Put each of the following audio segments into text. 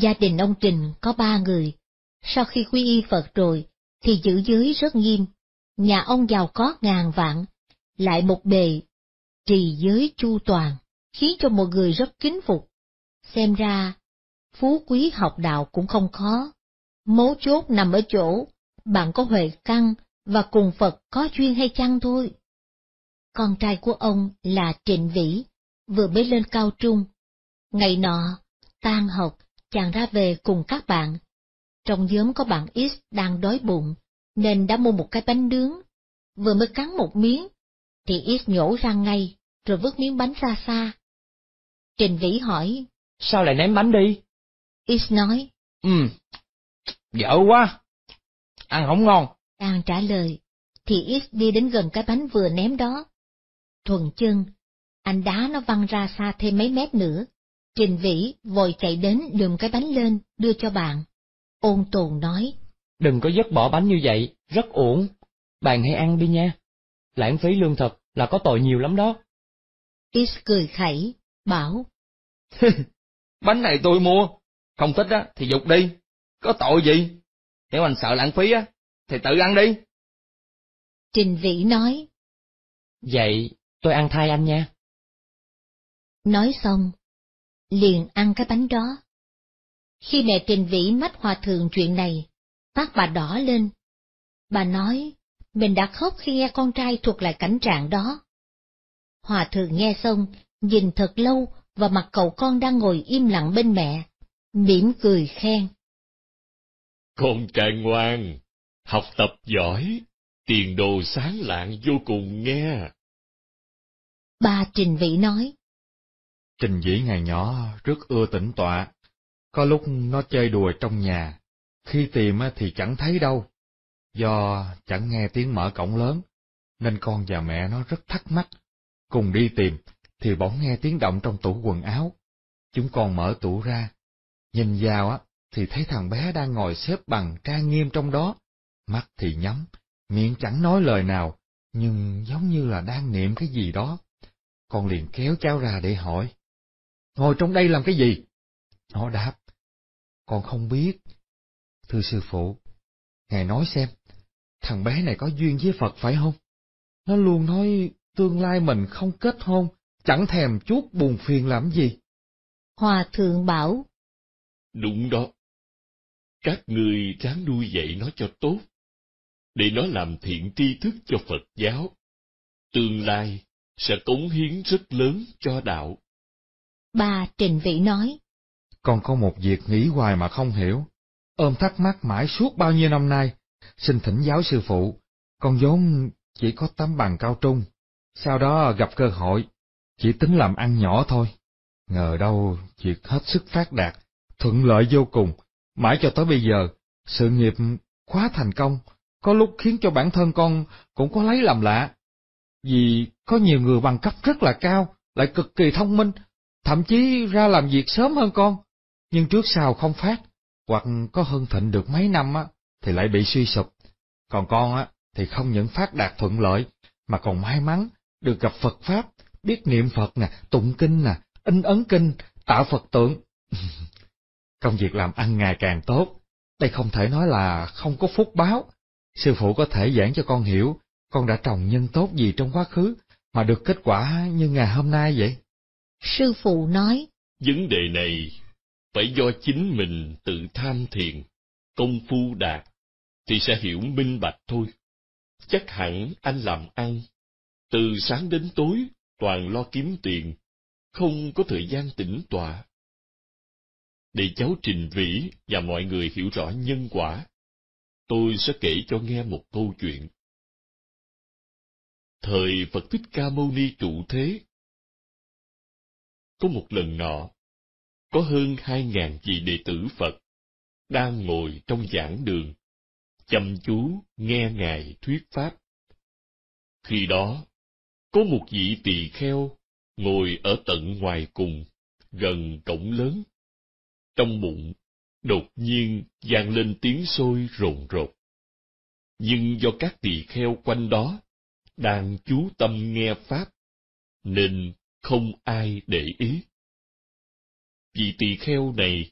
Gia đình ông Trình có ba người. Sau khi quy y Phật rồi, thì giữ giới rất nghiêm. Nhà ông giàu có ngàn vạn, lại một bề, trì giới chu toàn, khiến cho mọi người rất kính phục. Xem ra, phú quý học đạo cũng không khó. Mấu chốt nằm ở chỗ, bạn có huệ căn và cùng Phật có duyên hay chăng thôi. Con trai của ông là Trịnh Vĩ, vừa mới lên cao trung. Ngày nọ, tan học, chàng ra về cùng các bạn. Trong nhóm có bạn X đang đói bụng, nên đã mua một cái bánh nướng. Vừa mới cắn một miếng, thì X nhổ ra ngay, rồi vứt miếng bánh ra xa. Trình Vĩ hỏi, Sao lại ném bánh đi? X nói, Ừ, dở quá, ăn không ngon. Đang trả lời, thì X đi đến gần cái bánh vừa ném đó. Thuần chân, anh đá nó văng ra xa thêm mấy mét nữa. Trình Vĩ vội chạy đến lườm cái bánh lên, đưa cho bạn. Ôn tồn nói. Đừng có dứt bỏ bánh như vậy, rất uổng. Bạn hãy ăn đi nha. Lãng phí lương thực là có tội nhiều lắm đó. Is cười khẩy, bảo. bánh này tôi mua, không thích á thì dục đi, có tội gì? Nếu anh sợ lãng phí á, thì tự ăn đi. Trình Vĩ nói. Vậy tôi ăn thay anh nha. Nói xong, liền ăn cái bánh đó. Khi mẹ Trình Vĩ mắt hòa thượng chuyện này, mắt bà đỏ lên. Bà nói, mình đã khóc khi nghe con trai thuộc lại cảnh trạng đó. Hòa thượng nghe xong, nhìn thật lâu và mặt cậu con đang ngồi im lặng bên mẹ, mỉm cười khen. Con trai ngoan, học tập giỏi, tiền đồ sáng lạng vô cùng nghe. Bà Trình Vĩ nói, Trình Dĩ ngày nhỏ rất ưa tĩnh tọa, có lúc nó chơi đùa trong nhà, khi tìm thì chẳng thấy đâu. Do chẳng nghe tiếng mở cổng lớn, nên con và mẹ nó rất thắc mắc. Cùng đi tìm, thì bỗng nghe tiếng động trong tủ quần áo. Chúng con mở tủ ra, nhìn vào á thì thấy thằng bé đang ngồi xếp bằng trang nghiêm trong đó, mắt thì nhắm, miệng chẳng nói lời nào, nhưng giống như là đang niệm cái gì đó. Con liền kéo cháu ra để hỏi ngồi trong đây làm cái gì? Nó đáp, con không biết. Thưa sư phụ, Ngài nói xem, thằng bé này có duyên với Phật phải không? Nó luôn nói tương lai mình không kết hôn, chẳng thèm chút buồn phiền làm gì. Hòa thượng bảo. Đúng đó. Các người ráng nuôi dạy nó cho tốt, để nó làm thiện tri thức cho Phật giáo. Tương lai sẽ cống hiến rất lớn cho đạo. Bà Trình Vĩ nói. Con có một việc nghĩ hoài mà không hiểu, ôm thắc mắc mãi suốt bao nhiêu năm nay, xin thỉnh giáo sư phụ, con vốn chỉ có tấm bằng cao trung, sau đó gặp cơ hội, chỉ tính làm ăn nhỏ thôi. Ngờ đâu việc hết sức phát đạt, thuận lợi vô cùng, mãi cho tới bây giờ, sự nghiệp quá thành công, có lúc khiến cho bản thân con cũng có lấy làm lạ. Vì có nhiều người bằng cấp rất là cao, lại cực kỳ thông minh, thậm chí ra làm việc sớm hơn con, nhưng trước sau không phát, hoặc có hơn thịnh được mấy năm á, thì lại bị suy sụp. Còn con á, thì không những phát đạt thuận lợi, mà còn may mắn được gặp Phật Pháp, biết niệm Phật nè, tụng kinh nè, in ấn kinh, tạo Phật tượng. Công việc làm ăn ngày càng tốt, đây không thể nói là không có phúc báo. Sư phụ có thể giảng cho con hiểu, con đã trồng nhân tốt gì trong quá khứ mà được kết quả như ngày hôm nay vậy? Sư phụ nói, Vấn đề này phải do chính mình tự tham thiền, công phu đạt, thì sẽ hiểu minh bạch thôi. Chắc hẳn anh làm ăn, từ sáng đến tối toàn lo kiếm tiền, không có thời gian tĩnh tọa. Để cháu trình vĩ và mọi người hiểu rõ nhân quả, tôi sẽ kể cho nghe một câu chuyện. Thời Phật Thích Ca Mâu Ni trụ thế có một lần nọ, có hơn hai ngàn vị đệ tử Phật đang ngồi trong giảng đường, chăm chú nghe Ngài thuyết Pháp. Khi đó, có một vị tỳ kheo ngồi ở tận ngoài cùng, gần cổng lớn. Trong bụng, đột nhiên vang lên tiếng sôi rồn rột. Nhưng do các tỳ kheo quanh đó đang chú tâm nghe Pháp, nên không ai để ý. Vị tỳ kheo này,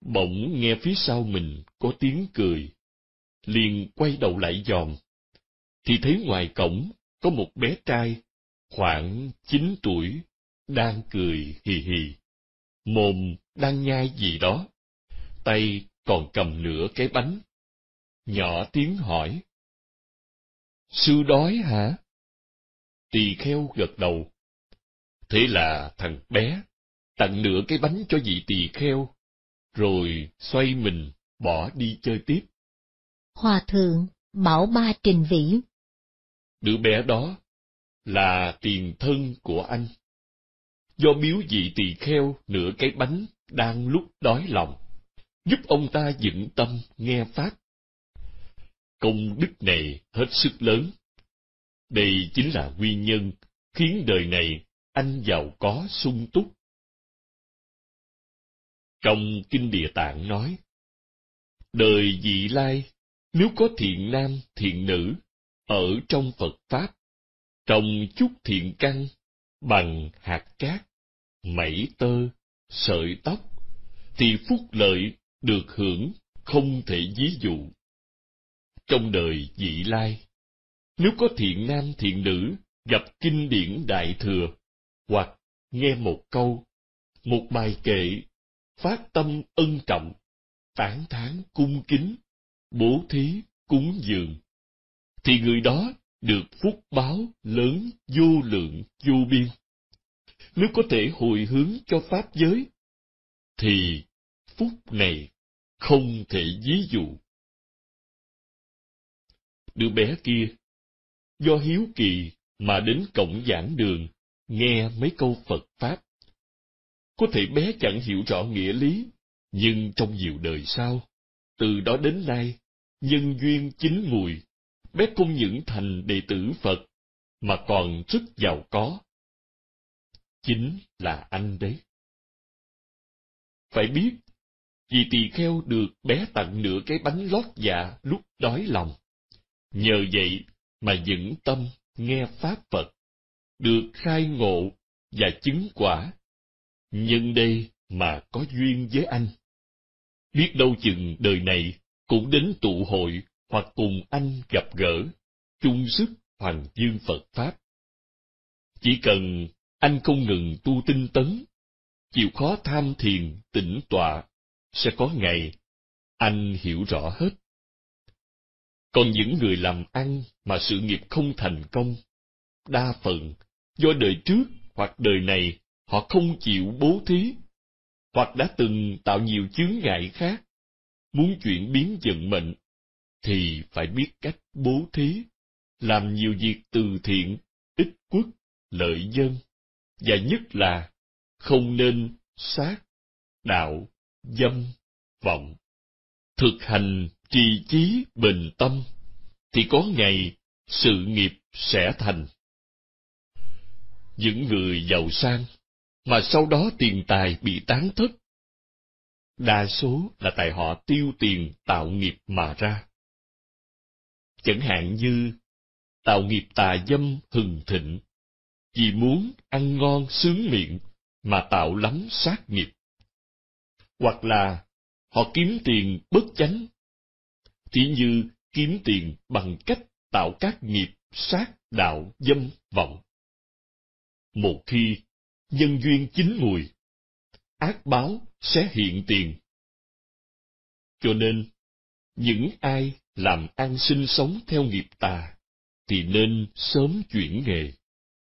bỗng nghe phía sau mình có tiếng cười, liền quay đầu lại dòm, thì thấy ngoài cổng có một bé trai, khoảng chín tuổi, đang cười hì hì, mồm đang nhai gì đó, tay còn cầm nửa cái bánh. Nhỏ tiếng hỏi. Sư đói hả? Tỳ kheo gật đầu, Thế là thằng bé tặng nửa cái bánh cho vị tỳ kheo, rồi xoay mình bỏ đi chơi tiếp. Hòa thượng Bảo Ba Trình Vĩ Đứa bé đó là tiền thân của anh. Do biếu vị tỳ kheo nửa cái bánh đang lúc đói lòng, giúp ông ta vững tâm nghe Pháp. Công đức này hết sức lớn. Đây chính là nguyên nhân khiến đời này anh giàu có sung túc. Trong Kinh Địa Tạng nói, đời dị lai, nếu có thiện nam, thiện nữ, ở trong Phật Pháp, trồng chút thiện căn bằng hạt cát, mẩy tơ, sợi tóc, thì phúc lợi được hưởng không thể ví dụ. Trong đời dị lai, nếu có thiện nam thiện nữ gặp kinh điển đại thừa, hoặc nghe một câu, một bài kệ, phát tâm ân trọng, tán thán cung kính, bố thí cúng dường, thì người đó được phúc báo lớn vô lượng vô biên. Nếu có thể hồi hướng cho Pháp giới, thì phúc này không thể ví dụ. Đứa bé kia, do hiếu kỳ mà đến cổng giảng đường nghe mấy câu Phật Pháp. Có thể bé chẳng hiểu rõ nghĩa lý, nhưng trong nhiều đời sau, từ đó đến nay, nhân duyên chính mùi, bé không những thành đệ tử Phật, mà còn rất giàu có. Chính là anh đấy. Phải biết, vì tỳ kheo được bé tặng nửa cái bánh lót dạ lúc đói lòng. Nhờ vậy mà vững tâm nghe Pháp Phật được khai ngộ và chứng quả. Nhân đây mà có duyên với anh. Biết đâu chừng đời này cũng đến tụ hội hoặc cùng anh gặp gỡ, chung sức hoàng dương Phật Pháp. Chỉ cần anh không ngừng tu tinh tấn, chịu khó tham thiền, tỉnh tọa, sẽ có ngày anh hiểu rõ hết. Còn những người làm ăn mà sự nghiệp không thành công, đa phần do đời trước hoặc đời này họ không chịu bố thí, hoặc đã từng tạo nhiều chướng ngại khác, muốn chuyển biến vận mệnh, thì phải biết cách bố thí, làm nhiều việc từ thiện, ích quốc, lợi dân, và nhất là không nên sát, đạo, dâm, vọng. Thực hành trì chí bình tâm, thì có ngày sự nghiệp sẽ thành những người giàu sang, mà sau đó tiền tài bị tán thất. Đa số là tại họ tiêu tiền tạo nghiệp mà ra. Chẳng hạn như tạo nghiệp tà dâm hừng thịnh, vì muốn ăn ngon sướng miệng mà tạo lắm sát nghiệp. Hoặc là họ kiếm tiền bất chánh, thì như kiếm tiền bằng cách tạo các nghiệp sát đạo dâm vọng một khi nhân duyên chín mùi ác báo sẽ hiện tiền cho nên những ai làm an sinh sống theo nghiệp tà thì nên sớm chuyển nghề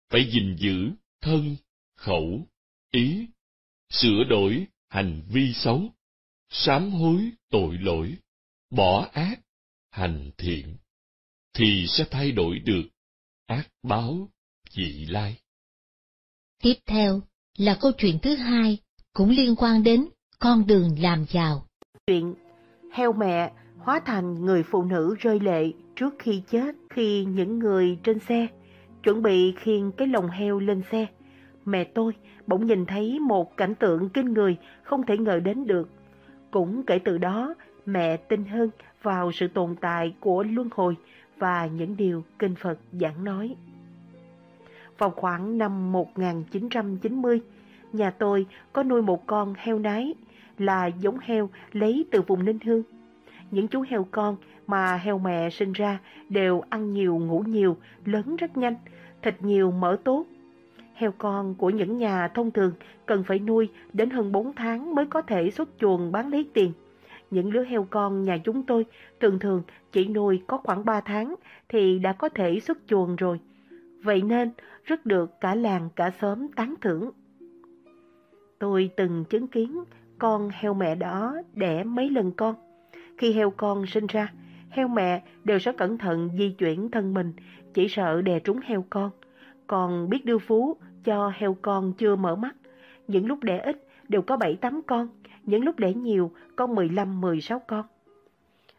phải gìn giữ thân khẩu ý sửa đổi hành vi xấu sám hối tội lỗi bỏ ác hành thiện thì sẽ thay đổi được ác báo dị lai Tiếp theo là câu chuyện thứ hai, cũng liên quan đến con đường làm giàu. Chuyện heo mẹ hóa thành người phụ nữ rơi lệ trước khi chết khi những người trên xe chuẩn bị khiêng cái lồng heo lên xe. Mẹ tôi bỗng nhìn thấy một cảnh tượng kinh người không thể ngờ đến được. Cũng kể từ đó, mẹ tin hơn vào sự tồn tại của luân hồi và những điều kinh Phật giảng nói. Vào khoảng năm 1990, nhà tôi có nuôi một con heo nái là giống heo lấy từ vùng Ninh Hương. Những chú heo con mà heo mẹ sinh ra đều ăn nhiều, ngủ nhiều, lớn rất nhanh, thịt nhiều, mỡ tốt. Heo con của những nhà thông thường cần phải nuôi đến hơn 4 tháng mới có thể xuất chuồng bán lấy tiền. Những lứa heo con nhà chúng tôi thường thường chỉ nuôi có khoảng 3 tháng thì đã có thể xuất chuồng rồi. Vậy nên, rất được cả làng cả xóm tán thưởng. Tôi từng chứng kiến con heo mẹ đó đẻ mấy lần con. Khi heo con sinh ra, heo mẹ đều sẽ cẩn thận di chuyển thân mình, chỉ sợ đè trúng heo con. Còn biết đưa phú cho heo con chưa mở mắt. Những lúc đẻ ít đều có 7-8 con, những lúc đẻ nhiều có 15-16 con.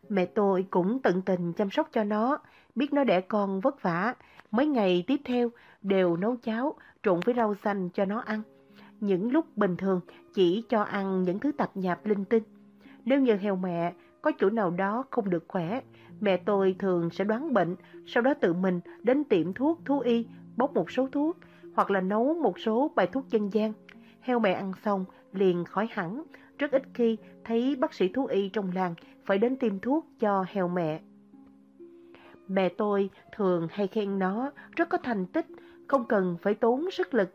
Mẹ tôi cũng tận tình chăm sóc cho nó, biết nó đẻ con vất vả. Mấy ngày tiếp theo đều nấu cháo trộn với rau xanh cho nó ăn. Những lúc bình thường chỉ cho ăn những thứ tạp nhạp linh tinh. Nếu như heo mẹ có chỗ nào đó không được khỏe, mẹ tôi thường sẽ đoán bệnh, sau đó tự mình đến tiệm thuốc thú y bốc một số thuốc hoặc là nấu một số bài thuốc dân gian. Heo mẹ ăn xong liền khỏi hẳn, rất ít khi thấy bác sĩ thú y trong làng phải đến tiêm thuốc cho heo mẹ. Mẹ tôi thường hay khen nó rất có thành tích không cần phải tốn sức lực.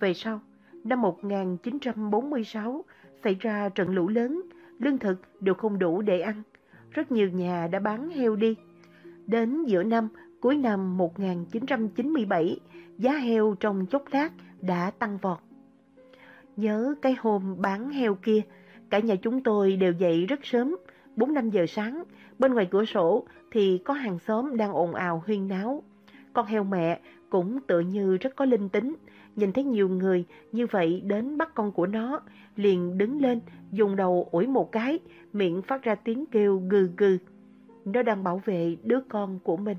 Về sau, năm 1946 xảy ra trận lũ lớn, lương thực đều không đủ để ăn. Rất nhiều nhà đã bán heo đi. Đến giữa năm, cuối năm 1997, giá heo trong chốc lát đã tăng vọt. Nhớ cái hôm bán heo kia, cả nhà chúng tôi đều dậy rất sớm, 4-5 giờ sáng, bên ngoài cửa sổ thì có hàng xóm đang ồn ào huyên náo. Con heo mẹ cũng tự như rất có linh tính, nhìn thấy nhiều người như vậy đến bắt con của nó, liền đứng lên, dùng đầu ủi một cái, miệng phát ra tiếng kêu gừ gừ. Nó đang bảo vệ đứa con của mình.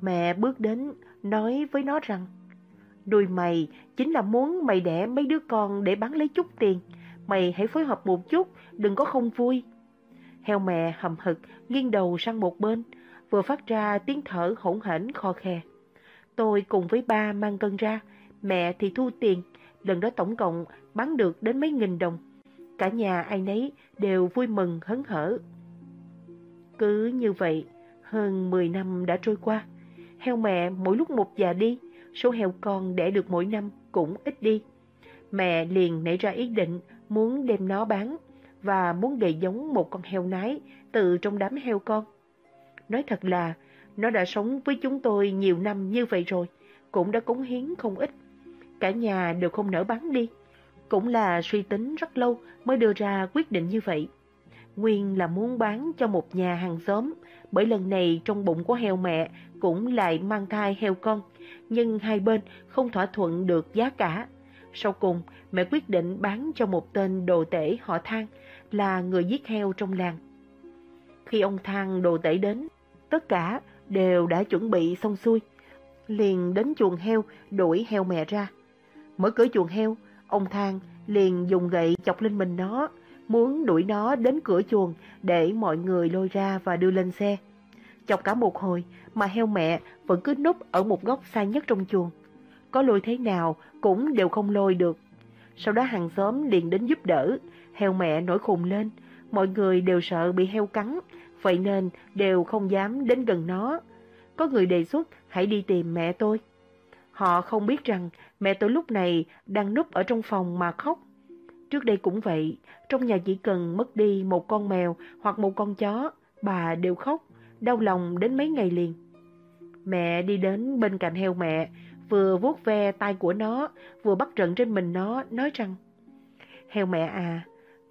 Mẹ bước đến, nói với nó rằng, đùi mày chính là muốn mày đẻ mấy đứa con để bán lấy chút tiền, mày hãy phối hợp một chút, đừng có không vui. Heo mẹ hầm hực, nghiêng đầu sang một bên, vừa phát ra tiếng thở hỗn hển kho khe. Tôi cùng với ba mang cân ra, mẹ thì thu tiền. Lần đó tổng cộng bán được đến mấy nghìn đồng. Cả nhà ai nấy đều vui mừng hớn hở. Cứ như vậy, hơn 10 năm đã trôi qua. Heo mẹ mỗi lúc một già đi, số heo con đẻ được mỗi năm cũng ít đi. Mẹ liền nảy ra ý định muốn đem nó bán và muốn gầy giống một con heo nái từ trong đám heo con. Nói thật là nó đã sống với chúng tôi nhiều năm như vậy rồi, cũng đã cống hiến không ít. Cả nhà đều không nỡ bán đi. Cũng là suy tính rất lâu mới đưa ra quyết định như vậy. Nguyên là muốn bán cho một nhà hàng xóm, bởi lần này trong bụng của heo mẹ cũng lại mang thai heo con, nhưng hai bên không thỏa thuận được giá cả. Sau cùng, mẹ quyết định bán cho một tên đồ tể họ Thang, là người giết heo trong làng. Khi ông Thang đồ tể đến, tất cả đều đã chuẩn bị xong xuôi. Liền đến chuồng heo, đuổi heo mẹ ra. Mở cửa chuồng heo, ông Thang liền dùng gậy chọc lên mình nó, muốn đuổi nó đến cửa chuồng để mọi người lôi ra và đưa lên xe. Chọc cả một hồi mà heo mẹ vẫn cứ núp ở một góc xa nhất trong chuồng. Có lôi thế nào cũng đều không lôi được. Sau đó hàng xóm liền đến giúp đỡ, heo mẹ nổi khùng lên, mọi người đều sợ bị heo cắn vậy nên đều không dám đến gần nó. Có người đề xuất hãy đi tìm mẹ tôi. Họ không biết rằng mẹ tôi lúc này đang núp ở trong phòng mà khóc. Trước đây cũng vậy, trong nhà chỉ cần mất đi một con mèo hoặc một con chó, bà đều khóc, đau lòng đến mấy ngày liền. Mẹ đi đến bên cạnh heo mẹ, vừa vuốt ve tay của nó, vừa bắt trận trên mình nó, nói rằng Heo mẹ à,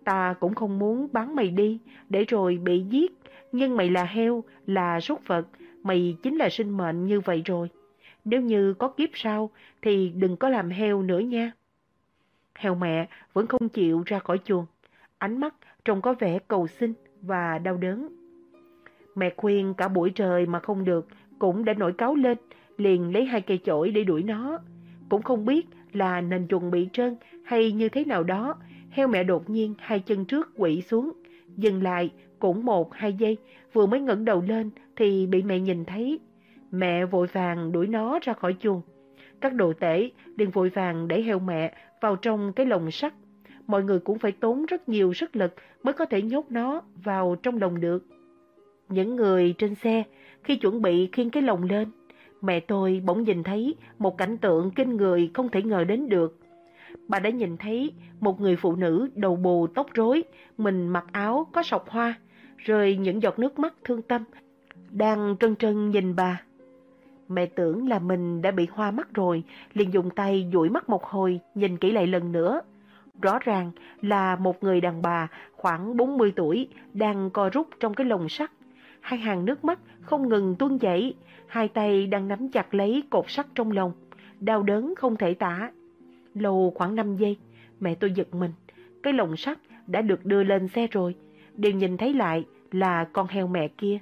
Ta cũng không muốn bán mày đi, để rồi bị giết. Nhưng mày là heo, là súc vật, mày chính là sinh mệnh như vậy rồi. Nếu như có kiếp sau thì đừng có làm heo nữa nha. Heo mẹ vẫn không chịu ra khỏi chuồng. Ánh mắt trông có vẻ cầu xin và đau đớn. Mẹ khuyên cả buổi trời mà không được, cũng đã nổi cáo lên, liền lấy hai cây chổi để đuổi nó. Cũng không biết là nền chuồng bị trơn hay như thế nào đó, Heo mẹ đột nhiên hai chân trước quỵ xuống, dừng lại cũng một hai giây, vừa mới ngẩng đầu lên thì bị mẹ nhìn thấy. Mẹ vội vàng đuổi nó ra khỏi chuồng. Các đồ tể liền vội vàng để heo mẹ vào trong cái lồng sắt. Mọi người cũng phải tốn rất nhiều sức lực mới có thể nhốt nó vào trong lồng được. Những người trên xe khi chuẩn bị khiêng cái lồng lên, mẹ tôi bỗng nhìn thấy một cảnh tượng kinh người không thể ngờ đến được bà đã nhìn thấy một người phụ nữ đầu bù tóc rối, mình mặc áo có sọc hoa, rồi những giọt nước mắt thương tâm, đang trân trân nhìn bà. Mẹ tưởng là mình đã bị hoa mắt rồi, liền dùng tay dụi mắt một hồi, nhìn kỹ lại lần nữa. Rõ ràng là một người đàn bà khoảng 40 tuổi đang co rút trong cái lồng sắt. Hai hàng nước mắt không ngừng tuôn chảy, hai tay đang nắm chặt lấy cột sắt trong lồng Đau đớn không thể tả, Lâu khoảng 5 giây, mẹ tôi giật mình. Cái lồng sắt đã được đưa lên xe rồi. đều nhìn thấy lại là con heo mẹ kia.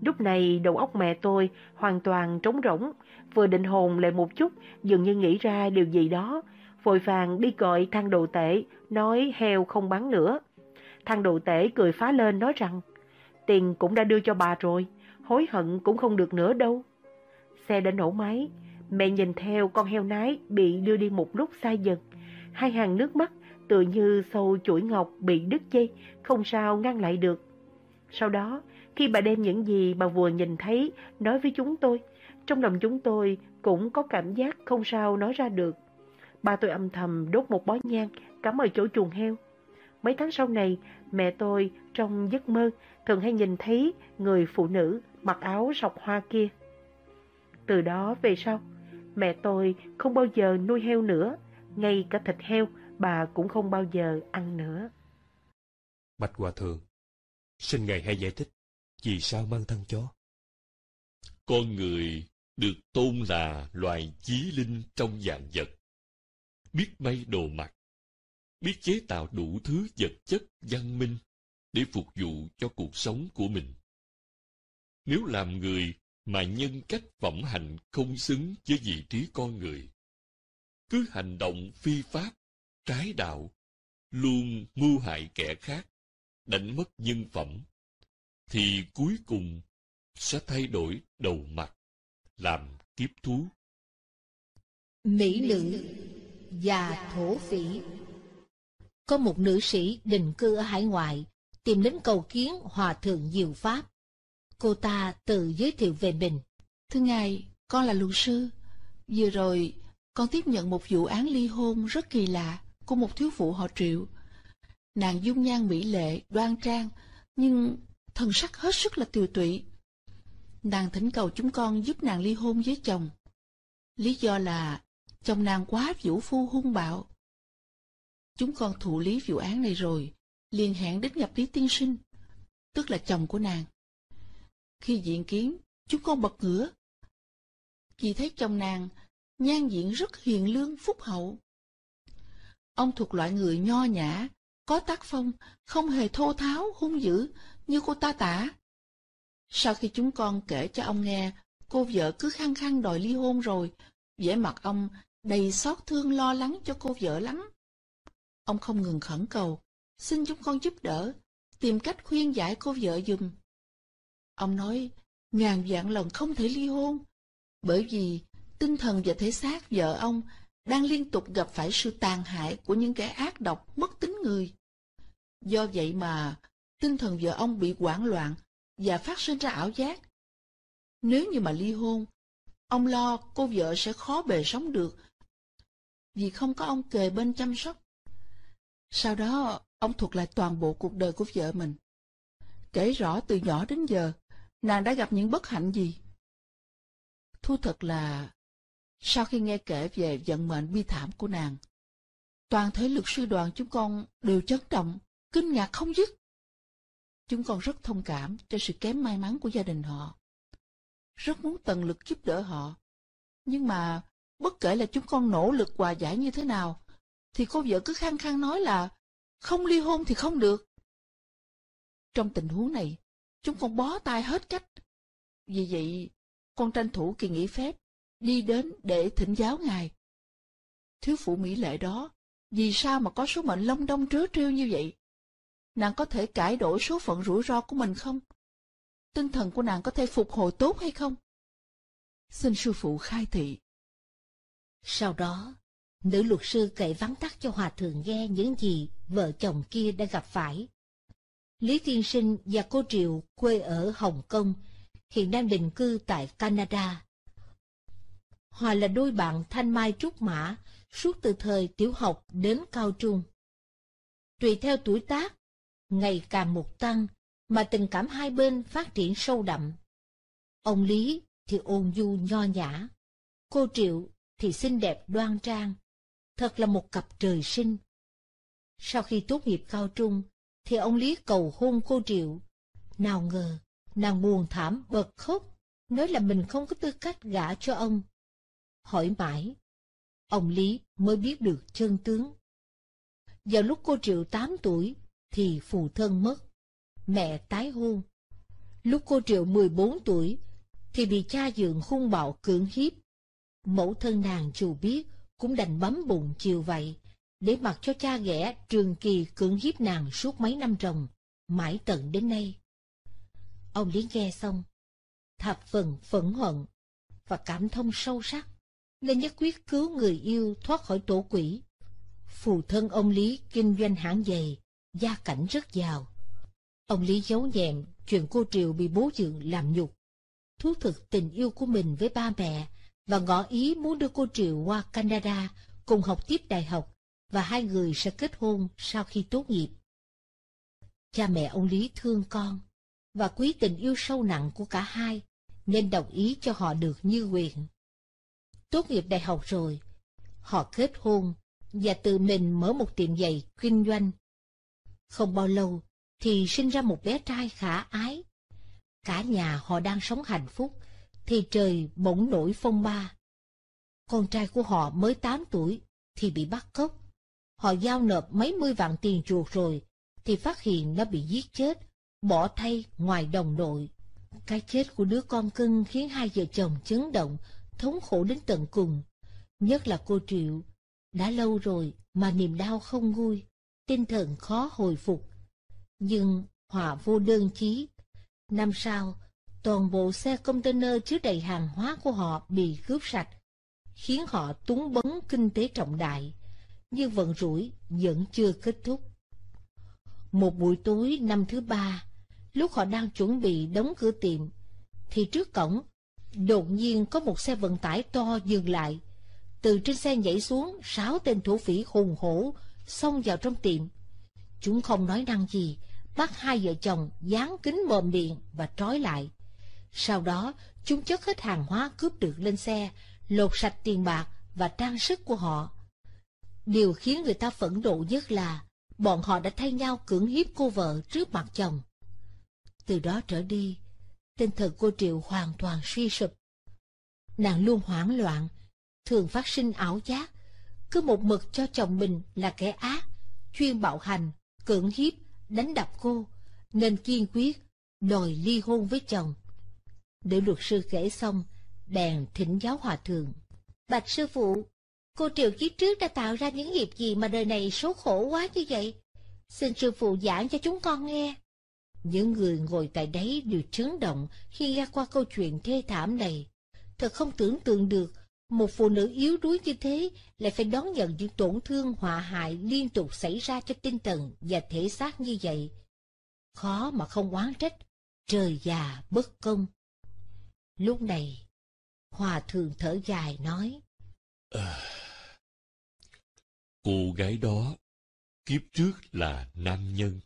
Lúc này đầu óc mẹ tôi hoàn toàn trống rỗng, vừa định hồn lại một chút, dường như nghĩ ra điều gì đó, vội vàng đi gọi thang đồ tể, nói heo không bán nữa. Thang đồ tể cười phá lên nói rằng, tiền cũng đã đưa cho bà rồi, hối hận cũng không được nữa đâu. Xe đã nổ máy, Mẹ nhìn theo con heo nái bị đưa đi một lúc xa dần. Hai hàng nước mắt tựa như sâu chuỗi ngọc bị đứt dây, không sao ngăn lại được. Sau đó, khi bà đem những gì bà vừa nhìn thấy nói với chúng tôi, trong lòng chúng tôi cũng có cảm giác không sao nói ra được. Ba tôi âm thầm đốt một bó nhang cắm ở chỗ chuồng heo. Mấy tháng sau này, mẹ tôi trong giấc mơ thường hay nhìn thấy người phụ nữ mặc áo sọc hoa kia. Từ đó về sau, Mẹ tôi không bao giờ nuôi heo nữa, ngay cả thịt heo bà cũng không bao giờ ăn nữa. Bạch Hòa Thượng, xin Ngài hãy giải thích vì sao mang thân chó. Con người được tôn là loài chí linh trong dạng vật. Biết may đồ mặc, biết chế tạo đủ thứ vật chất văn minh để phục vụ cho cuộc sống của mình. Nếu làm người mà nhân cách phẩm hạnh không xứng với vị trí con người cứ hành động phi pháp trái đạo luôn mưu hại kẻ khác đánh mất nhân phẩm thì cuối cùng sẽ thay đổi đầu mặt làm kiếp thú mỹ nữ và thổ phỉ có một nữ sĩ định cư ở hải ngoại tìm đến cầu kiến hòa thượng diệu pháp Cô ta tự giới thiệu về mình. Thưa ngài, con là luật sư. Vừa rồi, con tiếp nhận một vụ án ly hôn rất kỳ lạ của một thiếu phụ họ triệu. Nàng dung nhan mỹ lệ, đoan trang, nhưng thần sắc hết sức là tiều tụy. Nàng thỉnh cầu chúng con giúp nàng ly hôn với chồng. Lý do là chồng nàng quá vũ phu hung bạo. Chúng con thụ lý vụ án này rồi, liền hẹn đến gặp Lý Tiên Sinh, tức là chồng của nàng. Khi diện kiến, chúng con bật ngửa. Vì thấy chồng nàng, nhan diện rất hiền lương phúc hậu. Ông thuộc loại người nho nhã, có tác phong, không hề thô tháo, hung dữ, như cô ta tả. Sau khi chúng con kể cho ông nghe, cô vợ cứ khăng khăng đòi ly hôn rồi, vẻ mặt ông đầy xót thương lo lắng cho cô vợ lắm. Ông không ngừng khẩn cầu, xin chúng con giúp đỡ, tìm cách khuyên giải cô vợ dùm. Ông nói, ngàn vạn lần không thể ly hôn, bởi vì tinh thần và thể xác vợ ông đang liên tục gặp phải sự tàn hại của những kẻ ác độc mất tính người. Do vậy mà tinh thần vợ ông bị hoảng loạn và phát sinh ra ảo giác. Nếu như mà ly hôn, ông lo cô vợ sẽ khó bề sống được vì không có ông kề bên chăm sóc. Sau đó, ông thuật lại toàn bộ cuộc đời của vợ mình. Kể rõ từ nhỏ đến giờ, nàng đã gặp những bất hạnh gì? Thu thật là, sau khi nghe kể về vận mệnh bi thảm của nàng, toàn thể luật sư đoàn chúng con đều chấn động, kinh ngạc không dứt. Chúng con rất thông cảm cho sự kém may mắn của gia đình họ. Rất muốn tận lực giúp đỡ họ. Nhưng mà, bất kể là chúng con nỗ lực hòa giải như thế nào, thì cô vợ cứ khăng khăng nói là không ly hôn thì không được. Trong tình huống này, chúng con bó tay hết cách. Vì vậy, con tranh thủ kỳ nghỉ phép, đi đến để thỉnh giáo Ngài. Thiếu phụ mỹ lệ đó, vì sao mà có số mệnh long đông trớ trêu như vậy? Nàng có thể cải đổi số phận rủi ro của mình không? Tinh thần của nàng có thể phục hồi tốt hay không? Xin sư phụ khai thị. Sau đó, nữ luật sư kể vắn tắt cho hòa thượng nghe những gì vợ chồng kia đã gặp phải Lý Thiên Sinh và cô Triệu quê ở Hồng Kông, hiện đang định cư tại Canada. Họ là đôi bạn thanh mai trúc mã suốt từ thời tiểu học đến cao trung. Tùy theo tuổi tác, ngày càng một tăng, mà tình cảm hai bên phát triển sâu đậm. Ông Lý thì ôn du nho nhã, cô Triệu thì xinh đẹp đoan trang, thật là một cặp trời sinh. Sau khi tốt nghiệp cao trung, thì ông Lý cầu hôn cô Triệu. Nào ngờ, nàng buồn thảm bật khóc, nói là mình không có tư cách gả cho ông. Hỏi mãi, ông Lý mới biết được chân tướng. Vào lúc cô Triệu tám tuổi, thì phụ thân mất, mẹ tái hôn. Lúc cô Triệu mười bốn tuổi, thì bị cha dượng hung bạo cưỡng hiếp. Mẫu thân nàng dù biết, cũng đành bấm bụng chiều vậy để mặc cho cha ghẻ trường kỳ cưỡng hiếp nàng suốt mấy năm ròng, mãi tận đến nay. Ông Lý nghe xong, thập phần phẫn hận và cảm thông sâu sắc, nên nhất quyết cứu người yêu thoát khỏi tổ quỷ. Phụ thân ông Lý kinh doanh hãng giày, gia cảnh rất giàu. Ông Lý giấu nhẹm chuyện cô Triều bị bố dượng làm nhục, thú thực tình yêu của mình với ba mẹ và ngỏ ý muốn đưa cô Triều qua Canada cùng học tiếp đại học và hai người sẽ kết hôn sau khi tốt nghiệp. Cha mẹ ông Lý thương con và quý tình yêu sâu nặng của cả hai nên đồng ý cho họ được như quyền. Tốt nghiệp đại học rồi, họ kết hôn và tự mình mở một tiệm giày kinh doanh. Không bao lâu thì sinh ra một bé trai khả ái. Cả nhà họ đang sống hạnh phúc thì trời bỗng nổi phong ba. Con trai của họ mới 8 tuổi thì bị bắt cóc họ giao nộp mấy mươi vạn tiền chuột rồi, thì phát hiện nó bị giết chết, bỏ thay ngoài đồng đội. Cái chết của đứa con cưng khiến hai vợ chồng chấn động, thống khổ đến tận cùng. Nhất là cô Triệu, đã lâu rồi mà niềm đau không nguôi, tinh thần khó hồi phục. Nhưng họa vô đơn chí. Năm sau, toàn bộ xe container chứa đầy hàng hóa của họ bị cướp sạch, khiến họ túng bấn kinh tế trọng đại như vận rủi vẫn chưa kết thúc. Một buổi tối năm thứ ba, lúc họ đang chuẩn bị đóng cửa tiệm, thì trước cổng, đột nhiên có một xe vận tải to dừng lại. Từ trên xe nhảy xuống, sáu tên thủ phỉ hùng hổ xông vào trong tiệm. Chúng không nói năng gì, bắt hai vợ chồng dán kính mồm miệng và trói lại. Sau đó, chúng chất hết hàng hóa cướp được lên xe, lột sạch tiền bạc và trang sức của họ. Điều khiến người ta phẫn nộ nhất là bọn họ đã thay nhau cưỡng hiếp cô vợ trước mặt chồng. Từ đó trở đi, tinh thần cô Triệu hoàn toàn suy sụp. Nàng luôn hoảng loạn, thường phát sinh ảo giác, cứ một mực cho chồng mình là kẻ ác, chuyên bạo hành, cưỡng hiếp, đánh đập cô, nên kiên quyết đòi ly hôn với chồng. Để luật sư kể xong, bèn thỉnh giáo hòa thượng. Bạch sư phụ, Cô Triệu kiếp trước đã tạo ra những nghiệp gì mà đời này số khổ quá như vậy? Xin sư phụ giảng cho chúng con nghe. Những người ngồi tại đấy đều chấn động khi nghe qua câu chuyện thê thảm này. Thật không tưởng tượng được, một phụ nữ yếu đuối như thế lại phải đón nhận những tổn thương họa hại liên tục xảy ra cho tinh thần và thể xác như vậy. Khó mà không oán trách, trời già bất công. Lúc này, Hòa thượng thở dài nói. À, Cô gái đó, kiếp trước là nam nhân,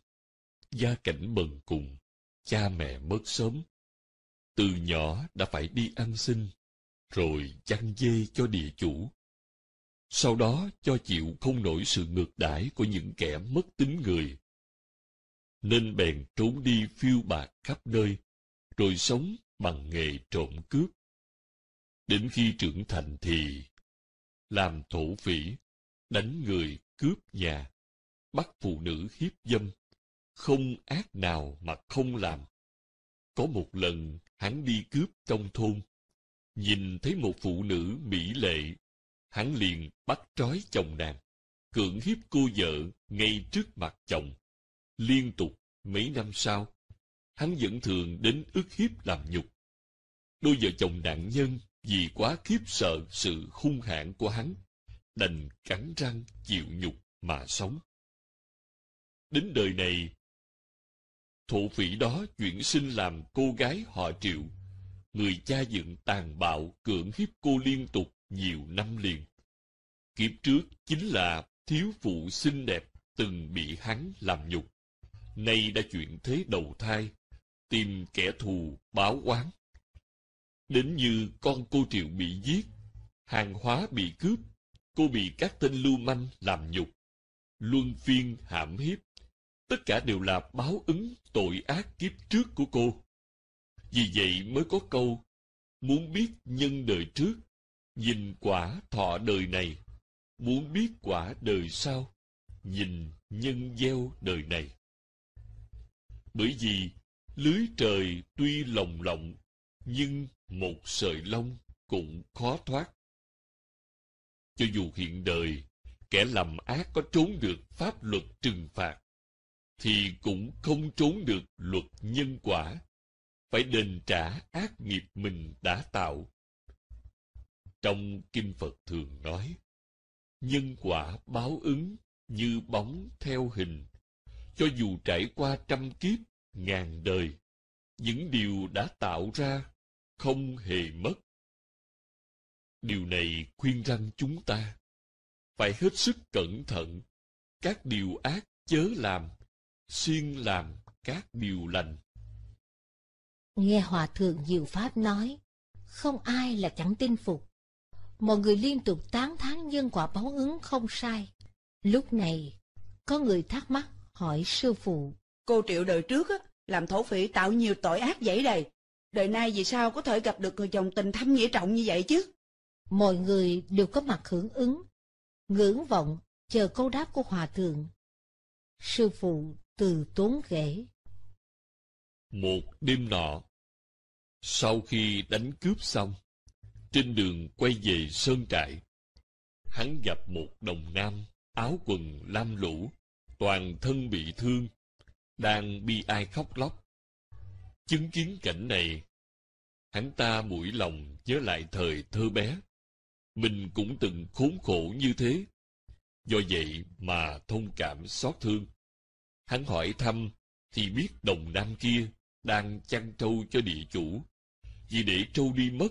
gia cảnh bần cùng, cha mẹ mất sớm. Từ nhỏ đã phải đi ăn xin, rồi chăn dê cho địa chủ. Sau đó cho chịu không nổi sự ngược đãi của những kẻ mất tính người. Nên bèn trốn đi phiêu bạc khắp nơi, rồi sống bằng nghề trộm cướp. Đến khi trưởng thành thì làm thổ phỉ, đánh người cướp nhà, bắt phụ nữ hiếp dâm, không ác nào mà không làm. Có một lần hắn đi cướp trong thôn, nhìn thấy một phụ nữ mỹ lệ, hắn liền bắt trói chồng nàng, cưỡng hiếp cô vợ ngay trước mặt chồng. Liên tục mấy năm sau, hắn vẫn thường đến ức hiếp làm nhục. Đôi vợ chồng nạn nhân vì quá khiếp sợ sự hung hãn của hắn đành cắn răng chịu nhục mà sống. Đến đời này, thổ phỉ đó chuyển sinh làm cô gái họ triệu, người cha dựng tàn bạo cưỡng hiếp cô liên tục nhiều năm liền. Kiếp trước chính là thiếu phụ xinh đẹp từng bị hắn làm nhục. Nay đã chuyển thế đầu thai, tìm kẻ thù báo oán. Đến như con cô Triệu bị giết, hàng hóa bị cướp, cô bị các tên lưu manh làm nhục, luân phiên hãm hiếp. Tất cả đều là báo ứng tội ác kiếp trước của cô. Vì vậy mới có câu, muốn biết nhân đời trước, nhìn quả thọ đời này, muốn biết quả đời sau, nhìn nhân gieo đời này. Bởi vì lưới trời tuy lồng lộng, nhưng một sợi lông cũng khó thoát cho dù hiện đời kẻ làm ác có trốn được pháp luật trừng phạt thì cũng không trốn được luật nhân quả phải đền trả ác nghiệp mình đã tạo trong kinh phật thường nói nhân quả báo ứng như bóng theo hình cho dù trải qua trăm kiếp ngàn đời những điều đã tạo ra không hề mất Điều này khuyên răng chúng ta phải hết sức cẩn thận các điều ác chớ làm, xuyên làm các điều lành. Nghe Hòa Thượng Diệu Pháp nói, không ai là chẳng tin phục. Mọi người liên tục tán thán nhân quả báo ứng không sai. Lúc này, có người thắc mắc hỏi sư phụ. Cô Triệu đời trước á, làm thổ phỉ tạo nhiều tội ác dãy đầy. Đời nay vì sao có thể gặp được người chồng tình thâm nghĩa trọng như vậy chứ? mọi người đều có mặt hưởng ứng, ngưỡng vọng chờ câu đáp của hòa thượng. Sư phụ từ tốn ghể. Một đêm nọ, sau khi đánh cướp xong, trên đường quay về sơn trại, hắn gặp một đồng nam áo quần lam lũ, toàn thân bị thương, đang bi ai khóc lóc. Chứng kiến cảnh này, hắn ta mũi lòng nhớ lại thời thơ bé, mình cũng từng khốn khổ như thế. Do vậy mà thông cảm xót thương. Hắn hỏi thăm thì biết đồng nam kia đang chăn trâu cho địa chủ. Vì để trâu đi mất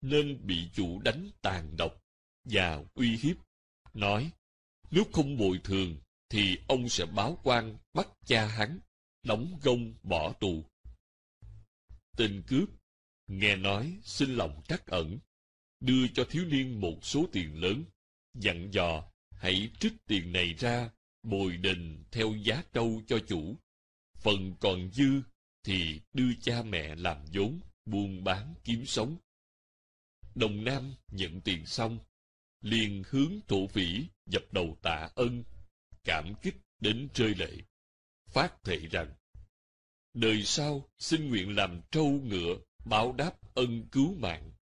nên bị chủ đánh tàn độc và uy hiếp. Nói, nếu không bồi thường thì ông sẽ báo quan bắt cha hắn, đóng gông bỏ tù. Tên cướp, nghe nói xin lòng trắc ẩn, đưa cho thiếu niên một số tiền lớn, dặn dò hãy trích tiền này ra bồi đền theo giá trâu cho chủ. Phần còn dư thì đưa cha mẹ làm vốn, buôn bán kiếm sống. Đồng Nam nhận tiền xong, liền hướng thổ phỉ dập đầu tạ ân, cảm kích đến rơi lệ, phát thệ rằng, đời sau xin nguyện làm trâu ngựa báo đáp ân cứu mạng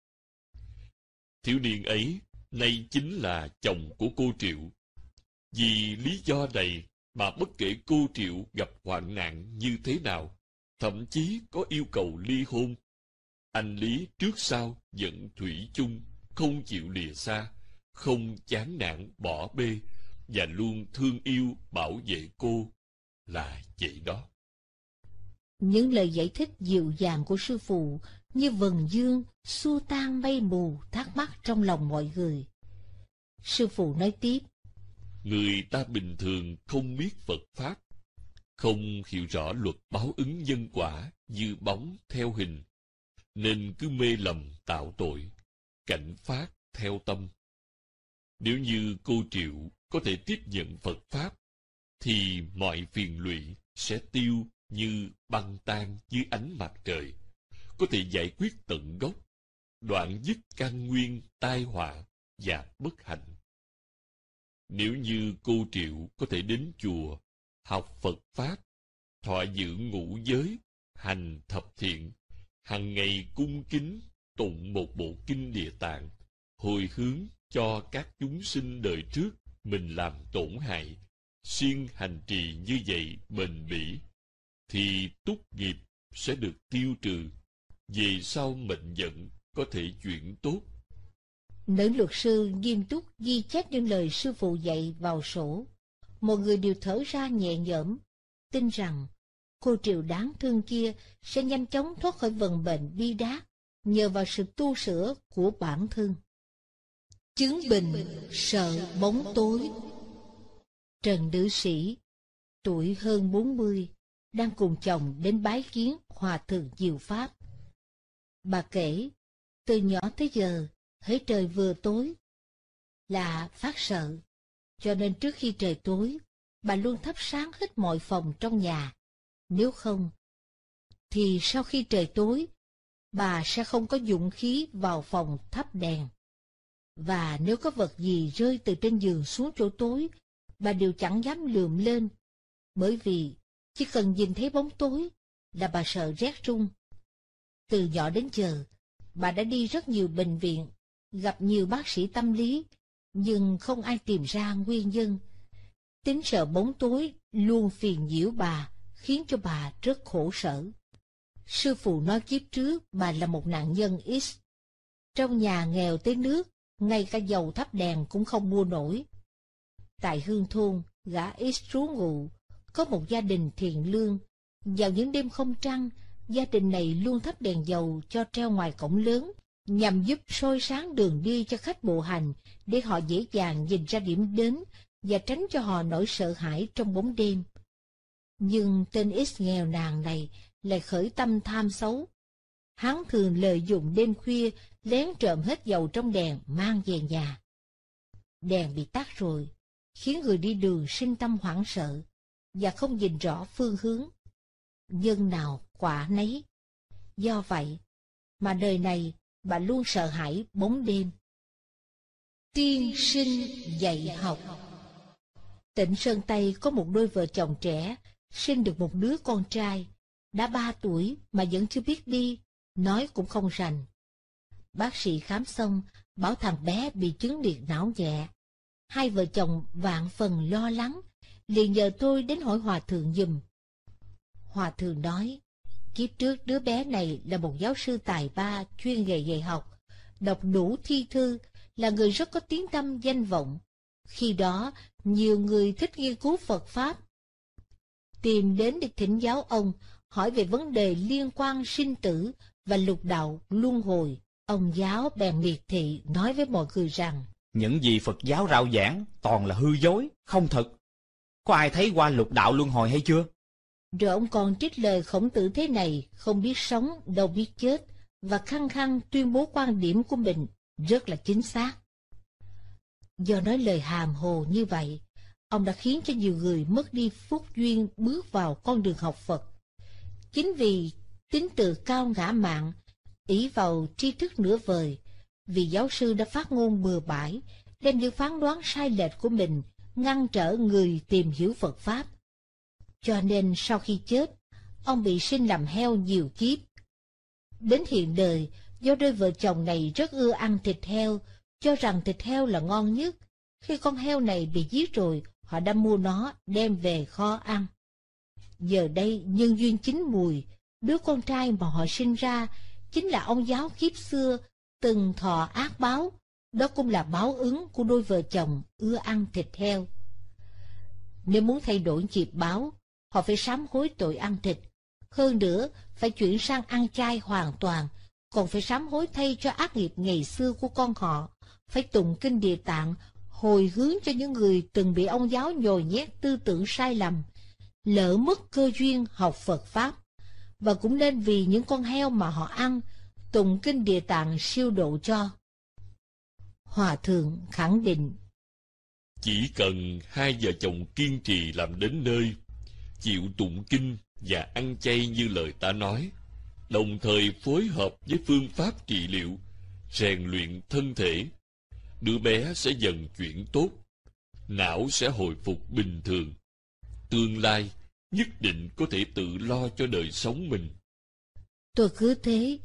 Thiếu niên ấy nay chính là chồng của cô Triệu. Vì lý do này mà bất kể cô Triệu gặp hoạn nạn như thế nào, thậm chí có yêu cầu ly hôn, anh Lý trước sau vẫn thủy chung, không chịu lìa xa, không chán nản bỏ bê và luôn thương yêu bảo vệ cô là vậy đó. Những lời giải thích dịu dàng của sư phụ như vầng dương, xua tan mây mù thắc mắc trong lòng mọi người. Sư phụ nói tiếp, Người ta bình thường không biết Phật Pháp, không hiểu rõ luật báo ứng nhân quả như bóng theo hình, nên cứ mê lầm tạo tội, cảnh phát theo tâm. Nếu như cô Triệu có thể tiếp nhận Phật Pháp, thì mọi phiền lụy sẽ tiêu như băng tan dưới ánh mặt trời có thể giải quyết tận gốc, đoạn dứt căn nguyên tai họa và bất hạnh. Nếu như cô Triệu có thể đến chùa, học Phật Pháp, thọ giữ ngũ giới, hành thập thiện, hàng ngày cung kính tụng một bộ kinh địa tạng, hồi hướng cho các chúng sinh đời trước mình làm tổn hại, siêng hành trì như vậy bền bỉ, thì túc nghiệp sẽ được tiêu trừ vì sao mệnh vận có thể chuyển tốt? Nữ luật sư nghiêm túc ghi chép những lời sư phụ dạy vào sổ. Mọi người đều thở ra nhẹ nhõm, tin rằng cô triều đáng thương kia sẽ nhanh chóng thoát khỏi vận bệnh bi đát nhờ vào sự tu sửa của bản thân. Chứng bình sợ bóng tối Trần Nữ Sĩ, tuổi hơn 40, đang cùng chồng đến bái kiến Hòa Thượng Diệu Pháp. Bà kể, từ nhỏ tới giờ, thấy trời vừa tối, là phát sợ. Cho nên trước khi trời tối, bà luôn thắp sáng hết mọi phòng trong nhà. Nếu không, thì sau khi trời tối, bà sẽ không có dũng khí vào phòng thắp đèn. Và nếu có vật gì rơi từ trên giường xuống chỗ tối, bà đều chẳng dám lượm lên. Bởi vì, chỉ cần nhìn thấy bóng tối, là bà sợ rét rung từ nhỏ đến giờ, bà đã đi rất nhiều bệnh viện, gặp nhiều bác sĩ tâm lý, nhưng không ai tìm ra nguyên nhân. Tính sợ bóng tối luôn phiền nhiễu bà, khiến cho bà rất khổ sở. Sư phụ nói kiếp trước bà là một nạn nhân X. Trong nhà nghèo tới nước, ngay cả dầu thắp đèn cũng không mua nổi. Tại hương thôn, gã X trú ngụ, có một gia đình thiện lương. Vào những đêm không trăng, gia đình này luôn thắp đèn dầu cho treo ngoài cổng lớn, nhằm giúp soi sáng đường đi cho khách bộ hành để họ dễ dàng nhìn ra điểm đến và tránh cho họ nỗi sợ hãi trong bóng đêm. Nhưng tên ít nghèo nàng này lại khởi tâm tham xấu. Hắn thường lợi dụng đêm khuya lén trộm hết dầu trong đèn mang về nhà. Đèn bị tắt rồi, khiến người đi đường sinh tâm hoảng sợ và không nhìn rõ phương hướng. Nhân nào quả nấy. Do vậy, mà đời này bà luôn sợ hãi bóng đêm. Tiên sinh dạy học Tỉnh Sơn Tây có một đôi vợ chồng trẻ, sinh được một đứa con trai, đã ba tuổi mà vẫn chưa biết đi, nói cũng không rành. Bác sĩ khám xong, bảo thằng bé bị chứng liệt não nhẹ. Hai vợ chồng vạn phần lo lắng, liền nhờ tôi đến hỏi Hòa Thượng dùm. Hòa Thượng nói, Kiếp trước đứa bé này là một giáo sư tài ba chuyên nghề dạy học, đọc đủ thi thư, là người rất có tiếng tâm danh vọng. Khi đó, nhiều người thích nghiên cứu Phật Pháp. Tìm đến để thỉnh giáo ông, hỏi về vấn đề liên quan sinh tử và lục đạo luân hồi. Ông giáo bèn miệt thị nói với mọi người rằng, Những gì Phật giáo rao giảng toàn là hư dối, không thật. Có ai thấy qua lục đạo luân hồi hay chưa? Rồi ông còn trích lời khổng tử thế này, không biết sống, đâu biết chết, và khăng khăng tuyên bố quan điểm của mình rất là chính xác. Do nói lời hàm hồ như vậy, ông đã khiến cho nhiều người mất đi phúc duyên bước vào con đường học Phật. Chính vì tính tự cao ngã mạng, ý vào tri thức nửa vời, vì giáo sư đã phát ngôn bừa bãi, đem những phán đoán sai lệch của mình ngăn trở người tìm hiểu Phật Pháp, cho nên sau khi chết, ông bị sinh làm heo nhiều kiếp. Đến hiện đời, do đôi vợ chồng này rất ưa ăn thịt heo, cho rằng thịt heo là ngon nhất. Khi con heo này bị giết rồi, họ đã mua nó đem về kho ăn. Giờ đây nhân duyên chính mùi, đứa con trai mà họ sinh ra chính là ông giáo kiếp xưa từng thọ ác báo, đó cũng là báo ứng của đôi vợ chồng ưa ăn thịt heo. Nếu muốn thay đổi nghiệp báo, họ phải sám hối tội ăn thịt. Hơn nữa, phải chuyển sang ăn chay hoàn toàn, còn phải sám hối thay cho ác nghiệp ngày xưa của con họ, phải tụng kinh địa tạng, hồi hướng cho những người từng bị ông giáo nhồi nhét tư tưởng sai lầm, lỡ mất cơ duyên học Phật Pháp, và cũng nên vì những con heo mà họ ăn, tụng kinh địa tạng siêu độ cho. Hòa Thượng khẳng định Chỉ cần hai vợ chồng kiên trì làm đến nơi chịu tụng kinh và ăn chay như lời ta nói, đồng thời phối hợp với phương pháp trị liệu, rèn luyện thân thể, đứa bé sẽ dần chuyển tốt, não sẽ hồi phục bình thường. Tương lai nhất định có thể tự lo cho đời sống mình. Tôi cứ thế,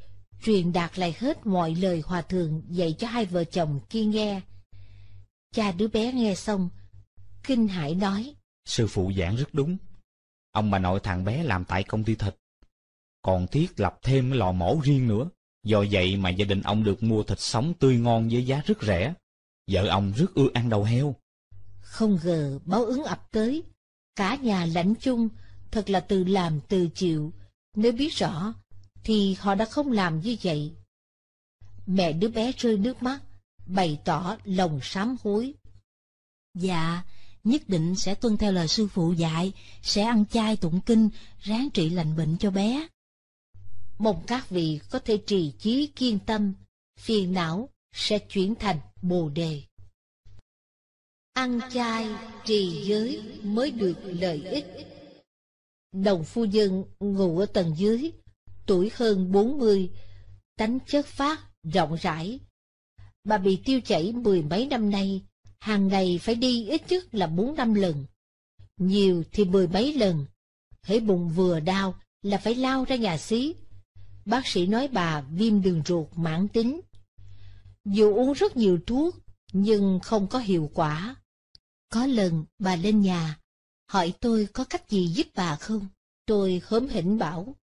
truyền đạt lại hết mọi lời hòa thượng dạy cho hai vợ chồng kia nghe. Cha đứa bé nghe xong, kinh hãi nói. Sư phụ giảng rất đúng, Ông bà nội thằng bé làm tại công ty thịt. Còn Thiết lập thêm cái lò mổ riêng nữa. Do vậy mà gia đình ông được mua thịt sống tươi ngon với giá rất rẻ. Vợ ông rất ưa ăn đầu heo. Không ngờ báo ứng ập tới. Cả nhà lãnh chung, thật là từ làm từ chịu. Nếu biết rõ, thì họ đã không làm như vậy. Mẹ đứa bé rơi nước mắt, bày tỏ lòng sám hối. Dạ, nhất định sẽ tuân theo lời sư phụ dạy, sẽ ăn chay tụng kinh, ráng trị lành bệnh cho bé. Mong các vị có thể trì chí kiên tâm, phiền não sẽ chuyển thành bồ đề. Ăn chay trì giới mới được lợi ích. Đồng phu dân ngủ ở tầng dưới, tuổi hơn 40, tánh chất phát, rộng rãi. Bà bị tiêu chảy mười mấy năm nay, hàng ngày phải đi ít nhất là bốn năm lần, nhiều thì mười mấy lần, thấy bụng vừa đau là phải lao ra nhà xí. Bác sĩ nói bà viêm đường ruột mãn tính. Dù uống rất nhiều thuốc, nhưng không có hiệu quả. Có lần bà lên nhà, hỏi tôi có cách gì giúp bà không? Tôi hớm hỉnh bảo.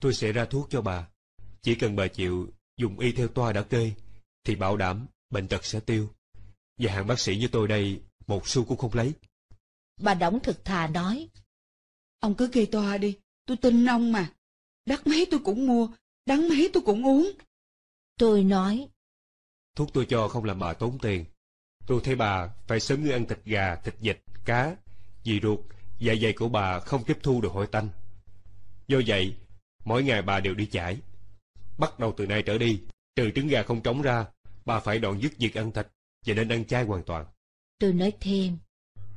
Tôi sẽ ra thuốc cho bà. Chỉ cần bà chịu dùng y theo toa đã kê, thì bảo đảm bệnh tật sẽ tiêu. Và hạng bác sĩ như tôi đây, một xu cũng không lấy. Bà Đổng thực thà nói. Ông cứ kê toa đi, tôi tin ông mà. Đắt mấy tôi cũng mua, đắng mấy tôi cũng uống. Tôi nói. Thuốc tôi cho không làm bà tốn tiền. Tôi thấy bà phải sớm ngươi ăn thịt gà, thịt vịt, cá, dì ruột, dạ dày của bà không tiếp thu được hội tanh. Do vậy, mỗi ngày bà đều đi chải. Bắt đầu từ nay trở đi, trừ trứng gà không trống ra, bà phải đoạn dứt việc ăn thịt, và nên ăn chay hoàn toàn. Tôi nói thêm.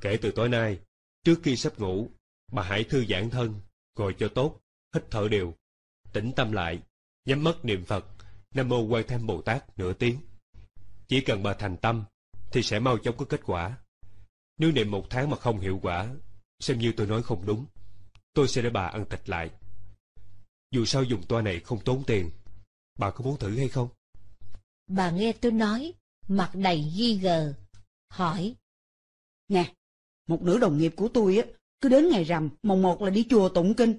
Kể từ tối nay, trước khi sắp ngủ, bà hãy thư giãn thân, ngồi cho tốt, hít thở đều, tĩnh tâm lại, nhắm mắt niệm Phật, Nam Mô Quan Tham Bồ Tát nửa tiếng. Chỉ cần bà thành tâm, thì sẽ mau chóng có kết quả. Nếu niệm một tháng mà không hiệu quả, xem như tôi nói không đúng, tôi sẽ để bà ăn thịt lại. Dù sao dùng toa này không tốn tiền, bà có muốn thử hay không? Bà nghe tôi nói, mặt đầy ghi gờ, hỏi. Nè, một nữ đồng nghiệp của tôi á, cứ đến ngày rằm, mồng một là đi chùa tụng kinh,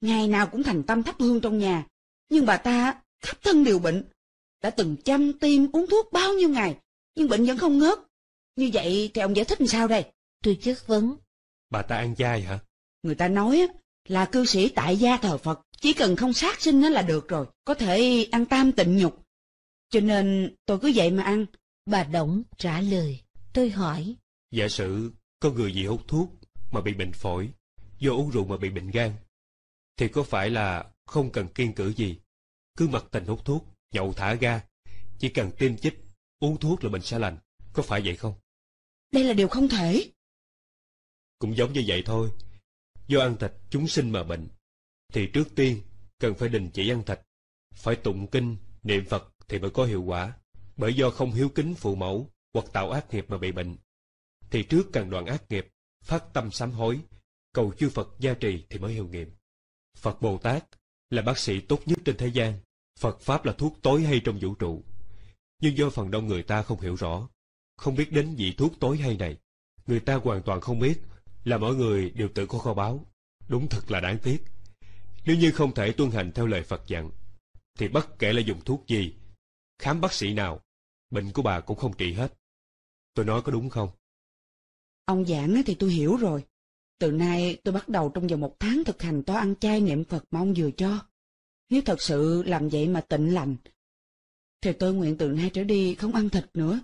ngày nào cũng thành tâm thắp hương trong nhà. Nhưng bà ta khắp thân đều bệnh, đã từng chăm tim uống thuốc bao nhiêu ngày, nhưng bệnh vẫn không ngớt. Như vậy thì ông giải thích làm sao đây? Tôi chất vấn. Bà ta ăn dai hả? Người ta nói là cư sĩ tại gia thờ Phật, chỉ cần không sát sinh là được rồi, có thể ăn tam tịnh nhục. Cho nên tôi cứ vậy mà ăn, Bà Động trả lời, tôi hỏi. Giả sử có người gì hút thuốc mà bị bệnh phổi, do uống rượu mà bị bệnh gan, thì có phải là không cần kiên cử gì, cứ mặc tình hút thuốc, nhậu thả ga, chỉ cần tiêm chích, uống thuốc là bệnh sẽ lành, có phải vậy không? Đây là điều không thể. Cũng giống như vậy thôi, do ăn thịt chúng sinh mà bệnh, thì trước tiên cần phải đình chỉ ăn thịt, phải tụng kinh, niệm Phật thì mới có hiệu quả bởi do không hiếu kính phụ mẫu hoặc tạo ác nghiệp mà bị bệnh. Thì trước cần đoạn ác nghiệp, phát tâm sám hối, cầu chư Phật gia trì thì mới hiệu nghiệm. Phật Bồ Tát là bác sĩ tốt nhất trên thế gian, Phật Pháp là thuốc tối hay trong vũ trụ. Nhưng do phần đông người ta không hiểu rõ, không biết đến vị thuốc tối hay này, người ta hoàn toàn không biết là mọi người đều tự có kho báo Đúng thật là đáng tiếc. Nếu như không thể tuân hành theo lời Phật dặn, thì bất kể là dùng thuốc gì, khám bác sĩ nào Bệnh của bà cũng không trị hết. Tôi nói có đúng không? Ông giảng thì tôi hiểu rồi. Từ nay tôi bắt đầu trong vòng một tháng thực hành to ăn chay niệm Phật mong vừa cho. Nếu thật sự làm vậy mà tịnh lành, thì tôi nguyện từ nay trở đi không ăn thịt nữa,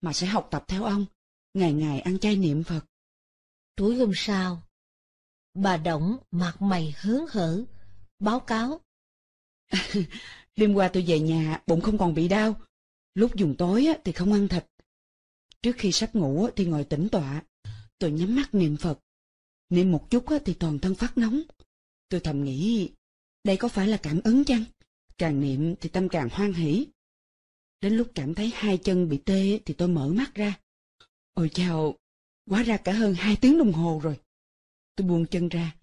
mà sẽ học tập theo ông, ngày ngày ăn chay niệm Phật. Tối hôm sau, bà Động mặt mày hớn hở, báo cáo. Đêm qua tôi về nhà, bụng không còn bị đau, Lúc dùng tối thì không ăn thịt. Trước khi sắp ngủ thì ngồi tĩnh tọa, tôi nhắm mắt niệm Phật. Niệm một chút thì toàn thân phát nóng. Tôi thầm nghĩ, đây có phải là cảm ứng chăng? Càng niệm thì tâm càng hoan hỷ. Đến lúc cảm thấy hai chân bị tê thì tôi mở mắt ra. Ôi chào, quá ra cả hơn hai tiếng đồng hồ rồi. Tôi buông chân ra,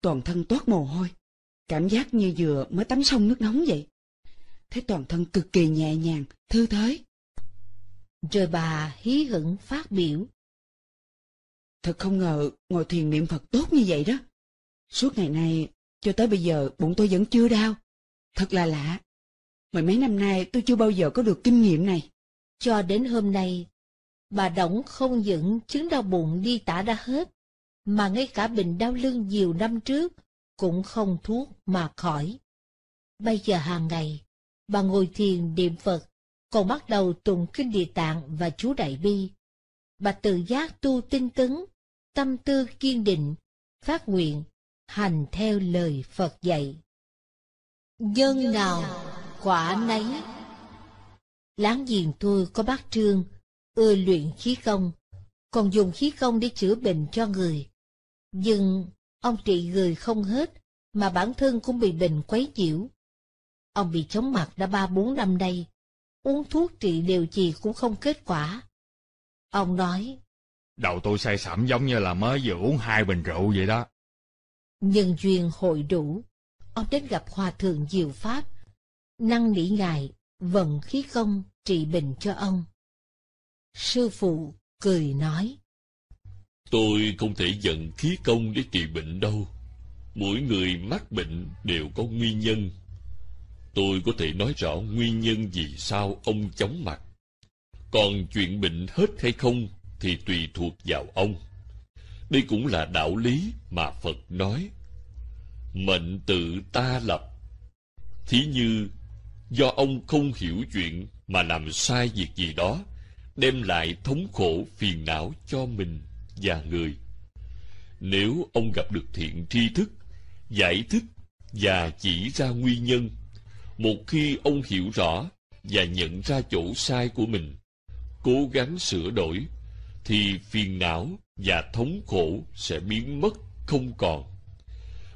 toàn thân toát mồ hôi. Cảm giác như vừa mới tắm xong nước nóng vậy thấy toàn thân cực kỳ nhẹ nhàng, thư thái. Rồi bà hí hửng phát biểu. Thật không ngờ ngồi thiền niệm Phật tốt như vậy đó. Suốt ngày nay, cho tới bây giờ bụng tôi vẫn chưa đau. Thật là lạ. Mười mấy năm nay tôi chưa bao giờ có được kinh nghiệm này. Cho đến hôm nay, bà Đổng không những chứng đau bụng đi tả đã hết, mà ngay cả bệnh đau lưng nhiều năm trước cũng không thuốc mà khỏi. Bây giờ hàng ngày, và ngồi thiền niệm Phật, còn bắt đầu tụng kinh địa tạng và chú đại bi. Bà tự giác tu tinh tấn, tâm tư kiên định, phát nguyện, hành theo lời Phật dạy. Nhân nào, quả nấy. Láng giềng tôi có bác trương, ưa luyện khí công, còn dùng khí công để chữa bệnh cho người. Nhưng ông trị người không hết, mà bản thân cũng bị bệnh quấy nhiễu. Ông bị chóng mặt đã ba bốn năm đây, uống thuốc trị điều gì cũng không kết quả. Ông nói, Đầu tôi say sẩm giống như là mới vừa uống hai bình rượu vậy đó. Nhân duyên hội đủ, ông đến gặp Hòa Thượng Diệu Pháp, năng nỉ ngài, vận khí công trị bệnh cho ông. Sư phụ cười nói, Tôi không thể dần khí công để trị bệnh đâu. Mỗi người mắc bệnh đều có nguyên nhân tôi có thể nói rõ nguyên nhân vì sao ông chóng mặt. Còn chuyện bệnh hết hay không thì tùy thuộc vào ông. Đây cũng là đạo lý mà Phật nói. Mệnh tự ta lập. Thí như, do ông không hiểu chuyện mà làm sai việc gì đó, đem lại thống khổ phiền não cho mình và người. Nếu ông gặp được thiện tri thức, giải thích và chỉ ra nguyên nhân một khi ông hiểu rõ và nhận ra chỗ sai của mình, cố gắng sửa đổi, thì phiền não và thống khổ sẽ biến mất không còn.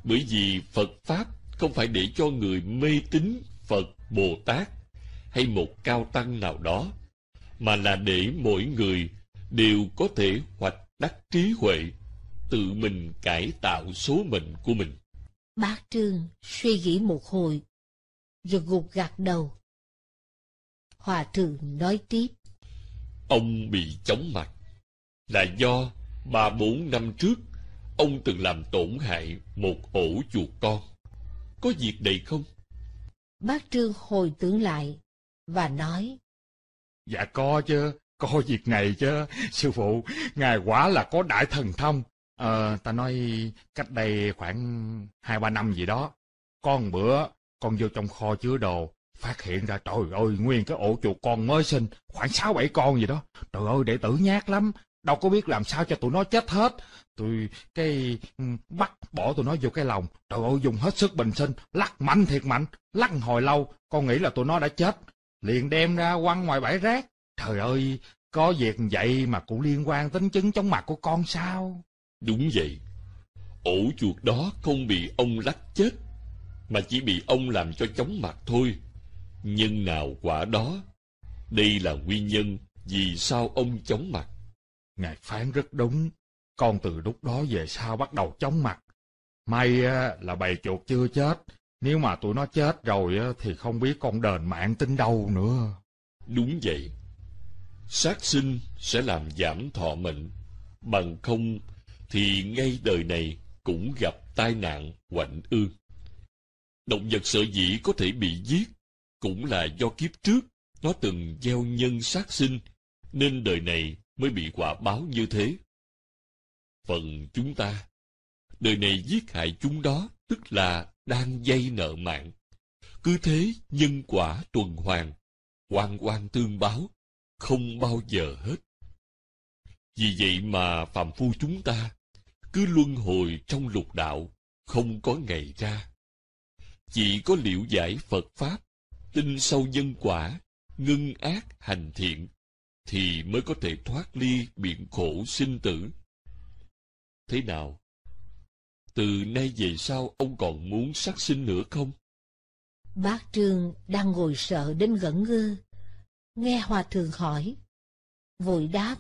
Bởi vì Phật Pháp không phải để cho người mê tín Phật, Bồ Tát hay một cao tăng nào đó, mà là để mỗi người đều có thể hoạch đắc trí huệ, tự mình cải tạo số mệnh của mình. Bác Trương suy nghĩ một hồi rồi gục gạt đầu. Hòa thượng nói tiếp. Ông bị chóng mặt là do ba bốn năm trước ông từng làm tổn hại một ổ chuột con. Có việc này không? Bác Trương hồi tưởng lại và nói. Dạ có chứ, có việc này chứ. Sư phụ, ngài quả là có đại thần thông. Ờ, ta nói cách đây khoảng hai ba năm gì đó. Con bữa con vô trong kho chứa đồ, phát hiện ra trời ơi, nguyên cái ổ chuột con mới sinh, khoảng sáu bảy con gì đó. Trời ơi, đệ tử nhát lắm, đâu có biết làm sao cho tụi nó chết hết. tụi cái ừ, bắt bỏ tụi nó vô cái lồng trời ơi dùng hết sức bình sinh, lắc mạnh thiệt mạnh, lắc hồi lâu, con nghĩ là tụi nó đã chết. Liền đem ra quăng ngoài bãi rác. Trời ơi, có việc vậy mà cũng liên quan tính chứng chống mặt của con sao? Đúng vậy, ổ chuột đó không bị ông lắc chết mà chỉ bị ông làm cho chóng mặt thôi. Nhưng nào quả đó, đây là nguyên nhân vì sao ông chóng mặt. Ngài phán rất đúng, con từ lúc đó về sau bắt đầu chóng mặt. May là bầy chuột chưa chết, nếu mà tụi nó chết rồi thì không biết con đền mạng tính đâu nữa. Đúng vậy. Sát sinh sẽ làm giảm thọ mệnh, bằng không thì ngay đời này cũng gặp tai nạn quạnh ương. Động vật sợ dĩ có thể bị giết, cũng là do kiếp trước, nó từng gieo nhân sát sinh, nên đời này mới bị quả báo như thế. Phần chúng ta, đời này giết hại chúng đó, tức là đang dây nợ mạng. Cứ thế nhân quả tuần hoàn, quan quan tương báo, không bao giờ hết. Vì vậy mà phàm phu chúng ta cứ luân hồi trong lục đạo, không có ngày ra chỉ có liệu giải Phật Pháp, tin sâu nhân quả, ngưng ác hành thiện, thì mới có thể thoát ly biện khổ sinh tử. Thế nào? Từ nay về sau ông còn muốn sát sinh nữa không? Bác Trương đang ngồi sợ đến gẫn ngơ, nghe Hòa Thượng hỏi, vội đáp.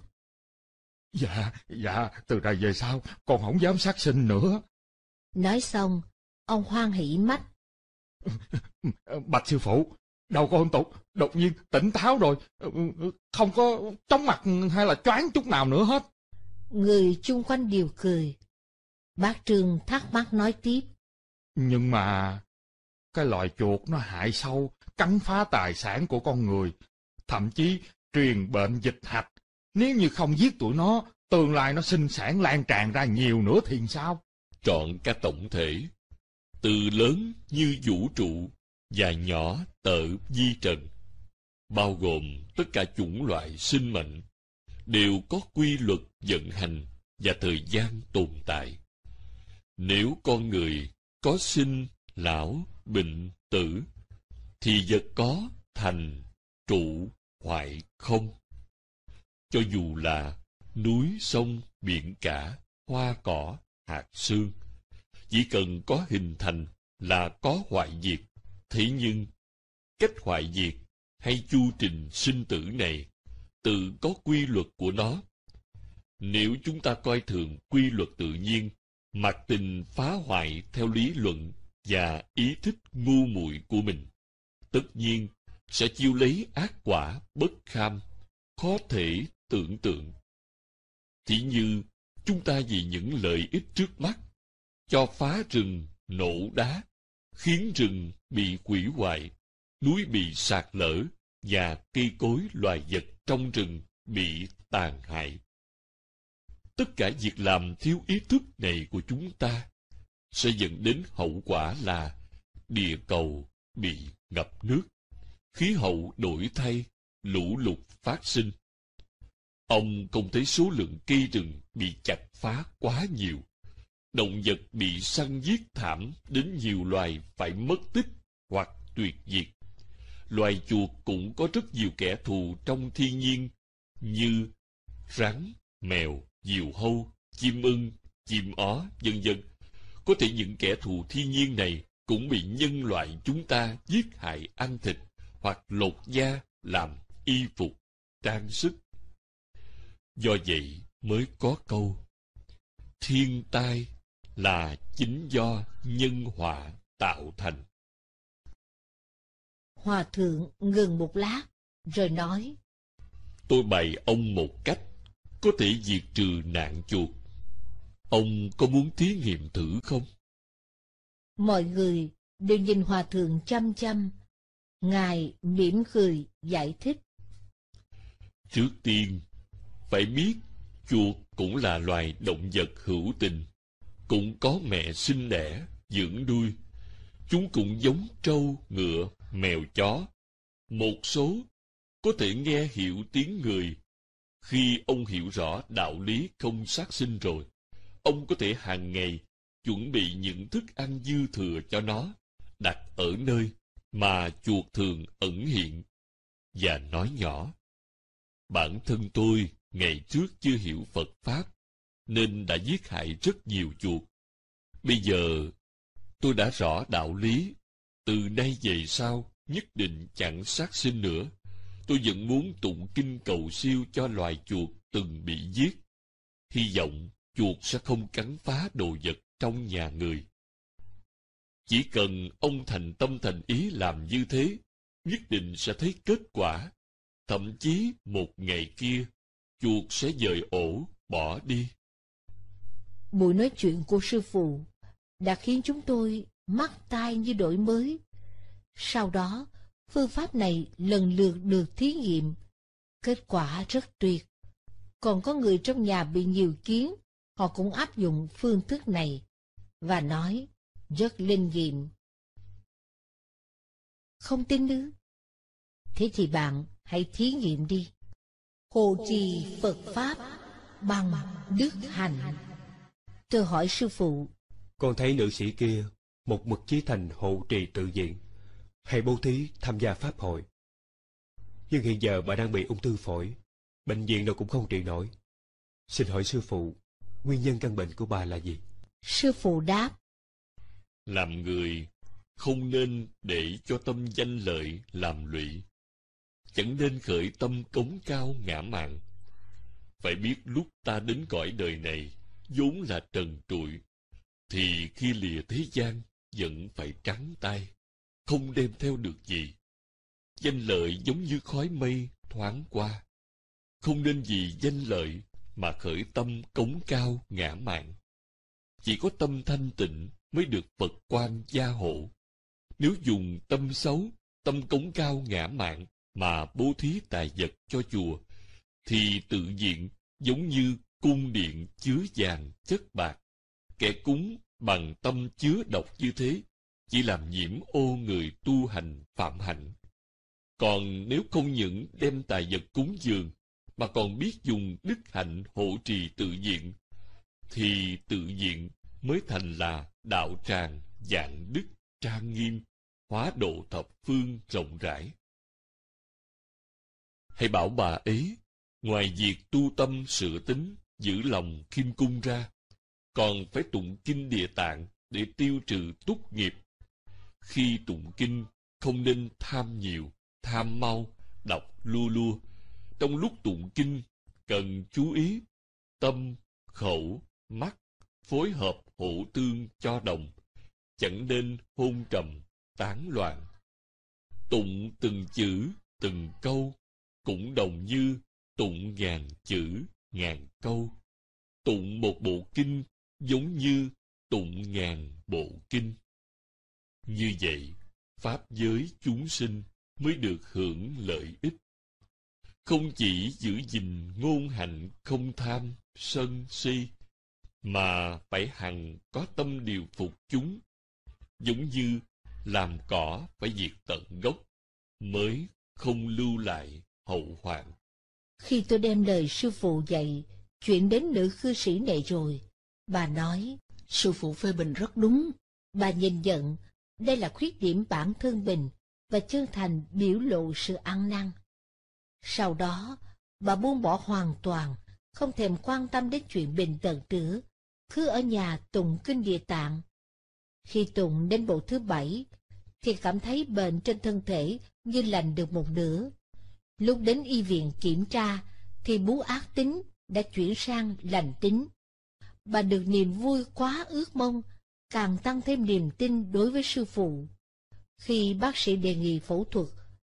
Dạ, dạ, từ nay về sau còn không dám sát sinh nữa. Nói xong, ông hoan hỷ mắt Bạch sư phụ, đầu con tục, đột nhiên tỉnh táo rồi, không có chóng mặt hay là choáng chút nào nữa hết. Người chung quanh đều cười. Bác Trương thắc mắc nói tiếp. Nhưng mà, cái loài chuột nó hại sâu, cắn phá tài sản của con người, thậm chí truyền bệnh dịch hạch. Nếu như không giết tụi nó, tương lai nó sinh sản lan tràn ra nhiều nữa thì sao? Chọn cái tổng thể, từ lớn như vũ trụ và nhỏ tợ di trần, bao gồm tất cả chủng loại sinh mệnh, đều có quy luật vận hành và thời gian tồn tại. Nếu con người có sinh, lão, bệnh, tử, thì vật có thành, trụ, hoại, không. Cho dù là núi, sông, biển cả, hoa cỏ, hạt xương, chỉ cần có hình thành là có hoại diệt. Thế nhưng, cách hoại diệt hay chu trình sinh tử này tự có quy luật của nó. Nếu chúng ta coi thường quy luật tự nhiên, mặc tình phá hoại theo lý luận và ý thích ngu muội của mình, tất nhiên sẽ chiêu lấy ác quả bất kham, khó thể tưởng tượng. Chỉ như chúng ta vì những lợi ích trước mắt cho phá rừng, nổ đá, khiến rừng bị quỷ hoại, núi bị sạt lở và cây cối loài vật trong rừng bị tàn hại. Tất cả việc làm thiếu ý thức này của chúng ta sẽ dẫn đến hậu quả là địa cầu bị ngập nước, khí hậu đổi thay, lũ lụt phát sinh. Ông không thấy số lượng cây rừng bị chặt phá quá nhiều động vật bị săn giết thảm đến nhiều loài phải mất tích hoặc tuyệt diệt. Loài chuột cũng có rất nhiều kẻ thù trong thiên nhiên như rắn, mèo, diều hâu, chim ưng, chim ó, vân vân. Có thể những kẻ thù thiên nhiên này cũng bị nhân loại chúng ta giết hại ăn thịt hoặc lột da làm y phục, trang sức. Do vậy mới có câu thiên tai là chính do nhân họa tạo thành. Hòa thượng ngừng một lát, rồi nói. Tôi bày ông một cách, có thể diệt trừ nạn chuột. Ông có muốn thí nghiệm thử không? Mọi người đều nhìn Hòa thượng chăm chăm. Ngài mỉm cười giải thích. Trước tiên, phải biết chuột cũng là loài động vật hữu tình cũng có mẹ sinh đẻ, dưỡng nuôi. Chúng cũng giống trâu, ngựa, mèo chó. Một số có thể nghe hiểu tiếng người. Khi ông hiểu rõ đạo lý không sát sinh rồi, ông có thể hàng ngày chuẩn bị những thức ăn dư thừa cho nó, đặt ở nơi mà chuột thường ẩn hiện, và nói nhỏ. Bản thân tôi ngày trước chưa hiểu Phật Pháp, nên đã giết hại rất nhiều chuột. Bây giờ, tôi đã rõ đạo lý. Từ nay về sau, nhất định chẳng sát sinh nữa. Tôi vẫn muốn tụng kinh cầu siêu cho loài chuột từng bị giết. Hy vọng chuột sẽ không cắn phá đồ vật trong nhà người. Chỉ cần ông thành tâm thành ý làm như thế, nhất định sẽ thấy kết quả. Thậm chí một ngày kia, chuột sẽ dời ổ, bỏ đi. Buổi nói chuyện của sư phụ đã khiến chúng tôi mắt tai như đổi mới. Sau đó, phương pháp này lần lượt được thí nghiệm. Kết quả rất tuyệt. Còn có người trong nhà bị nhiều kiến, họ cũng áp dụng phương thức này và nói rất linh nghiệm. Không tin nữa. Thế thì bạn hãy thí nghiệm đi. Hộ trì Phật Pháp bằng đức hạnh. Tôi hỏi sư phụ. Con thấy nữ sĩ kia, một mực chí thành hộ trì tự diện. hay bố thí tham gia pháp hội. Nhưng hiện giờ bà đang bị ung thư phổi. Bệnh viện nào cũng không trị nổi. Xin hỏi sư phụ, nguyên nhân căn bệnh của bà là gì? Sư phụ đáp. Làm người không nên để cho tâm danh lợi làm lụy. Chẳng nên khởi tâm cống cao ngã mạn Phải biết lúc ta đến cõi đời này vốn là trần trụi, thì khi lìa thế gian vẫn phải trắng tay, không đem theo được gì. Danh lợi giống như khói mây thoáng qua, không nên vì danh lợi mà khởi tâm cống cao ngã mạn. Chỉ có tâm thanh tịnh mới được Phật quan gia hộ. Nếu dùng tâm xấu, tâm cống cao ngã mạn mà bố thí tài vật cho chùa, thì tự diện giống như cung điện chứa vàng chất bạc kẻ cúng bằng tâm chứa độc như thế chỉ làm nhiễm ô người tu hành phạm hạnh còn nếu không những đem tài vật cúng dường mà còn biết dùng đức hạnh hộ trì tự diện thì tự diện mới thành là đạo tràng dạng đức trang nghiêm hóa độ thập phương rộng rãi hãy bảo bà ấy ngoài việc tu tâm sửa tính giữ lòng kim cung ra, còn phải tụng kinh địa tạng để tiêu trừ túc nghiệp. Khi tụng kinh, không nên tham nhiều, tham mau, đọc lua lua. Trong lúc tụng kinh, cần chú ý tâm, khẩu, mắt phối hợp hộ tương cho đồng, chẳng nên hôn trầm, tán loạn. Tụng từng chữ, từng câu, cũng đồng như tụng ngàn chữ, ngàn câu. Tụng một bộ kinh giống như tụng ngàn bộ kinh. Như vậy, Pháp giới chúng sinh mới được hưởng lợi ích. Không chỉ giữ gìn ngôn hạnh không tham, sân, si, mà phải hằng có tâm điều phục chúng, giống như làm cỏ phải diệt tận gốc, mới không lưu lại hậu hoạn. Khi tôi đem lời sư phụ dạy, chuyển đến nữ cư sĩ này rồi, bà nói, sư phụ phê bình rất đúng. Bà nhìn nhận, đây là khuyết điểm bản thân mình, và chân thành biểu lộ sự ăn năn. Sau đó, bà buông bỏ hoàn toàn, không thèm quan tâm đến chuyện bình tần tử cứ ở nhà tụng kinh địa tạng. Khi tụng đến bộ thứ bảy, thì cảm thấy bệnh trên thân thể như lành được một nửa. Lúc đến y viện kiểm tra, thì bú ác tính đã chuyển sang lành tính. Bà được niềm vui quá ước mong, càng tăng thêm niềm tin đối với sư phụ. Khi bác sĩ đề nghị phẫu thuật,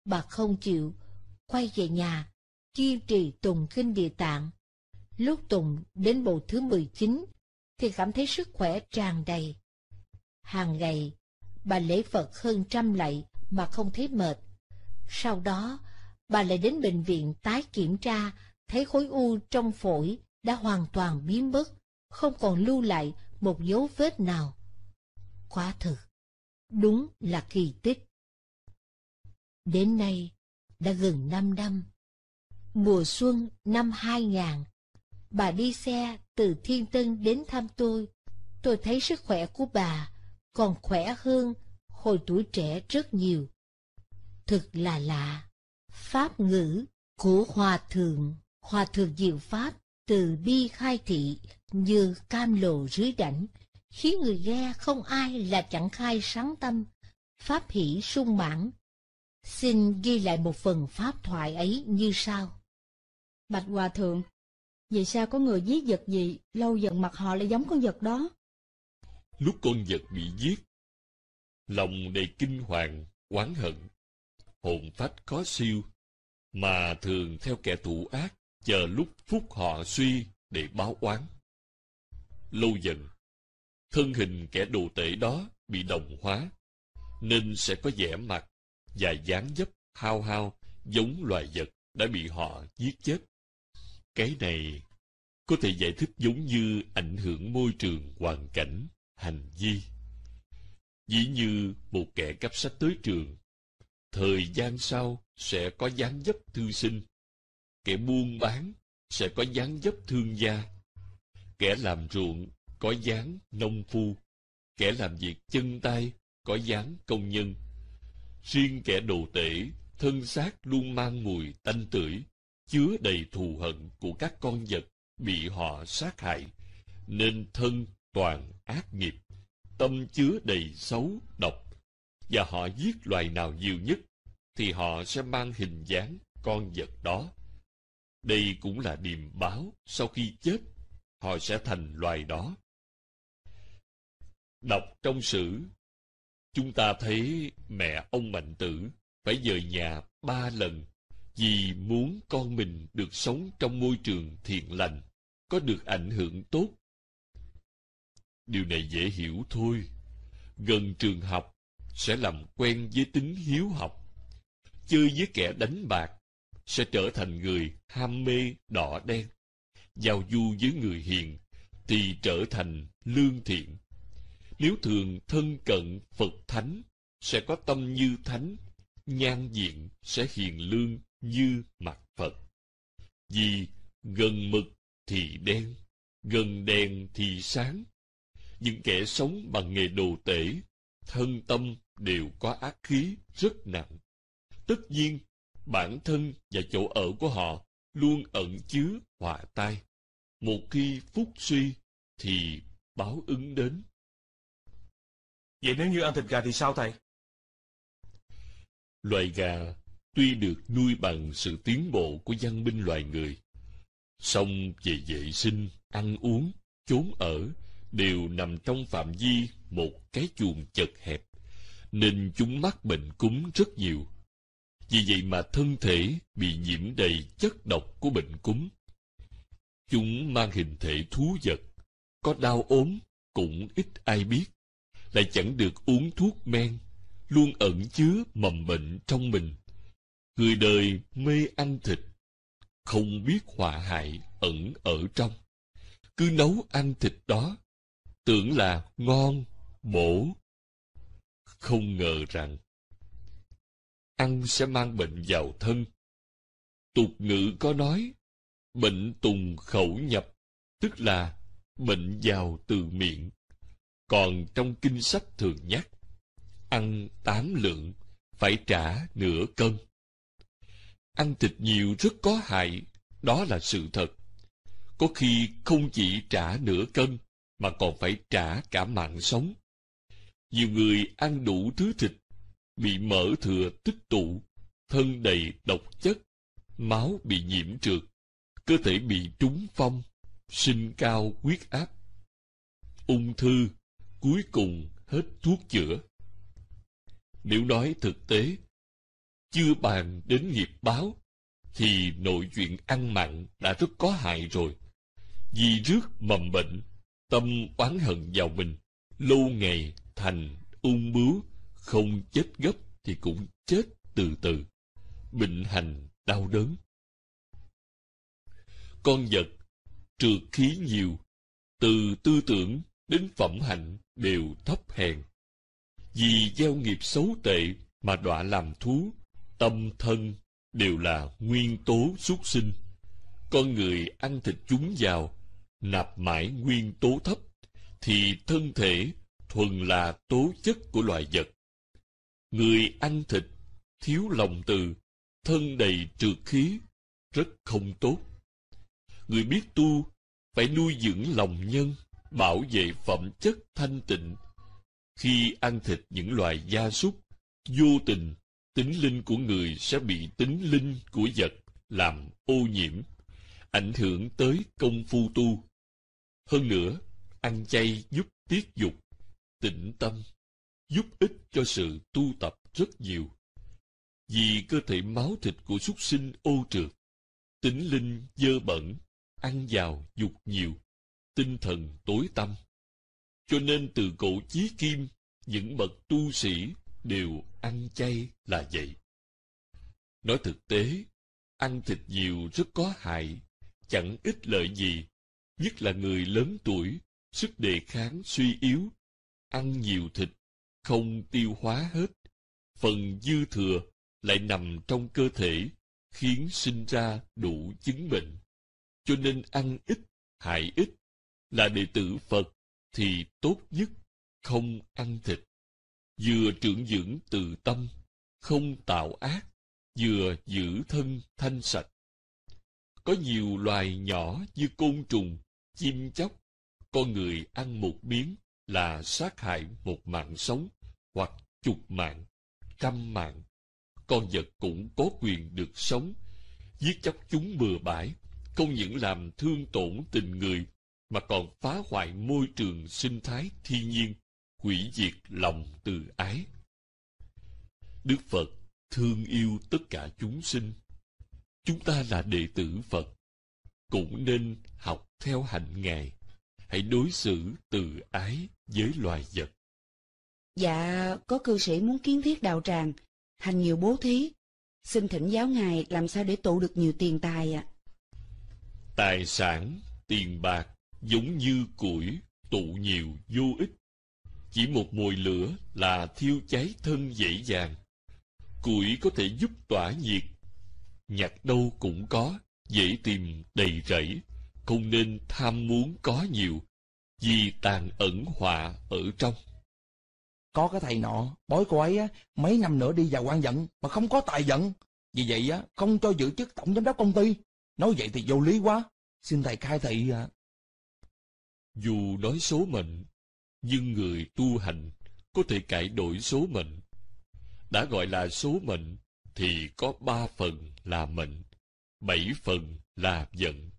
bà không chịu, quay về nhà, kiên trì tùng kinh địa tạng. Lúc tùng đến bộ thứ 19, thì cảm thấy sức khỏe tràn đầy. Hàng ngày, bà lễ Phật hơn trăm lạy mà không thấy mệt. Sau đó, bà lại đến bệnh viện tái kiểm tra, thấy khối u trong phổi đã hoàn toàn biến mất, không còn lưu lại một dấu vết nào. Quá thực, đúng là kỳ tích. Đến nay, đã gần 5 năm. Mùa xuân năm 2000, bà đi xe từ Thiên Tân đến thăm tôi. Tôi thấy sức khỏe của bà còn khỏe hơn hồi tuổi trẻ rất nhiều. Thực là lạ. Pháp ngữ của Hòa Thượng, Hòa Thượng Diệu Pháp từ bi khai thị như cam lồ rưới đảnh, khiến người nghe không ai là chẳng khai sáng tâm, pháp hỷ sung mãn. Xin ghi lại một phần pháp thoại ấy như sau. Bạch Hòa Thượng, vì sao có người giết vật gì lâu dần mặt họ lại giống con vật đó? Lúc con vật bị giết, lòng đầy kinh hoàng, oán hận, hồn phách khó siêu, mà thường theo kẻ thủ ác, chờ lúc phúc họ suy để báo oán. Lâu dần, thân hình kẻ đồ tể đó bị đồng hóa, nên sẽ có vẻ mặt và dáng dấp hao hao giống loài vật đã bị họ giết chết. Cái này có thể giải thích giống như ảnh hưởng môi trường hoàn cảnh, hành vi. Dĩ như một kẻ cắp sách tới trường thời gian sau sẽ có dáng dấp thư sinh kẻ buôn bán sẽ có dáng dấp thương gia kẻ làm ruộng có dáng nông phu kẻ làm việc chân tay có dáng công nhân riêng kẻ đồ tể thân xác luôn mang mùi tanh tưởi chứa đầy thù hận của các con vật bị họ sát hại nên thân toàn ác nghiệp tâm chứa đầy xấu độc và họ giết loài nào nhiều nhất, thì họ sẽ mang hình dáng con vật đó. Đây cũng là điềm báo sau khi chết, họ sẽ thành loài đó. Đọc trong sử, chúng ta thấy mẹ ông Mạnh Tử phải rời nhà ba lần vì muốn con mình được sống trong môi trường thiện lành, có được ảnh hưởng tốt. Điều này dễ hiểu thôi. Gần trường học sẽ làm quen với tính hiếu học chơi với kẻ đánh bạc sẽ trở thành người ham mê đỏ đen giao du với người hiền thì trở thành lương thiện nếu thường thân cận phật thánh sẽ có tâm như thánh nhan diện sẽ hiền lương như mặt phật vì gần mực thì đen gần đèn thì sáng những kẻ sống bằng nghề đồ tể thân tâm đều có ác khí rất nặng. Tất nhiên, bản thân và chỗ ở của họ luôn ẩn chứa hòa tai. Một khi phúc suy, thì báo ứng đến. Vậy nếu như ăn thịt gà thì sao thầy? Loài gà tuy được nuôi bằng sự tiến bộ của văn minh loài người, song về vệ sinh, ăn uống, chốn ở đều nằm trong phạm vi một cái chuồng chật hẹp nên chúng mắc bệnh cúm rất nhiều. Vì vậy mà thân thể bị nhiễm đầy chất độc của bệnh cúm. Chúng mang hình thể thú vật, có đau ốm cũng ít ai biết, lại chẳng được uống thuốc men, luôn ẩn chứa mầm bệnh trong mình. Người đời mê ăn thịt, không biết họa hại ẩn ở trong. Cứ nấu ăn thịt đó, tưởng là ngon, bổ, không ngờ rằng ăn sẽ mang bệnh vào thân. Tục ngữ có nói, bệnh tùng khẩu nhập, tức là bệnh vào từ miệng. Còn trong kinh sách thường nhắc, ăn tám lượng, phải trả nửa cân. Ăn thịt nhiều rất có hại, đó là sự thật. Có khi không chỉ trả nửa cân, mà còn phải trả cả mạng sống nhiều người ăn đủ thứ thịt, bị mỡ thừa tích tụ, thân đầy độc chất, máu bị nhiễm trượt, cơ thể bị trúng phong, sinh cao huyết áp, ung thư, cuối cùng hết thuốc chữa. Nếu nói thực tế, chưa bàn đến nghiệp báo, thì nội chuyện ăn mặn đã rất có hại rồi. Vì rước mầm bệnh, tâm oán hận vào mình, lâu ngày thành ung bướu không chết gấp thì cũng chết từ từ bệnh hành đau đớn con vật trượt khí nhiều từ tư tưởng đến phẩm hạnh đều thấp hèn vì gieo nghiệp xấu tệ mà đọa làm thú tâm thân đều là nguyên tố xuất sinh con người ăn thịt chúng vào nạp mãi nguyên tố thấp thì thân thể thuần là tố chất của loài vật. Người ăn thịt, thiếu lòng từ, thân đầy trượt khí, rất không tốt. Người biết tu, phải nuôi dưỡng lòng nhân, bảo vệ phẩm chất thanh tịnh. Khi ăn thịt những loài gia súc, vô tình, tính linh của người sẽ bị tính linh của vật làm ô nhiễm, ảnh hưởng tới công phu tu. Hơn nữa, ăn chay giúp tiết dục, tịnh tâm giúp ích cho sự tu tập rất nhiều vì cơ thể máu thịt của súc sinh ô trượt tính linh dơ bẩn ăn vào dục nhiều tinh thần tối tâm cho nên từ cổ chí kim những bậc tu sĩ đều ăn chay là vậy nói thực tế ăn thịt nhiều rất có hại chẳng ích lợi gì nhất là người lớn tuổi sức đề kháng suy yếu ăn nhiều thịt, không tiêu hóa hết. Phần dư thừa lại nằm trong cơ thể, khiến sinh ra đủ chứng bệnh. Cho nên ăn ít, hại ít, là đệ tử Phật thì tốt nhất không ăn thịt. Vừa trưởng dưỡng từ tâm, không tạo ác, vừa giữ thân thanh sạch. Có nhiều loài nhỏ như côn trùng, chim chóc, con người ăn một miếng là sát hại một mạng sống hoặc chục mạng, trăm mạng. Con vật cũng có quyền được sống, giết chóc chúng bừa bãi, không những làm thương tổn tình người mà còn phá hoại môi trường sinh thái thiên nhiên, hủy diệt lòng từ ái. Đức Phật thương yêu tất cả chúng sinh. Chúng ta là đệ tử Phật, cũng nên học theo hạnh Ngài. Hãy đối xử từ ái với loài vật. Dạ, có cư sĩ muốn kiến thiết đạo tràng, hành nhiều bố thí. Xin thỉnh giáo ngài làm sao để tụ được nhiều tiền tài ạ. À? Tài sản, tiền bạc, giống như củi, tụ nhiều vô ích. Chỉ một mồi lửa là thiêu cháy thân dễ dàng. Củi có thể giúp tỏa nhiệt. Nhặt đâu cũng có, dễ tìm đầy rẫy, không nên tham muốn có nhiều, vì tàn ẩn họa ở trong. Có cái thầy nọ, bói cô ấy á, mấy năm nữa đi vào quan giận mà không có tài giận Vì vậy á, không cho giữ chức tổng giám đốc công ty. Nói vậy thì vô lý quá. Xin thầy khai thị À. Dù nói số mệnh, nhưng người tu hành có thể cải đổi số mệnh. Đã gọi là số mệnh thì có ba phần là mệnh, bảy phần là giận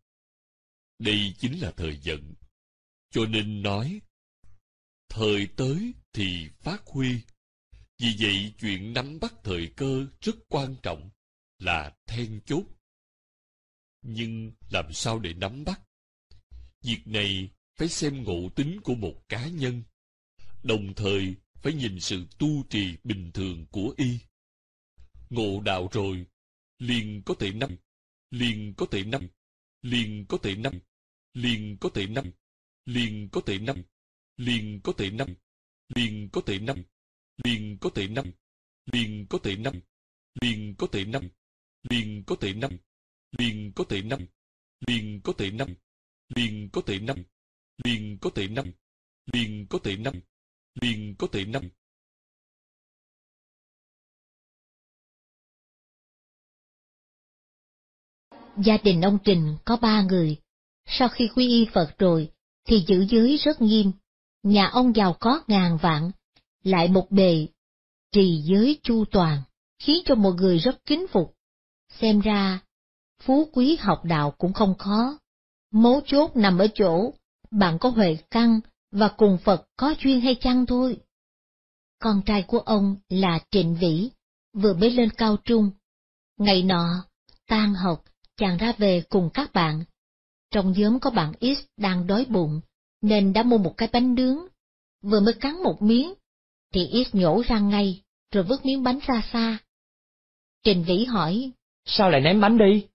Đây chính là thời giận cho nên nói, thời tới thì phát huy. Vì vậy chuyện nắm bắt thời cơ rất quan trọng, là then chốt. Nhưng làm sao để nắm bắt? Việc này phải xem ngộ tính của một cá nhân, đồng thời phải nhìn sự tu trì bình thường của y. Ngộ đạo rồi, liền có thể nắm, liền có thể nắm, liền có thể nắm, liền có thể nắm, liền có thể năm liền có thể năm liền có thể năm liền có thể năm liền có thể năm liền có thể năm liền có thể năm liền có thể năm liền có thể năm liền có thể năm liền có thể năm liền có thể năm liền có thể năm gia đình ông Trình có ba người. Sau khi quy y Phật rồi, thì giữ dưới rất nghiêm, nhà ông giàu có ngàn vạn, lại một bề trì giới chu toàn, khiến cho một người rất kính phục. Xem ra, phú quý học đạo cũng không khó. Mấu chốt nằm ở chỗ, bạn có huệ căn và cùng Phật có duyên hay chăng thôi. Con trai của ông là Trịnh Vĩ, vừa mới lên cao trung. Ngày nọ, tan học, chàng ra về cùng các bạn, trong nhóm có bạn X đang đói bụng, nên đã mua một cái bánh nướng. Vừa mới cắn một miếng, thì X nhổ răng ngay, rồi vứt miếng bánh ra xa. Trình Vĩ hỏi, Sao lại ném bánh đi?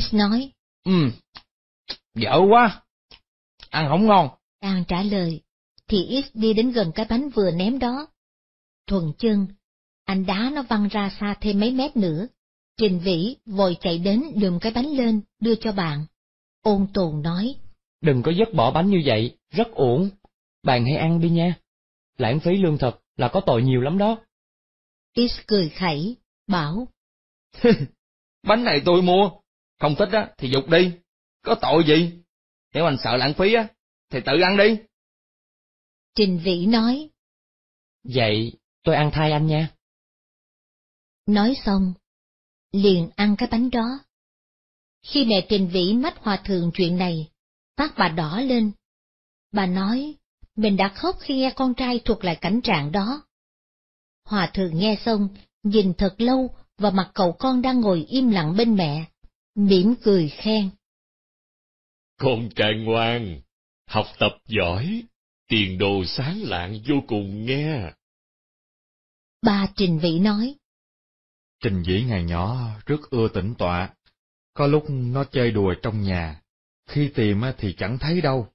X nói, Ừ, dở quá, ăn không ngon. Đang trả lời, thì X đi đến gần cái bánh vừa ném đó. Thuần chân, anh đá nó văng ra xa thêm mấy mét nữa. Trình Vĩ vội chạy đến lườm cái bánh lên, đưa cho bạn. Ôn tồn nói. Đừng có dứt bỏ bánh như vậy, rất uổng. Bạn hãy ăn đi nha. Lãng phí lương thực là có tội nhiều lắm đó. Is cười khẩy, bảo. bánh này tôi mua, không thích á thì dục đi, có tội gì? Nếu anh sợ lãng phí á, thì tự ăn đi. Trình Vĩ nói. Vậy tôi ăn thay anh nha. Nói xong, liền ăn cái bánh đó. Khi mẹ Trình Vĩ mách hòa thượng chuyện này, mắt bà đỏ lên. Bà nói, mình đã khóc khi nghe con trai thuộc lại cảnh trạng đó. Hòa thượng nghe xong, nhìn thật lâu và mặt cậu con đang ngồi im lặng bên mẹ, mỉm cười khen. Con trai ngoan, học tập giỏi, tiền đồ sáng lạng vô cùng nghe. Ba Trình Vĩ nói. Trình Vĩ ngày nhỏ rất ưa tỉnh tọa, có lúc nó chơi đùa trong nhà, khi tìm thì chẳng thấy đâu,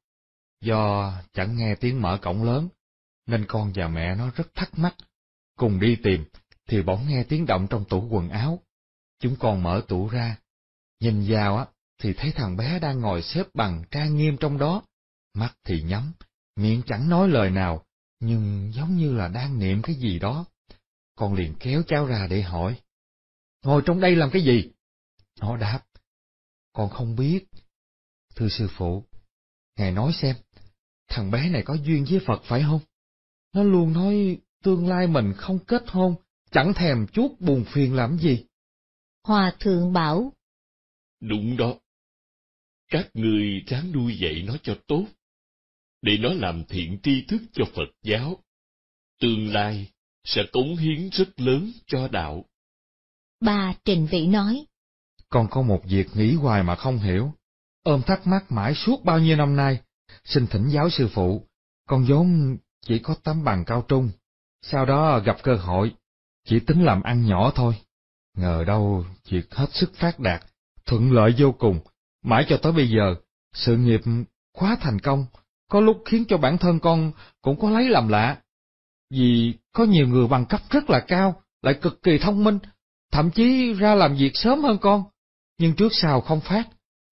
do chẳng nghe tiếng mở cổng lớn, nên con và mẹ nó rất thắc mắc. Cùng đi tìm, thì bỗng nghe tiếng động trong tủ quần áo. Chúng con mở tủ ra, nhìn vào á, thì thấy thằng bé đang ngồi xếp bằng trang nghiêm trong đó, mắt thì nhắm, miệng chẳng nói lời nào, nhưng giống như là đang niệm cái gì đó. Con liền kéo cháu ra để hỏi. Ngồi trong đây làm cái gì? Nó đáp, con không biết. Thưa sư phụ, Ngài nói xem, thằng bé này có duyên với Phật phải không? Nó luôn nói tương lai mình không kết hôn, chẳng thèm chút buồn phiền làm gì. Hòa thượng bảo. Đúng đó. Các người ráng nuôi dạy nó cho tốt, để nó làm thiện tri thức cho Phật giáo. Tương lai sẽ cống hiến rất lớn cho đạo. Bà Trình Vĩ nói con có một việc nghĩ hoài mà không hiểu, ôm thắc mắc mãi suốt bao nhiêu năm nay, xin thỉnh giáo sư phụ, con vốn chỉ có tấm bằng cao trung, sau đó gặp cơ hội, chỉ tính làm ăn nhỏ thôi. Ngờ đâu việc hết sức phát đạt, thuận lợi vô cùng, mãi cho tới bây giờ, sự nghiệp quá thành công, có lúc khiến cho bản thân con cũng có lấy làm lạ. Vì có nhiều người bằng cấp rất là cao, lại cực kỳ thông minh, thậm chí ra làm việc sớm hơn con, nhưng trước sau không phát,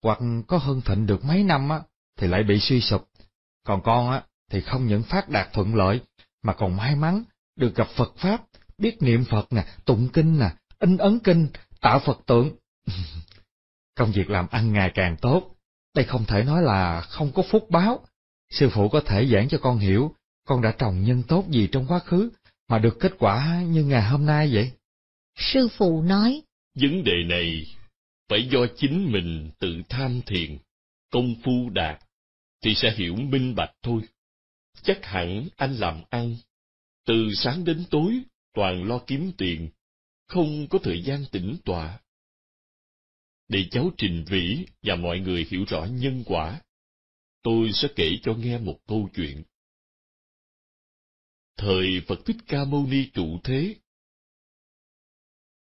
hoặc có hơn thịnh được mấy năm á, thì lại bị suy sụp. Còn con á, thì không những phát đạt thuận lợi, mà còn may mắn, được gặp Phật Pháp, biết niệm Phật nè, tụng kinh nè, in ấn kinh, tạo Phật tượng. Công việc làm ăn ngày càng tốt, đây không thể nói là không có phúc báo. Sư phụ có thể giảng cho con hiểu, con đã trồng nhân tốt gì trong quá khứ, mà được kết quả như ngày hôm nay vậy? Sư phụ nói, Vấn đề này phải do chính mình tự tham thiền, công phu đạt, thì sẽ hiểu minh bạch thôi. Chắc hẳn anh làm ăn, từ sáng đến tối toàn lo kiếm tiền, không có thời gian tĩnh tọa. Để cháu Trình Vĩ và mọi người hiểu rõ nhân quả, tôi sẽ kể cho nghe một câu chuyện. Thời Phật Thích Ca Mâu Ni trụ thế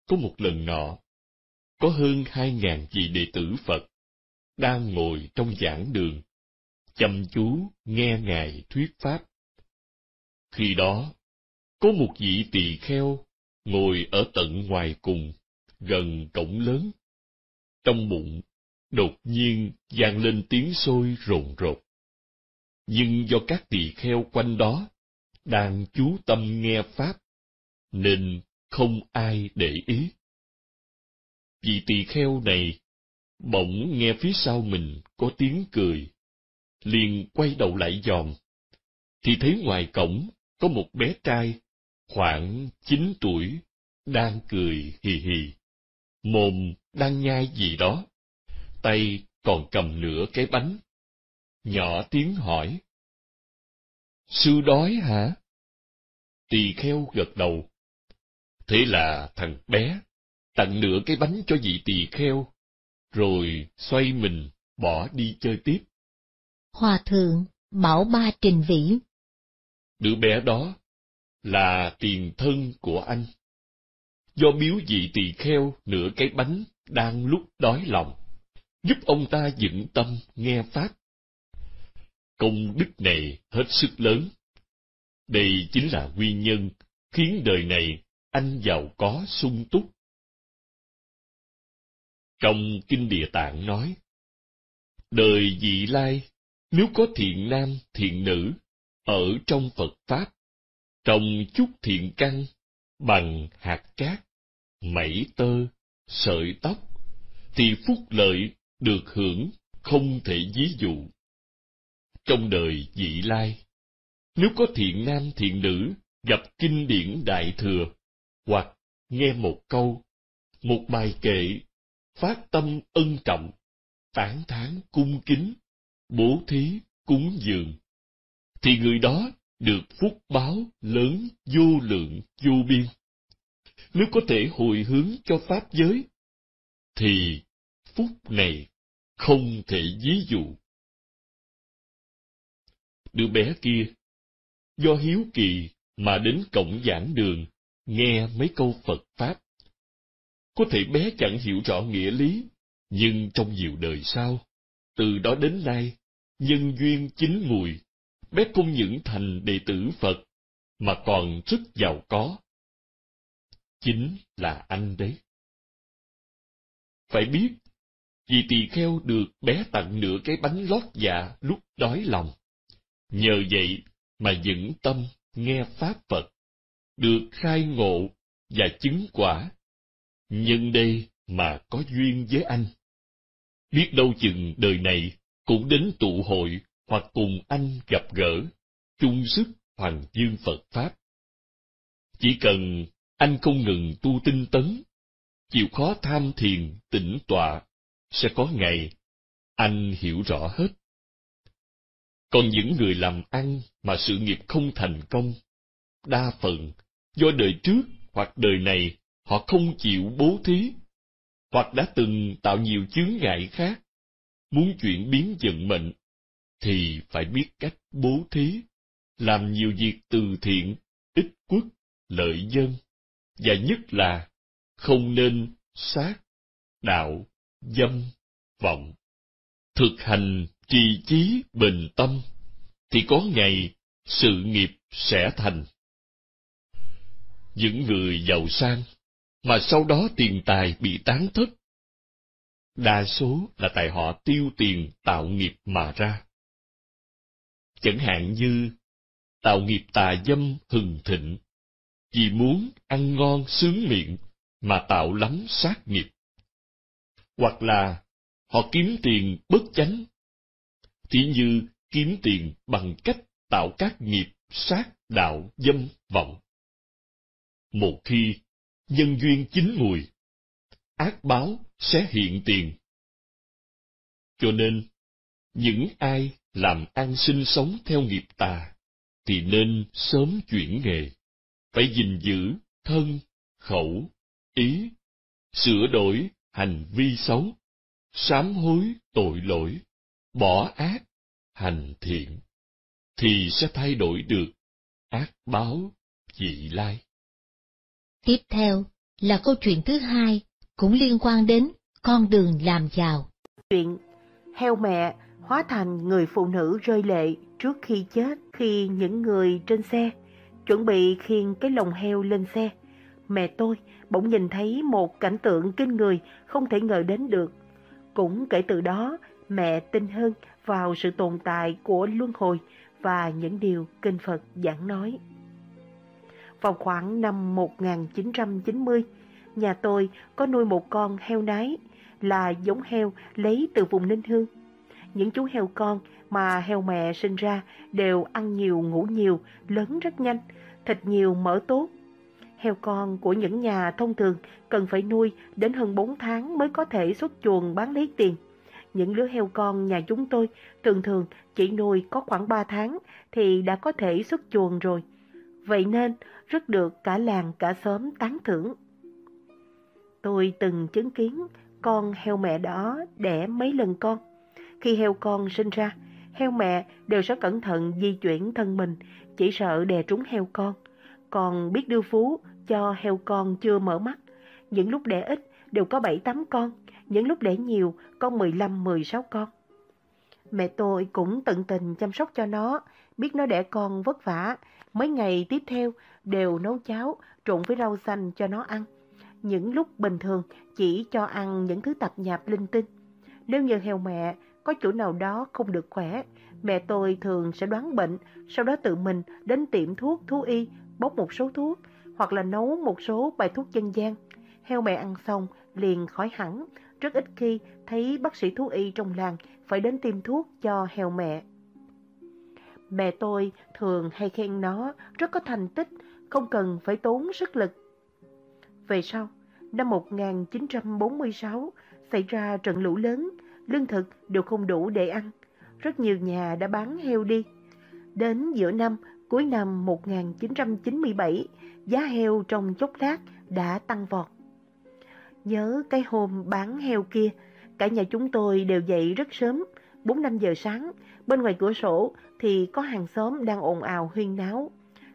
Có một lần nọ, có hơn hai ngàn vị đệ tử Phật đang ngồi trong giảng đường, chăm chú nghe Ngài thuyết Pháp. Khi đó, có một vị tỳ kheo ngồi ở tận ngoài cùng, gần cổng lớn. Trong bụng, đột nhiên vang lên tiếng sôi rồn rột. Nhưng do các tỳ kheo quanh đó đang chú tâm nghe Pháp, nên không ai để ý. Vị tỳ kheo này, bỗng nghe phía sau mình có tiếng cười, liền quay đầu lại dòm, thì thấy ngoài cổng có một bé trai, khoảng chín tuổi, đang cười hì hì, mồm đang nhai gì đó, tay còn cầm nửa cái bánh. Nhỏ tiếng hỏi. Sư đói hả? Tỳ kheo gật đầu. Thế là thằng bé tặng nửa cái bánh cho vị tỳ kheo, rồi xoay mình bỏ đi chơi tiếp. Hòa thượng bảo ba trình vĩ. Đứa bé đó là tiền thân của anh. Do biếu vị tỳ kheo nửa cái bánh đang lúc đói lòng, giúp ông ta vững tâm nghe Pháp. Công đức này hết sức lớn. Đây chính là nguyên nhân khiến đời này anh giàu có sung túc trong Kinh Địa Tạng nói, Đời vị lai, nếu có thiện nam, thiện nữ, ở trong Phật Pháp, trồng chút thiện căn bằng hạt cát, mẩy tơ, sợi tóc, thì phúc lợi được hưởng không thể ví dụ. Trong đời vị lai, nếu có thiện nam thiện nữ gặp kinh điển đại thừa, hoặc nghe một câu, một bài kệ phát tâm ân trọng, tán thán cung kính, bố thí cúng dường, thì người đó được phúc báo lớn vô lượng vô biên. Nếu có thể hồi hướng cho Pháp giới, thì phúc này không thể ví dụ. Đứa bé kia, do hiếu kỳ mà đến cổng giảng đường, nghe mấy câu Phật Pháp có thể bé chẳng hiểu rõ nghĩa lý, nhưng trong nhiều đời sau, từ đó đến nay, nhân duyên chính mùi, bé không những thành đệ tử Phật, mà còn rất giàu có. Chính là anh đấy. Phải biết, vì tỳ kheo được bé tặng nửa cái bánh lót dạ lúc đói lòng. Nhờ vậy mà vững tâm nghe Pháp Phật, được khai ngộ và chứng quả nhân đây mà có duyên với anh. Biết đâu chừng đời này cũng đến tụ hội hoặc cùng anh gặp gỡ, chung sức hoàng dương Phật Pháp. Chỉ cần anh không ngừng tu tinh tấn, chịu khó tham thiền tỉnh tọa, sẽ có ngày anh hiểu rõ hết. Còn những người làm ăn mà sự nghiệp không thành công, đa phần do đời trước hoặc đời này họ không chịu bố thí, hoặc đã từng tạo nhiều chướng ngại khác, muốn chuyển biến vận mệnh, thì phải biết cách bố thí, làm nhiều việc từ thiện, ích quốc, lợi dân, và nhất là không nên sát, đạo, dâm, vọng. Thực hành trì trí bình tâm, thì có ngày sự nghiệp sẽ thành. Những người giàu sang mà sau đó tiền tài bị tán thất. Đa số là tại họ tiêu tiền tạo nghiệp mà ra. Chẳng hạn như tạo nghiệp tà dâm hừng thịnh, vì muốn ăn ngon sướng miệng mà tạo lắm sát nghiệp. Hoặc là họ kiếm tiền bất chánh, thì như kiếm tiền bằng cách tạo các nghiệp sát đạo dâm vọng. Một khi nhân duyên chín mùi, ác báo sẽ hiện tiền. Cho nên, những ai làm ăn sinh sống theo nghiệp tà, thì nên sớm chuyển nghề, phải gìn giữ thân, khẩu, ý, sửa đổi hành vi xấu, sám hối tội lỗi, bỏ ác, hành thiện, thì sẽ thay đổi được ác báo dị lai. Tiếp theo là câu chuyện thứ hai, cũng liên quan đến con đường làm giàu. Chuyện heo mẹ hóa thành người phụ nữ rơi lệ trước khi chết khi những người trên xe chuẩn bị khiêng cái lồng heo lên xe. Mẹ tôi bỗng nhìn thấy một cảnh tượng kinh người không thể ngờ đến được. Cũng kể từ đó, mẹ tin hơn vào sự tồn tại của luân hồi và những điều kinh Phật giảng nói. Vào khoảng năm 1990, nhà tôi có nuôi một con heo nái là giống heo lấy từ vùng Ninh Hương. Những chú heo con mà heo mẹ sinh ra đều ăn nhiều, ngủ nhiều, lớn rất nhanh, thịt nhiều, mỡ tốt. Heo con của những nhà thông thường cần phải nuôi đến hơn 4 tháng mới có thể xuất chuồng bán lấy tiền. Những lứa heo con nhà chúng tôi thường thường chỉ nuôi có khoảng 3 tháng thì đã có thể xuất chuồng rồi. Vậy nên, rất được cả làng cả xóm tán thưởng. Tôi từng chứng kiến con heo mẹ đó đẻ mấy lần con. Khi heo con sinh ra, heo mẹ đều sẽ cẩn thận di chuyển thân mình, chỉ sợ đè trúng heo con. Còn biết đưa phú cho heo con chưa mở mắt. Những lúc đẻ ít đều có 7-8 con, những lúc đẻ nhiều có 15-16 con. Mẹ tôi cũng tận tình chăm sóc cho nó, biết nó đẻ con vất vả. Mấy ngày tiếp theo, đều nấu cháo trộn với rau xanh cho nó ăn. Những lúc bình thường chỉ cho ăn những thứ tạp nhạp linh tinh. Nếu như heo mẹ có chỗ nào đó không được khỏe, mẹ tôi thường sẽ đoán bệnh, sau đó tự mình đến tiệm thuốc thú y bốc một số thuốc hoặc là nấu một số bài thuốc dân gian. Heo mẹ ăn xong liền khỏi hẳn, rất ít khi thấy bác sĩ thú y trong làng phải đến tiêm thuốc cho heo mẹ. Mẹ tôi thường hay khen nó rất có thành tích không cần phải tốn sức lực. Về sau, năm 1946 xảy ra trận lũ lớn, lương thực đều không đủ để ăn. Rất nhiều nhà đã bán heo đi. Đến giữa năm, cuối năm 1997, giá heo trong chốc lát đã tăng vọt. Nhớ cái hôm bán heo kia, cả nhà chúng tôi đều dậy rất sớm, 4-5 giờ sáng, bên ngoài cửa sổ thì có hàng xóm đang ồn ào huyên náo.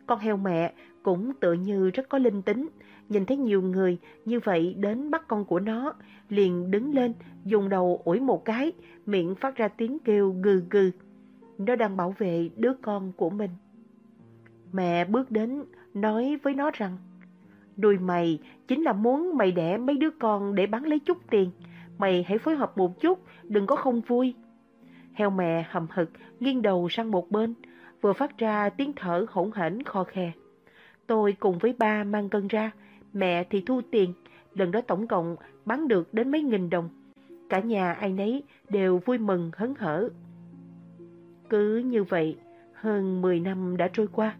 Con heo mẹ cũng tự như rất có linh tính, nhìn thấy nhiều người như vậy đến bắt con của nó, liền đứng lên, dùng đầu ủi một cái, miệng phát ra tiếng kêu gừ gừ. Nó đang bảo vệ đứa con của mình. Mẹ bước đến, nói với nó rằng, đùi mày chính là muốn mày đẻ mấy đứa con để bán lấy chút tiền. Mày hãy phối hợp một chút, đừng có không vui. Heo mẹ hầm hực, nghiêng đầu sang một bên, vừa phát ra tiếng thở hỗn hển kho khe. Tôi cùng với ba mang cân ra, mẹ thì thu tiền. Lần đó tổng cộng bán được đến mấy nghìn đồng. Cả nhà ai nấy đều vui mừng hớn hở. Cứ như vậy, hơn 10 năm đã trôi qua.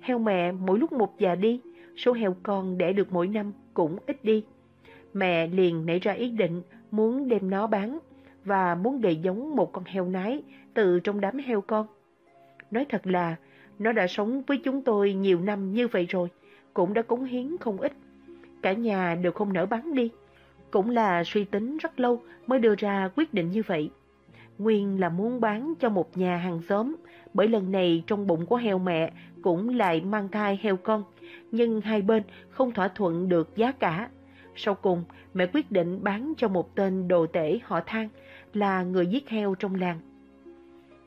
Heo mẹ mỗi lúc một già đi, số heo con đẻ được mỗi năm cũng ít đi. Mẹ liền nảy ra ý định muốn đem nó bán và muốn gây giống một con heo nái từ trong đám heo con. Nói thật là nó đã sống với chúng tôi nhiều năm như vậy rồi, cũng đã cống hiến không ít. Cả nhà đều không nỡ bán đi. Cũng là suy tính rất lâu mới đưa ra quyết định như vậy. Nguyên là muốn bán cho một nhà hàng xóm, bởi lần này trong bụng của heo mẹ cũng lại mang thai heo con, nhưng hai bên không thỏa thuận được giá cả. Sau cùng, mẹ quyết định bán cho một tên đồ tể họ Thang, là người giết heo trong làng.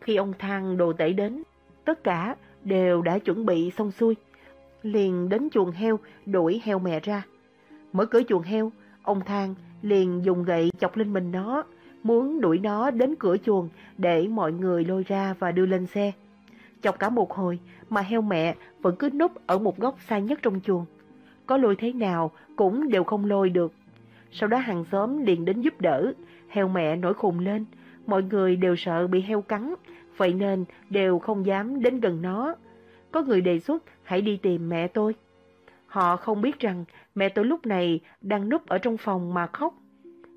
Khi ông Thang đồ tể đến, tất cả đều đã chuẩn bị xong xuôi. Liền đến chuồng heo, đuổi heo mẹ ra. Mở cửa chuồng heo, ông Thang liền dùng gậy chọc lên mình nó, muốn đuổi nó đến cửa chuồng để mọi người lôi ra và đưa lên xe. Chọc cả một hồi mà heo mẹ vẫn cứ núp ở một góc xa nhất trong chuồng. Có lôi thế nào cũng đều không lôi được. Sau đó hàng xóm liền đến giúp đỡ, heo mẹ nổi khùng lên, mọi người đều sợ bị heo cắn vậy nên đều không dám đến gần nó. Có người đề xuất hãy đi tìm mẹ tôi. Họ không biết rằng mẹ tôi lúc này đang núp ở trong phòng mà khóc.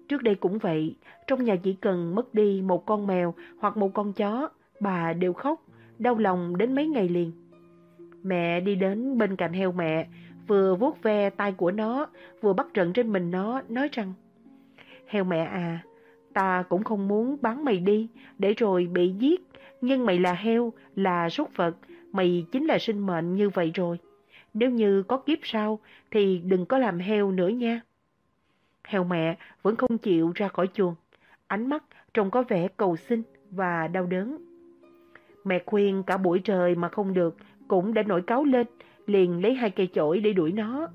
Trước đây cũng vậy, trong nhà chỉ cần mất đi một con mèo hoặc một con chó, bà đều khóc, đau lòng đến mấy ngày liền. Mẹ đi đến bên cạnh heo mẹ, vừa vuốt ve tay của nó, vừa bắt trận trên mình nó, nói rằng Heo mẹ à, ta cũng không muốn bán mày đi, để rồi bị giết nhưng mày là heo, là súc vật, mày chính là sinh mệnh như vậy rồi. Nếu như có kiếp sau thì đừng có làm heo nữa nha. Heo mẹ vẫn không chịu ra khỏi chuồng, ánh mắt trông có vẻ cầu xin và đau đớn. Mẹ khuyên cả buổi trời mà không được, cũng đã nổi cáo lên, liền lấy hai cây chổi để đuổi nó.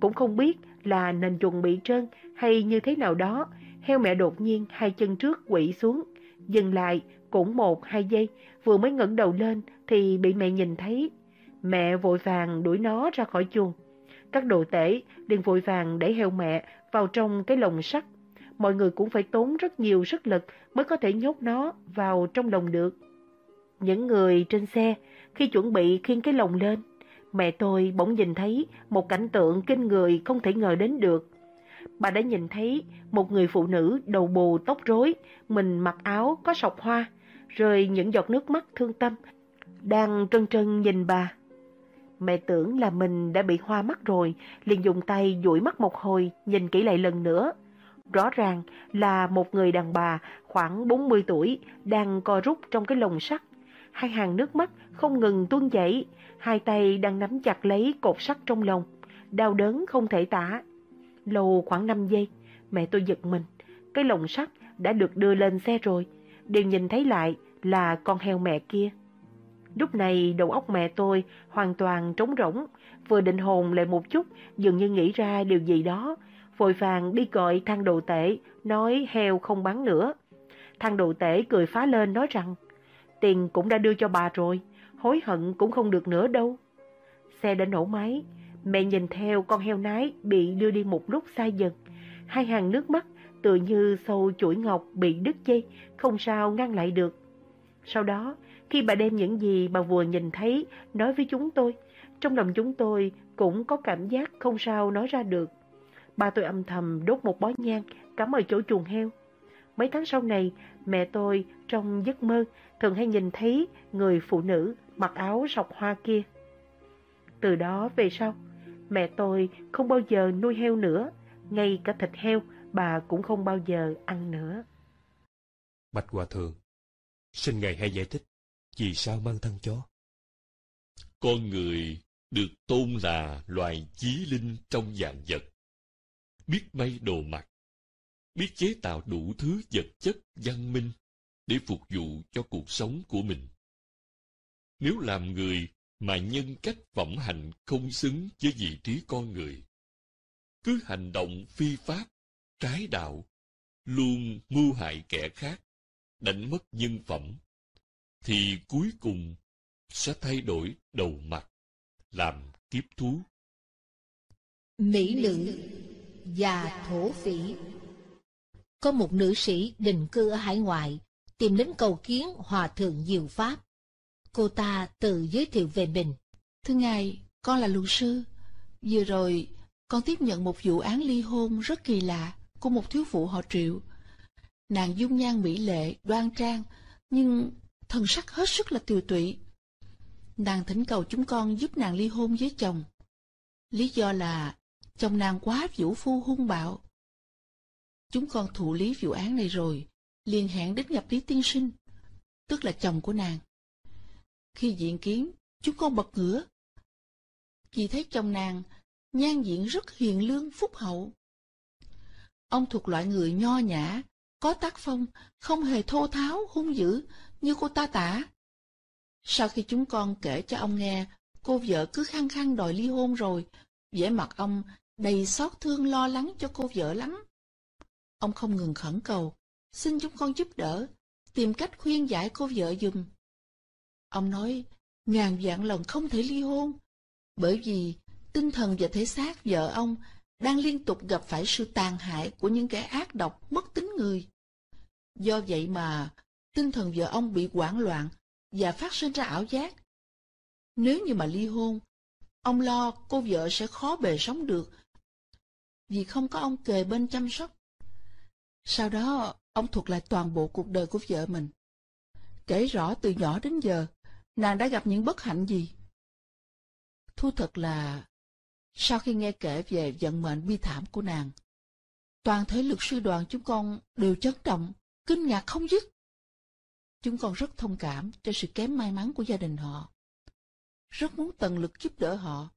Cũng không biết là nền chuồng bị trơn hay như thế nào đó, heo mẹ đột nhiên hai chân trước quỵ xuống, dừng lại cũng một hai giây, vừa mới ngẩng đầu lên thì bị mẹ nhìn thấy. Mẹ vội vàng đuổi nó ra khỏi chuồng. Các đồ tể liền vội vàng đẩy heo mẹ vào trong cái lồng sắt. Mọi người cũng phải tốn rất nhiều sức lực mới có thể nhốt nó vào trong lồng được. Những người trên xe khi chuẩn bị khiêng cái lồng lên, mẹ tôi bỗng nhìn thấy một cảnh tượng kinh người không thể ngờ đến được. Bà đã nhìn thấy một người phụ nữ đầu bù tóc rối, mình mặc áo có sọc hoa, rồi những giọt nước mắt thương tâm, đang trân trân nhìn bà. Mẹ tưởng là mình đã bị hoa mắt rồi, liền dùng tay dụi mắt một hồi, nhìn kỹ lại lần nữa. Rõ ràng là một người đàn bà khoảng 40 tuổi đang co rút trong cái lồng sắt. Hai hàng nước mắt không ngừng tuôn chảy, hai tay đang nắm chặt lấy cột sắt trong lồng đau đớn không thể tả. Lâu khoảng 5 giây, mẹ tôi giật mình, cái lồng sắt đã được đưa lên xe rồi đều nhìn thấy lại là con heo mẹ kia. Lúc này đầu óc mẹ tôi hoàn toàn trống rỗng, vừa định hồn lại một chút, dường như nghĩ ra điều gì đó, vội vàng đi gọi thang đồ tể, nói heo không bán nữa. Thang đồ tể cười phá lên nói rằng, tiền cũng đã đưa cho bà rồi, hối hận cũng không được nữa đâu. Xe đã nổ máy, mẹ nhìn theo con heo nái bị đưa đi một lúc xa dần, hai hàng nước mắt tựa như sâu chuỗi ngọc bị đứt dây, không sao ngăn lại được. Sau đó, khi bà đem những gì bà vừa nhìn thấy nói với chúng tôi, trong lòng chúng tôi cũng có cảm giác không sao nói ra được. Bà tôi âm thầm đốt một bó nhang cắm ở chỗ chuồng heo. Mấy tháng sau này, mẹ tôi trong giấc mơ thường hay nhìn thấy người phụ nữ mặc áo sọc hoa kia. Từ đó về sau, mẹ tôi không bao giờ nuôi heo nữa, ngay cả thịt heo bà cũng không bao giờ ăn nữa. Bạch Hòa Thượng, xin Ngài hãy giải thích, vì sao mang thân chó? Con người được tôn là loài chí linh trong dạng vật. Biết may đồ mặc, biết chế tạo đủ thứ vật chất văn minh để phục vụ cho cuộc sống của mình. Nếu làm người mà nhân cách phẩm hạnh không xứng với vị trí con người, cứ hành động phi pháp trái đạo, luôn mưu hại kẻ khác, đánh mất nhân phẩm, thì cuối cùng sẽ thay đổi đầu mặt, làm kiếp thú. Mỹ nữ và Thổ Phỉ Có một nữ sĩ định cư ở hải ngoại, tìm đến cầu kiến Hòa Thượng Diệu Pháp. Cô ta tự giới thiệu về mình. Thưa Ngài, con là luật sư. Vừa rồi, con tiếp nhận một vụ án ly hôn rất kỳ lạ của một thiếu phụ họ triệu. Nàng dung nhan mỹ lệ, đoan trang, nhưng thần sắc hết sức là tiều tụy. Nàng thỉnh cầu chúng con giúp nàng ly hôn với chồng. Lý do là chồng nàng quá vũ phu hung bạo. Chúng con thụ lý vụ án này rồi, liền hẹn đến gặp Lý Tiên Sinh, tức là chồng của nàng. Khi diện kiến, chúng con bật ngửa. Vì thấy chồng nàng, nhan diện rất hiền lương phúc hậu, Ông thuộc loại người nho nhã, có tác phong, không hề thô tháo, hung dữ, như cô ta tả. Sau khi chúng con kể cho ông nghe, cô vợ cứ khăng khăng đòi ly hôn rồi, vẻ mặt ông đầy xót thương lo lắng cho cô vợ lắm. Ông không ngừng khẩn cầu, xin chúng con giúp đỡ, tìm cách khuyên giải cô vợ dùm. Ông nói, ngàn vạn lần không thể ly hôn, bởi vì tinh thần và thể xác vợ ông đang liên tục gặp phải sự tàn hại của những kẻ ác độc, mất tính người. Do vậy mà, tinh thần vợ ông bị hoảng loạn và phát sinh ra ảo giác. Nếu như mà ly hôn, ông lo cô vợ sẽ khó bề sống được vì không có ông kề bên chăm sóc. Sau đó, ông thuật lại toàn bộ cuộc đời của vợ mình. Kể rõ từ nhỏ đến giờ, nàng đã gặp những bất hạnh gì. Thu thật là sau khi nghe kể về vận mệnh bi thảm của nàng, toàn thể lực sư đoàn chúng con đều chấn động, kinh ngạc không dứt. Chúng con rất thông cảm cho sự kém may mắn của gia đình họ. Rất muốn tận lực giúp đỡ họ.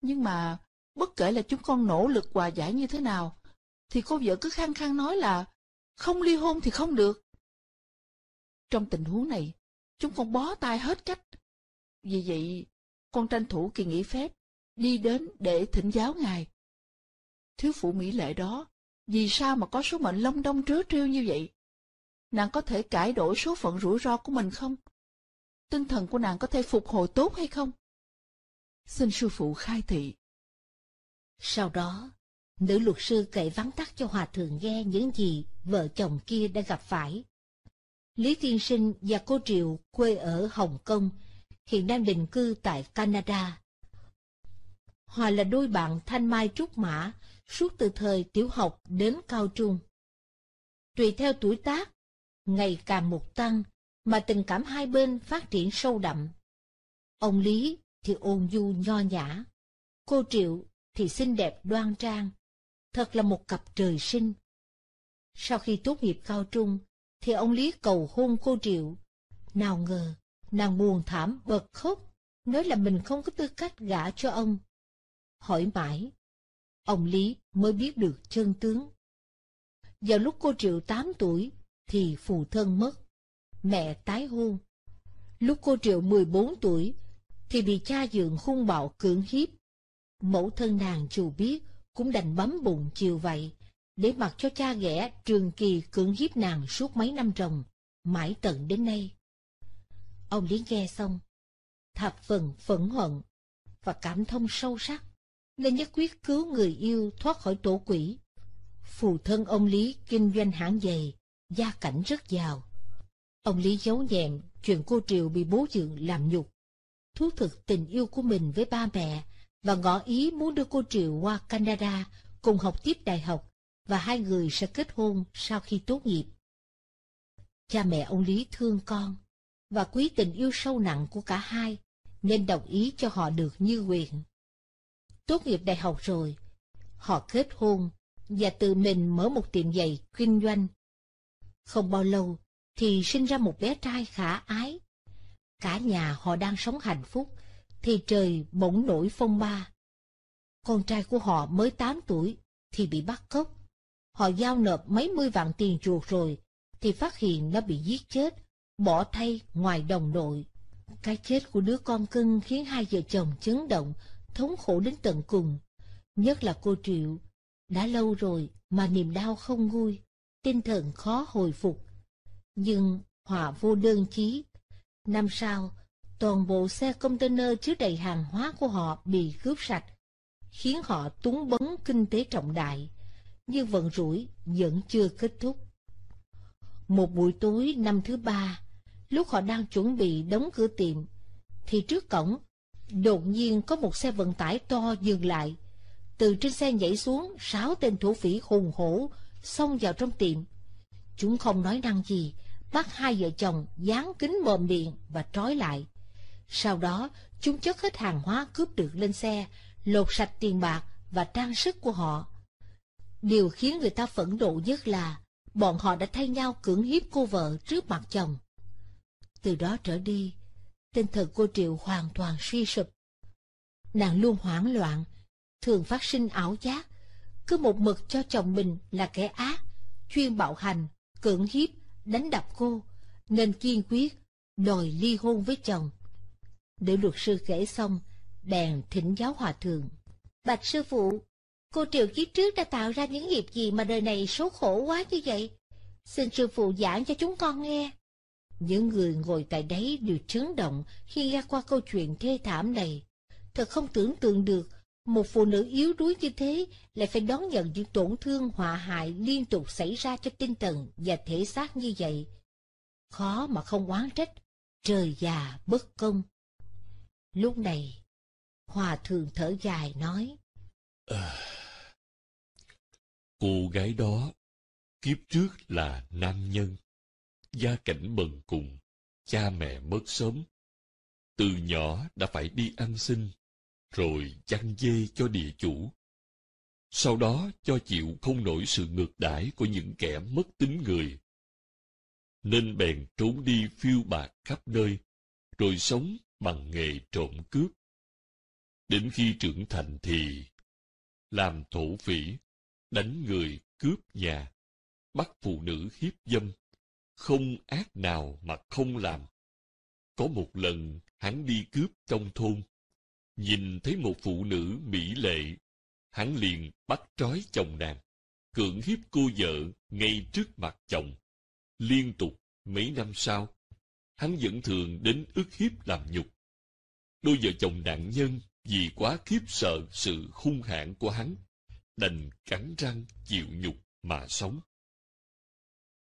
Nhưng mà, bất kể là chúng con nỗ lực hòa giải như thế nào, thì cô vợ cứ khăng khăng nói là không ly hôn thì không được. Trong tình huống này, chúng con bó tay hết cách. Vì vậy, con tranh thủ kỳ nghỉ phép đi đến để thỉnh giáo ngài. Thiếu phụ mỹ lệ đó, vì sao mà có số mệnh long đông trớ trêu như vậy? Nàng có thể cải đổi số phận rủi ro của mình không? Tinh thần của nàng có thể phục hồi tốt hay không? Xin sư phụ khai thị. Sau đó, nữ luật sư kể vắn tắt cho hòa thượng nghe những gì vợ chồng kia đã gặp phải. Lý Tiên Sinh và cô Triệu quê ở Hồng Kông, hiện đang định cư tại Canada. Họ là đôi bạn thanh mai trúc mã, suốt từ thời tiểu học đến cao trung. Tùy theo tuổi tác, ngày càng một tăng, mà tình cảm hai bên phát triển sâu đậm. Ông Lý thì ôn du nho nhã, cô Triệu thì xinh đẹp đoan trang, thật là một cặp trời sinh. Sau khi tốt nghiệp cao trung, thì ông Lý cầu hôn cô Triệu. Nào ngờ, nàng buồn thảm bật khóc, nói là mình không có tư cách gả cho ông, hỏi mãi. Ông Lý mới biết được chân tướng. Vào lúc cô Triệu 8 tuổi, thì phụ thân mất. Mẹ tái hôn. Lúc cô Triệu 14 tuổi, thì bị cha dượng hung bạo cưỡng hiếp. Mẫu thân nàng dù biết, cũng đành bấm bụng chiều vậy, để mặc cho cha ghẻ trường kỳ cưỡng hiếp nàng suốt mấy năm ròng, mãi tận đến nay. Ông Lý nghe xong, thập phần phẫn hận và cảm thông sâu sắc lên nhất quyết cứu người yêu thoát khỏi tổ quỷ. Phù thân ông Lý kinh doanh hãng giày, gia cảnh rất giàu. Ông Lý giấu nhẹm chuyện cô Triều bị bố dượng làm nhục. Thú thực tình yêu của mình với ba mẹ và ngỏ ý muốn đưa cô Triều qua Canada cùng học tiếp đại học và hai người sẽ kết hôn sau khi tốt nghiệp. Cha mẹ ông Lý thương con và quý tình yêu sâu nặng của cả hai nên đồng ý cho họ được như quyền tốt nghiệp đại học rồi. Họ kết hôn và tự mình mở một tiệm giày kinh doanh. Không bao lâu thì sinh ra một bé trai khả ái. Cả nhà họ đang sống hạnh phúc thì trời bỗng nổi phong ba. Con trai của họ mới 8 tuổi thì bị bắt cóc. Họ giao nộp mấy mươi vạn tiền chuộc rồi thì phát hiện nó bị giết chết, bỏ thay ngoài đồng đội. Cái chết của đứa con cưng khiến hai vợ chồng chấn động, thống khổ đến tận cùng. Nhất là cô Triệu, đã lâu rồi mà niềm đau không nguôi, tinh thần khó hồi phục. Nhưng họa vô đơn chí. Năm sau, toàn bộ xe container chứa đầy hàng hóa của họ bị cướp sạch, khiến họ túng bấn kinh tế trọng đại, nhưng vận rủi vẫn chưa kết thúc. Một buổi tối năm thứ ba, lúc họ đang chuẩn bị đóng cửa tiệm, thì trước cổng Đột nhiên có một xe vận tải to dừng lại Từ trên xe nhảy xuống Sáu tên thủ phỉ hùng hổ Xông vào trong tiệm Chúng không nói năng gì Bắt hai vợ chồng dán kính mồm điện Và trói lại Sau đó chúng chất hết hàng hóa cướp được lên xe Lột sạch tiền bạc Và trang sức của họ Điều khiến người ta phẫn nộ nhất là Bọn họ đã thay nhau cưỡng hiếp cô vợ trước mặt chồng Từ đó trở đi tinh thần cô Triệu hoàn toàn suy sụp. Nàng luôn hoảng loạn, thường phát sinh ảo giác, cứ một mực cho chồng mình là kẻ ác, chuyên bạo hành, cưỡng hiếp, đánh đập cô, nên kiên quyết đòi ly hôn với chồng. Để luật sư kể xong, bèn thỉnh giáo hòa thượng. Bạch sư phụ, cô Triệu kiếp trước đã tạo ra những nghiệp gì mà đời này số khổ quá như vậy? Xin sư phụ giảng cho chúng con nghe. Những người ngồi tại đấy đều chấn động khi nghe qua câu chuyện thê thảm này. Thật không tưởng tượng được, một phụ nữ yếu đuối như thế lại phải đón nhận những tổn thương họa hại liên tục xảy ra cho tinh thần và thể xác như vậy. Khó mà không oán trách, trời già bất công. Lúc này, Hòa thượng thở dài nói. À, cô gái đó, kiếp trước là nam nhân gia cảnh bần cùng, cha mẹ mất sớm. Từ nhỏ đã phải đi ăn xin, rồi chăn dê cho địa chủ. Sau đó cho chịu không nổi sự ngược đãi của những kẻ mất tính người. Nên bèn trốn đi phiêu bạc khắp nơi, rồi sống bằng nghề trộm cướp. Đến khi trưởng thành thì làm thổ phỉ, đánh người cướp nhà, bắt phụ nữ hiếp dâm, không ác nào mà không làm. Có một lần, hắn đi cướp trong thôn, nhìn thấy một phụ nữ mỹ lệ, hắn liền bắt trói chồng nàng, cưỡng hiếp cô vợ ngay trước mặt chồng. Liên tục mấy năm sau, hắn vẫn thường đến ức hiếp làm nhục. Đôi vợ chồng nạn nhân vì quá khiếp sợ sự hung hãn của hắn, đành cắn răng chịu nhục mà sống.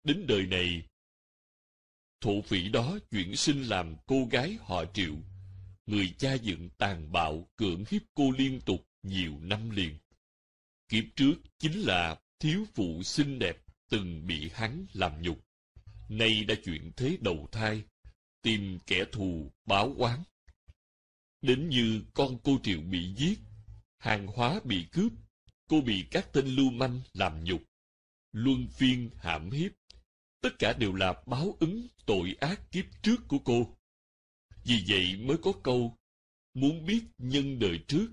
Đến đời này, thổ phỉ đó chuyển sinh làm cô gái họ triệu. Người cha dựng tàn bạo cưỡng hiếp cô liên tục nhiều năm liền. Kiếp trước chính là thiếu phụ xinh đẹp từng bị hắn làm nhục. Nay đã chuyển thế đầu thai, tìm kẻ thù báo oán. Đến như con cô Triệu bị giết, hàng hóa bị cướp, cô bị các tên lưu manh làm nhục. Luân phiên hãm hiếp tất cả đều là báo ứng tội ác kiếp trước của cô. Vì vậy mới có câu, muốn biết nhân đời trước,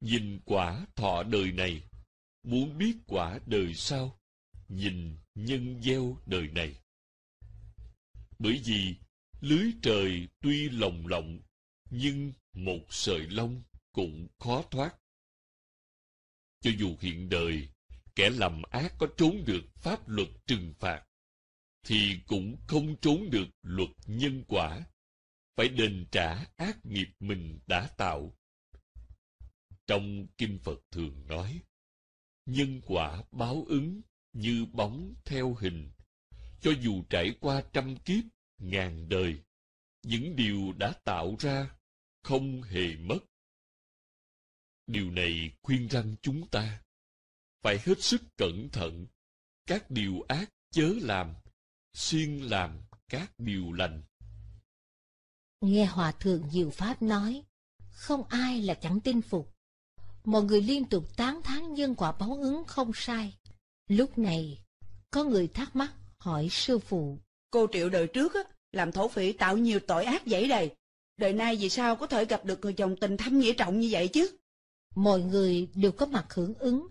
nhìn quả thọ đời này, muốn biết quả đời sau, nhìn nhân gieo đời này. Bởi vì lưới trời tuy lồng lộng, nhưng một sợi lông cũng khó thoát. Cho dù hiện đời, kẻ làm ác có trốn được pháp luật trừng phạt, thì cũng không trốn được luật nhân quả, phải đền trả ác nghiệp mình đã tạo. Trong Kinh Phật thường nói, nhân quả báo ứng như bóng theo hình, cho dù trải qua trăm kiếp, ngàn đời, những điều đã tạo ra không hề mất. Điều này khuyên rằng chúng ta phải hết sức cẩn thận, các điều ác chớ làm xuyên làm các điều lành. Nghe Hòa Thượng Diệu Pháp nói, không ai là chẳng tin phục. Mọi người liên tục tán thán nhân quả báo ứng không sai. Lúc này, có người thắc mắc hỏi sư phụ. Cô Triệu đời trước á, làm thổ phỉ tạo nhiều tội ác dãy đầy. Đời nay vì sao có thể gặp được người chồng tình thâm nghĩa trọng như vậy chứ? Mọi người đều có mặt hưởng ứng,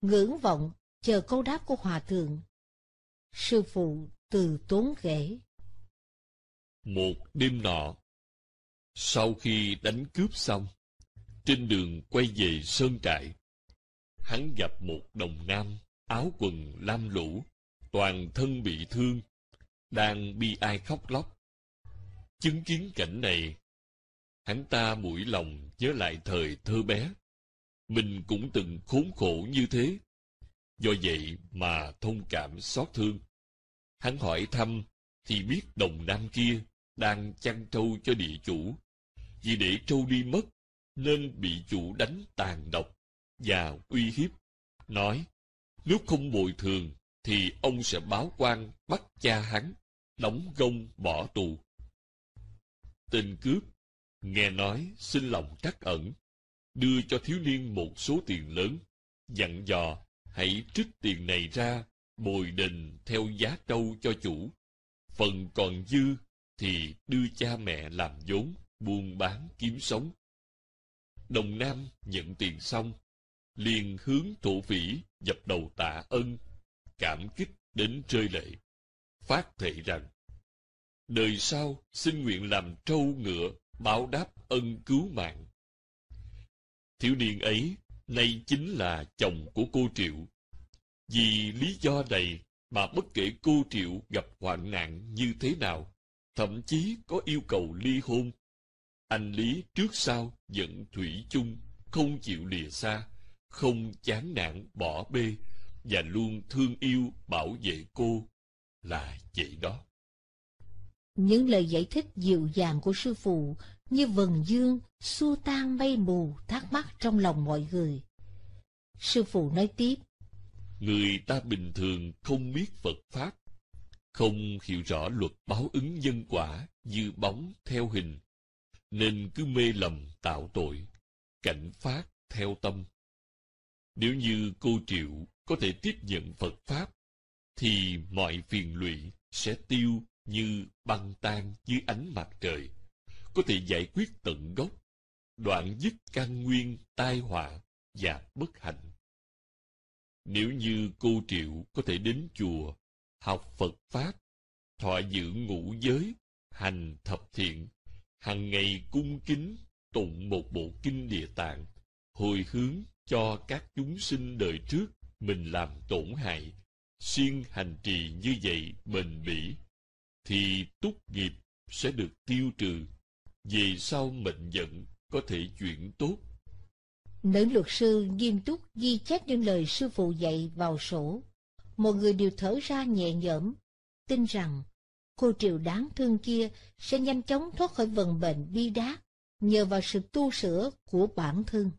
ngưỡng vọng chờ câu đáp của Hòa Thượng. Sư phụ từ tốn kể Một đêm nọ Sau khi đánh cướp xong Trên đường quay về Sơn Trại Hắn gặp một đồng nam Áo quần lam lũ Toàn thân bị thương Đang bi ai khóc lóc Chứng kiến cảnh này Hắn ta mũi lòng nhớ lại thời thơ bé Mình cũng từng khốn khổ như thế Do vậy mà thông cảm xót thương Hắn hỏi thăm, thì biết đồng nam kia đang chăn trâu cho địa chủ. Vì để trâu đi mất, nên bị chủ đánh tàn độc và uy hiếp. Nói, nếu không bồi thường, thì ông sẽ báo quan bắt cha hắn, đóng gông bỏ tù. Tên cướp, nghe nói xin lòng trắc ẩn, đưa cho thiếu niên một số tiền lớn, dặn dò hãy trích tiền này ra bồi đền theo giá trâu cho chủ. Phần còn dư thì đưa cha mẹ làm vốn, buôn bán kiếm sống. Đồng Nam nhận tiền xong, liền hướng thổ phỉ dập đầu tạ ân, cảm kích đến rơi lệ, phát thệ rằng, đời sau xin nguyện làm trâu ngựa báo đáp ân cứu mạng. Thiếu niên ấy nay chính là chồng của cô Triệu, vì lý do này mà bất kể cô Triệu gặp hoạn nạn như thế nào, thậm chí có yêu cầu ly hôn, anh Lý trước sau vẫn thủy chung, không chịu lìa xa, không chán nản bỏ bê và luôn thương yêu bảo vệ cô là vậy đó. Những lời giải thích dịu dàng của sư phụ như vần dương xua tan mây mù thắc mắc trong lòng mọi người. Sư phụ nói tiếp, Người ta bình thường không biết Phật Pháp, không hiểu rõ luật báo ứng nhân quả, như bóng theo hình, nên cứ mê lầm tạo tội, cảnh phát theo tâm. Nếu như cô Triệu có thể tiếp nhận Phật Pháp, thì mọi phiền lụy sẽ tiêu như băng tan dưới ánh mặt trời, có thể giải quyết tận gốc, đoạn dứt căn nguyên tai họa và bất hạnh. Nếu như cô Triệu có thể đến chùa, học Phật Pháp, thọ giữ ngũ giới, hành thập thiện, hàng ngày cung kính, tụng một bộ kinh địa tạng, hồi hướng cho các chúng sinh đời trước mình làm tổn hại, siêng hành trì như vậy bền bỉ, thì túc nghiệp sẽ được tiêu trừ, về sau mệnh giận có thể chuyển tốt Nữ luật sư nghiêm túc ghi chép những lời sư phụ dạy vào sổ. Mọi người đều thở ra nhẹ nhõm, tin rằng cô triệu đáng thương kia sẽ nhanh chóng thoát khỏi vận bệnh bi đát nhờ vào sự tu sửa của bản thân.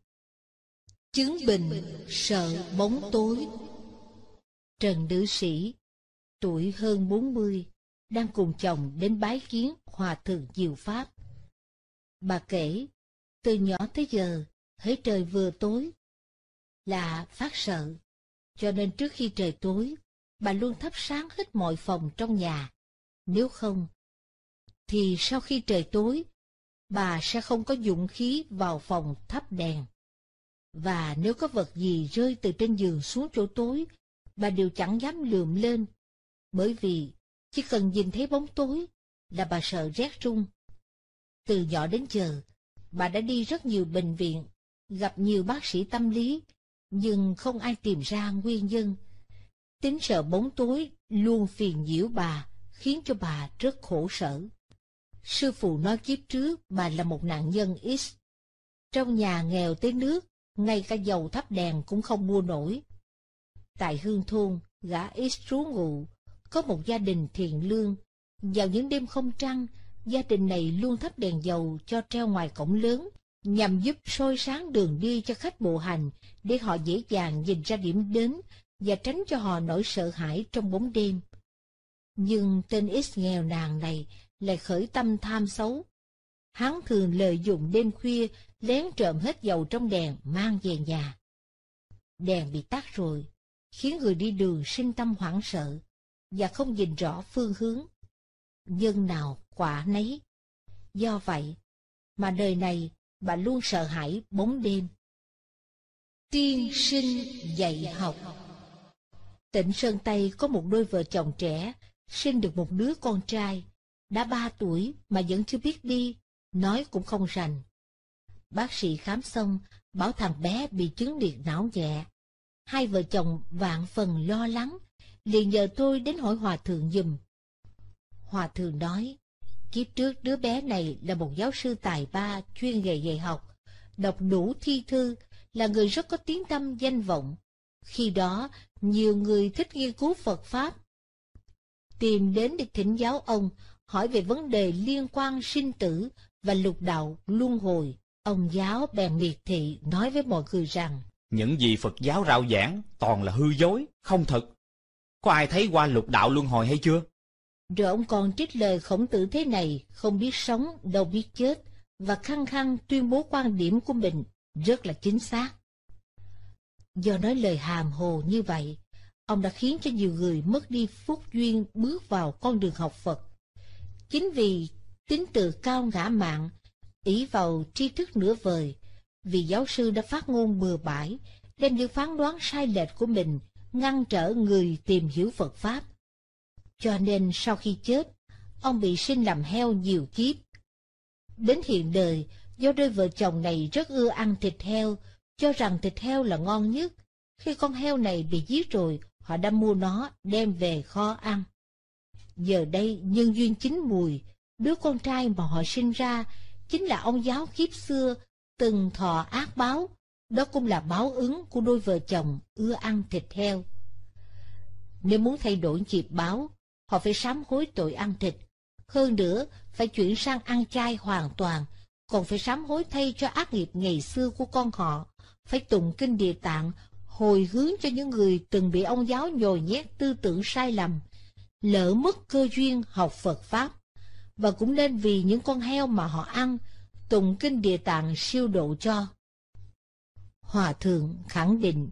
Chứng bình sợ bóng tối Trần Nữ Sĩ, tuổi hơn 40, đang cùng chồng đến bái kiến Hòa Thượng Diệu Pháp. Bà kể, từ nhỏ tới giờ, thấy trời vừa tối là phát sợ. Cho nên trước khi trời tối, bà luôn thắp sáng hết mọi phòng trong nhà. Nếu không, thì sau khi trời tối, bà sẽ không có dũng khí vào phòng thắp đèn. Và nếu có vật gì rơi từ trên giường xuống chỗ tối, bà đều chẳng dám lượm lên. Bởi vì, chỉ cần nhìn thấy bóng tối, là bà sợ rét run. Từ nhỏ đến giờ, bà đã đi rất nhiều bệnh viện gặp nhiều bác sĩ tâm lý, nhưng không ai tìm ra nguyên nhân. Tính sợ bóng tối luôn phiền nhiễu bà, khiến cho bà rất khổ sở. Sư phụ nói kiếp trước bà là một nạn nhân X. Trong nhà nghèo tới nước, ngay cả dầu thắp đèn cũng không mua nổi. Tại hương thôn, gã X trú ngụ, có một gia đình thiện lương. Vào những đêm không trăng, gia đình này luôn thắp đèn dầu cho treo ngoài cổng lớn nhằm giúp soi sáng đường đi cho khách bộ hành để họ dễ dàng nhìn ra điểm đến và tránh cho họ nỗi sợ hãi trong bóng đêm. Nhưng tên ít nghèo nàn này lại khởi tâm tham xấu. Hắn thường lợi dụng đêm khuya lén trộm hết dầu trong đèn mang về nhà. Đèn bị tắt rồi, khiến người đi đường sinh tâm hoảng sợ và không nhìn rõ phương hướng. Nhân nào quả nấy. Do vậy, mà đời này bà luôn sợ hãi bóng đêm. Tiên sinh dạy học Tỉnh Sơn Tây có một đôi vợ chồng trẻ, sinh được một đứa con trai, đã ba tuổi mà vẫn chưa biết đi, nói cũng không rành. Bác sĩ khám xong, bảo thằng bé bị chứng liệt não nhẹ. Hai vợ chồng vạn phần lo lắng, liền nhờ tôi đến hỏi Hòa Thượng dùm. Hòa Thượng nói, Kiếp trước đứa bé này là một giáo sư tài ba chuyên nghề dạy học, đọc đủ thi thư, là người rất có tiếng tâm danh vọng. Khi đó, nhiều người thích nghiên cứu Phật Pháp. Tìm đến để thỉnh giáo ông, hỏi về vấn đề liên quan sinh tử và lục đạo luân hồi. Ông giáo bèn miệt thị nói với mọi người rằng, Những gì Phật giáo rao giảng toàn là hư dối, không thật. Có ai thấy qua lục đạo luân hồi hay chưa? Rồi ông còn trích lời khổng tử thế này, không biết sống, đâu biết chết, và khăng khăng tuyên bố quan điểm của mình rất là chính xác. Do nói lời hàm hồ như vậy, ông đã khiến cho nhiều người mất đi phúc duyên bước vào con đường học Phật. Chính vì tính từ cao ngã mạng, ý vào tri thức nửa vời, vì giáo sư đã phát ngôn bừa bãi, đem những phán đoán sai lệch của mình ngăn trở người tìm hiểu Phật Pháp cho nên sau khi chết, ông bị sinh làm heo nhiều kiếp. Đến hiện đời, do đôi vợ chồng này rất ưa ăn thịt heo, cho rằng thịt heo là ngon nhất. Khi con heo này bị giết rồi, họ đã mua nó đem về kho ăn. Giờ đây nhân duyên chính mùi, đứa con trai mà họ sinh ra chính là ông giáo kiếp xưa từng thọ ác báo, đó cũng là báo ứng của đôi vợ chồng ưa ăn thịt heo. Nếu muốn thay đổi nghiệp báo, họ phải sám hối tội ăn thịt. Hơn nữa, phải chuyển sang ăn chay hoàn toàn, còn phải sám hối thay cho ác nghiệp ngày xưa của con họ, phải tụng kinh địa tạng, hồi hướng cho những người từng bị ông giáo nhồi nhét tư tưởng sai lầm, lỡ mất cơ duyên học Phật Pháp, và cũng nên vì những con heo mà họ ăn, tụng kinh địa tạng siêu độ cho. Hòa thượng khẳng định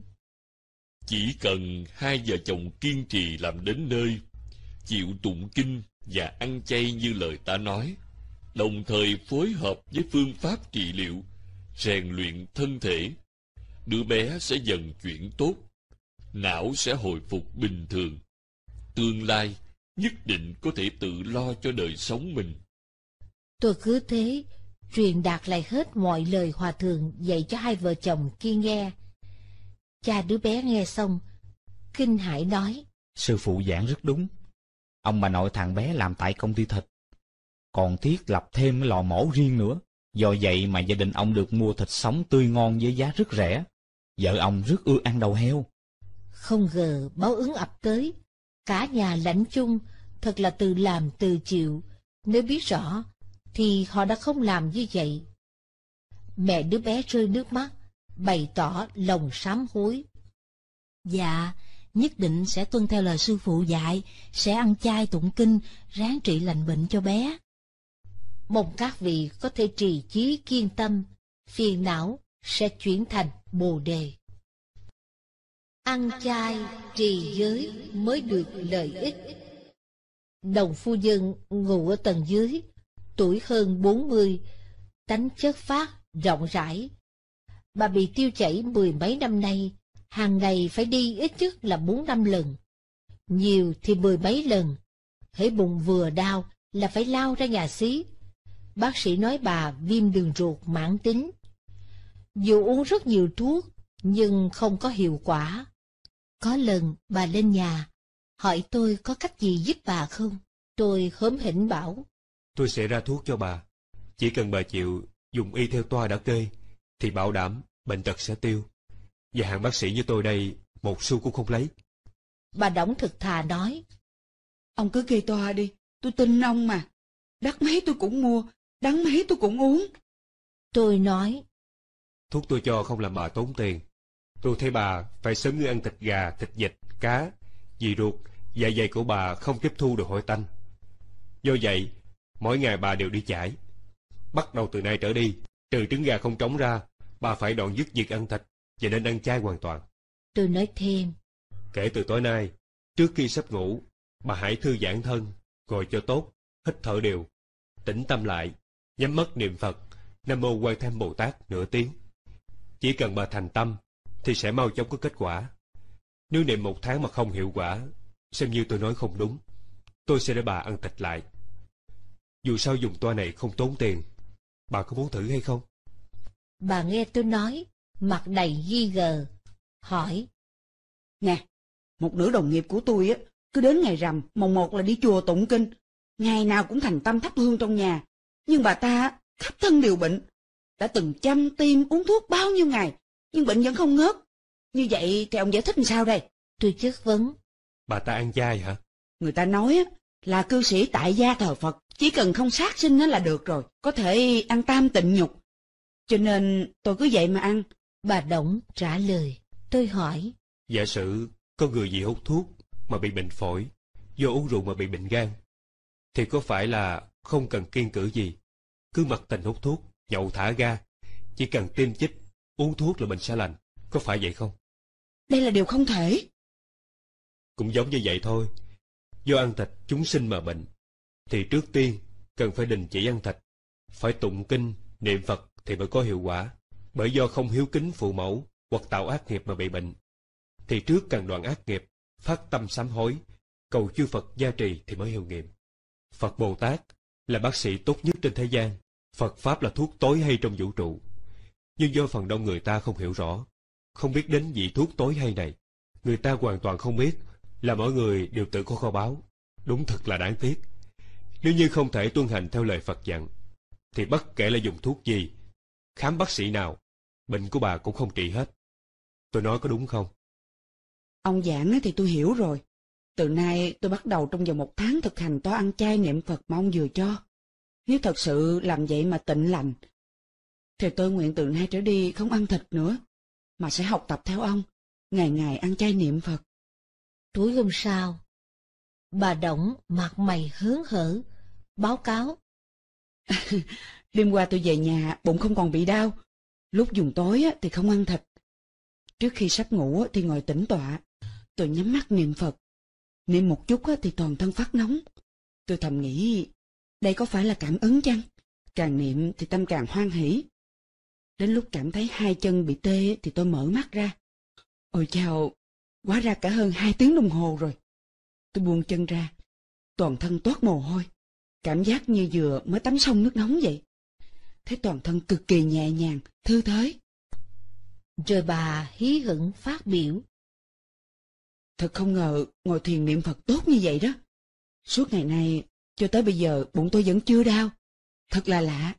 Chỉ cần hai vợ chồng kiên trì làm đến nơi chịu tụng kinh và ăn chay như lời ta nói, đồng thời phối hợp với phương pháp trị liệu, rèn luyện thân thể, đứa bé sẽ dần chuyển tốt, não sẽ hồi phục bình thường. Tương lai nhất định có thể tự lo cho đời sống mình. Tôi cứ thế, truyền đạt lại hết mọi lời hòa thượng dạy cho hai vợ chồng kia nghe. Cha đứa bé nghe xong, kinh hãi nói. Sư phụ giảng rất đúng, Ông bà nội thằng bé làm tại công ty thịt. Còn Thiết lập thêm lò mổ riêng nữa. Do vậy mà gia đình ông được mua thịt sống tươi ngon với giá rất rẻ. Vợ ông rất ưa ăn đầu heo. Không ngờ báo ứng ập tới. Cả nhà lãnh chung, thật là từ làm từ chịu. Nếu biết rõ, thì họ đã không làm như vậy. Mẹ đứa bé rơi nước mắt, bày tỏ lòng sám hối. Dạ, nhất định sẽ tuân theo lời sư phụ dạy, sẽ ăn chay tụng kinh, ráng trị lành bệnh cho bé. Mong các vị có thể trì chí kiên tâm, phiền não sẽ chuyển thành bồ đề. Ăn chay trì giới mới được lợi ích. Đồng phu dân ngủ ở tầng dưới, tuổi hơn 40, tánh chất phát, rộng rãi. Bà bị tiêu chảy mười mấy năm nay, hàng ngày phải đi ít nhất là bốn năm lần, nhiều thì mười mấy lần, hễ bụng vừa đau là phải lao ra nhà xí. Bác sĩ nói bà viêm đường ruột mãn tính. Dù uống rất nhiều thuốc, nhưng không có hiệu quả. Có lần bà lên nhà, hỏi tôi có cách gì giúp bà không? Tôi hớm hỉnh bảo. Tôi sẽ ra thuốc cho bà. Chỉ cần bà chịu dùng y theo toa đã kê, thì bảo đảm bệnh tật sẽ tiêu. Và hạng bác sĩ như tôi đây, một xu cũng không lấy. Bà đóng thực thà nói. Ông cứ kê toa đi, tôi tin ông mà. Đắt mấy tôi cũng mua, đắng mấy tôi cũng uống. Tôi nói. Thuốc tôi cho không làm bà tốn tiền. Tôi thấy bà phải sớm ngưng ăn thịt gà, thịt vịt, cá, dì ruột, dạ dày của bà không tiếp thu được hội tanh. Do vậy, mỗi ngày bà đều đi chải. Bắt đầu từ nay trở đi, trừ trứng gà không trống ra, bà phải đoạn dứt việc ăn thịt, và nên ăn chay hoàn toàn. Tôi nói thêm. Kể từ tối nay, trước khi sắp ngủ, bà hãy thư giãn thân, ngồi cho tốt, hít thở đều, tĩnh tâm lại, nhắm mắt niệm Phật, Nam Mô Quan Tham Bồ Tát nửa tiếng. Chỉ cần bà thành tâm, thì sẽ mau chóng có kết quả. Nếu niệm một tháng mà không hiệu quả, xem như tôi nói không đúng, tôi sẽ để bà ăn thịt lại. Dù sao dùng toa này không tốn tiền, bà có muốn thử hay không? Bà nghe tôi nói, mặt đầy ghi gờ, hỏi. Nè, một nữ đồng nghiệp của tôi á, cứ đến ngày rằm, mồng một là đi chùa tụng kinh, ngày nào cũng thành tâm thắp hương trong nhà. Nhưng bà ta khắp thân đều bệnh, đã từng chăm tim uống thuốc bao nhiêu ngày, nhưng bệnh vẫn không ngớt. Như vậy thì ông giải thích làm sao đây? Tôi chất vấn. Bà ta ăn chay hả? Người ta nói là cư sĩ tại gia thờ Phật, chỉ cần không sát sinh là được rồi, có thể ăn tam tịnh nhục. Cho nên tôi cứ vậy mà ăn, Bà Động trả lời, tôi hỏi. Giả sử có người vì hút thuốc mà bị bệnh phổi, do uống rượu mà bị bệnh gan, thì có phải là không cần kiên cử gì, cứ mặc tình hút thuốc, nhậu thả ga, chỉ cần tiêm chích, uống thuốc là bệnh sẽ lành, có phải vậy không? Đây là điều không thể. Cũng giống như vậy thôi, do ăn thịt chúng sinh mà bệnh, thì trước tiên cần phải đình chỉ ăn thịt, phải tụng kinh, niệm Phật thì mới có hiệu quả bởi do không hiếu kính phụ mẫu hoặc tạo ác nghiệp mà bị bệnh thì trước cần đoạn ác nghiệp phát tâm sám hối cầu chư phật gia trì thì mới hiệu nghiệm phật bồ tát là bác sĩ tốt nhất trên thế gian phật pháp là thuốc tối hay trong vũ trụ nhưng do phần đông người ta không hiểu rõ không biết đến vị thuốc tối hay này người ta hoàn toàn không biết là mọi người đều tự có kho báo đúng thật là đáng tiếc nếu như không thể tuân hành theo lời phật dặn thì bất kể là dùng thuốc gì khám bác sĩ nào Bệnh của bà cũng không trị hết. Tôi nói có đúng không? Ông giảng thì tôi hiểu rồi. Từ nay tôi bắt đầu trong vòng một tháng thực hành toa ăn chay niệm Phật mà ông vừa cho. Nếu thật sự làm vậy mà tịnh lành, thì tôi nguyện từ nay trở đi không ăn thịt nữa, mà sẽ học tập theo ông, ngày ngày ăn chay niệm Phật. Tối hôm sau, bà Động mặt mày hớn hở, báo cáo. Đêm qua tôi về nhà, bụng không còn bị đau, Lúc dùng tối thì không ăn thịt. Trước khi sắp ngủ thì ngồi tĩnh tọa. Tôi nhắm mắt niệm Phật. Niệm một chút thì toàn thân phát nóng. Tôi thầm nghĩ, đây có phải là cảm ứng chăng? Càng niệm thì tâm càng hoan hỷ. Đến lúc cảm thấy hai chân bị tê thì tôi mở mắt ra. Ôi chào, quá ra cả hơn hai tiếng đồng hồ rồi. Tôi buông chân ra, toàn thân toát mồ hôi. Cảm giác như vừa mới tắm xong nước nóng vậy thấy toàn thân cực kỳ nhẹ nhàng, thư thái. Rồi bà hí hửng phát biểu. Thật không ngờ ngồi thiền niệm Phật tốt như vậy đó. Suốt ngày nay, cho tới bây giờ bụng tôi vẫn chưa đau. Thật là lạ.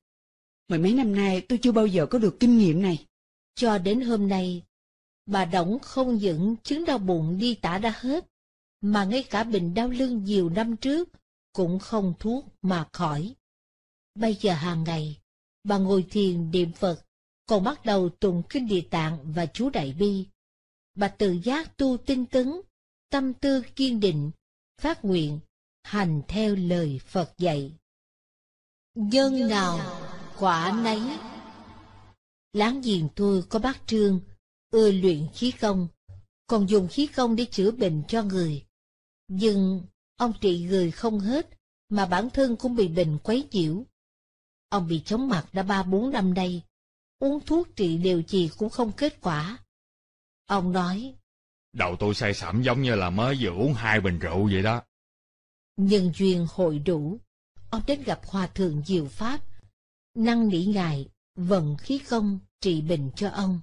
Mười mấy năm nay tôi chưa bao giờ có được kinh nghiệm này. Cho đến hôm nay, bà Đổng không những chứng đau bụng đi tả đã hết, mà ngay cả bệnh đau lưng nhiều năm trước cũng không thuốc mà khỏi. Bây giờ hàng ngày, và ngồi thiền niệm Phật, còn bắt đầu tụng kinh địa tạng và chú đại bi. Bà tự giác tu tinh tấn, tâm tư kiên định, phát nguyện, hành theo lời Phật dạy. Nhân nào, quả nấy. Láng giềng tôi có bác Trương, ưa luyện khí công, còn dùng khí công để chữa bệnh cho người. Nhưng ông trị người không hết, mà bản thân cũng bị bệnh quấy nhiễu. Ông bị chóng mặt đã ba bốn năm nay, uống thuốc trị điều gì cũng không kết quả. Ông nói, Đầu tôi say sẩm giống như là mới vừa uống hai bình rượu vậy đó. Nhân duyên hội đủ, ông đến gặp Hòa Thượng Diệu Pháp, năng nỉ ngài, vận khí công trị bệnh cho ông.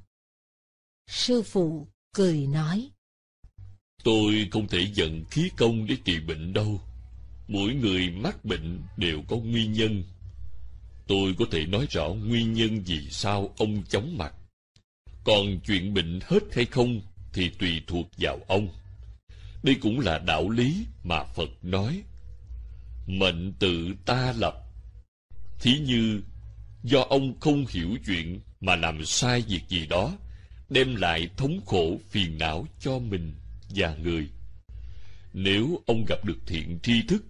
Sư phụ cười nói, Tôi không thể dần khí công để trị bệnh đâu. Mỗi người mắc bệnh đều có nguyên nhân Tôi có thể nói rõ nguyên nhân vì sao ông chóng mặt. Còn chuyện bệnh hết hay không thì tùy thuộc vào ông. Đây cũng là đạo lý mà Phật nói. Mệnh tự ta lập. Thí như, do ông không hiểu chuyện mà làm sai việc gì đó, đem lại thống khổ phiền não cho mình và người. Nếu ông gặp được thiện tri thức,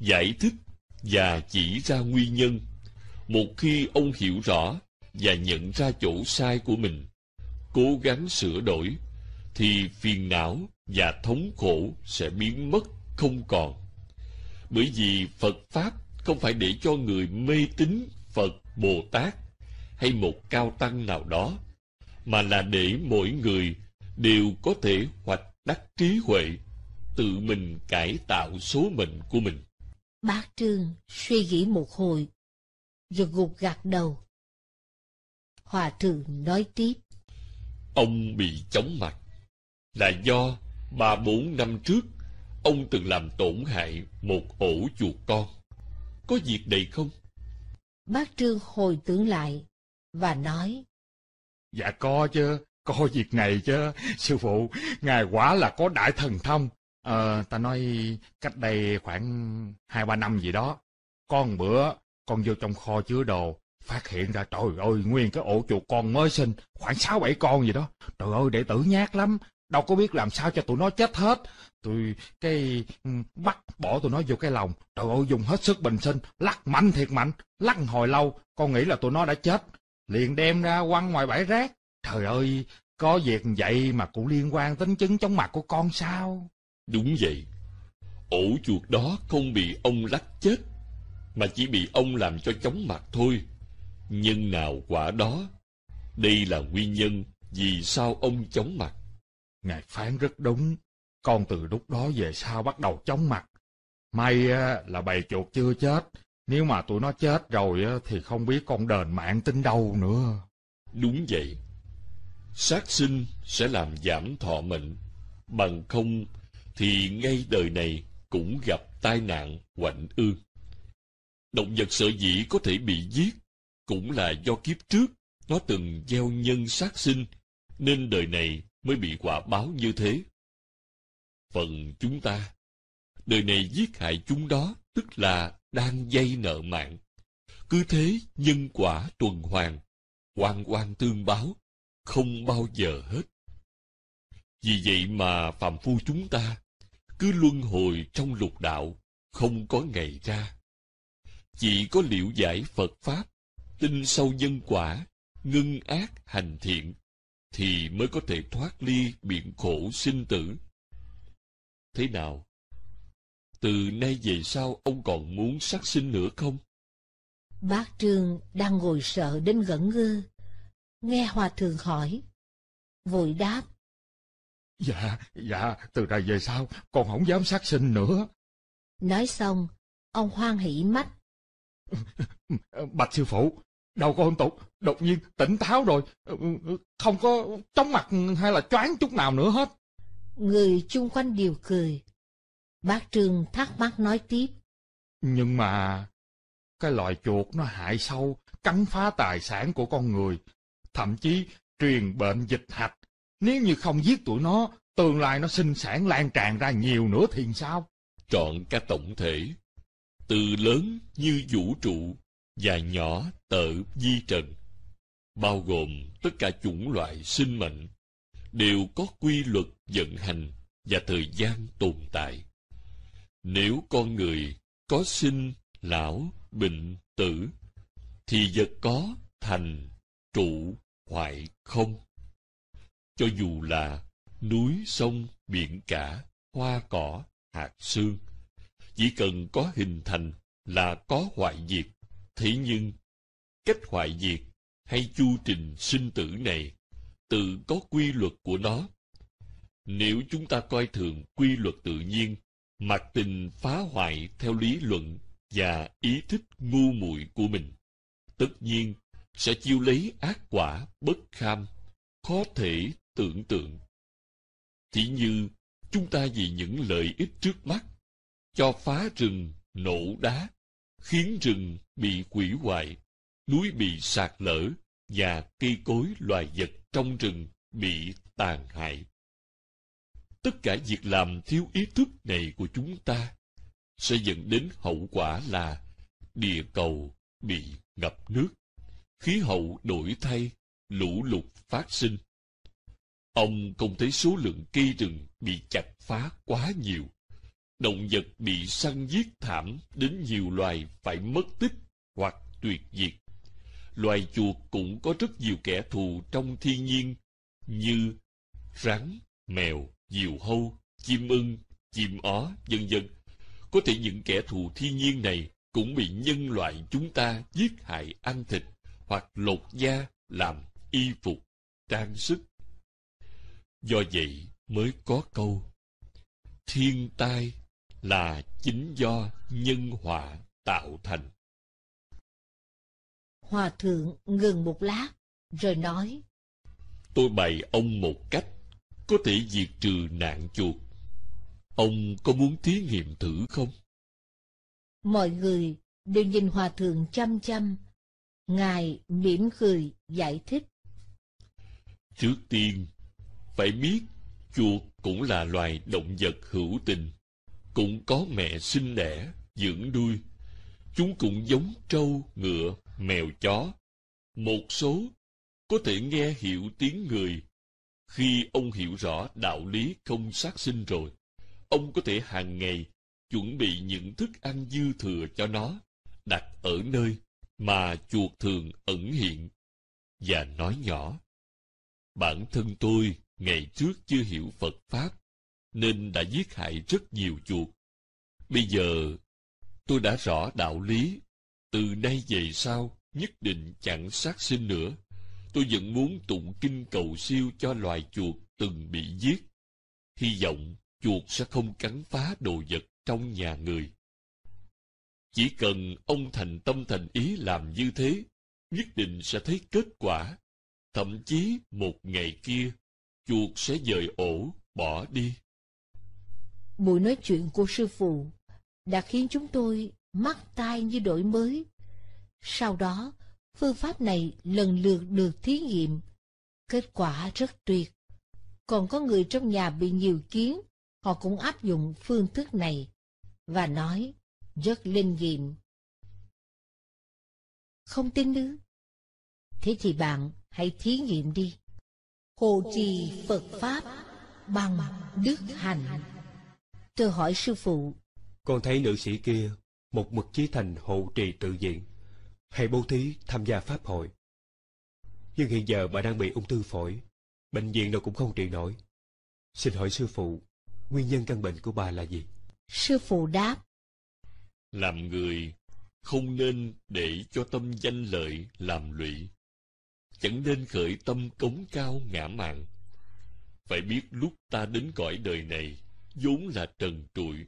giải thích và chỉ ra nguyên nhân một khi ông hiểu rõ và nhận ra chỗ sai của mình, cố gắng sửa đổi, thì phiền não và thống khổ sẽ biến mất không còn. Bởi vì Phật Pháp không phải để cho người mê tín Phật Bồ Tát hay một cao tăng nào đó, mà là để mỗi người đều có thể hoạch đắc trí huệ, tự mình cải tạo số mệnh của mình. Bác Trương suy nghĩ một hồi rồi gục gạt đầu. Hòa thượng nói tiếp. Ông bị chóng mặt là do ba bốn năm trước ông từng làm tổn hại một ổ chuột con. Có việc này không? Bác Trương hồi tưởng lại và nói. Dạ có chứ, có việc này chứ. Sư phụ, ngài quả là có đại thần thông. Ờ, ta nói cách đây khoảng hai ba năm gì đó. Con bữa con vô trong kho chứa đồ, phát hiện ra trời ơi, nguyên cái ổ chuột con mới sinh, khoảng sáu bảy con gì đó. Trời ơi, đệ tử nhát lắm, đâu có biết làm sao cho tụi nó chết hết. Tôi cái ừ, bắt bỏ tụi nó vô cái lòng, trời ơi dùng hết sức bình sinh, lắc mạnh thiệt mạnh, lắc hồi lâu, con nghĩ là tụi nó đã chết. Liền đem ra quăng ngoài bãi rác. Trời ơi, có việc vậy mà cũng liên quan tính chứng chóng mặt của con sao? Đúng vậy, ổ chuột đó không bị ông lắc chết mà chỉ bị ông làm cho chóng mặt thôi. Nhưng nào quả đó, đây là nguyên nhân vì sao ông chóng mặt. Ngài phán rất đúng, con từ lúc đó về sau bắt đầu chóng mặt. May là bầy chuột chưa chết, nếu mà tụi nó chết rồi thì không biết con đền mạng tính đâu nữa. Đúng vậy. Sát sinh sẽ làm giảm thọ mệnh, bằng không thì ngay đời này cũng gặp tai nạn quạnh ương. Động vật sợ dĩ có thể bị giết, cũng là do kiếp trước nó từng gieo nhân sát sinh, nên đời này mới bị quả báo như thế. Phần chúng ta, đời này giết hại chúng đó, tức là đang dây nợ mạng. Cứ thế nhân quả tuần hoàn, quan quan tương báo, không bao giờ hết. Vì vậy mà phàm phu chúng ta cứ luân hồi trong lục đạo, không có ngày ra chỉ có liệu giải Phật Pháp, tin sâu nhân quả, ngưng ác hành thiện, thì mới có thể thoát ly biển khổ sinh tử. Thế nào? Từ nay về sau ông còn muốn sát sinh nữa không? Bác Trương đang ngồi sợ đến ngẩn ngơ, nghe Hòa Thượng hỏi, vội đáp. Dạ, dạ, từ nay về sau còn không dám sát sinh nữa. Nói xong, ông hoan hỷ mắt Bạch sư phụ, đầu của hôn tục, đột nhiên tỉnh táo rồi, không có chóng mặt hay là choáng chút nào nữa hết. Người chung quanh đều cười. Bác Trương thắc mắc nói tiếp. Nhưng mà, cái loài chuột nó hại sâu, cắn phá tài sản của con người, thậm chí truyền bệnh dịch hạch. Nếu như không giết tụi nó, tương lai nó sinh sản lan tràn ra nhiều nữa thì sao? Chọn cái tổng thể, từ lớn như vũ trụ và nhỏ tợ di trần bao gồm tất cả chủng loại sinh mệnh đều có quy luật vận hành và thời gian tồn tại nếu con người có sinh lão bệnh tử thì vật có thành trụ hoại không cho dù là núi sông biển cả hoa cỏ hạt xương chỉ cần có hình thành là có hoại diệt. Thế nhưng, cách hoại diệt hay chu trình sinh tử này tự có quy luật của nó. Nếu chúng ta coi thường quy luật tự nhiên, mặc tình phá hoại theo lý luận và ý thích ngu muội của mình, tất nhiên sẽ chiêu lấy ác quả bất kham, khó thể tưởng tượng. Chỉ như chúng ta vì những lợi ích trước mắt cho phá rừng, nổ đá, khiến rừng bị quỷ hoại, núi bị sạt lở, và cây cối loài vật trong rừng bị tàn hại. Tất cả việc làm thiếu ý thức này của chúng ta sẽ dẫn đến hậu quả là địa cầu bị ngập nước, khí hậu đổi thay, lũ lụt phát sinh. Ông không thấy số lượng cây rừng bị chặt phá quá nhiều, động vật bị săn giết thảm đến nhiều loài phải mất tích hoặc tuyệt diệt. Loài chuột cũng có rất nhiều kẻ thù trong thiên nhiên như rắn, mèo, diều hâu, chim ưng, chim ó, vân vân. Có thể những kẻ thù thiên nhiên này cũng bị nhân loại chúng ta giết hại ăn thịt hoặc lột da làm y phục, trang sức. Do vậy mới có câu Thiên tai là chính do nhân họa tạo thành. Hòa thượng ngừng một lát, rồi nói. Tôi bày ông một cách, có thể diệt trừ nạn chuột. Ông có muốn thí nghiệm thử không? Mọi người đều nhìn Hòa thượng chăm chăm. Ngài mỉm cười giải thích. Trước tiên, phải biết chuột cũng là loài động vật hữu tình cũng có mẹ sinh đẻ, dưỡng nuôi. Chúng cũng giống trâu, ngựa, mèo chó. Một số có thể nghe hiểu tiếng người. Khi ông hiểu rõ đạo lý không sát sinh rồi, ông có thể hàng ngày chuẩn bị những thức ăn dư thừa cho nó, đặt ở nơi mà chuột thường ẩn hiện, và nói nhỏ. Bản thân tôi ngày trước chưa hiểu Phật Pháp, nên đã giết hại rất nhiều chuột. Bây giờ, tôi đã rõ đạo lý, từ nay về sau, nhất định chẳng sát sinh nữa. Tôi vẫn muốn tụng kinh cầu siêu cho loài chuột từng bị giết. Hy vọng chuột sẽ không cắn phá đồ vật trong nhà người. Chỉ cần ông thành tâm thành ý làm như thế, nhất định sẽ thấy kết quả. Thậm chí một ngày kia, chuột sẽ dời ổ, bỏ đi. Buổi nói chuyện của sư phụ đã khiến chúng tôi mắt tai như đổi mới. Sau đó, phương pháp này lần lượt được thí nghiệm. Kết quả rất tuyệt. Còn có người trong nhà bị nhiều kiến, họ cũng áp dụng phương thức này và nói rất linh nghiệm. Không tin ư? Thế thì bạn hãy thí nghiệm đi. Hộ trì Phật Pháp bằng đức hạnh. Tôi hỏi sư phụ. Con thấy nữ sĩ kia, một mực chí thành hộ trì tự diện, hay bố thí tham gia pháp hội. Nhưng hiện giờ bà đang bị ung thư phổi, bệnh viện đâu cũng không trị nổi. Xin hỏi sư phụ, nguyên nhân căn bệnh của bà là gì? Sư phụ đáp. Làm người không nên để cho tâm danh lợi làm lụy. Chẳng nên khởi tâm cống cao ngã mạn Phải biết lúc ta đến cõi đời này vốn là trần trụi,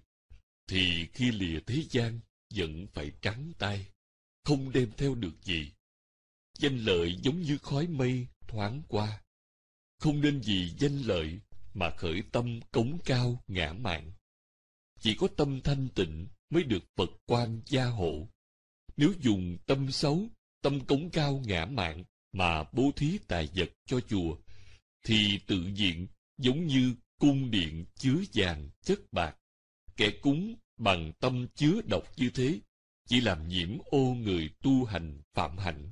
thì khi lìa thế gian vẫn phải trắng tay, không đem theo được gì. Danh lợi giống như khói mây thoáng qua, không nên vì danh lợi mà khởi tâm cống cao ngã mạn. Chỉ có tâm thanh tịnh mới được Phật quan gia hộ. Nếu dùng tâm xấu, tâm cống cao ngã mạn mà bố thí tài vật cho chùa, thì tự diện giống như cung điện chứa vàng chất bạc kẻ cúng bằng tâm chứa độc như thế chỉ làm nhiễm ô người tu hành phạm hạnh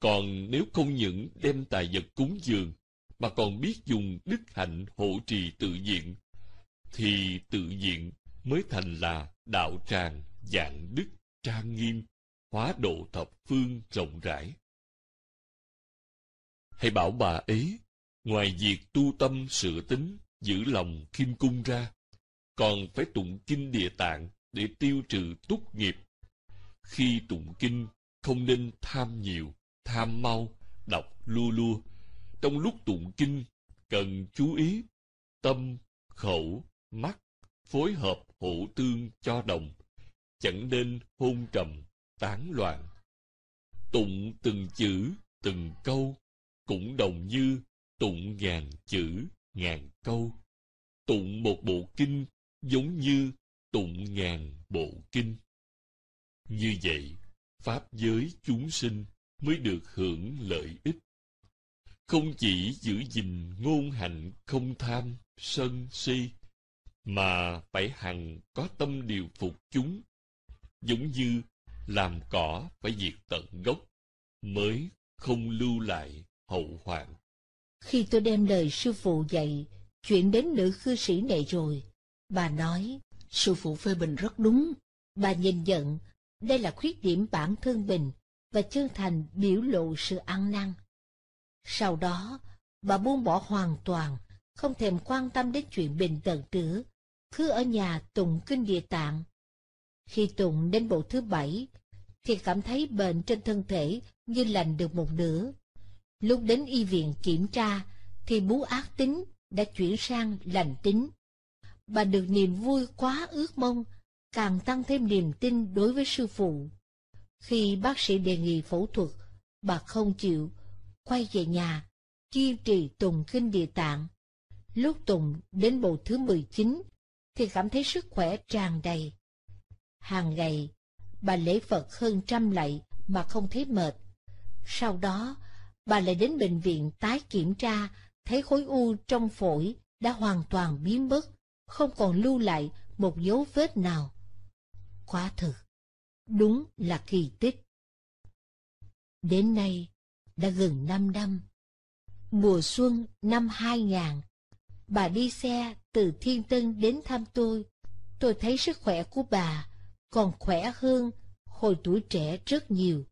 còn nếu không những đem tài vật cúng dường mà còn biết dùng đức hạnh hộ trì tự diện thì tự diện mới thành là đạo tràng dạng đức trang nghiêm hóa độ thập phương rộng rãi hãy bảo bà ấy ngoài việc tu tâm sự tính giữ lòng khiêm cung ra, còn phải tụng kinh địa tạng để tiêu trừ túc nghiệp. Khi tụng kinh, không nên tham nhiều, tham mau, đọc lua lua. Trong lúc tụng kinh, cần chú ý tâm, khẩu, mắt phối hợp hữu tương cho đồng, chẳng nên hôn trầm, tán loạn. Tụng từng chữ, từng câu, cũng đồng như tụng ngàn chữ, ngàn câu. Tụng một bộ kinh giống như tụng ngàn bộ kinh. Như vậy, Pháp giới chúng sinh mới được hưởng lợi ích. Không chỉ giữ gìn ngôn hạnh không tham, sân, si, mà phải hằng có tâm điều phục chúng, giống như làm cỏ phải diệt tận gốc, mới không lưu lại hậu hoạn. Khi tôi đem lời sư phụ dạy, chuyện đến nữ cư sĩ này rồi, bà nói, sư phụ phê bình rất đúng. Bà nhìn nhận, đây là khuyết điểm bản thân mình, và chân thành biểu lộ sự ăn năn. Sau đó, bà buông bỏ hoàn toàn, không thèm quan tâm đến chuyện bình tận nữa, cứ ở nhà tụng kinh địa tạng. Khi tụng đến bộ thứ bảy, thì cảm thấy bệnh trên thân thể như lành được một nửa. Lúc đến y viện kiểm tra, thì bú ác tính đã chuyển sang lành tính. Bà được niềm vui quá ước mong, càng tăng thêm niềm tin đối với sư phụ. Khi bác sĩ đề nghị phẫu thuật, bà không chịu, quay về nhà, kiên trì tùng kinh địa tạng. Lúc tùng đến bộ thứ 19, thì cảm thấy sức khỏe tràn đầy. Hàng ngày, bà lễ Phật hơn trăm lạy mà không thấy mệt. Sau đó, bà lại đến bệnh viện tái kiểm tra, thấy khối u trong phổi đã hoàn toàn biến mất, không còn lưu lại một dấu vết nào. Quá thực, đúng là kỳ tích. Đến nay, đã gần 5 năm. Mùa xuân năm 2000, bà đi xe từ Thiên Tân đến thăm tôi. Tôi thấy sức khỏe của bà còn khỏe hơn hồi tuổi trẻ rất nhiều.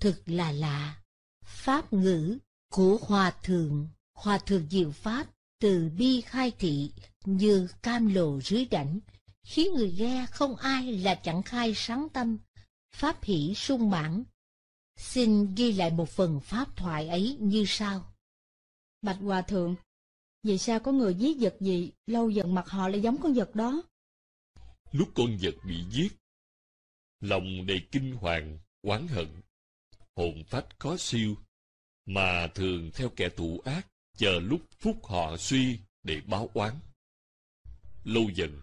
Thực là lạ. Pháp ngữ của Hòa Thượng, Hòa Thượng Diệu Pháp từ bi khai thị như cam lồ dưới đảnh, khiến người nghe không ai là chẳng khai sáng tâm, pháp hỷ sung mãn. Xin ghi lại một phần pháp thoại ấy như sau. Bạch Hòa Thượng, vì sao có người giết vật gì, lâu dần mặt họ lại giống con vật đó? Lúc con vật bị giết, lòng đầy kinh hoàng, oán hận, hồn phách có siêu, mà thường theo kẻ thủ ác, chờ lúc phúc họ suy để báo oán. Lâu dần,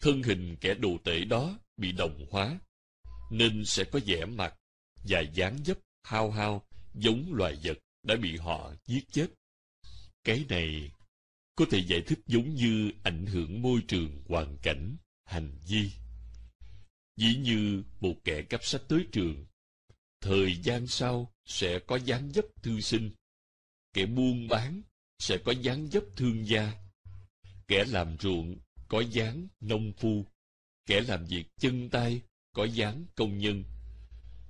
thân hình kẻ đồ tể đó bị đồng hóa, nên sẽ có vẻ mặt và dáng dấp hao hao giống loài vật đã bị họ giết chết. Cái này có thể giải thích giống như ảnh hưởng môi trường hoàn cảnh, hành vi. Dĩ như một kẻ cấp sách tới trường thời gian sau sẽ có dáng dấp thư sinh kẻ buôn bán sẽ có dáng dấp thương gia kẻ làm ruộng có dáng nông phu kẻ làm việc chân tay có dáng công nhân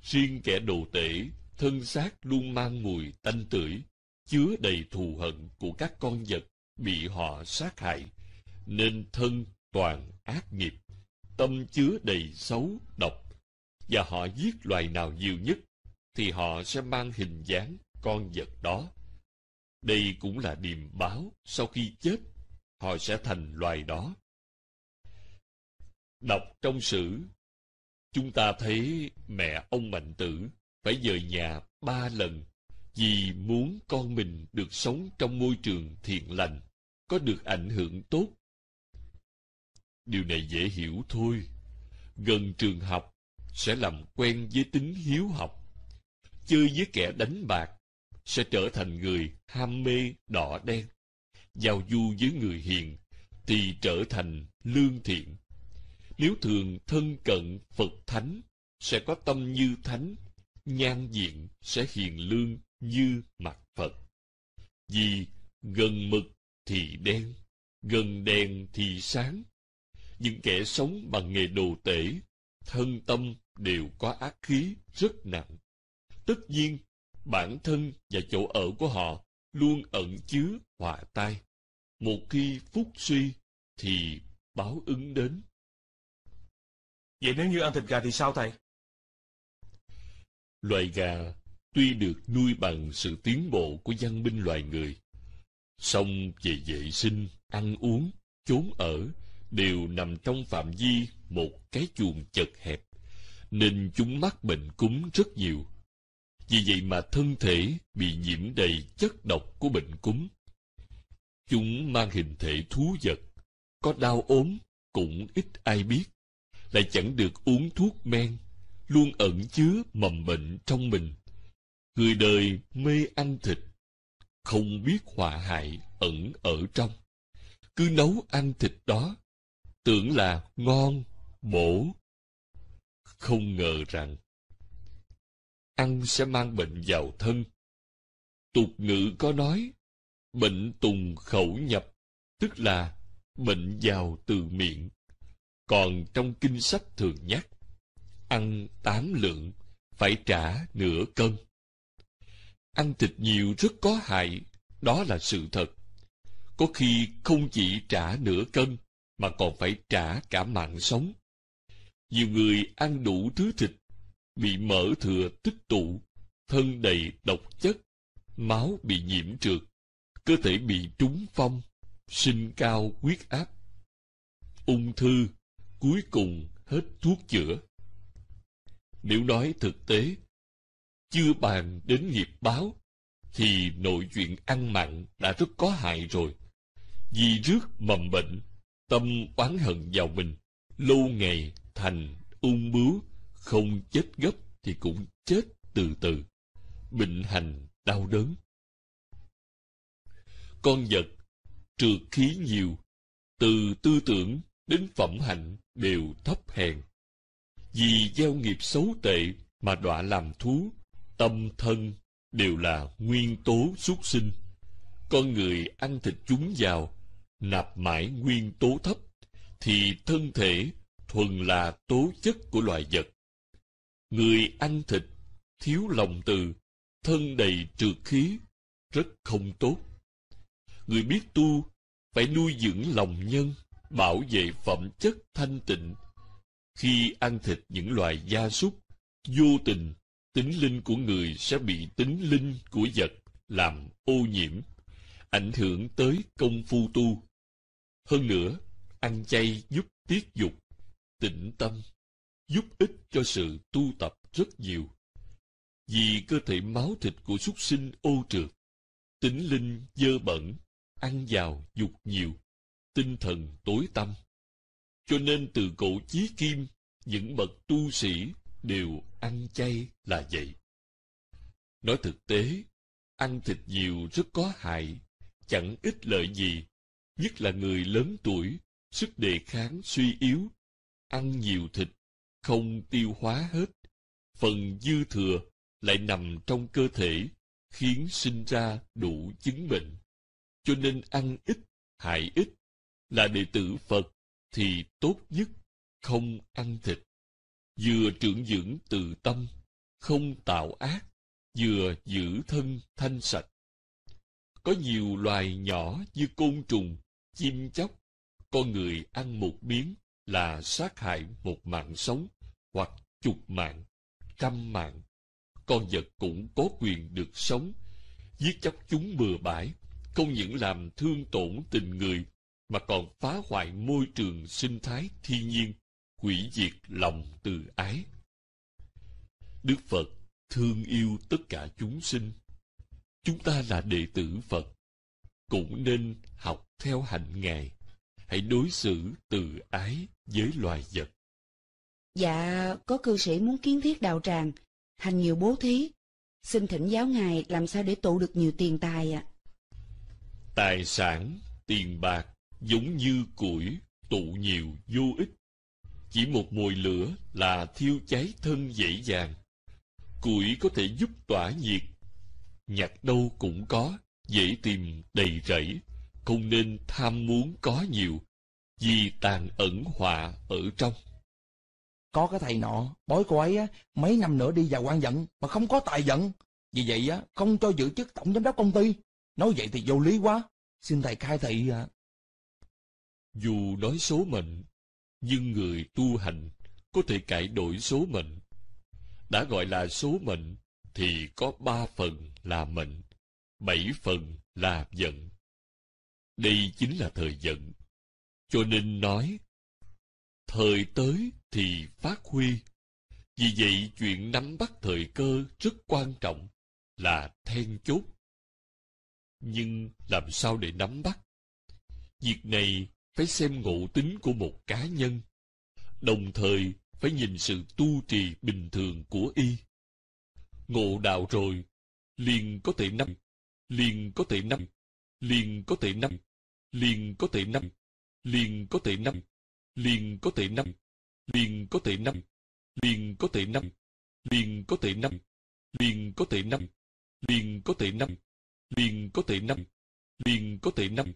riêng kẻ đồ tể thân xác luôn mang mùi tanh tưởi chứa đầy thù hận của các con vật bị họ sát hại nên thân toàn ác nghiệp tâm chứa đầy xấu độc và họ giết loài nào nhiều nhất, thì họ sẽ mang hình dáng con vật đó. Đây cũng là điềm báo sau khi chết, họ sẽ thành loài đó. Đọc trong sử, chúng ta thấy mẹ ông Mạnh Tử phải rời nhà ba lần vì muốn con mình được sống trong môi trường thiện lành, có được ảnh hưởng tốt. Điều này dễ hiểu thôi. Gần trường học sẽ làm quen với tính hiếu học chơi với kẻ đánh bạc sẽ trở thành người ham mê đỏ đen giao du với người hiền thì trở thành lương thiện nếu thường thân cận phật thánh sẽ có tâm như thánh nhan diện sẽ hiền lương như mặt phật vì gần mực thì đen gần đèn thì sáng những kẻ sống bằng nghề đồ tể thân tâm đều có ác khí rất nặng. Tất nhiên, bản thân và chỗ ở của họ luôn ẩn chứa họa tai. Một khi phúc suy, thì báo ứng đến. Vậy nếu như ăn thịt gà thì sao thầy? Loài gà tuy được nuôi bằng sự tiến bộ của văn minh loài người, song về vệ sinh, ăn uống, chốn ở đều nằm trong phạm vi một cái chuồng chật hẹp nên chúng mắc bệnh cúm rất nhiều. Vì vậy mà thân thể bị nhiễm đầy chất độc của bệnh cúm. Chúng mang hình thể thú vật, có đau ốm cũng ít ai biết, lại chẳng được uống thuốc men, luôn ẩn chứa mầm bệnh trong mình. Người đời mê ăn thịt, không biết họa hại ẩn ở trong. Cứ nấu ăn thịt đó, tưởng là ngon, bổ, không ngờ rằng ăn sẽ mang bệnh vào thân. Tục ngữ có nói, bệnh tùng khẩu nhập, tức là bệnh vào từ miệng. Còn trong kinh sách thường nhắc, ăn tám lượng, phải trả nửa cân. Ăn thịt nhiều rất có hại, đó là sự thật. Có khi không chỉ trả nửa cân, mà còn phải trả cả mạng sống. Nhiều người ăn đủ thứ thịt, bị mỡ thừa tích tụ, thân đầy độc chất, máu bị nhiễm trượt, cơ thể bị trúng phong, sinh cao huyết áp. Ung thư, cuối cùng hết thuốc chữa. Nếu nói thực tế, chưa bàn đến nghiệp báo, thì nội chuyện ăn mặn đã rất có hại rồi. Vì rước mầm bệnh, tâm oán hận vào mình, lâu ngày thành ung bướu không chết gấp thì cũng chết từ từ bệnh hành đau đớn con vật trượt khí nhiều từ tư tưởng đến phẩm hạnh đều thấp hèn vì gieo nghiệp xấu tệ mà đọa làm thú tâm thân đều là nguyên tố xuất sinh con người ăn thịt chúng vào nạp mãi nguyên tố thấp thì thân thể thuần là tố chất của loài vật. Người ăn thịt, thiếu lòng từ, thân đầy trượt khí, rất không tốt. Người biết tu, phải nuôi dưỡng lòng nhân, bảo vệ phẩm chất thanh tịnh. Khi ăn thịt những loài gia súc, vô tình, tính linh của người sẽ bị tính linh của vật làm ô nhiễm, ảnh hưởng tới công phu tu. Hơn nữa, ăn chay giúp tiết dục, tịnh tâm, giúp ích cho sự tu tập rất nhiều. Vì cơ thể máu thịt của súc sinh ô trượt, tính linh dơ bẩn, ăn vào dục nhiều, tinh thần tối tâm. Cho nên từ cổ chí kim, những bậc tu sĩ đều ăn chay là vậy. Nói thực tế, ăn thịt nhiều rất có hại, chẳng ích lợi gì, nhất là người lớn tuổi sức đề kháng suy yếu, ăn nhiều thịt, không tiêu hóa hết, phần dư thừa lại nằm trong cơ thể, khiến sinh ra đủ chứng bệnh. Cho nên ăn ít, hại ít, là đệ tử Phật thì tốt nhất không ăn thịt. Vừa trưởng dưỡng từ tâm, không tạo ác, vừa giữ thân thanh sạch. Có nhiều loài nhỏ như côn trùng, chim chóc, con người ăn một miếng là sát hại một mạng sống hoặc chục mạng, trăm mạng. Con vật cũng có quyền được sống, giết chóc chúng bừa bãi, không những làm thương tổn tình người mà còn phá hoại môi trường sinh thái thiên nhiên, hủy diệt lòng từ ái. Đức Phật thương yêu tất cả chúng sinh. Chúng ta là đệ tử Phật, cũng nên học theo hạnh Ngài hãy đối xử từ ái với loài vật. Dạ, có cư sĩ muốn kiến thiết đạo tràng, hành nhiều bố thí. Xin thỉnh giáo ngài làm sao để tụ được nhiều tiền tài ạ. À? Tài sản, tiền bạc, giống như củi, tụ nhiều vô ích. Chỉ một mùi lửa là thiêu cháy thân dễ dàng. Củi có thể giúp tỏa nhiệt. Nhặt đâu cũng có, dễ tìm đầy rẫy không nên tham muốn có nhiều vì tàn ẩn họa ở trong có cái thầy nọ bói cô ấy á mấy năm nữa đi vào quan vận mà không có tài vận vì vậy á không cho giữ chức tổng giám đốc công ty nói vậy thì vô lý quá xin thầy khai thị à. dù nói số mệnh nhưng người tu hành có thể cải đổi số mệnh đã gọi là số mệnh thì có ba phần là mệnh bảy phần là vận đây chính là thời giận. Cho nên nói, thời tới thì phát huy. Vì vậy chuyện nắm bắt thời cơ rất quan trọng, là then chốt. Nhưng làm sao để nắm bắt? Việc này phải xem ngộ tính của một cá nhân, đồng thời phải nhìn sự tu trì bình thường của y. Ngộ đạo rồi, liền có thể nắm, liền có thể nắm, liền có thể nắm, liền có thể năm liền có thể năm liền có thể năm liền có thể năm liền có thể năm liền có thể năm liền có thể năm liền có thể năm liền có thể năm liền có thể năm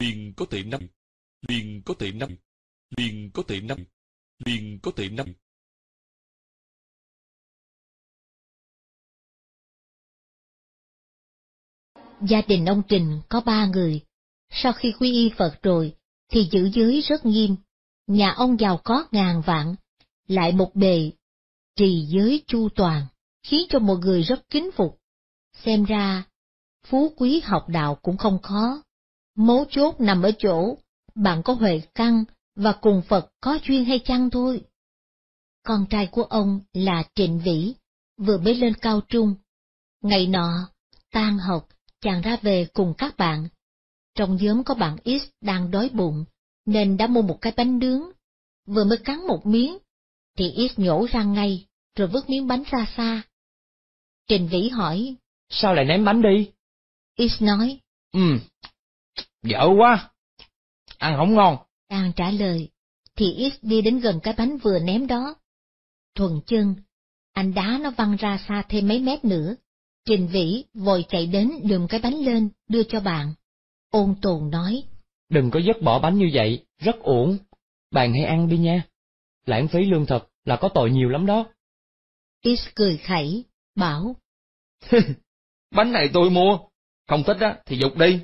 liền có thể năm liền có thể năm liền có thể năm liền có thể năm gia đình ông Trình có ba người, sau khi quy y Phật rồi, thì giữ giới rất nghiêm, nhà ông giàu có ngàn vạn, lại một bề, trì giới chu toàn, khiến cho một người rất kính phục. Xem ra, phú quý học đạo cũng không khó. Mấu chốt nằm ở chỗ, bạn có huệ căn và cùng Phật có duyên hay chăng thôi. Con trai của ông là Trịnh Vĩ, vừa mới lên cao trung. Ngày nọ, tan học, chàng ra về cùng các bạn, trong nhóm có bạn X đang đói bụng, nên đã mua một cái bánh nướng. Vừa mới cắn một miếng, thì X nhổ ra ngay, rồi vứt miếng bánh ra xa. Trình Vĩ hỏi, Sao lại ném bánh đi? X nói, Ừ, dở quá, ăn không ngon. Đang trả lời, thì X đi đến gần cái bánh vừa ném đó. Thuần chân, anh đá nó văng ra xa thêm mấy mét nữa. Trình Vĩ vội chạy đến đùm cái bánh lên, đưa cho bạn. Ôn tồn nói. Đừng có dứt bỏ bánh như vậy, rất uổng. Bạn hãy ăn đi nha. Lãng phí lương thực là có tội nhiều lắm đó. Is cười khẩy, bảo. bánh này tôi mua, không thích á thì dục đi,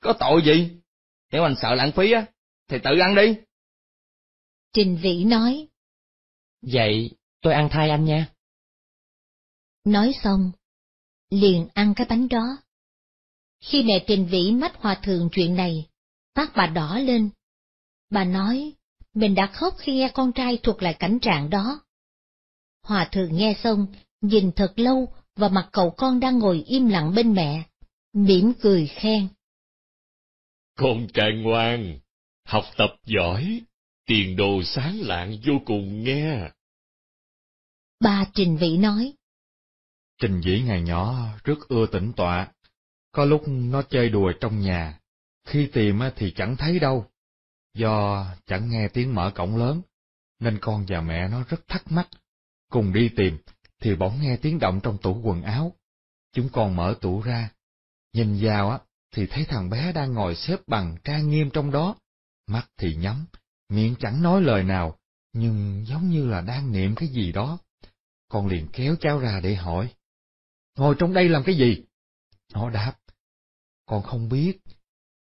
có tội gì? Nếu anh sợ lãng phí á, thì tự ăn đi. Trình Vĩ nói. Vậy tôi ăn thay anh nha. Nói xong, liền ăn cái bánh đó. Khi mẹ trình vĩ mách hòa thượng chuyện này, mắt bà đỏ lên. Bà nói, mình đã khóc khi nghe con trai thuộc lại cảnh trạng đó. Hòa thượng nghe xong, nhìn thật lâu và mặt cậu con đang ngồi im lặng bên mẹ, mỉm cười khen. Con trai ngoan, học tập giỏi, tiền đồ sáng lạng vô cùng nghe. bà Trình Vĩ nói. Trình Vĩ ngày nhỏ rất ưa tĩnh tọa, có lúc nó chơi đùa trong nhà, khi tìm thì chẳng thấy đâu. Do chẳng nghe tiếng mở cổng lớn, nên con và mẹ nó rất thắc mắc. Cùng đi tìm, thì bỗng nghe tiếng động trong tủ quần áo. Chúng con mở tủ ra, nhìn vào á thì thấy thằng bé đang ngồi xếp bằng trang nghiêm trong đó, mắt thì nhắm, miệng chẳng nói lời nào, nhưng giống như là đang niệm cái gì đó. Con liền kéo cháu ra để hỏi. Ngồi trong đây làm cái gì? Nó đáp, con không biết.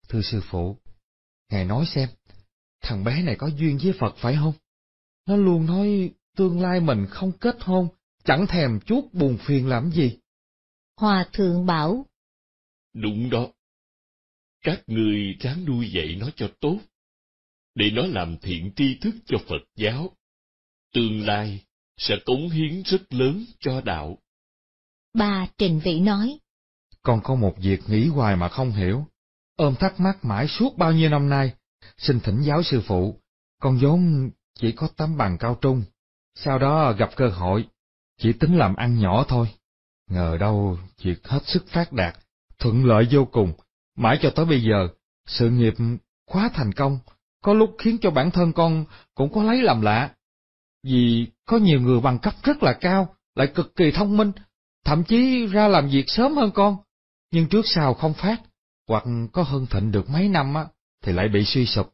Thưa sư phụ, Ngài nói xem, thằng bé này có duyên với Phật phải không? Nó luôn nói tương lai mình không kết hôn, chẳng thèm chút buồn phiền làm gì. Hòa thượng bảo. Đúng đó. Các người ráng nuôi dạy nó cho tốt, để nó làm thiện tri thức cho Phật giáo. Tương lai sẽ cống hiến rất lớn cho đạo. Bà Trình Vĩ nói. Con có một việc nghĩ hoài mà không hiểu, ôm thắc mắc mãi suốt bao nhiêu năm nay, xin thỉnh giáo sư phụ, con vốn chỉ có tấm bằng cao trung, sau đó gặp cơ hội, chỉ tính làm ăn nhỏ thôi. Ngờ đâu việc hết sức phát đạt, thuận lợi vô cùng, mãi cho tới bây giờ, sự nghiệp quá thành công, có lúc khiến cho bản thân con cũng có lấy làm lạ. Vì có nhiều người bằng cấp rất là cao, lại cực kỳ thông minh, thậm chí ra làm việc sớm hơn con, nhưng trước sau không phát, hoặc có hơn thịnh được mấy năm á, thì lại bị suy sụp.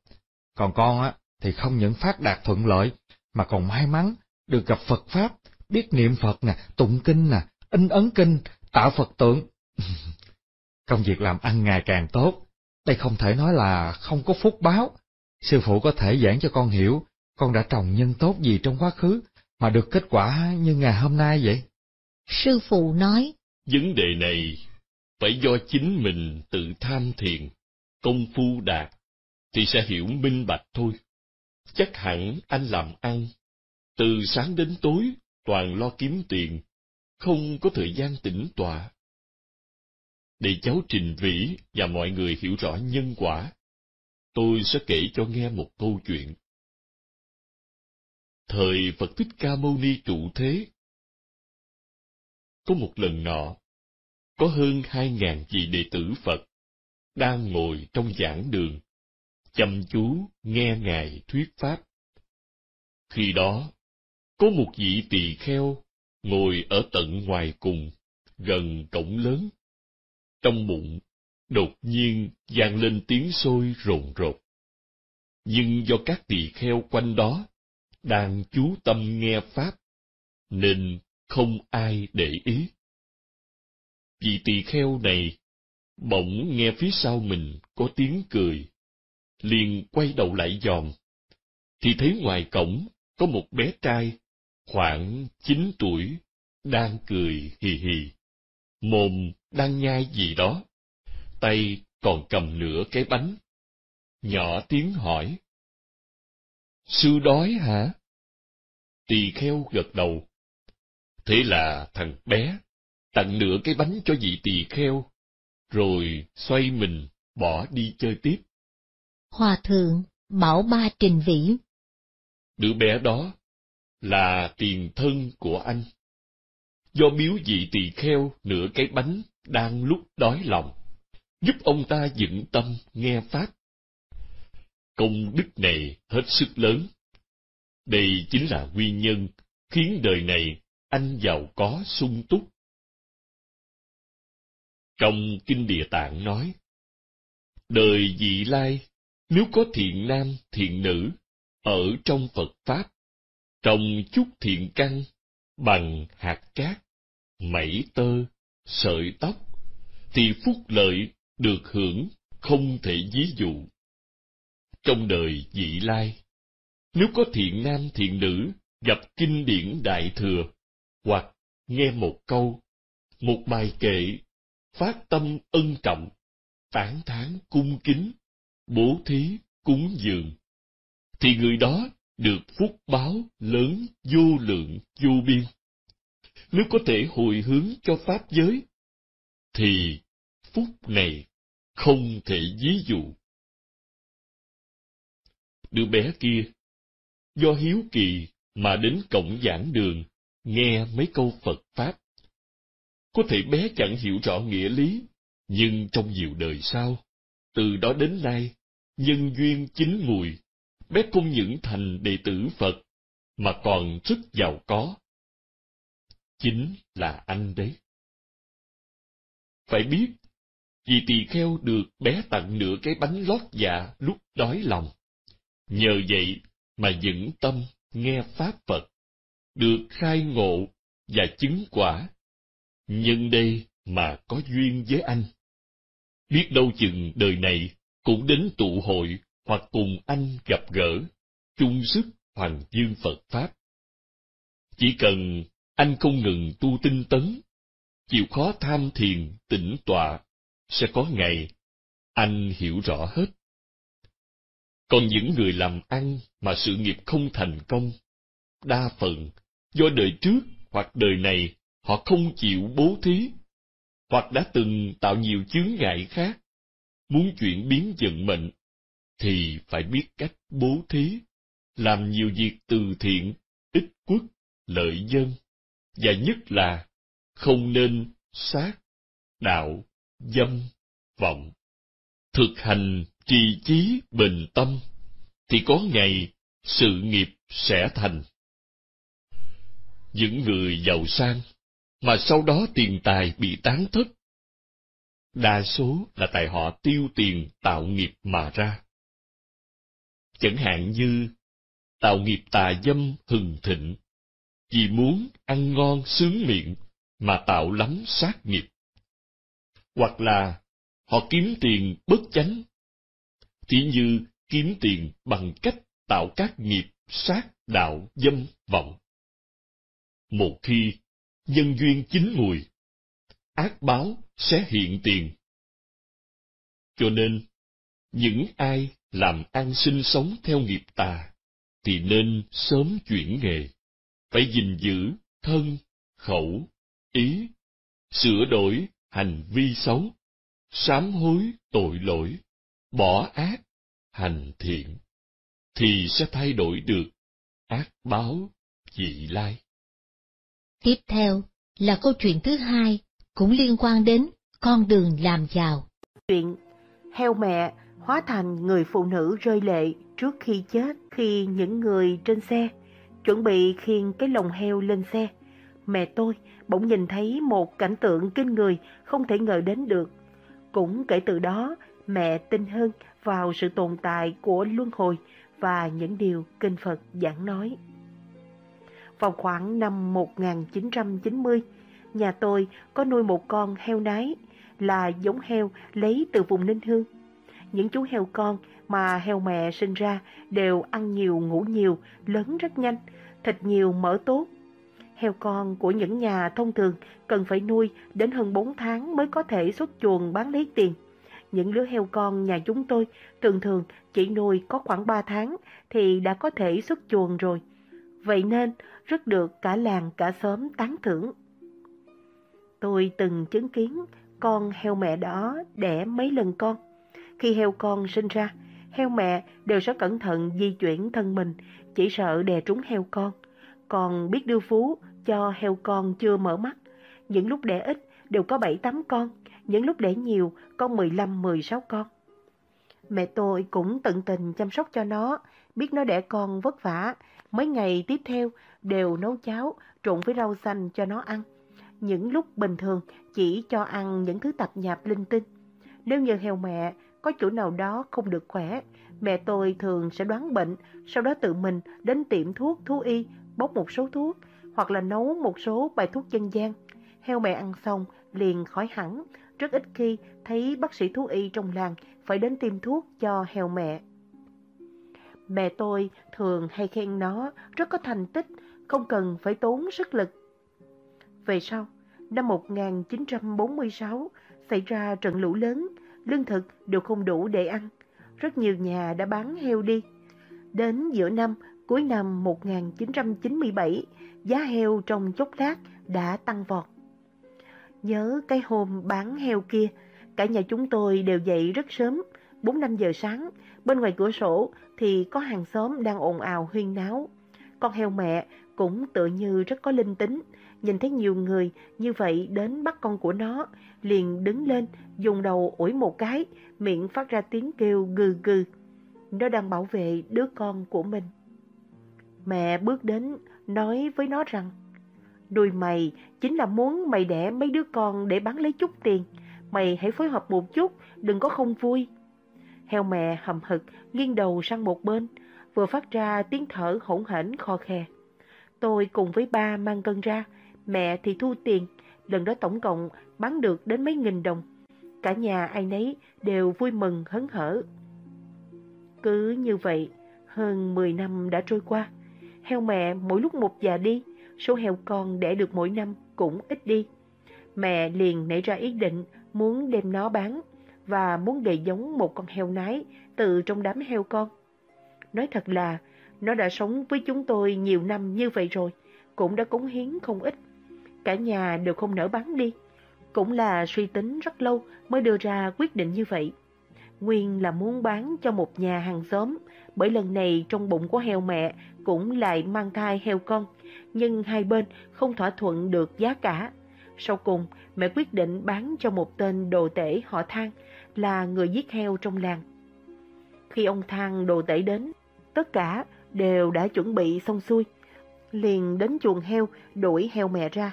Còn con á, thì không những phát đạt thuận lợi, mà còn may mắn được gặp Phật Pháp, biết niệm Phật nè, tụng kinh nè, in ấn kinh, tạo Phật tượng. Công việc làm ăn ngày càng tốt, đây không thể nói là không có phúc báo. Sư phụ có thể giảng cho con hiểu, con đã trồng nhân tốt gì trong quá khứ, mà được kết quả như ngày hôm nay vậy? Sư phụ nói, Vấn đề này phải do chính mình tự tham thiền, công phu đạt, thì sẽ hiểu minh bạch thôi. Chắc hẳn anh làm ăn, từ sáng đến tối toàn lo kiếm tiền, không có thời gian tĩnh tọa. Để cháu trình vĩ và mọi người hiểu rõ nhân quả, tôi sẽ kể cho nghe một câu chuyện. Thời Phật Thích Ca Mâu Ni trụ thế. Có một lần nọ, có hơn hai ngàn vị đệ tử Phật đang ngồi trong giảng đường, chăm chú nghe Ngài thuyết Pháp. Khi đó, có một vị tỳ kheo ngồi ở tận ngoài cùng, gần cổng lớn. Trong bụng, đột nhiên vang lên tiếng sôi rồn rột. Nhưng do các tỳ kheo quanh đó đang chú tâm nghe Pháp, nên không ai để ý. Vị tỳ kheo này bỗng nghe phía sau mình có tiếng cười, liền quay đầu lại dòm, thì thấy ngoài cổng có một bé trai khoảng chín tuổi đang cười hì hì, mồm đang nhai gì đó, tay còn cầm nửa cái bánh. Nhỏ tiếng hỏi. Sư đói hả? Tỳ kheo gật đầu. Thế là thằng bé tặng nửa cái bánh cho vị tỳ kheo, rồi xoay mình bỏ đi chơi tiếp. Hòa thượng bảo ba trình vĩ. Đứa bé đó là tiền thân của anh. Do biếu vị tỳ kheo nửa cái bánh đang lúc đói lòng, giúp ông ta vững tâm nghe Pháp. Công đức này hết sức lớn. Đây chính là nguyên nhân khiến đời này anh giàu có sung túc trong Kinh Địa Tạng nói, Đời vị lai, nếu có thiện nam, thiện nữ, ở trong Phật Pháp, trong chút thiện căn, bằng hạt cát, mẩy tơ, sợi tóc, thì phúc lợi được hưởng không thể ví dụ. Trong đời vị lai, nếu có thiện nam thiện nữ gặp kinh điển đại thừa, hoặc nghe một câu, một bài kệ phát tâm ân trọng, tán thán cung kính, bố thí cúng dường, thì người đó được phúc báo lớn vô lượng vô biên. Nếu có thể hồi hướng cho Pháp giới, thì phúc này không thể ví dụ. Đứa bé kia, do hiếu kỳ mà đến cổng giảng đường, nghe mấy câu Phật Pháp có thể bé chẳng hiểu rõ nghĩa lý, nhưng trong nhiều đời sau, từ đó đến nay, nhân duyên chính mùi, bé không những thành đệ tử Phật, mà còn rất giàu có. Chính là anh đấy. Phải biết, vì tỳ kheo được bé tặng nửa cái bánh lót dạ lúc đói lòng. Nhờ vậy mà vững tâm nghe Pháp Phật, được khai ngộ và chứng quả nhân đây mà có duyên với anh. Biết đâu chừng đời này cũng đến tụ hội hoặc cùng anh gặp gỡ, chung sức hoàng dương Phật Pháp. Chỉ cần anh không ngừng tu tinh tấn, chịu khó tham thiền tĩnh tọa, sẽ có ngày anh hiểu rõ hết. Còn những người làm ăn mà sự nghiệp không thành công, đa phần do đời trước hoặc đời này họ không chịu bố thí, hoặc đã từng tạo nhiều chướng ngại khác, muốn chuyển biến vận mệnh, thì phải biết cách bố thí, làm nhiều việc từ thiện, ích quốc, lợi dân, và nhất là không nên sát, đạo, dâm, vọng. Thực hành trì trí bình tâm, thì có ngày sự nghiệp sẽ thành. Những người giàu sang mà sau đó tiền tài bị tán thất. Đa số là tại họ tiêu tiền tạo nghiệp mà ra. Chẳng hạn như tạo nghiệp tà dâm hừng thịnh, vì muốn ăn ngon sướng miệng mà tạo lắm sát nghiệp. Hoặc là họ kiếm tiền bất chánh, thì như kiếm tiền bằng cách tạo các nghiệp sát đạo dâm vọng. Một khi nhân duyên chín mùi, ác báo sẽ hiện tiền. Cho nên, những ai làm ăn sinh sống theo nghiệp tà, thì nên sớm chuyển nghề, phải gìn giữ thân, khẩu, ý, sửa đổi hành vi xấu, sám hối tội lỗi, bỏ ác, hành thiện, thì sẽ thay đổi được ác báo dị lai. Tiếp theo là câu chuyện thứ hai, cũng liên quan đến con đường làm giàu. Chuyện heo mẹ hóa thành người phụ nữ rơi lệ trước khi chết khi những người trên xe chuẩn bị khiêng cái lồng heo lên xe. Mẹ tôi bỗng nhìn thấy một cảnh tượng kinh người không thể ngờ đến được. Cũng kể từ đó, mẹ tin hơn vào sự tồn tại của luân hồi và những điều kinh Phật giảng nói. Vào khoảng năm 1990, nhà tôi có nuôi một con heo nái là giống heo lấy từ vùng Ninh Hương. Những chú heo con mà heo mẹ sinh ra đều ăn nhiều, ngủ nhiều, lớn rất nhanh, thịt nhiều, mỡ tốt. Heo con của những nhà thông thường cần phải nuôi đến hơn 4 tháng mới có thể xuất chuồng bán lấy tiền. Những lứa heo con nhà chúng tôi thường thường chỉ nuôi có khoảng 3 tháng thì đã có thể xuất chuồng rồi. Vậy nên rất được cả làng cả xóm tán thưởng. Tôi từng chứng kiến con heo mẹ đó đẻ mấy lần con. Khi heo con sinh ra, heo mẹ đều sẽ cẩn thận di chuyển thân mình, chỉ sợ đè trúng heo con. Còn biết đưa phú cho heo con chưa mở mắt. Những lúc đẻ ít đều có 7-8 con, những lúc đẻ nhiều có 15-16 con. Mẹ tôi cũng tận tình chăm sóc cho nó, biết nó đẻ con vất vả Mấy ngày tiếp theo đều nấu cháo trộn với rau xanh cho nó ăn. Những lúc bình thường chỉ cho ăn những thứ tạp nhạp linh tinh. Nếu như heo mẹ có chỗ nào đó không được khỏe, mẹ tôi thường sẽ đoán bệnh, sau đó tự mình đến tiệm thuốc thú y bốc một số thuốc hoặc là nấu một số bài thuốc dân gian. Heo mẹ ăn xong liền khỏi hẳn, rất ít khi thấy bác sĩ thú y trong làng phải đến tiêm thuốc cho heo mẹ. Mẹ tôi thường hay khen nó rất có thành tích, không cần phải tốn sức lực. Về sau, năm 1946 xảy ra trận lũ lớn, lương thực đều không đủ để ăn. Rất nhiều nhà đã bán heo đi. Đến giữa năm, cuối năm 1997, giá heo trong chốc lát đã tăng vọt. Nhớ cái hôm bán heo kia, cả nhà chúng tôi đều dậy rất sớm, 4-5 giờ sáng, bên ngoài cửa sổ thì có hàng xóm đang ồn ào huyên náo. Con heo mẹ cũng tự như rất có linh tính, nhìn thấy nhiều người như vậy đến bắt con của nó, liền đứng lên, dùng đầu ủi một cái, miệng phát ra tiếng kêu gừ gừ. Nó đang bảo vệ đứa con của mình. Mẹ bước đến, nói với nó rằng, đùi mày chính là muốn mày đẻ mấy đứa con để bán lấy chút tiền. Mày hãy phối hợp một chút, đừng có không vui. Heo mè hầm hực, nghiêng đầu sang một bên, vừa phát ra tiếng thở hỗn hển kho khe. Tôi cùng với ba mang cân ra, mẹ thì thu tiền, lần đó tổng cộng bán được đến mấy nghìn đồng. Cả nhà ai nấy đều vui mừng hớn hở. Cứ như vậy, hơn 10 năm đã trôi qua. Heo mẹ mỗi lúc một già đi, số heo con đẻ được mỗi năm cũng ít đi. Mẹ liền nảy ra ý định muốn đem nó bán và muốn gầy giống một con heo nái từ trong đám heo con. Nói thật là, nó đã sống với chúng tôi nhiều năm như vậy rồi, cũng đã cống hiến không ít. Cả nhà đều không nỡ bán đi. Cũng là suy tính rất lâu mới đưa ra quyết định như vậy. Nguyên là muốn bán cho một nhà hàng xóm, bởi lần này trong bụng của heo mẹ cũng lại mang thai heo con, nhưng hai bên không thỏa thuận được giá cả. Sau cùng, mẹ quyết định bán cho một tên đồ tể họ thang là người giết heo trong làng. Khi ông thang đồ tể đến, tất cả đều đã chuẩn bị xong xuôi. Liền đến chuồng heo đuổi heo mẹ ra.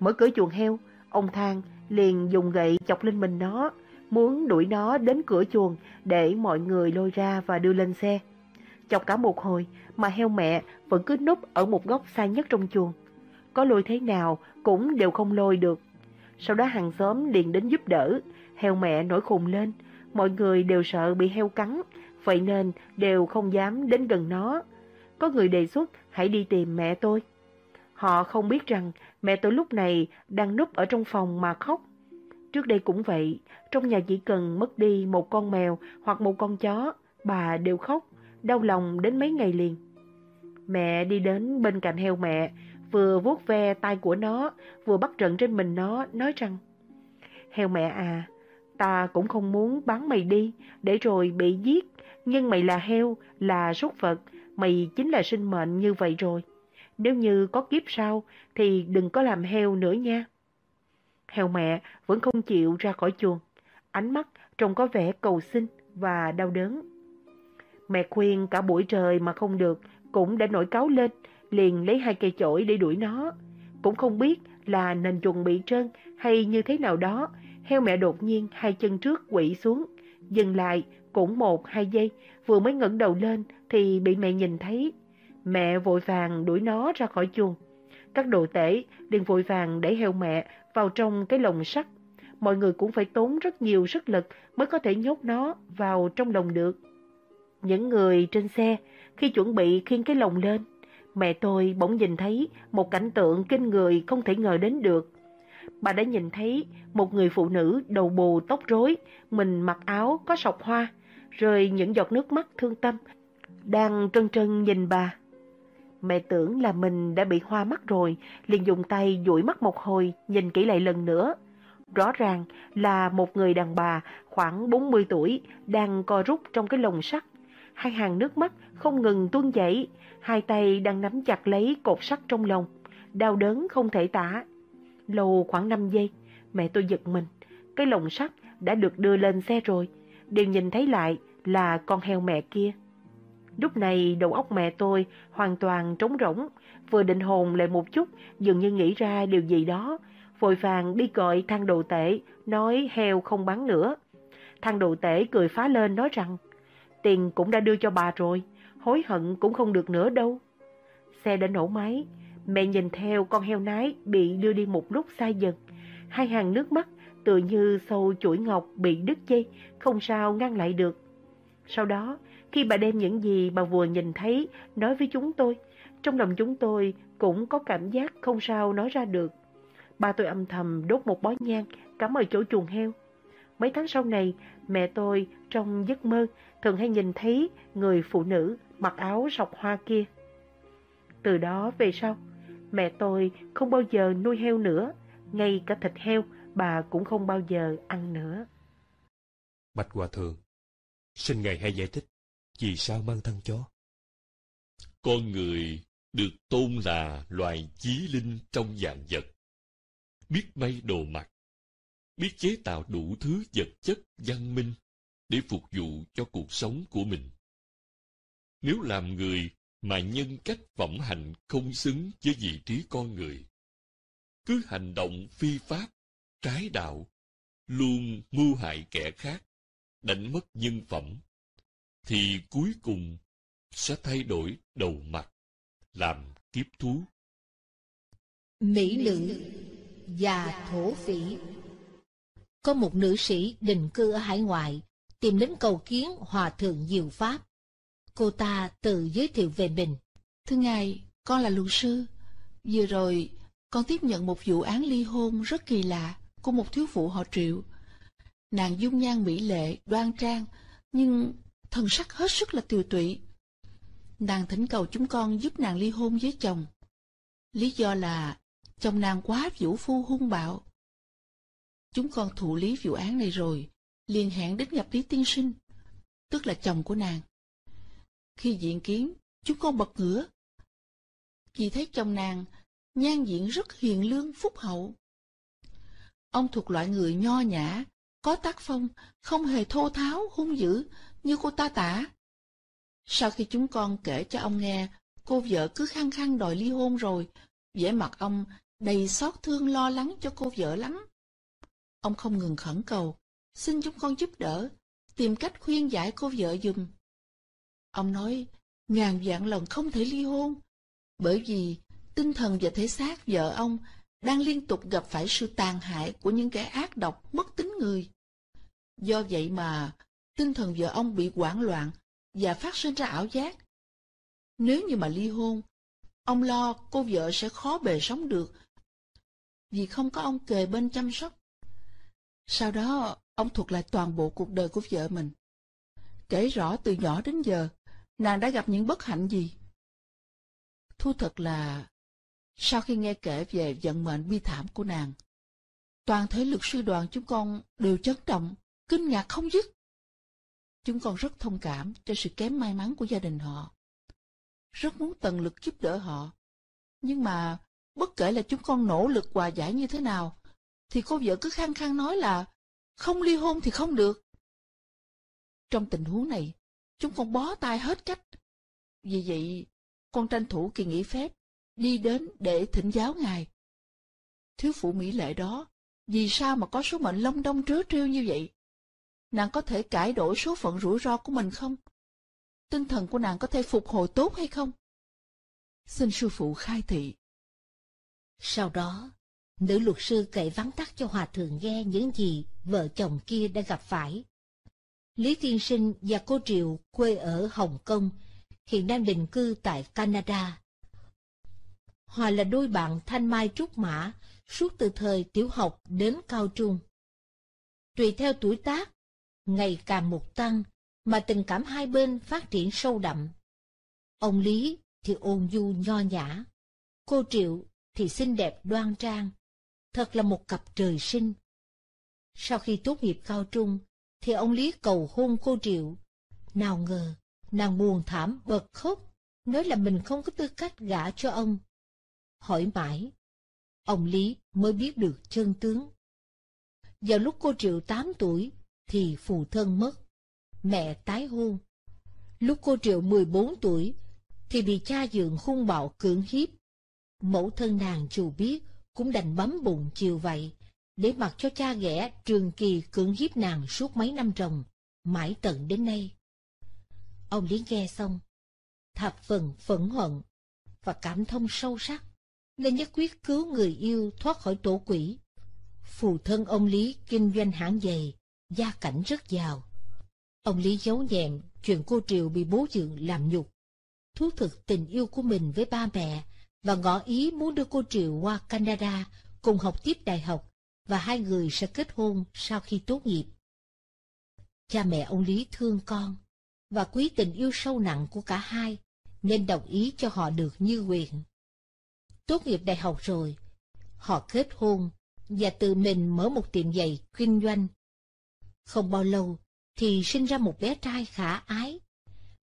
Mở cửa chuồng heo, ông Thang liền dùng gậy chọc lên mình nó, muốn đuổi nó đến cửa chuồng để mọi người lôi ra và đưa lên xe. Chọc cả một hồi mà heo mẹ vẫn cứ núp ở một góc xa nhất trong chuồng. Có lôi thế nào cũng đều không lôi được. Sau đó hàng xóm liền đến giúp đỡ, Heo mẹ nổi khùng lên, mọi người đều sợ bị heo cắn, vậy nên đều không dám đến gần nó. Có người đề xuất hãy đi tìm mẹ tôi. Họ không biết rằng mẹ tôi lúc này đang núp ở trong phòng mà khóc. Trước đây cũng vậy, trong nhà chỉ cần mất đi một con mèo hoặc một con chó, bà đều khóc, đau lòng đến mấy ngày liền. Mẹ đi đến bên cạnh heo mẹ, vừa vuốt ve tay của nó, vừa bắt trận trên mình nó, nói rằng Heo mẹ à, Ta cũng không muốn bán mày đi, để rồi bị giết. Nhưng mày là heo, là súc vật, mày chính là sinh mệnh như vậy rồi. Nếu như có kiếp sau thì đừng có làm heo nữa nha. Heo mẹ vẫn không chịu ra khỏi chuồng. Ánh mắt trông có vẻ cầu xin và đau đớn. Mẹ khuyên cả buổi trời mà không được, cũng đã nổi cáo lên, liền lấy hai cây chổi để đuổi nó. Cũng không biết là nền chuồng bị trơn hay như thế nào đó, Heo mẹ đột nhiên hai chân trước quỵ xuống, dừng lại cũng một hai giây, vừa mới ngẩng đầu lên thì bị mẹ nhìn thấy. Mẹ vội vàng đuổi nó ra khỏi chuồng. Các đồ tể liền vội vàng đẩy heo mẹ vào trong cái lồng sắt. Mọi người cũng phải tốn rất nhiều sức lực mới có thể nhốt nó vào trong lồng được. Những người trên xe khi chuẩn bị khiêng cái lồng lên, mẹ tôi bỗng nhìn thấy một cảnh tượng kinh người không thể ngờ đến được bà đã nhìn thấy một người phụ nữ đầu bù tóc rối, mình mặc áo có sọc hoa, rồi những giọt nước mắt thương tâm, đang trân trân nhìn bà. Mẹ tưởng là mình đã bị hoa mắt rồi, liền dùng tay dụi mắt một hồi, nhìn kỹ lại lần nữa. Rõ ràng là một người đàn bà khoảng 40 tuổi đang co rút trong cái lồng sắt. Hai hàng nước mắt không ngừng tuôn chảy, hai tay đang nắm chặt lấy cột sắt trong lồng đau đớn không thể tả. Lâu khoảng 5 giây, mẹ tôi giật mình. Cái lồng sắt đã được đưa lên xe rồi, đều nhìn thấy lại là con heo mẹ kia. Lúc này đầu óc mẹ tôi hoàn toàn trống rỗng, vừa định hồn lại một chút, dường như nghĩ ra điều gì đó, vội vàng đi gọi thang đồ tể, nói heo không bán nữa. Thang đồ tể cười phá lên nói rằng, tiền cũng đã đưa cho bà rồi, hối hận cũng không được nữa đâu. Xe đã nổ máy, Mẹ nhìn theo con heo nái bị đưa đi một lúc xa dần. Hai hàng nước mắt tựa như sâu chuỗi ngọc bị đứt dây, không sao ngăn lại được. Sau đó, khi bà đem những gì bà vừa nhìn thấy nói với chúng tôi, trong lòng chúng tôi cũng có cảm giác không sao nói ra được. Ba tôi âm thầm đốt một bó nhang cắm ở chỗ chuồng heo. Mấy tháng sau này, mẹ tôi trong giấc mơ thường hay nhìn thấy người phụ nữ mặc áo sọc hoa kia. Từ đó về sau, Mẹ tôi không bao giờ nuôi heo nữa, ngay cả thịt heo bà cũng không bao giờ ăn nữa. Bạch Hòa Thượng, xin Ngài hãy giải thích, vì sao mang thân chó? Con người được tôn là loài chí linh trong dạng vật. Biết may đồ mặc, biết chế tạo đủ thứ vật chất văn minh để phục vụ cho cuộc sống của mình. Nếu làm người mà nhân cách phẩm hành không xứng với vị trí con người. Cứ hành động phi pháp, trái đạo, luôn mưu hại kẻ khác, đánh mất nhân phẩm, thì cuối cùng sẽ thay đổi đầu mặt, làm kiếp thú. Mỹ Lượng và Thổ Phỉ Có một nữ sĩ định cư ở hải ngoại, tìm đến cầu kiến Hòa Thượng Diệu Pháp. Cô ta tự giới thiệu về mình. Thưa ngài, con là luật sư. Vừa rồi, con tiếp nhận một vụ án ly hôn rất kỳ lạ của một thiếu phụ họ triệu. Nàng dung nhan mỹ lệ, đoan trang, nhưng thần sắc hết sức là tiều tụy. Nàng thỉnh cầu chúng con giúp nàng ly hôn với chồng. Lý do là chồng nàng quá vũ phu hung bạo. Chúng con thụ lý vụ án này rồi, liền hẹn đến gặp Lý Tiên Sinh, tức là chồng của nàng. Khi diện kiến, chúng con bật ngửa. Vì thấy chồng nàng, nhan diện rất hiền lương phúc hậu. Ông thuộc loại người nho nhã, có tác phong, không hề thô tháo, hung dữ, như cô ta tả. Sau khi chúng con kể cho ông nghe, cô vợ cứ khăng khăng đòi ly hôn rồi, vẻ mặt ông đầy xót thương lo lắng cho cô vợ lắm. Ông không ngừng khẩn cầu, xin chúng con giúp đỡ, tìm cách khuyên giải cô vợ dùm. Ông nói, ngàn vạn lần không thể ly hôn, bởi vì tinh thần và thể xác vợ ông đang liên tục gặp phải sự tàn hại của những kẻ ác độc mất tính người. Do vậy mà tinh thần vợ ông bị hoảng loạn và phát sinh ra ảo giác. Nếu như mà ly hôn, ông lo cô vợ sẽ khó bề sống được vì không có ông kề bên chăm sóc. Sau đó, ông thuộc lại toàn bộ cuộc đời của vợ mình. Kể rõ từ nhỏ đến giờ, Nàng đã gặp những bất hạnh gì? Thu thật là, sau khi nghe kể về vận mệnh bi thảm của nàng, toàn thể luật sư đoàn chúng con đều chấn động, kinh ngạc không dứt. Chúng con rất thông cảm cho sự kém may mắn của gia đình họ. Rất muốn tận lực giúp đỡ họ. Nhưng mà, bất kể là chúng con nỗ lực hòa giải như thế nào, thì cô vợ cứ khăng khăng nói là không ly hôn thì không được. Trong tình huống này, chúng con bó tay hết cách. Vì vậy, con tranh thủ kỳ nghỉ phép, đi đến để thỉnh giáo Ngài. Thiếu phụ Mỹ Lệ đó, vì sao mà có số mệnh long đông trớ trêu như vậy? Nàng có thể cải đổi số phận rủi ro của mình không? Tinh thần của nàng có thể phục hồi tốt hay không? Xin sư phụ khai thị. Sau đó, nữ luật sư kể vắn tắt cho hòa thượng nghe những gì vợ chồng kia đã gặp phải Lý Thiên Sinh và cô Triệu quê ở Hồng Kông, hiện đang định cư tại Canada. Họ là đôi bạn thanh mai trúc mã suốt từ thời tiểu học đến cao trung. Tùy theo tuổi tác, ngày càng một tăng, mà tình cảm hai bên phát triển sâu đậm. Ông Lý thì ôn du nho nhã, cô Triệu thì xinh đẹp đoan trang, thật là một cặp trời sinh. Sau khi tốt nghiệp cao trung, thì ông Lý cầu hôn cô Triệu. Nào ngờ, nàng buồn thảm bật khóc, nói là mình không có tư cách gả cho ông. Hỏi mãi, ông Lý mới biết được chân tướng. Vào lúc cô Triệu 8 tuổi thì phù thân mất, mẹ tái hôn. Lúc cô Triệu 14 tuổi thì bị cha dượng hung bạo cưỡng hiếp. Mẫu thân nàng dù biết cũng đành bấm bụng chiều vậy để mặc cho cha ghẻ trường kỳ cưỡng hiếp nàng suốt mấy năm ròng, mãi tận đến nay. Ông Lý nghe xong, thập phần phẫn hận và cảm thông sâu sắc, nên nhất quyết cứu người yêu thoát khỏi tổ quỷ. Phù thân ông Lý kinh doanh hãng giày, gia cảnh rất giàu. Ông Lý giấu nhẹm chuyện cô Triều bị bố dượng làm nhục, thú thực tình yêu của mình với ba mẹ và ngỏ ý muốn đưa cô Triều qua Canada cùng học tiếp đại học và hai người sẽ kết hôn sau khi tốt nghiệp. Cha mẹ ông Lý thương con và quý tình yêu sâu nặng của cả hai nên đồng ý cho họ được như quyền. Tốt nghiệp đại học rồi, họ kết hôn và tự mình mở một tiệm giày kinh doanh. Không bao lâu thì sinh ra một bé trai khả ái.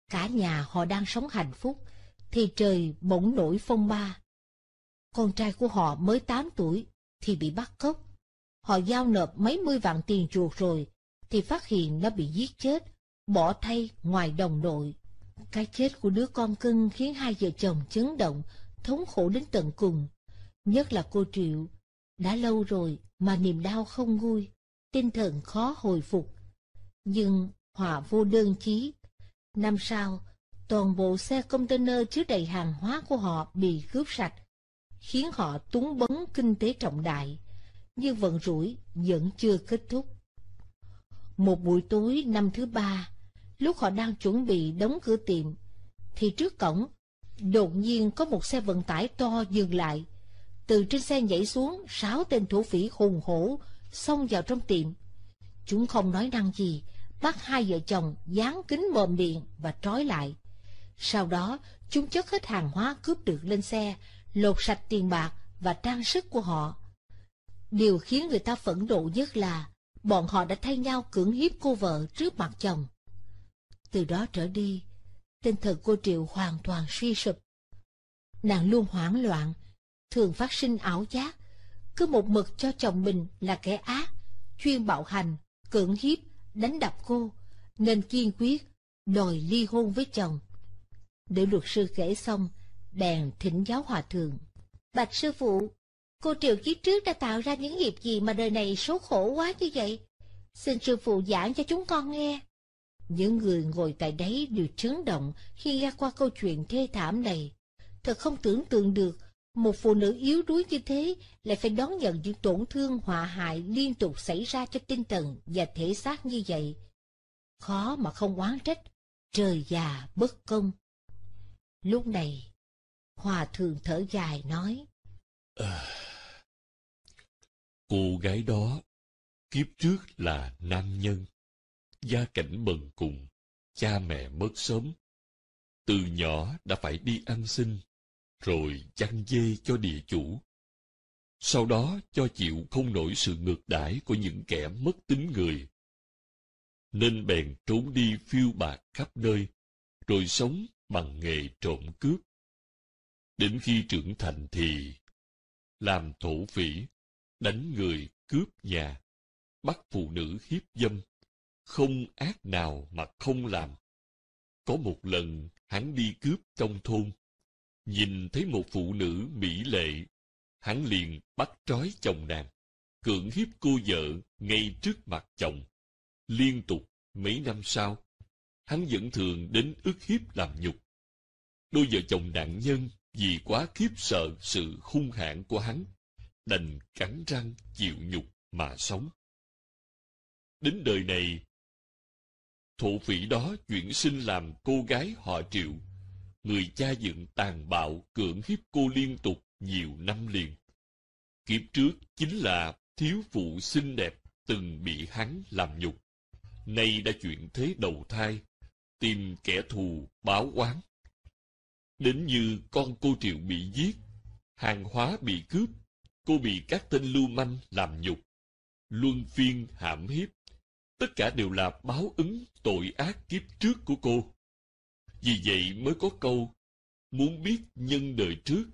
Cả nhà họ đang sống hạnh phúc thì trời bỗng nổi phong ba. Con trai của họ mới 8 tuổi thì bị bắt cóc họ giao nộp mấy mươi vạn tiền chuột rồi, thì phát hiện nó bị giết chết, bỏ thay ngoài đồng đội. Cái chết của đứa con cưng khiến hai vợ chồng chấn động, thống khổ đến tận cùng. Nhất là cô Triệu, đã lâu rồi mà niềm đau không nguôi, tinh thần khó hồi phục. Nhưng hòa vô đơn chí. Năm sau, toàn bộ xe container chứa đầy hàng hóa của họ bị cướp sạch, khiến họ túng bấn kinh tế trọng đại như vận rủi vẫn chưa kết thúc. Một buổi tối năm thứ ba, lúc họ đang chuẩn bị đóng cửa tiệm, thì trước cổng, đột nhiên có một xe vận tải to dừng lại. Từ trên xe nhảy xuống, sáu tên thủ phỉ hùng hổ xông vào trong tiệm. Chúng không nói năng gì, bắt hai vợ chồng dán kính mồm điện và trói lại. Sau đó, chúng chất hết hàng hóa cướp được lên xe, lột sạch tiền bạc và trang sức của họ Điều khiến người ta phẫn nộ nhất là bọn họ đã thay nhau cưỡng hiếp cô vợ trước mặt chồng. Từ đó trở đi, tinh thần cô Triệu hoàn toàn suy sụp. Nàng luôn hoảng loạn, thường phát sinh ảo giác, cứ một mực cho chồng mình là kẻ ác, chuyên bạo hành, cưỡng hiếp, đánh đập cô, nên kiên quyết đòi ly hôn với chồng. Để luật sư kể xong, bèn thỉnh giáo hòa thượng. Bạch sư phụ, Cô Triệu kiếp trước đã tạo ra những nghiệp gì mà đời này số khổ quá như vậy? Xin sư phụ giảng cho chúng con nghe. Những người ngồi tại đấy đều chấn động khi nghe qua câu chuyện thê thảm này. Thật không tưởng tượng được, một phụ nữ yếu đuối như thế lại phải đón nhận những tổn thương họa hại liên tục xảy ra cho tinh thần và thể xác như vậy. Khó mà không oán trách, trời già bất công. Lúc này, Hòa thượng thở dài nói. Ờ, Cô gái đó, kiếp trước là nam nhân, gia cảnh bần cùng, cha mẹ mất sớm. Từ nhỏ đã phải đi ăn xin, rồi chăn dê cho địa chủ. Sau đó cho chịu không nổi sự ngược đãi của những kẻ mất tính người. Nên bèn trốn đi phiêu bạc khắp nơi, rồi sống bằng nghề trộm cướp. Đến khi trưởng thành thì làm thổ phỉ, đánh người cướp nhà, bắt phụ nữ hiếp dâm, không ác nào mà không làm. Có một lần hắn đi cướp trong thôn, nhìn thấy một phụ nữ mỹ lệ, hắn liền bắt trói chồng nàng, cưỡng hiếp cô vợ ngay trước mặt chồng. Liên tục mấy năm sau, hắn vẫn thường đến ức hiếp làm nhục. Đôi vợ chồng nạn nhân vì quá khiếp sợ sự hung hãn của hắn đành cắn răng chịu nhục mà sống. Đến đời này, thổ phỉ đó chuyển sinh làm cô gái họ triệu, người cha dựng tàn bạo cưỡng hiếp cô liên tục nhiều năm liền. Kiếp trước chính là thiếu phụ xinh đẹp từng bị hắn làm nhục. Nay đã chuyển thế đầu thai, tìm kẻ thù báo oán. Đến như con cô Triệu bị giết, hàng hóa bị cướp, cô bị các tên lưu manh làm nhục, luân phiên hãm hiếp. Tất cả đều là báo ứng tội ác kiếp trước của cô. Vì vậy mới có câu, muốn biết nhân đời trước,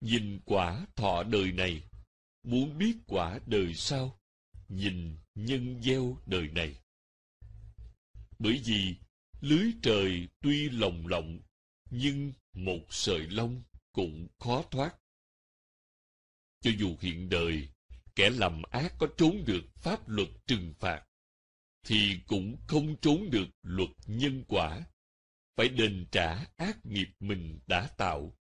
nhìn quả thọ đời này, muốn biết quả đời sau, nhìn nhân gieo đời này. Bởi vì lưới trời tuy lồng lộng, nhưng một sợi lông cũng khó thoát cho dù hiện đời kẻ làm ác có trốn được pháp luật trừng phạt thì cũng không trốn được luật nhân quả phải đền trả ác nghiệp mình đã tạo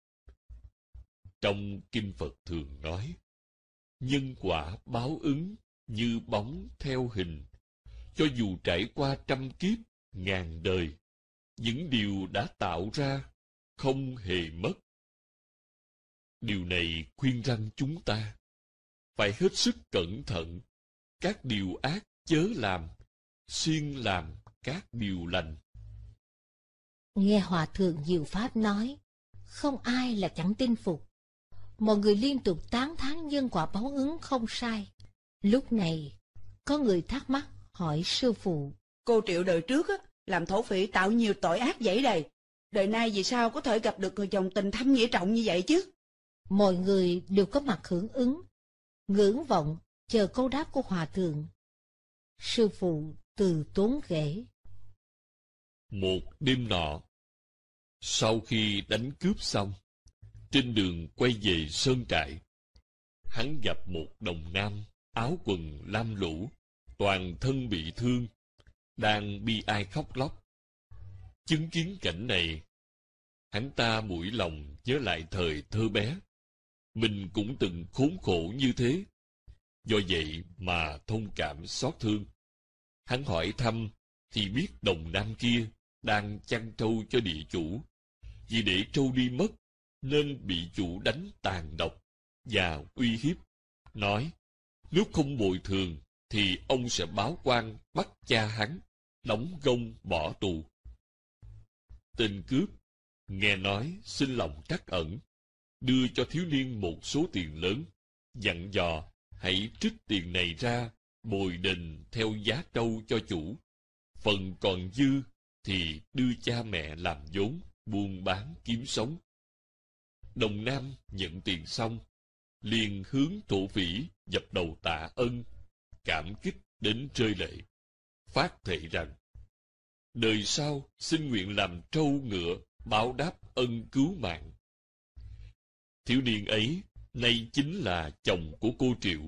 trong kinh phật thường nói nhân quả báo ứng như bóng theo hình cho dù trải qua trăm kiếp ngàn đời những điều đã tạo ra không hề mất Điều này khuyên răng chúng ta phải hết sức cẩn thận các điều ác chớ làm, xuyên làm các điều lành. Nghe Hòa Thượng Diệu Pháp nói, không ai là chẳng tin phục. Mọi người liên tục tán thán nhân quả báo ứng không sai. Lúc này, có người thắc mắc hỏi sư phụ. Cô Triệu đời trước á, làm thổ phỉ tạo nhiều tội ác dãy đầy. Đời nay vì sao có thể gặp được người chồng tình thâm nghĩa trọng như vậy chứ? Mọi người đều có mặt hưởng ứng, ngưỡng vọng chờ câu đáp của hòa thượng. Sư phụ từ tốn kể. Một đêm nọ, sau khi đánh cướp xong, trên đường quay về sơn trại, hắn gặp một đồng nam áo quần lam lũ, toàn thân bị thương, đang bi ai khóc lóc. Chứng kiến cảnh này, hắn ta mũi lòng nhớ lại thời thơ bé, mình cũng từng khốn khổ như thế. Do vậy mà thông cảm xót thương. Hắn hỏi thăm, thì biết đồng nam kia đang chăn trâu cho địa chủ. Vì để trâu đi mất, nên bị chủ đánh tàn độc và uy hiếp. Nói, nếu không bồi thường, thì ông sẽ báo quan bắt cha hắn, đóng gông bỏ tù. Tên cướp, nghe nói xin lòng trắc ẩn, đưa cho thiếu niên một số tiền lớn, dặn dò hãy trích tiền này ra bồi đền theo giá trâu cho chủ. Phần còn dư thì đưa cha mẹ làm vốn, buôn bán kiếm sống. Đồng Nam nhận tiền xong, liền hướng thổ phỉ dập đầu tạ ân, cảm kích đến rơi lệ. Phát thệ rằng, đời sau xin nguyện làm trâu ngựa báo đáp ân cứu mạng Thiếu niên ấy nay chính là chồng của cô Triệu.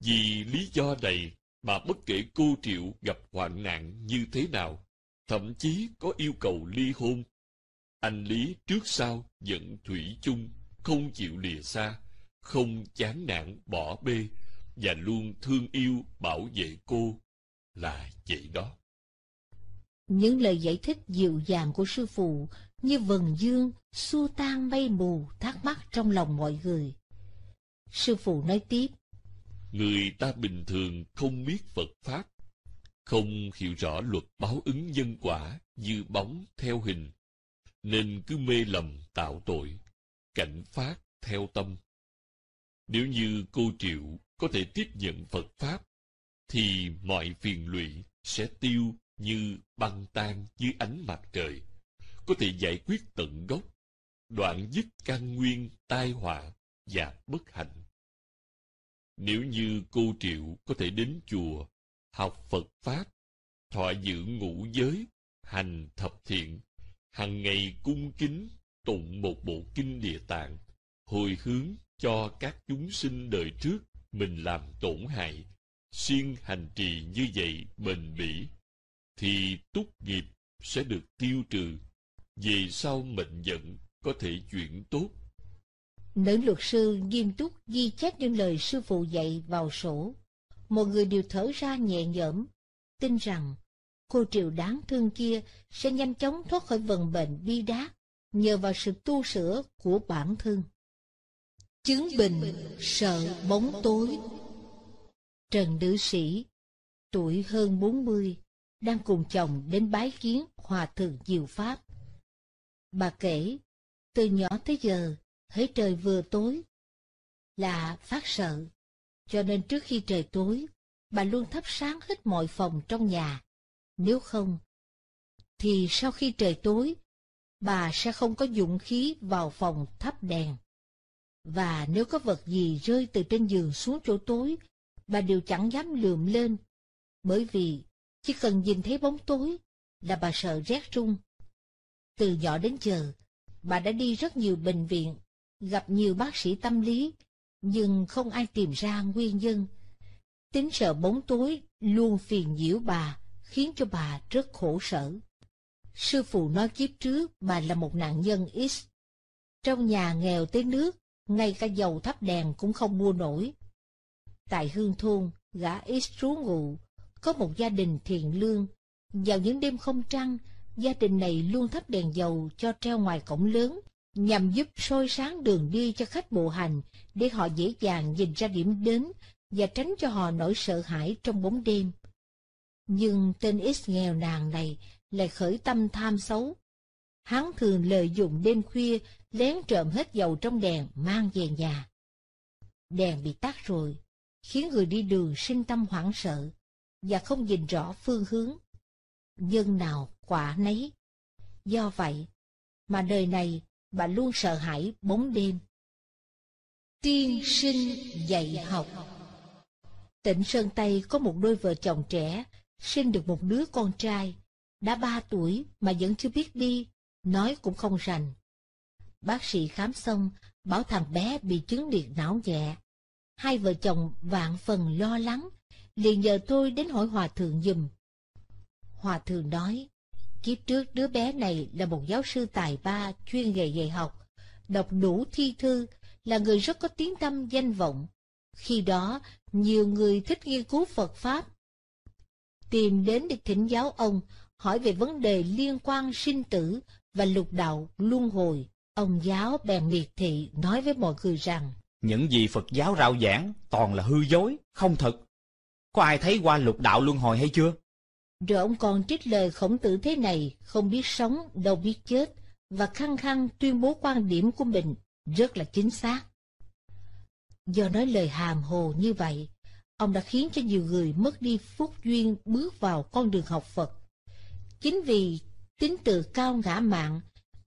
Vì lý do này mà bất kể cô Triệu gặp hoạn nạn như thế nào, thậm chí có yêu cầu ly hôn, anh Lý trước sau vẫn thủy chung, không chịu lìa xa, không chán nản bỏ bê, và luôn thương yêu bảo vệ cô là vậy đó. Những lời giải thích dịu dàng của sư phụ như vầng dương, xu tan mây mù thắc mắc trong lòng mọi người. Sư phụ nói tiếp, Người ta bình thường không biết Phật Pháp, không hiểu rõ luật báo ứng nhân quả như bóng theo hình, nên cứ mê lầm tạo tội, cảnh phát theo tâm. Nếu như cô Triệu có thể tiếp nhận Phật Pháp, thì mọi phiền lụy sẽ tiêu như băng tan dưới ánh mặt trời có thể giải quyết tận gốc, đoạn dứt căn nguyên tai họa và bất hạnh. Nếu như cô Triệu có thể đến chùa, học Phật Pháp, thọ giữ ngũ giới, hành thập thiện, hàng ngày cung kính tụng một bộ kinh địa tạng, hồi hướng cho các chúng sinh đời trước mình làm tổn hại, xuyên hành trì như vậy bền bỉ, thì túc nghiệp sẽ được tiêu trừ vì sao mệnh vận có thể chuyển tốt? Nữ luật sư nghiêm túc ghi chép những lời sư phụ dạy vào sổ. Mọi người đều thở ra nhẹ nhõm, tin rằng cô triều đáng thương kia sẽ nhanh chóng thoát khỏi vận bệnh bi đát nhờ vào sự tu sửa của bản thân. Chứng bình sợ bóng tối Trần Nữ Sĩ, tuổi hơn bốn mươi đang cùng chồng đến bái kiến Hòa Thượng Diệu Pháp. Bà kể, từ nhỏ tới giờ, thấy trời vừa tối, là phát sợ. Cho nên trước khi trời tối, bà luôn thắp sáng hết mọi phòng trong nhà. Nếu không, thì sau khi trời tối, bà sẽ không có dũng khí vào phòng thắp đèn. Và nếu có vật gì rơi từ trên giường xuống chỗ tối, bà đều chẳng dám lượm lên. Bởi vì, chỉ cần nhìn thấy bóng tối, là bà sợ rét rung từ nhỏ đến giờ, bà đã đi rất nhiều bệnh viện, gặp nhiều bác sĩ tâm lý, nhưng không ai tìm ra nguyên nhân. Tính sợ bóng tối luôn phiền nhiễu bà, khiến cho bà rất khổ sở. Sư phụ nói kiếp trước bà là một nạn nhân X. Trong nhà nghèo tới nước, ngay cả dầu thắp đèn cũng không mua nổi. Tại hương thôn, gã X trú ngụ, có một gia đình thiện lương. Vào những đêm không trăng, gia đình này luôn thắp đèn dầu cho treo ngoài cổng lớn, nhằm giúp soi sáng đường đi cho khách bộ hành, để họ dễ dàng nhìn ra điểm đến và tránh cho họ nỗi sợ hãi trong bóng đêm. Nhưng tên ít nghèo nàng này lại khởi tâm tham xấu. Hắn thường lợi dụng đêm khuya, lén trộm hết dầu trong đèn mang về nhà. Đèn bị tắt rồi, khiến người đi đường sinh tâm hoảng sợ và không nhìn rõ phương hướng. Dân nào quả nấy. Do vậy, mà đời này bà luôn sợ hãi bóng đêm. Tiên sinh dạy học Tỉnh Sơn Tây có một đôi vợ chồng trẻ, sinh được một đứa con trai, đã ba tuổi mà vẫn chưa biết đi, nói cũng không rành. Bác sĩ khám xong, bảo thằng bé bị chứng liệt não nhẹ. Hai vợ chồng vạn phần lo lắng, liền nhờ tôi đến hỏi Hòa Thượng dùm. Hòa Thượng nói, Kiếp trước đứa bé này là một giáo sư tài ba chuyên nghề dạy học, đọc đủ thi thư, là người rất có tiếng tâm danh vọng. Khi đó, nhiều người thích nghiên cứu Phật Pháp. Tìm đến để thỉnh giáo ông, hỏi về vấn đề liên quan sinh tử và lục đạo luân hồi. Ông giáo bèn miệt thị nói với mọi người rằng, Những gì Phật giáo rao giảng toàn là hư dối, không thật. Có ai thấy qua lục đạo luân hồi hay chưa? Rồi ông còn trích lời khổng tử thế này, không biết sống, đâu biết chết, và khăng khăng tuyên bố quan điểm của mình rất là chính xác. Do nói lời hàm hồ như vậy, ông đã khiến cho nhiều người mất đi phúc duyên bước vào con đường học Phật. Chính vì tính từ cao ngã mạng,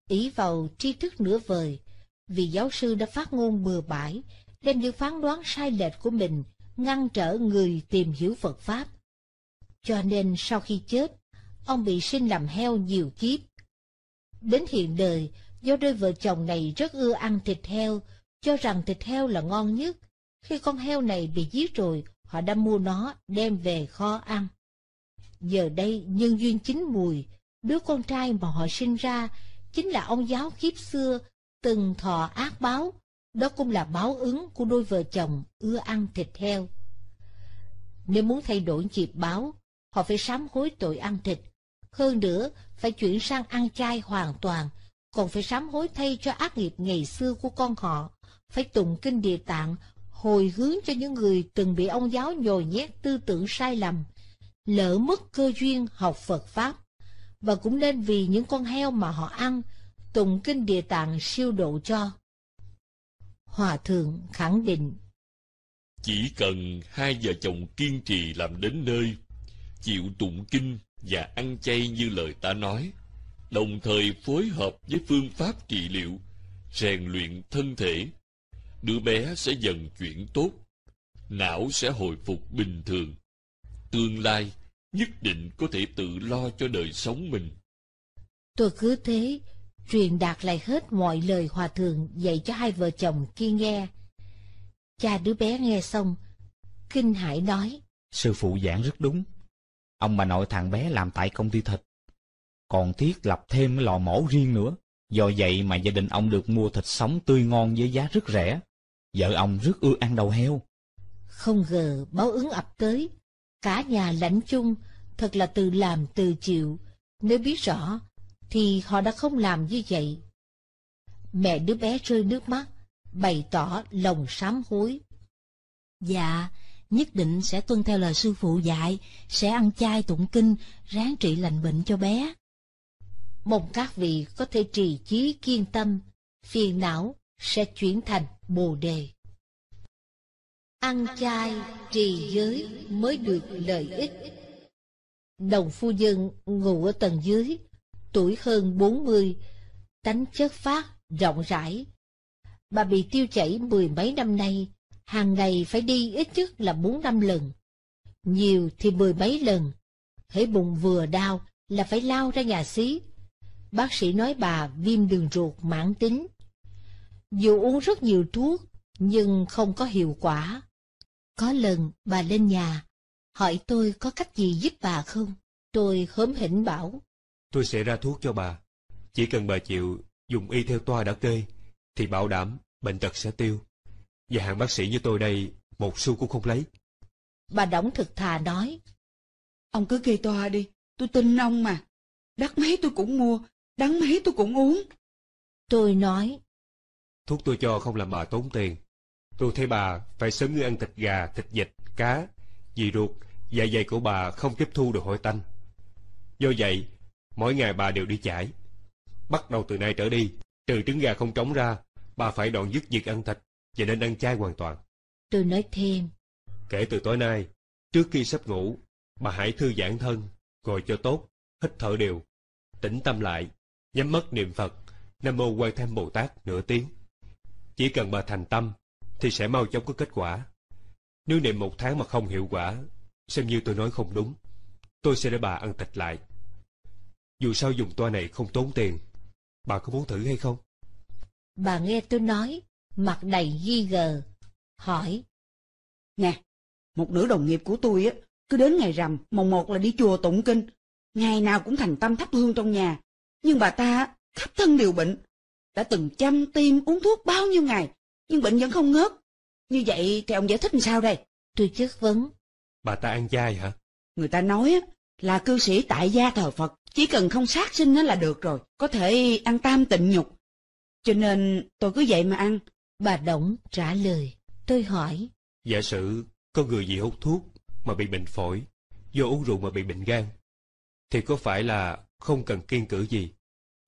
ý vào tri thức nửa vời, vì giáo sư đã phát ngôn bừa bãi, đem những phán đoán sai lệch của mình ngăn trở người tìm hiểu Phật Pháp. Cho nên sau khi chết, ông bị sinh làm heo nhiều kiếp. Đến hiện đời, do đôi vợ chồng này rất ưa ăn thịt heo, cho rằng thịt heo là ngon nhất. Khi con heo này bị giết rồi, họ đã mua nó đem về kho ăn. Giờ đây nhân duyên chính mùi, đứa con trai mà họ sinh ra chính là ông giáo kiếp xưa từng thọ ác báo, đó cũng là báo ứng của đôi vợ chồng ưa ăn thịt heo. Nếu muốn thay đổi nghiệp báo, họ phải sám hối tội ăn thịt. Hơn nữa, phải chuyển sang ăn chay hoàn toàn, còn phải sám hối thay cho ác nghiệp ngày xưa của con họ, phải tụng kinh địa tạng, hồi hướng cho những người từng bị ông giáo nhồi nhét tư tưởng sai lầm, lỡ mất cơ duyên học Phật Pháp, và cũng nên vì những con heo mà họ ăn, tụng kinh địa tạng siêu độ cho. Hòa Thượng khẳng định Chỉ cần hai vợ chồng kiên trì làm đến nơi chịu tụng kinh và ăn chay như lời ta nói, đồng thời phối hợp với phương pháp trị liệu, rèn luyện thân thể, đứa bé sẽ dần chuyển tốt, não sẽ hồi phục bình thường. Tương lai nhất định có thể tự lo cho đời sống mình. Tôi cứ thế, truyền đạt lại hết mọi lời hòa thượng dạy cho hai vợ chồng kia nghe. Cha đứa bé nghe xong, kinh hãi nói. Sư phụ giảng rất đúng, Ông bà nội thằng bé làm tại công ty thịt. Còn Thiết lập thêm cái lò mổ riêng nữa. Do vậy mà gia đình ông được mua thịt sống tươi ngon với giá rất rẻ. Vợ ông rất ưa ăn đầu heo. Không ngờ báo ứng ập tới. Cả nhà lãnh chung, thật là từ làm từ chịu. Nếu biết rõ, thì họ đã không làm như vậy. Mẹ đứa bé rơi nước mắt, bày tỏ lòng sám hối. Dạ, nhất định sẽ tuân theo lời sư phụ dạy, sẽ ăn chay tụng kinh, ráng trị lành bệnh cho bé. Mong các vị có thể trì chí kiên tâm, phiền não sẽ chuyển thành bồ đề. Ăn chay trì giới mới được lợi ích. Đồng phu dân ngủ ở tầng dưới, tuổi hơn 40, tánh chất phát, rộng rãi. Bà bị tiêu chảy mười mấy năm nay, hàng ngày phải đi ít nhất là bốn năm lần, nhiều thì mười mấy lần, thấy bụng vừa đau là phải lao ra nhà xí. Bác sĩ nói bà viêm đường ruột mãn tính. Dù uống rất nhiều thuốc, nhưng không có hiệu quả. Có lần bà lên nhà, hỏi tôi có cách gì giúp bà không? Tôi hớm hỉnh bảo. Tôi sẽ ra thuốc cho bà. Chỉ cần bà chịu dùng y theo toa đã kê, thì bảo đảm bệnh tật sẽ tiêu. Và hạng bác sĩ như tôi đây, một xu cũng không lấy. Bà Đổng thực thà nói. Ông cứ kê toa đi, tôi tin ông mà. Đắt mấy tôi cũng mua, đắng mấy tôi cũng uống. Tôi nói. Thuốc tôi cho không làm bà tốn tiền. Tôi thấy bà phải sớm ngươi ăn thịt gà, thịt vịt, cá, dì ruột, dạ dày của bà không tiếp thu được hội tanh. Do vậy, mỗi ngày bà đều đi chải. Bắt đầu từ nay trở đi, trừ trứng gà không trống ra, bà phải đoạn dứt việc ăn thịt, và nên ăn chay hoàn toàn. Tôi nói thêm. Kể từ tối nay, trước khi sắp ngủ, bà hãy thư giãn thân, ngồi cho tốt, hít thở đều, tĩnh tâm lại, nhắm mắt niệm Phật, Nam Mô Quan Tham Bồ Tát nửa tiếng. Chỉ cần bà thành tâm, thì sẽ mau chóng có kết quả. Nếu niệm một tháng mà không hiệu quả, xem như tôi nói không đúng, tôi sẽ để bà ăn thịt lại. Dù sao dùng toa này không tốn tiền, bà có muốn thử hay không? Bà nghe tôi nói, mặt đầy ghi gờ, hỏi. Nè, một nữ đồng nghiệp của tôi á, cứ đến ngày rằm, mồng một là đi chùa tụng kinh, ngày nào cũng thành tâm thắp hương trong nhà. Nhưng bà ta khắp thân đều bệnh, đã từng chăm tim uống thuốc bao nhiêu ngày, nhưng bệnh vẫn không ngớt. Như vậy thì ông giải thích làm sao đây? Tôi chất vấn. Bà ta ăn chay hả? Người ta nói á là cư sĩ tại gia thờ Phật, chỉ cần không sát sinh là được rồi, có thể ăn tam tịnh nhục. Cho nên tôi cứ vậy mà ăn, Bà Động trả lời, tôi hỏi. Giả sử có người gì hút thuốc mà bị bệnh phổi, do uống rượu mà bị bệnh gan, thì có phải là không cần kiên cử gì,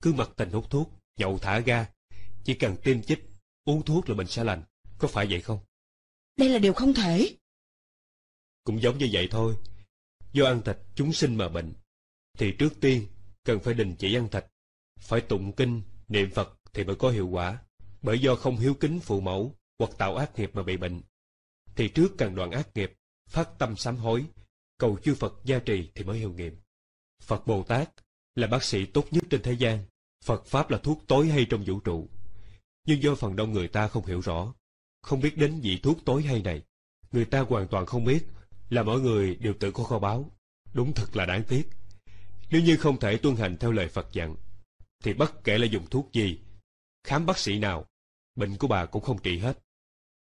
cứ mặc tình hút thuốc, nhậu thả ga, chỉ cần tiêm chích, uống thuốc là bệnh sẽ lành, có phải vậy không? Đây là điều không thể. Cũng giống như vậy thôi, do ăn thịt chúng sinh mà bệnh, thì trước tiên cần phải đình chỉ ăn thịt, phải tụng kinh, niệm Phật thì mới có hiệu quả bởi do không hiếu kính phụ mẫu hoặc tạo ác nghiệp mà bị bệnh thì trước cần đoạn ác nghiệp phát tâm sám hối cầu chư phật gia trì thì mới hiệu nghiệm phật bồ tát là bác sĩ tốt nhất trên thế gian phật pháp là thuốc tối hay trong vũ trụ nhưng do phần đông người ta không hiểu rõ không biết đến vị thuốc tối hay này người ta hoàn toàn không biết là mọi người đều tự có kho báo đúng thật là đáng tiếc nếu như không thể tuân hành theo lời phật dặn thì bất kể là dùng thuốc gì khám bác sĩ nào, bệnh của bà cũng không trị hết.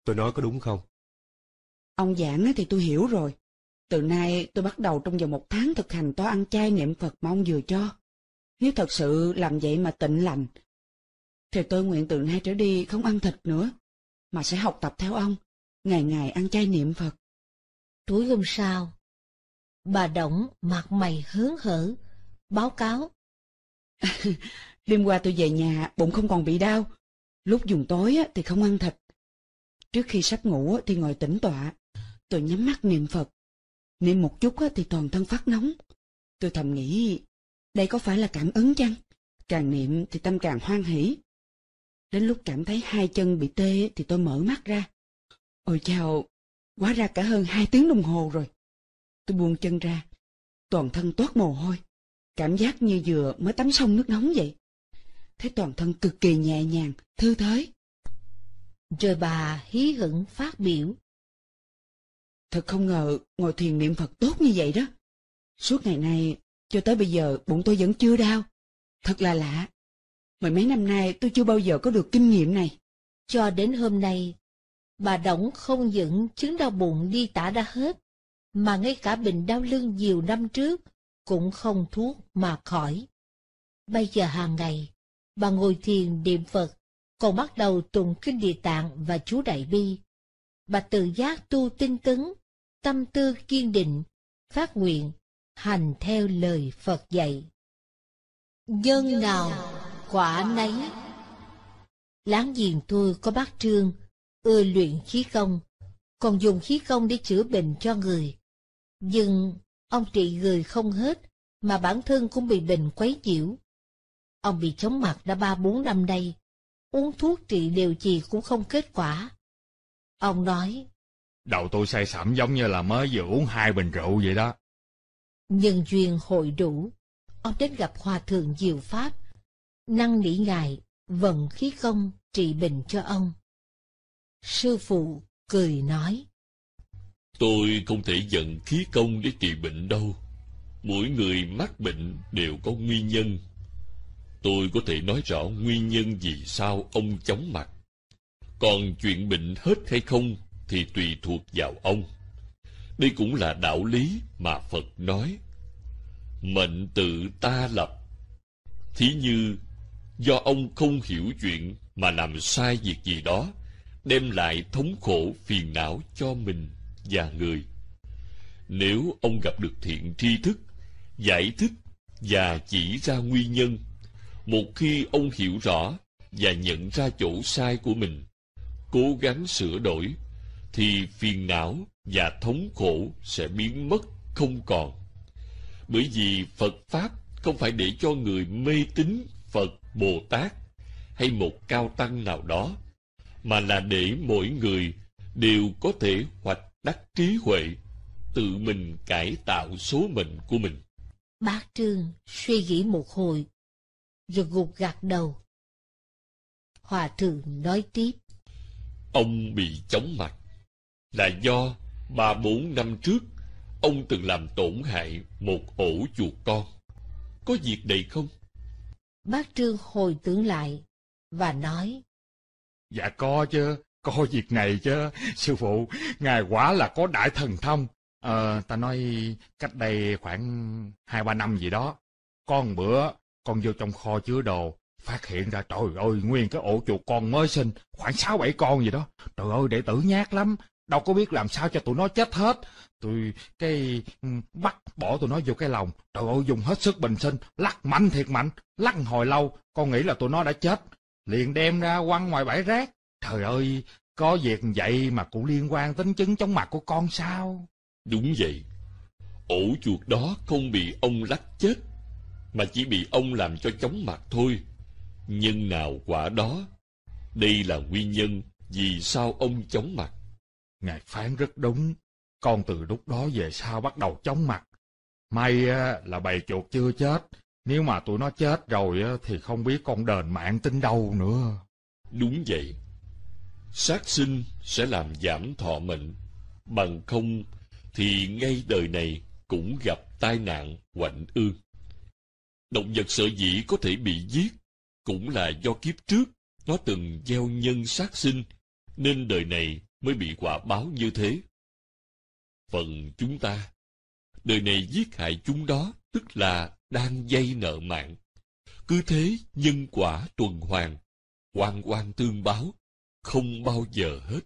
Tôi nói có đúng không? Ông giảng thì tôi hiểu rồi. Từ nay tôi bắt đầu trong vòng một tháng thực hành to ăn chay niệm Phật mong vừa cho. Nếu thật sự làm vậy mà tịnh lành, thì tôi nguyện từ nay trở đi không ăn thịt nữa, mà sẽ học tập theo ông, ngày ngày ăn chay niệm Phật. Tối hôm sau, bà Động mặt mày hớn hở, báo cáo. Đêm qua tôi về nhà, bụng không còn bị đau. Lúc dùng tối thì không ăn thịt. Trước khi sắp ngủ thì ngồi tĩnh tọa. Tôi nhắm mắt niệm Phật. Niệm một chút thì toàn thân phát nóng. Tôi thầm nghĩ, đây có phải là cảm ứng chăng? Càng niệm thì tâm càng hoan hỉ Đến lúc cảm thấy hai chân bị tê thì tôi mở mắt ra. Ôi chào, quá ra cả hơn hai tiếng đồng hồ rồi. Tôi buông chân ra, toàn thân toát mồ hôi. Cảm giác như vừa mới tắm xong nước nóng vậy thấy toàn thân cực kỳ nhẹ nhàng, thư thái. Rồi bà hí hửng phát biểu. Thật không ngờ ngồi thiền niệm Phật tốt như vậy đó. Suốt ngày nay, cho tới bây giờ bụng tôi vẫn chưa đau. Thật là lạ. Mười mấy năm nay tôi chưa bao giờ có được kinh nghiệm này. Cho đến hôm nay, bà Đổng không những chứng đau bụng đi tả đã hết, mà ngay cả bệnh đau lưng nhiều năm trước cũng không thuốc mà khỏi. Bây giờ hàng ngày, và ngồi thiền niệm Phật, còn bắt đầu tụng kinh địa tạng và chú đại bi. Bà tự giác tu tinh tấn, tâm tư kiên định, phát nguyện, hành theo lời Phật dạy. Nhân nào, quả nấy. Láng giềng tôi có bác Trương, ưa luyện khí công, còn dùng khí công để chữa bệnh cho người. Nhưng ông trị người không hết, mà bản thân cũng bị bệnh quấy nhiễu, Ông bị chóng mặt đã ba bốn năm nay, uống thuốc trị điều gì cũng không kết quả. Ông nói, Đầu tôi say sẩm giống như là mới vừa uống hai bình rượu vậy đó. Nhân duyên hội đủ, ông đến gặp Hòa Thượng Diệu Pháp, năng nỉ ngài, vận khí công trị bệnh cho ông. Sư phụ cười nói, Tôi không thể dần khí công để trị bệnh đâu. Mỗi người mắc bệnh đều có nguyên nhân Tôi có thể nói rõ nguyên nhân vì sao ông chóng mặt. Còn chuyện bệnh hết hay không thì tùy thuộc vào ông. Đây cũng là đạo lý mà Phật nói. Mệnh tự ta lập. Thí như, do ông không hiểu chuyện mà làm sai việc gì đó, đem lại thống khổ phiền não cho mình và người. Nếu ông gặp được thiện tri thức, giải thích và chỉ ra nguyên nhân một khi ông hiểu rõ và nhận ra chỗ sai của mình, cố gắng sửa đổi, thì phiền não và thống khổ sẽ biến mất không còn. Bởi vì Phật Pháp không phải để cho người mê tín Phật Bồ Tát hay một cao tăng nào đó, mà là để mỗi người đều có thể hoạch đắc trí huệ, tự mình cải tạo số mệnh của mình. Bác Trương suy nghĩ một hồi rồi gục gạt đầu. Hòa thượng nói tiếp. Ông bị chóng mặt là do ba bốn năm trước ông từng làm tổn hại một ổ chuột con. Có việc này không? Bác Trương hồi tưởng lại và nói. Dạ có chứ, có việc này chứ. Sư phụ, ngài quả là có đại thần thông. Ờ, ta nói cách đây khoảng hai ba năm gì đó. Con bữa con vô trong kho chứa đồ, phát hiện ra trời ơi, nguyên cái ổ chuột con mới sinh, khoảng sáu bảy con gì đó. Trời ơi, đệ tử nhát lắm, đâu có biết làm sao cho tụi nó chết hết. tụi cái bắt bỏ tụi nó vô cái lòng, trời ơi dùng hết sức bình sinh, lắc mạnh thiệt mạnh, lắc hồi lâu, con nghĩ là tụi nó đã chết. Liền đem ra quăng ngoài bãi rác. Trời ơi, có việc vậy mà cũng liên quan tính chứng chóng mặt của con sao? Đúng vậy, ổ chuột đó không bị ông lắc chết mà chỉ bị ông làm cho chóng mặt thôi. Nhưng nào quả đó, đây là nguyên nhân vì sao ông chóng mặt. Ngài phán rất đúng, con từ lúc đó về sau bắt đầu chóng mặt. May là bầy chuột chưa chết, nếu mà tụi nó chết rồi thì không biết con đền mạng tính đâu nữa. Đúng vậy. Sát sinh sẽ làm giảm thọ mệnh, bằng không thì ngay đời này cũng gặp tai nạn quạnh ương. Động vật sợ dĩ có thể bị giết, cũng là do kiếp trước nó từng gieo nhân sát sinh, nên đời này mới bị quả báo như thế. Phần chúng ta, đời này giết hại chúng đó tức là đang dây nợ mạng. Cứ thế nhân quả tuần hoàn, oan oan tương báo, không bao giờ hết.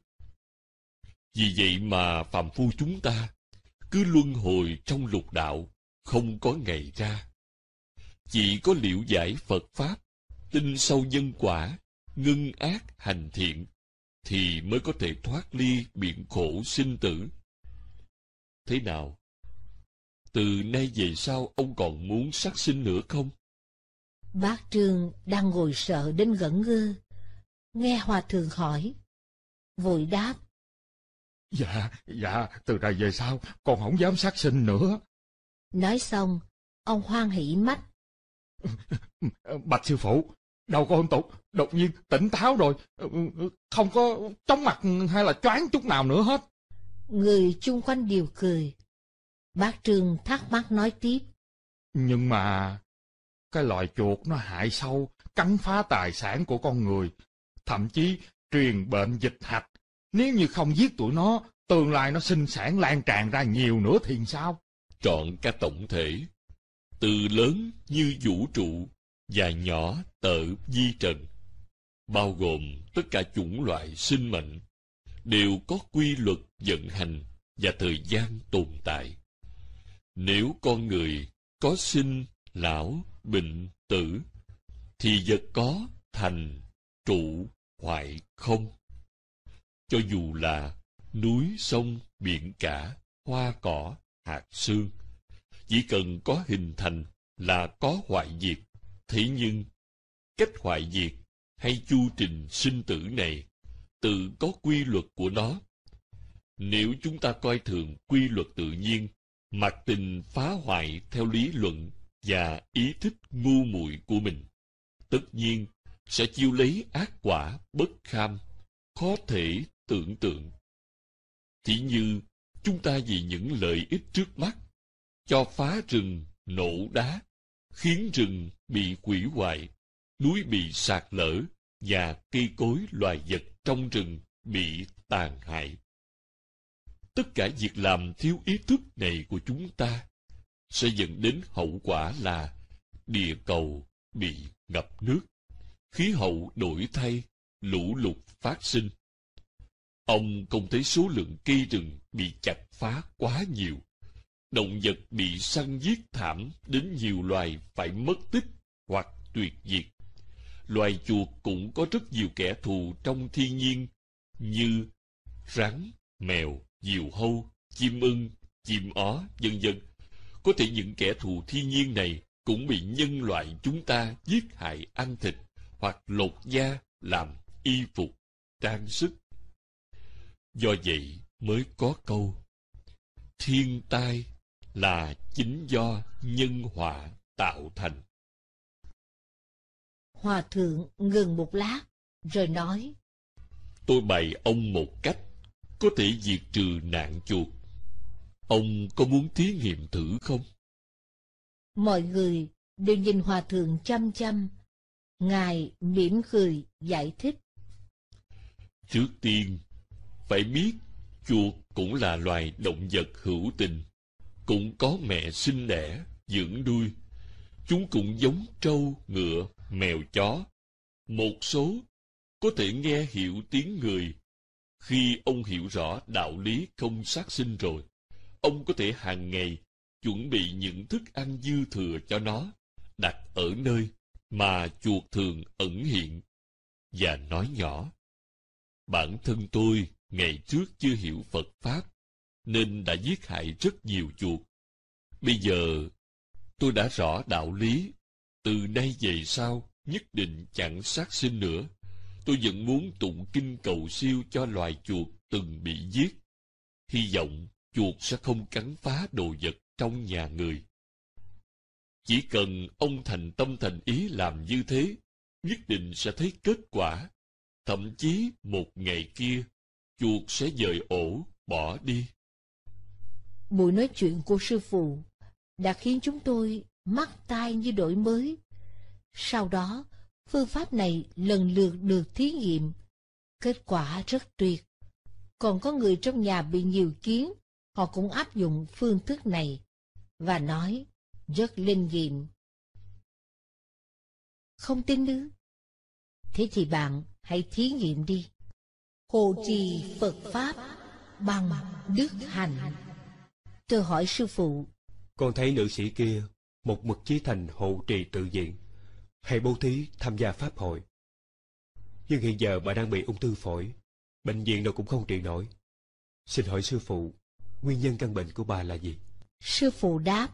Vì vậy mà phàm phu chúng ta cứ luân hồi trong lục đạo, không có ngày ra chỉ có liệu giải Phật Pháp, tin sâu nhân quả, ngưng ác hành thiện, thì mới có thể thoát ly biển khổ sinh tử. Thế nào? Từ nay về sau ông còn muốn sát sinh nữa không? Bác Trương đang ngồi sợ đến gẫn ngơ, nghe Hòa Thượng hỏi, vội đáp. Dạ, dạ, từ nay về sau con không dám sát sinh nữa. Nói xong, ông hoan hỉ mắt Bạch sư phụ, đầu của hôn tục, đột nhiên tỉnh táo rồi, không có chóng mặt hay là choáng chút nào nữa hết. Người chung quanh đều cười. Bác Trương thắc mắc nói tiếp. Nhưng mà, cái loài chuột nó hại sâu, cắn phá tài sản của con người, thậm chí truyền bệnh dịch hạch. Nếu như không giết tụi nó, tương lai nó sinh sản lan tràn ra nhiều nữa thì sao? Chọn cả tổng thể, từ lớn như vũ trụ và nhỏ tợ di trần bao gồm tất cả chủng loại sinh mệnh đều có quy luật vận hành và thời gian tồn tại nếu con người có sinh lão bệnh tử thì vật có thành trụ hoại không cho dù là núi sông biển cả hoa cỏ hạt xương chỉ cần có hình thành là có hoại diệt. Thế nhưng, cách hoại diệt hay chu trình sinh tử này tự có quy luật của nó. Nếu chúng ta coi thường quy luật tự nhiên, mặc tình phá hoại theo lý luận và ý thích ngu muội của mình, tất nhiên sẽ chiêu lấy ác quả bất kham, khó thể tưởng tượng. Chỉ như chúng ta vì những lợi ích trước mắt cho phá rừng, nổ đá, khiến rừng bị hủy hoại, núi bị sạt lở và cây cối loài vật trong rừng bị tàn hại. Tất cả việc làm thiếu ý thức này của chúng ta sẽ dẫn đến hậu quả là địa cầu bị ngập nước, khí hậu đổi thay, lũ lụt phát sinh. Ông không thấy số lượng cây rừng bị chặt phá quá nhiều động vật bị săn giết thảm đến nhiều loài phải mất tích hoặc tuyệt diệt. Loài chuột cũng có rất nhiều kẻ thù trong thiên nhiên như rắn, mèo, diều hâu, chim ưng, chim ó, vân vân. Có thể những kẻ thù thiên nhiên này cũng bị nhân loại chúng ta giết hại ăn thịt hoặc lột da làm y phục, trang sức. Do vậy mới có câu Thiên tai là chính do nhân hòa tạo thành. Hòa thượng ngừng một lát, rồi nói. Tôi bày ông một cách, có thể diệt trừ nạn chuột. Ông có muốn thí nghiệm thử không? Mọi người đều nhìn Hòa thượng chăm chăm. Ngài mỉm cười giải thích. Trước tiên, phải biết chuột cũng là loài động vật hữu tình cũng có mẹ sinh đẻ, dưỡng nuôi. Chúng cũng giống trâu, ngựa, mèo chó. Một số có thể nghe hiểu tiếng người. Khi ông hiểu rõ đạo lý không sát sinh rồi, ông có thể hàng ngày chuẩn bị những thức ăn dư thừa cho nó, đặt ở nơi mà chuột thường ẩn hiện, và nói nhỏ. Bản thân tôi ngày trước chưa hiểu Phật Pháp, nên đã giết hại rất nhiều chuột. Bây giờ, tôi đã rõ đạo lý. Từ nay về sau, nhất định chẳng sát sinh nữa. Tôi vẫn muốn tụng kinh cầu siêu cho loài chuột từng bị giết. Hy vọng chuột sẽ không cắn phá đồ vật trong nhà người. Chỉ cần ông thành tâm thành ý làm như thế, nhất định sẽ thấy kết quả. Thậm chí một ngày kia, chuột sẽ dời ổ, bỏ đi. Buổi nói chuyện của sư phụ đã khiến chúng tôi mắt tai như đổi mới. Sau đó, phương pháp này lần lượt được thí nghiệm. Kết quả rất tuyệt. Còn có người trong nhà bị nhiều kiến, họ cũng áp dụng phương thức này, và nói rất linh nghiệm. Không tin nữa. Thế thì bạn hãy thí nghiệm đi. Hồ trì Phật Pháp bằng đức hạnh. Tôi hỏi sư phụ. Con thấy nữ sĩ kia, một mực chí thành hộ trì tự diện, hay bố thí tham gia pháp hội. Nhưng hiện giờ bà đang bị ung thư phổi, bệnh viện nào cũng không trị nổi. Xin hỏi sư phụ, nguyên nhân căn bệnh của bà là gì? Sư phụ đáp.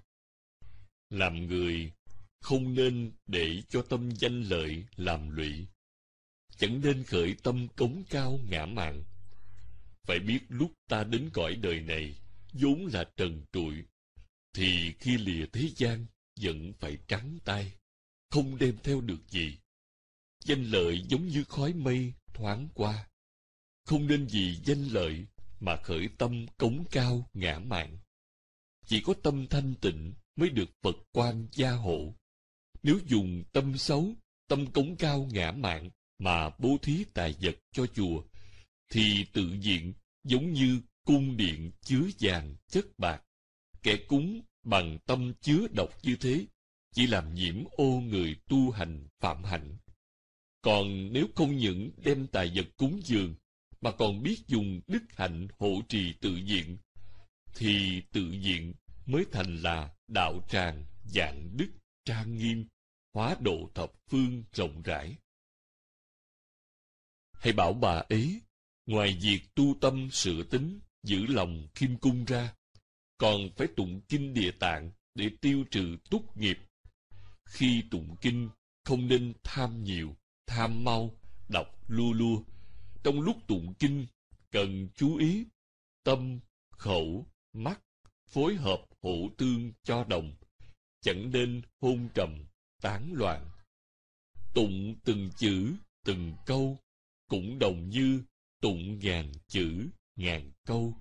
Làm người không nên để cho tâm danh lợi làm lụy. Chẳng nên khởi tâm cống cao ngã mạn. Phải biết lúc ta đến cõi đời này, vốn là trần trụi, thì khi lìa thế gian vẫn phải trắng tay, không đem theo được gì. Danh lợi giống như khói mây thoáng qua, không nên vì danh lợi mà khởi tâm cống cao ngã mạn. Chỉ có tâm thanh tịnh mới được Phật quan gia hộ. Nếu dùng tâm xấu, tâm cống cao ngã mạn mà bố thí tài vật cho chùa, thì tự diện giống như cung điện chứa vàng chất bạc. Kẻ cúng bằng tâm chứa độc như thế, chỉ làm nhiễm ô người tu hành phạm hạnh. Còn nếu không những đem tài vật cúng dường, mà còn biết dùng đức hạnh hộ trì tự diện, thì tự diện mới thành là đạo tràng dạng đức trang nghiêm, hóa độ thập phương rộng rãi. Hãy bảo bà ấy, ngoài việc tu tâm sửa tính giữ lòng khiêm cung ra, còn phải tụng kinh địa tạng để tiêu trừ túc nghiệp. Khi tụng kinh, không nên tham nhiều, tham mau, đọc lua lua. Trong lúc tụng kinh, cần chú ý tâm, khẩu, mắt phối hợp hữu tương cho đồng, chẳng nên hôn trầm, tán loạn. Tụng từng chữ, từng câu, cũng đồng như tụng ngàn chữ, ngàn câu.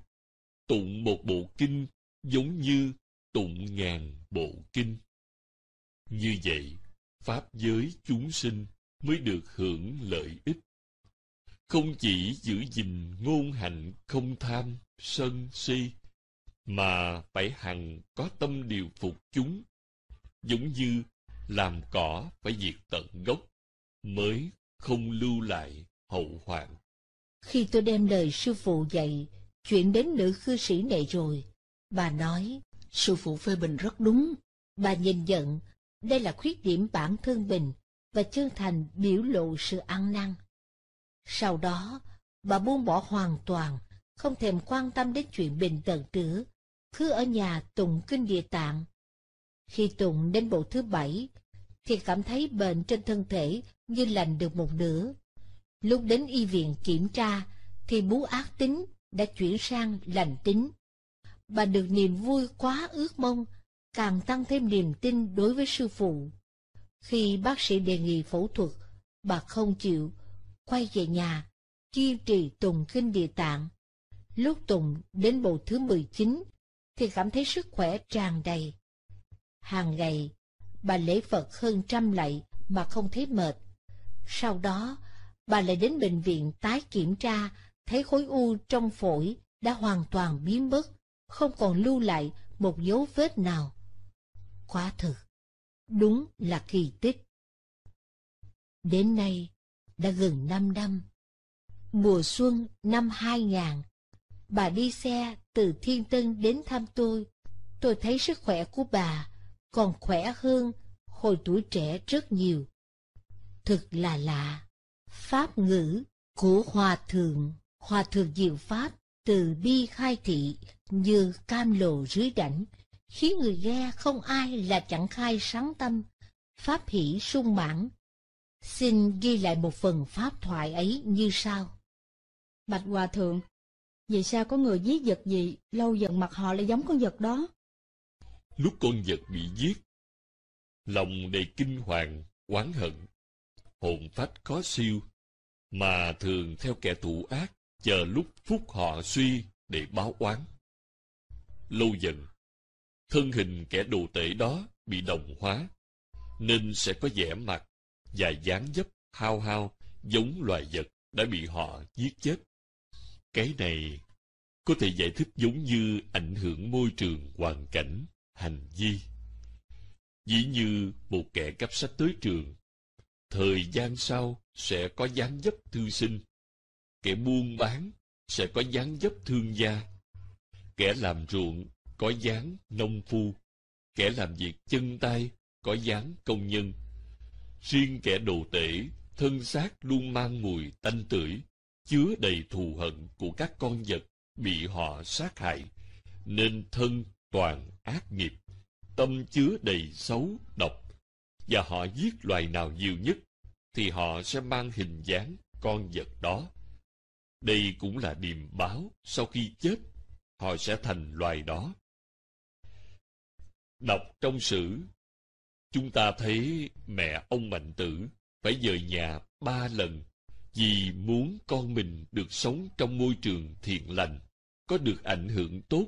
Tụng một bộ kinh giống như tụng ngàn bộ kinh. Như vậy, Pháp giới chúng sinh mới được hưởng lợi ích. Không chỉ giữ gìn ngôn hạnh không tham, sân, si, mà phải hằng có tâm điều phục chúng, giống như làm cỏ phải diệt tận gốc, mới không lưu lại hậu hoạn. Khi tôi đem lời sư phụ dạy, chuyển đến nữ cư sĩ này rồi, bà nói, sư phụ phê bình rất đúng. Bà nhìn nhận, đây là khuyết điểm bản thân mình, và chân thành biểu lộ sự ăn năn. Sau đó, bà buông bỏ hoàn toàn, không thèm quan tâm đến chuyện bình tận nữa, cứ ở nhà tụng kinh địa tạng. Khi tụng đến bộ thứ bảy, thì cảm thấy bệnh trên thân thể như lành được một nửa. Lúc đến y viện kiểm tra, thì bú ác tính đã chuyển sang lành tính. Bà được niềm vui quá ước mong, càng tăng thêm niềm tin đối với sư phụ. Khi bác sĩ đề nghị phẫu thuật, bà không chịu, quay về nhà, kiên trì tùng kinh địa tạng. Lúc tùng đến bộ thứ 19, thì cảm thấy sức khỏe tràn đầy. Hàng ngày, bà lễ Phật hơn trăm lạy mà không thấy mệt. Sau đó, bà lại đến bệnh viện tái kiểm tra, thấy khối u trong phổi đã hoàn toàn biến mất, không còn lưu lại một dấu vết nào. quá thực, đúng là kỳ tích. Đến nay, đã gần 5 năm. Mùa xuân năm 2000, bà đi xe từ Thiên Tân đến thăm tôi. Tôi thấy sức khỏe của bà còn khỏe hơn hồi tuổi trẻ rất nhiều. Thực là lạ. Pháp ngữ của Hòa Thượng, Hòa Thượng Diệu Pháp từ bi khai thị như cam lồ dưới đảnh, khiến người nghe không ai là chẳng khai sáng tâm, pháp hỷ sung mãn. Xin ghi lại một phần pháp thoại ấy như sau. Bạch Hòa Thượng, vì sao có người giết vật gì, lâu dần mặt họ lại giống con vật đó? Lúc con vật bị giết, lòng đầy kinh hoàng, oán hận, hồn phách có siêu, mà thường theo kẻ thù ác, chờ lúc phúc họ suy để báo oán. Lâu dần, thân hình kẻ đồ tể đó bị đồng hóa, nên sẽ có vẻ mặt và dáng dấp hao hao giống loài vật đã bị họ giết chết. Cái này có thể giải thích giống như ảnh hưởng môi trường hoàn cảnh, hành vi. Dĩ như một kẻ cắp sách tới trường thời gian sau sẽ có dáng dấp thư sinh kẻ buôn bán sẽ có dáng dấp thương gia kẻ làm ruộng có dáng nông phu kẻ làm việc chân tay có dáng công nhân riêng kẻ đồ tể thân xác luôn mang mùi tanh tưởi chứa đầy thù hận của các con vật bị họ sát hại nên thân toàn ác nghiệp tâm chứa đầy xấu độc và họ giết loài nào nhiều nhất thì họ sẽ mang hình dáng con vật đó. Đây cũng là điềm báo sau khi chết họ sẽ thành loài đó. Đọc trong sử, chúng ta thấy mẹ ông Mạnh Tử phải rời nhà ba lần vì muốn con mình được sống trong môi trường thiện lành, có được ảnh hưởng tốt.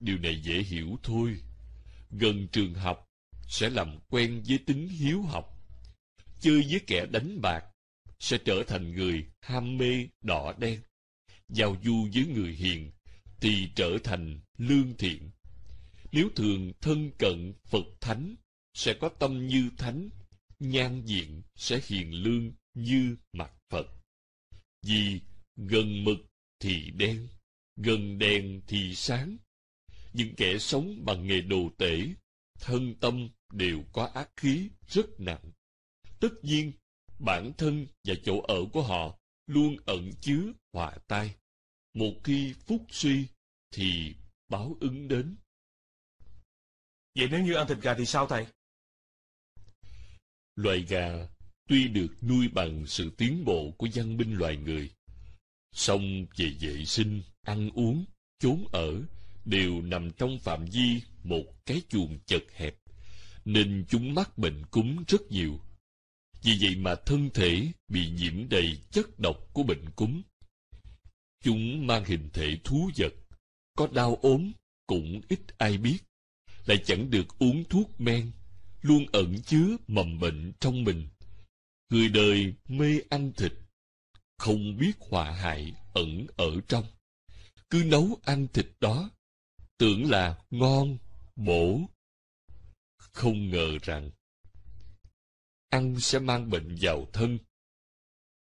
Điều này dễ hiểu thôi. Gần trường học sẽ làm quen với tính hiếu học chơi với kẻ đánh bạc sẽ trở thành người ham mê đỏ đen giao du với người hiền thì trở thành lương thiện nếu thường thân cận phật thánh sẽ có tâm như thánh nhan diện sẽ hiền lương như mặt phật vì gần mực thì đen gần đèn thì sáng những kẻ sống bằng nghề đồ tể thân tâm đều có ác khí rất nặng. Tất nhiên, bản thân và chỗ ở của họ luôn ẩn chứa hòa tai. Một khi phúc suy, thì báo ứng đến. Vậy nếu như ăn thịt gà thì sao thầy? Loài gà tuy được nuôi bằng sự tiến bộ của văn minh loài người, song về vệ sinh, ăn uống, chốn ở đều nằm trong phạm vi một cái chuồng chật hẹp, nên chúng mắc bệnh cúm rất nhiều. Vì vậy mà thân thể bị nhiễm đầy chất độc của bệnh cúm. Chúng mang hình thể thú vật, có đau ốm cũng ít ai biết, lại chẳng được uống thuốc men, luôn ẩn chứa mầm bệnh trong mình. Người đời mê ăn thịt, không biết họa hại ẩn ở trong. Cứ nấu ăn thịt đó tưởng là ngon bổ không ngờ rằng ăn sẽ mang bệnh vào thân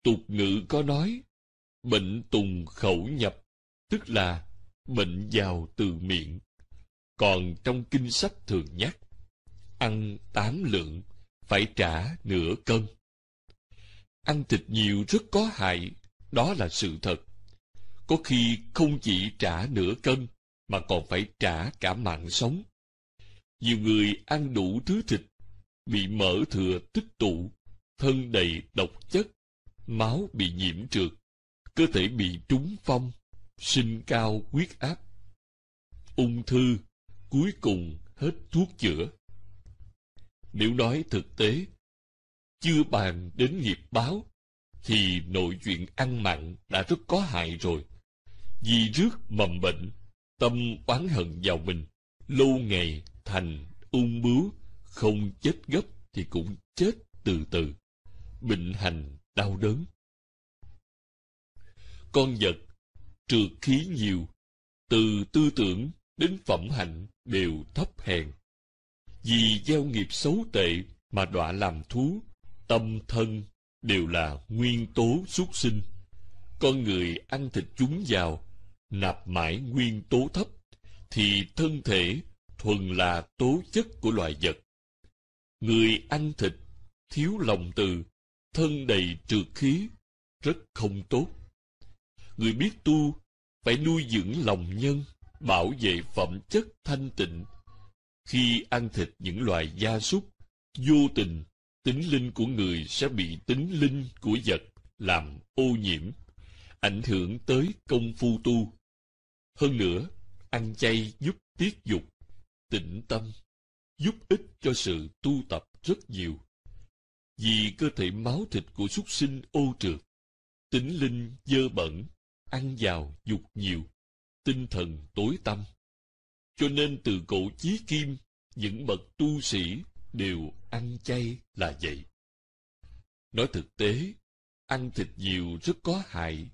tục ngữ có nói bệnh tùng khẩu nhập tức là bệnh vào từ miệng còn trong kinh sách thường nhắc ăn tám lượng phải trả nửa cân ăn thịt nhiều rất có hại đó là sự thật có khi không chỉ trả nửa cân mà còn phải trả cả mạng sống. Nhiều người ăn đủ thứ thịt, bị mỡ thừa tích tụ, thân đầy độc chất, máu bị nhiễm trượt, cơ thể bị trúng phong, sinh cao huyết áp, ung thư, cuối cùng hết thuốc chữa. Nếu nói thực tế, chưa bàn đến nghiệp báo, thì nội chuyện ăn mặn đã rất có hại rồi. Vì rước mầm bệnh tâm oán hận vào mình lâu ngày thành ung bướu không chết gấp thì cũng chết từ từ bệnh hành đau đớn con vật trượt khí nhiều từ tư tưởng đến phẩm hạnh đều thấp hèn vì gieo nghiệp xấu tệ mà đọa làm thú tâm thân đều là nguyên tố xuất sinh con người ăn thịt chúng vào nạp mãi nguyên tố thấp, thì thân thể thuần là tố chất của loài vật. Người ăn thịt, thiếu lòng từ, thân đầy trượt khí, rất không tốt. Người biết tu, phải nuôi dưỡng lòng nhân, bảo vệ phẩm chất thanh tịnh. Khi ăn thịt những loài gia súc, vô tình, tính linh của người sẽ bị tính linh của vật làm ô nhiễm, ảnh hưởng tới công phu tu. Hơn nữa, ăn chay giúp tiết dục, tịnh tâm, giúp ích cho sự tu tập rất nhiều. Vì cơ thể máu thịt của súc sinh ô trượt, tính linh dơ bẩn, ăn vào dục nhiều, tinh thần tối tâm. Cho nên từ cổ chí kim, những bậc tu sĩ đều ăn chay là vậy. Nói thực tế, ăn thịt nhiều rất có hại,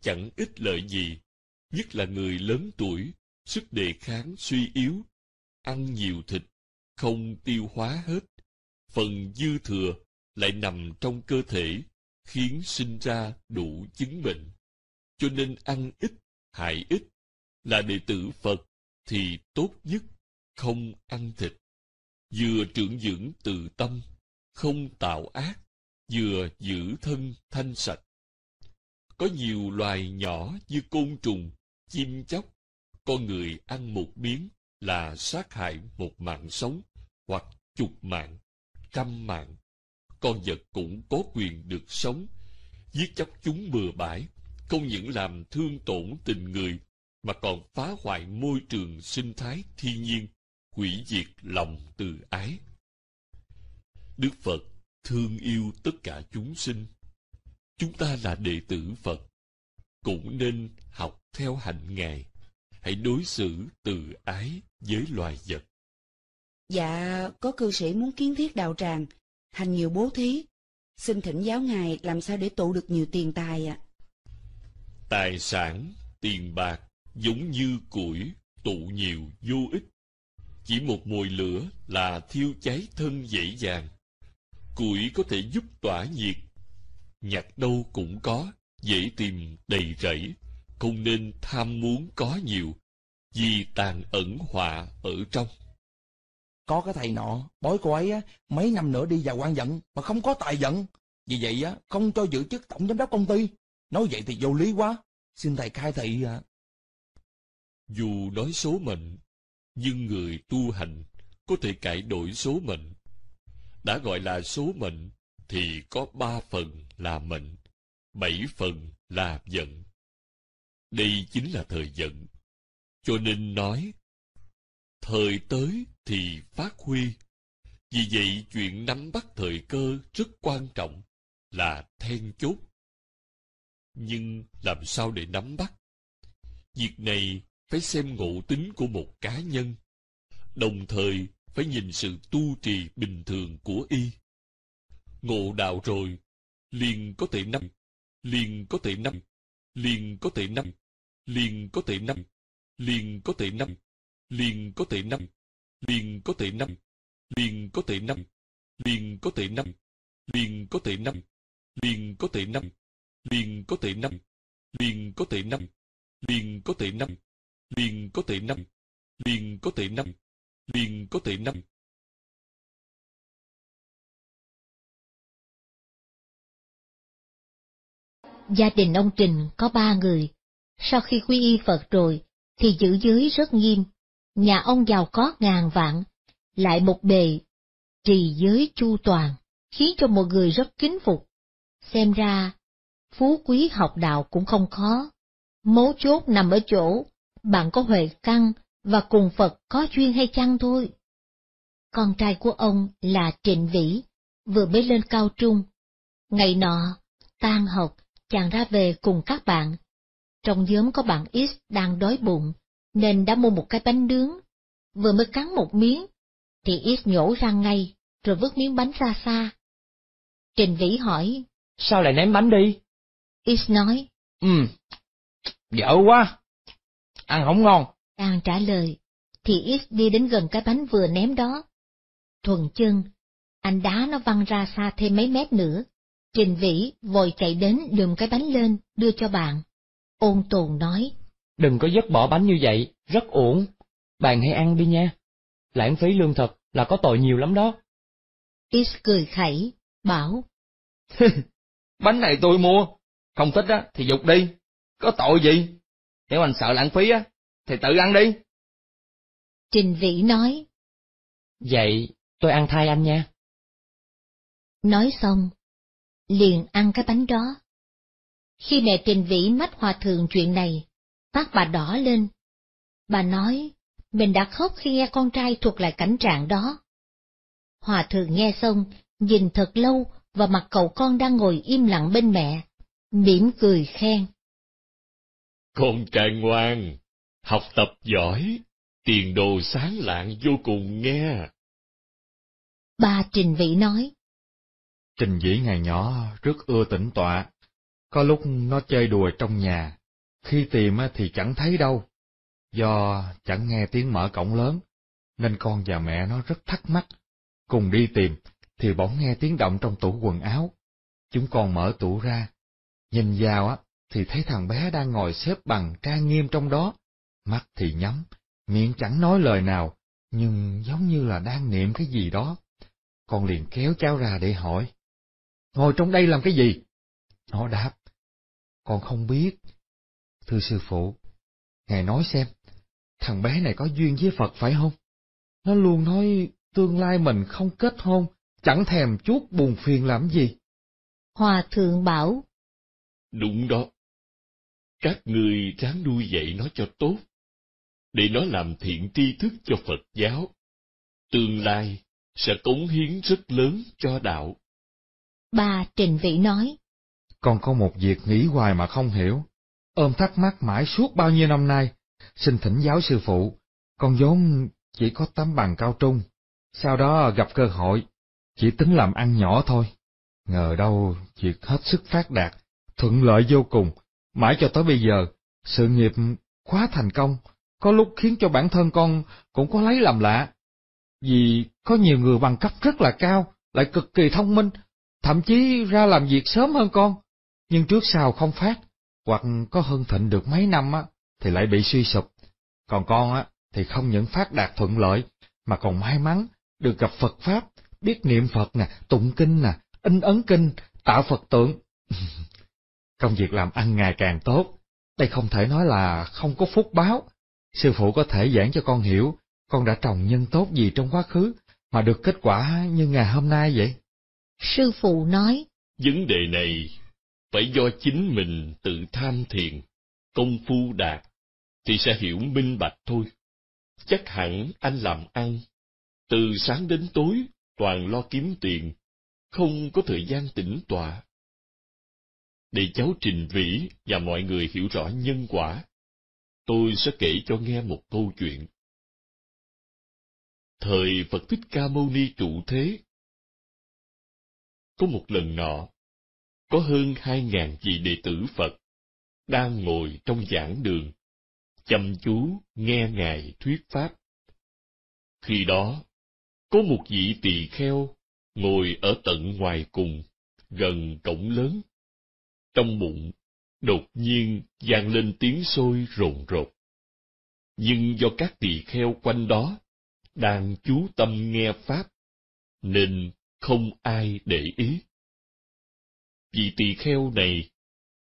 chẳng ít lợi gì nhất là người lớn tuổi, sức đề kháng suy yếu, ăn nhiều thịt, không tiêu hóa hết. Phần dư thừa lại nằm trong cơ thể, khiến sinh ra đủ chứng bệnh. Cho nên ăn ít, hại ít, là đệ tử Phật thì tốt nhất không ăn thịt. Vừa trưởng dưỡng từ tâm, không tạo ác, vừa giữ thân thanh sạch có nhiều loài nhỏ như côn trùng, chim chóc. Con người ăn một miếng là sát hại một mạng sống, hoặc chục mạng, trăm mạng. Con vật cũng có quyền được sống, giết chóc chúng bừa bãi, không những làm thương tổn tình người, mà còn phá hoại môi trường sinh thái thiên nhiên, hủy diệt lòng từ ái. Đức Phật thương yêu tất cả chúng sinh chúng ta là đệ tử Phật, cũng nên học theo hạnh Ngài. Hãy đối xử từ ái với loài vật. Dạ, có cư sĩ muốn kiến thiết đạo tràng, hành nhiều bố thí. Xin thỉnh giáo Ngài làm sao để tụ được nhiều tiền tài ạ. À? Tài sản, tiền bạc, giống như củi, tụ nhiều vô ích. Chỉ một mùi lửa là thiêu cháy thân dễ dàng. Củi có thể giúp tỏa nhiệt nhặt đâu cũng có, dễ tìm đầy rẫy, không nên tham muốn có nhiều, vì tàn ẩn họa ở trong. Có cái thầy nọ, bói cô ấy á, mấy năm nữa đi vào quan vận mà không có tài vận, vì vậy á không cho giữ chức tổng giám đốc công ty. Nói vậy thì vô lý quá, xin thầy khai thị ạ. Dù nói số mệnh, nhưng người tu hành có thể cải đổi số mệnh. Đã gọi là số mệnh thì có ba phần là mệnh, bảy phần là vận. Đây chính là thời vận. Cho nên nói, thời tới thì phát huy. Vì vậy chuyện nắm bắt thời cơ rất quan trọng, là then chốt. Nhưng làm sao để nắm bắt? Việc này phải xem ngộ tính của một cá nhân, đồng thời phải nhìn sự tu trì bình thường của y ngộ đạo rồi, liền có thể nắm, liền có thể nắm, liền có thể nắm, liền có thể nắm, liền có thể nắm, liền có thể nắm, liền có thể nắm, liền có thể nắm, liền có thể nắm, liền có thể nắm, liền có thể nắm, liền có thể nắm, liền có thể nắm, liền có thể nắm, liền có thể nắm, liền có thể nắm, liền có thể nắm Gia đình ông Trình có ba người. Sau khi quy y Phật rồi, thì giữ giới rất nghiêm. Nhà ông giàu có ngàn vạn, lại một bề, trì giới chu toàn, khiến cho mọi người rất kính phục. Xem ra, phú quý học đạo cũng không khó. Mấu chốt nằm ở chỗ, bạn có huệ căn và cùng Phật có duyên hay chăng thôi. Con trai của ông là Trịnh Vĩ, vừa mới lên cao trung. Ngày nọ, tan học, chàng ra về cùng các bạn. Trong nhóm có bạn X đang đói bụng, nên đã mua một cái bánh nướng. Vừa mới cắn một miếng, thì X nhổ ra ngay, rồi vứt miếng bánh ra xa. Trình Vĩ hỏi, Sao lại ném bánh đi? X nói, Ừ, dở quá, ăn không ngon. Đang trả lời, thì X đi đến gần cái bánh vừa ném đó. Thuần chân, anh đá nó văng ra xa thêm mấy mét nữa, Trình Vĩ vội chạy đến đùm cái bánh lên, đưa cho bạn. Ôn tồn nói. Đừng có dứt bỏ bánh như vậy, rất uổng. Bạn hãy ăn đi nha. Lãng phí lương thực là có tội nhiều lắm đó. Tis cười khẩy, bảo. bánh này tôi mua, không thích á thì dục đi, có tội gì? Nếu anh sợ lãng phí á, thì tự ăn đi. Trình Vĩ nói. Vậy tôi ăn thay anh nha. Nói xong, liền ăn cái bánh đó. Khi mẹ trình vĩ mách hòa thượng chuyện này, mắt bà đỏ lên. Bà nói, mình đã khóc khi nghe con trai thuộc lại cảnh trạng đó. Hòa thượng nghe xong, nhìn thật lâu và mặt cậu con đang ngồi im lặng bên mẹ, mỉm cười khen. Con trai ngoan, học tập giỏi, tiền đồ sáng lạng vô cùng nghe. Bà Trình Vĩ nói, Trình Dĩ ngày nhỏ rất ưa tĩnh tọa, có lúc nó chơi đùa trong nhà, khi tìm thì chẳng thấy đâu. Do chẳng nghe tiếng mở cổng lớn, nên con và mẹ nó rất thắc mắc. Cùng đi tìm, thì bỗng nghe tiếng động trong tủ quần áo. Chúng con mở tủ ra, nhìn vào á thì thấy thằng bé đang ngồi xếp bằng trang nghiêm trong đó, mắt thì nhắm, miệng chẳng nói lời nào, nhưng giống như là đang niệm cái gì đó. Con liền kéo cháu ra để hỏi ngồi trong đây làm cái gì? Họ đáp, con không biết. Thưa sư phụ, Ngài nói xem, thằng bé này có duyên với Phật phải không? Nó luôn nói tương lai mình không kết hôn, chẳng thèm chút buồn phiền làm gì. Hòa thượng bảo. Đúng đó. Các người ráng nuôi dạy nó cho tốt, để nó làm thiện tri thức cho Phật giáo. Tương lai sẽ cống hiến rất lớn cho đạo. Bà Trình Vĩ nói. Con có một việc nghĩ hoài mà không hiểu, ôm thắc mắc mãi suốt bao nhiêu năm nay, xin thỉnh giáo sư phụ, con vốn chỉ có tấm bằng cao trung, sau đó gặp cơ hội, chỉ tính làm ăn nhỏ thôi. Ngờ đâu việc hết sức phát đạt, thuận lợi vô cùng, mãi cho tới bây giờ, sự nghiệp quá thành công, có lúc khiến cho bản thân con cũng có lấy làm lạ. Vì có nhiều người bằng cấp rất là cao, lại cực kỳ thông minh, thậm chí ra làm việc sớm hơn con, nhưng trước sau không phát, hoặc có hơn thịnh được mấy năm á, thì lại bị suy sụp. Còn con á, thì không những phát đạt thuận lợi, mà còn may mắn được gặp Phật Pháp, biết niệm Phật nè, tụng kinh nè, in ấn kinh, tạo Phật tượng. Công việc làm ăn ngày càng tốt, đây không thể nói là không có phúc báo. Sư phụ có thể giảng cho con hiểu, con đã trồng nhân tốt gì trong quá khứ mà được kết quả như ngày hôm nay vậy? Sư phụ nói, Vấn đề này phải do chính mình tự tham thiền, công phu đạt, thì sẽ hiểu minh bạch thôi. Chắc hẳn anh làm ăn, từ sáng đến tối toàn lo kiếm tiền, không có thời gian tĩnh tọa. Để cháu trình vĩ và mọi người hiểu rõ nhân quả, tôi sẽ kể cho nghe một câu chuyện. Thời Phật Thích Ca Mâu Ni trụ thế, có một lần nọ, có hơn hai ngàn vị đệ tử Phật đang ngồi trong giảng đường, chăm chú nghe Ngài thuyết Pháp. Khi đó, có một vị tỳ kheo ngồi ở tận ngoài cùng, gần cổng lớn. Trong bụng, đột nhiên vang lên tiếng sôi rồn rột. Nhưng do các tỳ kheo quanh đó đang chú tâm nghe Pháp, nên không ai để ý. Vị tỳ kheo này,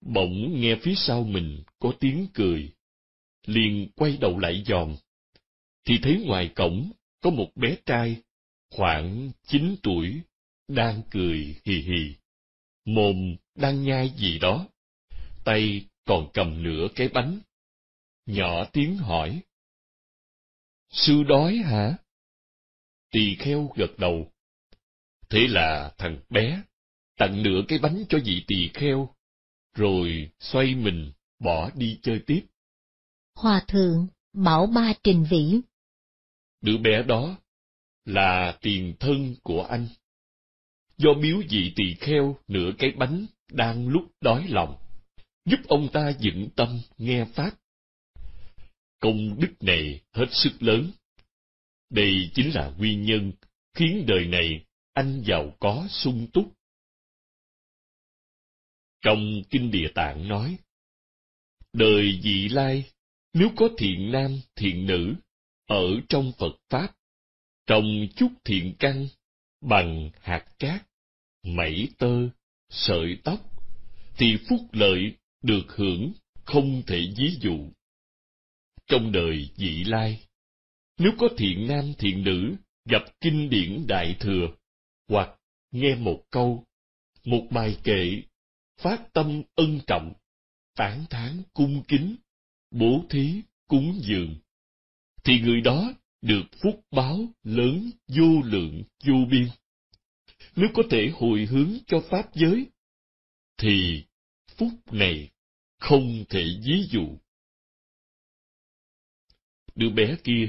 bỗng nghe phía sau mình có tiếng cười, liền quay đầu lại dòm, thì thấy ngoài cổng có một bé trai, khoảng chín tuổi, đang cười hì hì, mồm đang nhai gì đó, tay còn cầm nửa cái bánh. Nhỏ tiếng hỏi. Sư đói hả? Tỳ kheo gật đầu, Thế là thằng bé tặng nửa cái bánh cho vị tỳ kheo, rồi xoay mình bỏ đi chơi tiếp. Hòa thượng Bảo Ba Trình Vĩ Đứa bé đó là tiền thân của anh. Do biếu vị tỳ kheo nửa cái bánh đang lúc đói lòng, giúp ông ta vững tâm nghe Pháp. Công đức này hết sức lớn. Đây chính là nguyên nhân khiến đời này anh giàu có sung túc. Trong Kinh Địa Tạng nói, đời dị lai, nếu có thiện nam, thiện nữ, ở trong Phật Pháp, trồng chút thiện căn bằng hạt cát, mẩy tơ, sợi tóc, thì phúc lợi được hưởng không thể ví dụ. Trong đời dị lai, nếu có thiện nam thiện nữ gặp kinh điển đại thừa, hoặc nghe một câu, một bài kệ, phát tâm ân trọng, tán thán cung kính, bố thí cúng dường, thì người đó được phúc báo lớn vô lượng vô biên. Nếu có thể hồi hướng cho Pháp giới, thì phúc này không thể ví dụ. Đứa bé kia,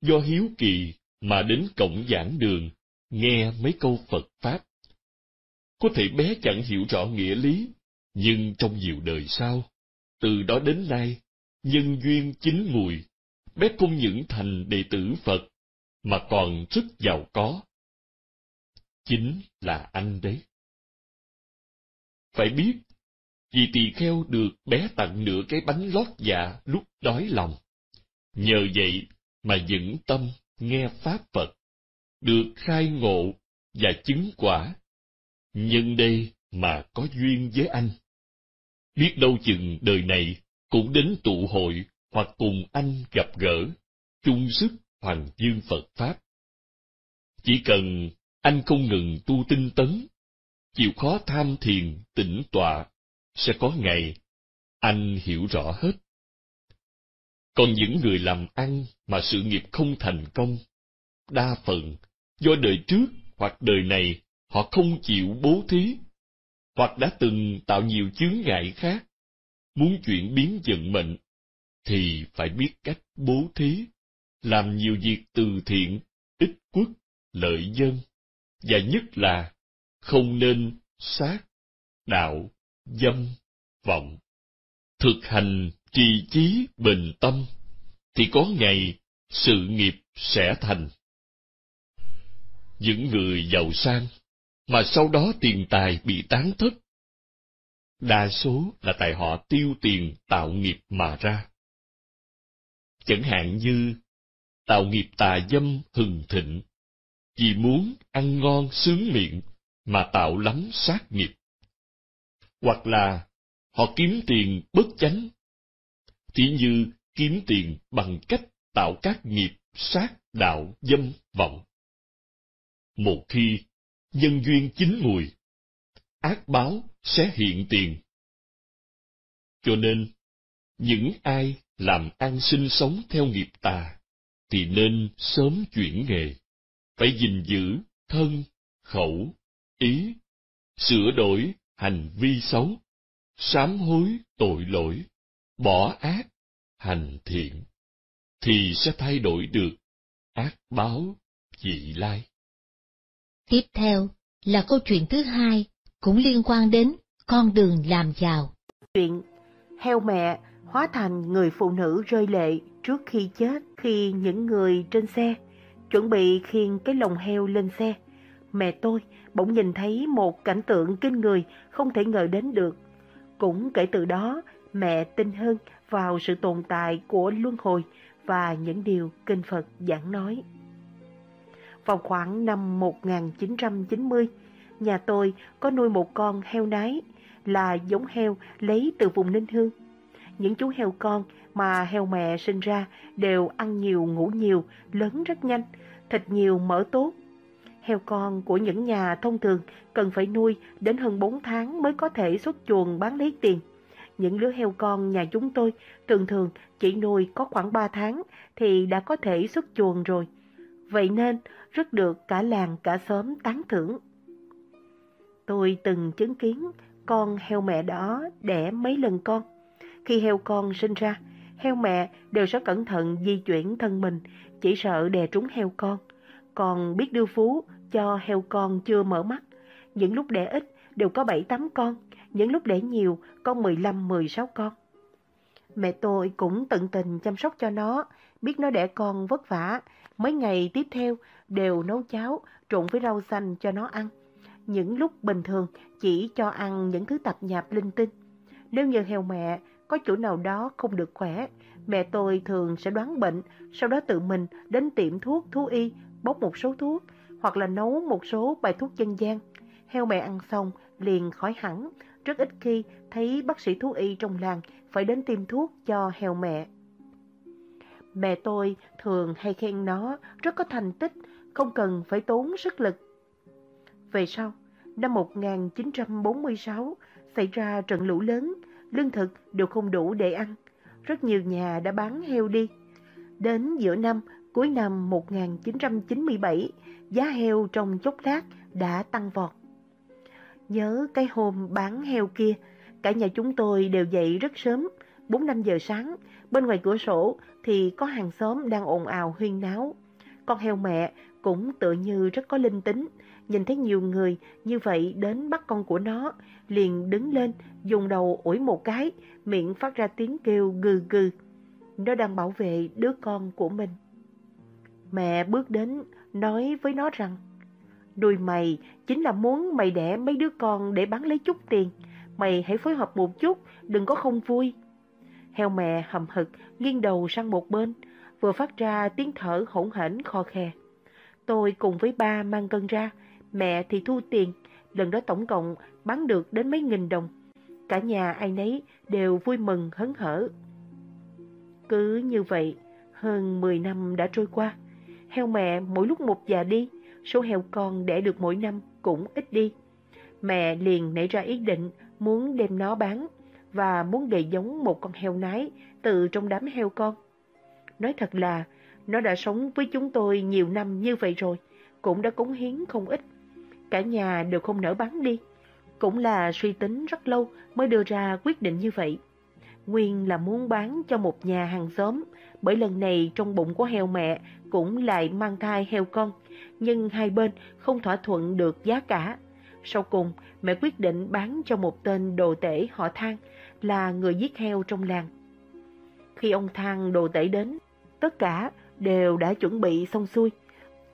do hiếu kỳ mà đến cổng giảng đường nghe mấy câu Phật Pháp. Có thể bé chẳng hiểu rõ nghĩa lý, nhưng trong nhiều đời sau, từ đó đến nay, nhân duyên chính mùi, bé không những thành đệ tử Phật, mà còn rất giàu có. Chính là anh đấy. Phải biết, vì tỳ kheo được bé tặng nửa cái bánh lót dạ lúc đói lòng. Nhờ vậy mà vững tâm nghe Pháp Phật được khai ngộ và chứng quả. Nhân đây mà có duyên với anh. Biết đâu chừng đời này cũng đến tụ hội hoặc cùng anh gặp gỡ, chung sức hoàng dương Phật Pháp. Chỉ cần anh không ngừng tu tinh tấn, chịu khó tham thiền, tỉnh tọa, sẽ có ngày anh hiểu rõ hết. Còn những người làm ăn mà sự nghiệp không thành công, đa phần do đời trước hoặc đời này họ không chịu bố thí, hoặc đã từng tạo nhiều chướng ngại khác, muốn chuyển biến vận mệnh, thì phải biết cách bố thí, làm nhiều việc từ thiện, ích quốc, lợi dân, và nhất là không nên sát, đạo, dâm, vọng. Thực hành trì chí bình tâm, thì có ngày sự nghiệp sẽ thành những người giàu sang, mà sau đó tiền tài bị tán thất. Đa số là tại họ tiêu tiền tạo nghiệp mà ra. Chẳng hạn như tạo nghiệp tà dâm hừng thịnh, vì muốn ăn ngon sướng miệng mà tạo lắm sát nghiệp. Hoặc là họ kiếm tiền bất chánh, chỉ như kiếm tiền bằng cách tạo các nghiệp sát đạo dâm vọng một khi nhân duyên chín mùi, ác báo sẽ hiện tiền. Cho nên, những ai làm ăn sinh sống theo nghiệp tà, thì nên sớm chuyển nghề, phải gìn giữ thân, khẩu, ý, sửa đổi hành vi xấu, sám hối tội lỗi, bỏ ác, hành thiện, thì sẽ thay đổi được ác báo dị lai. Tiếp theo là câu chuyện thứ hai, cũng liên quan đến con đường làm giàu. Chuyện heo mẹ hóa thành người phụ nữ rơi lệ trước khi chết khi những người trên xe chuẩn bị khiêng cái lồng heo lên xe. Mẹ tôi bỗng nhìn thấy một cảnh tượng kinh người không thể ngờ đến được. Cũng kể từ đó, mẹ tin hơn vào sự tồn tại của luân hồi và những điều kinh Phật giảng nói. Vào khoảng năm 1990, nhà tôi có nuôi một con heo nái là giống heo lấy từ vùng Ninh Hương. Những chú heo con mà heo mẹ sinh ra đều ăn nhiều, ngủ nhiều, lớn rất nhanh, thịt nhiều, mỡ tốt. Heo con của những nhà thông thường cần phải nuôi đến hơn 4 tháng mới có thể xuất chuồng bán lấy tiền. Những lứa heo con nhà chúng tôi thường thường chỉ nuôi có khoảng 3 tháng thì đã có thể xuất chuồng rồi. Vậy nên rất được cả làng cả xóm tán thưởng. Tôi từng chứng kiến con heo mẹ đó đẻ mấy lần con. Khi heo con sinh ra, heo mẹ đều sẽ cẩn thận di chuyển thân mình, chỉ sợ đè trúng heo con. Còn biết đưa phú cho heo con chưa mở mắt. Những lúc đẻ ít đều có 7-8 con, những lúc đẻ nhiều có 15-16 con. Mẹ tôi cũng tận tình chăm sóc cho nó, biết nó đẻ con vất vả. Mấy ngày tiếp theo, đều nấu cháo trộn với rau xanh cho nó ăn. Những lúc bình thường chỉ cho ăn những thứ tạp nhạp linh tinh. Nếu như heo mẹ có chỗ nào đó không được khỏe, mẹ tôi thường sẽ đoán bệnh, sau đó tự mình đến tiệm thuốc thú y bốc một số thuốc hoặc là nấu một số bài thuốc dân gian. Heo mẹ ăn xong liền khỏi hẳn, rất ít khi thấy bác sĩ thú y trong làng phải đến tiêm thuốc cho heo mẹ. Mẹ tôi thường hay khen nó rất có thành tích không cần phải tốn sức lực. Về sau, năm 1946 xảy ra trận lũ lớn, lương thực đều không đủ để ăn. Rất nhiều nhà đã bán heo đi. Đến giữa năm, cuối năm 1997, giá heo trong chốc lát đã tăng vọt. Nhớ cái hôm bán heo kia, cả nhà chúng tôi đều dậy rất sớm, 4-5 giờ sáng, bên ngoài cửa sổ thì có hàng xóm đang ồn ào huyên náo. Con heo mẹ cũng tự như rất có linh tính, nhìn thấy nhiều người như vậy đến bắt con của nó, liền đứng lên, dùng đầu ủi một cái, miệng phát ra tiếng kêu gừ gừ. Nó đang bảo vệ đứa con của mình. Mẹ bước đến, nói với nó rằng, đùi mày chính là muốn mày đẻ mấy đứa con để bán lấy chút tiền. Mày hãy phối hợp một chút, đừng có không vui. Heo mẹ hầm hực, nghiêng đầu sang một bên, vừa phát ra tiếng thở hỗn hển kho khe. Tôi cùng với ba mang cân ra, mẹ thì thu tiền. Lần đó tổng cộng bán được đến mấy nghìn đồng. Cả nhà ai nấy đều vui mừng hớn hở. Cứ như vậy, hơn 10 năm đã trôi qua. Heo mẹ mỗi lúc một già đi, số heo con đẻ được mỗi năm cũng ít đi. Mẹ liền nảy ra ý định muốn đem nó bán và muốn gầy giống một con heo nái từ trong đám heo con. Nói thật là nó đã sống với chúng tôi nhiều năm như vậy rồi, cũng đã cống hiến không ít. Cả nhà đều không nỡ bán đi. Cũng là suy tính rất lâu mới đưa ra quyết định như vậy. Nguyên là muốn bán cho một nhà hàng xóm, bởi lần này trong bụng của heo mẹ cũng lại mang thai heo con, nhưng hai bên không thỏa thuận được giá cả. Sau cùng, mẹ quyết định bán cho một tên đồ tể họ Thang là người giết heo trong làng. Khi ông Thang đồ tể đến, tất cả đều đã chuẩn bị xong xuôi.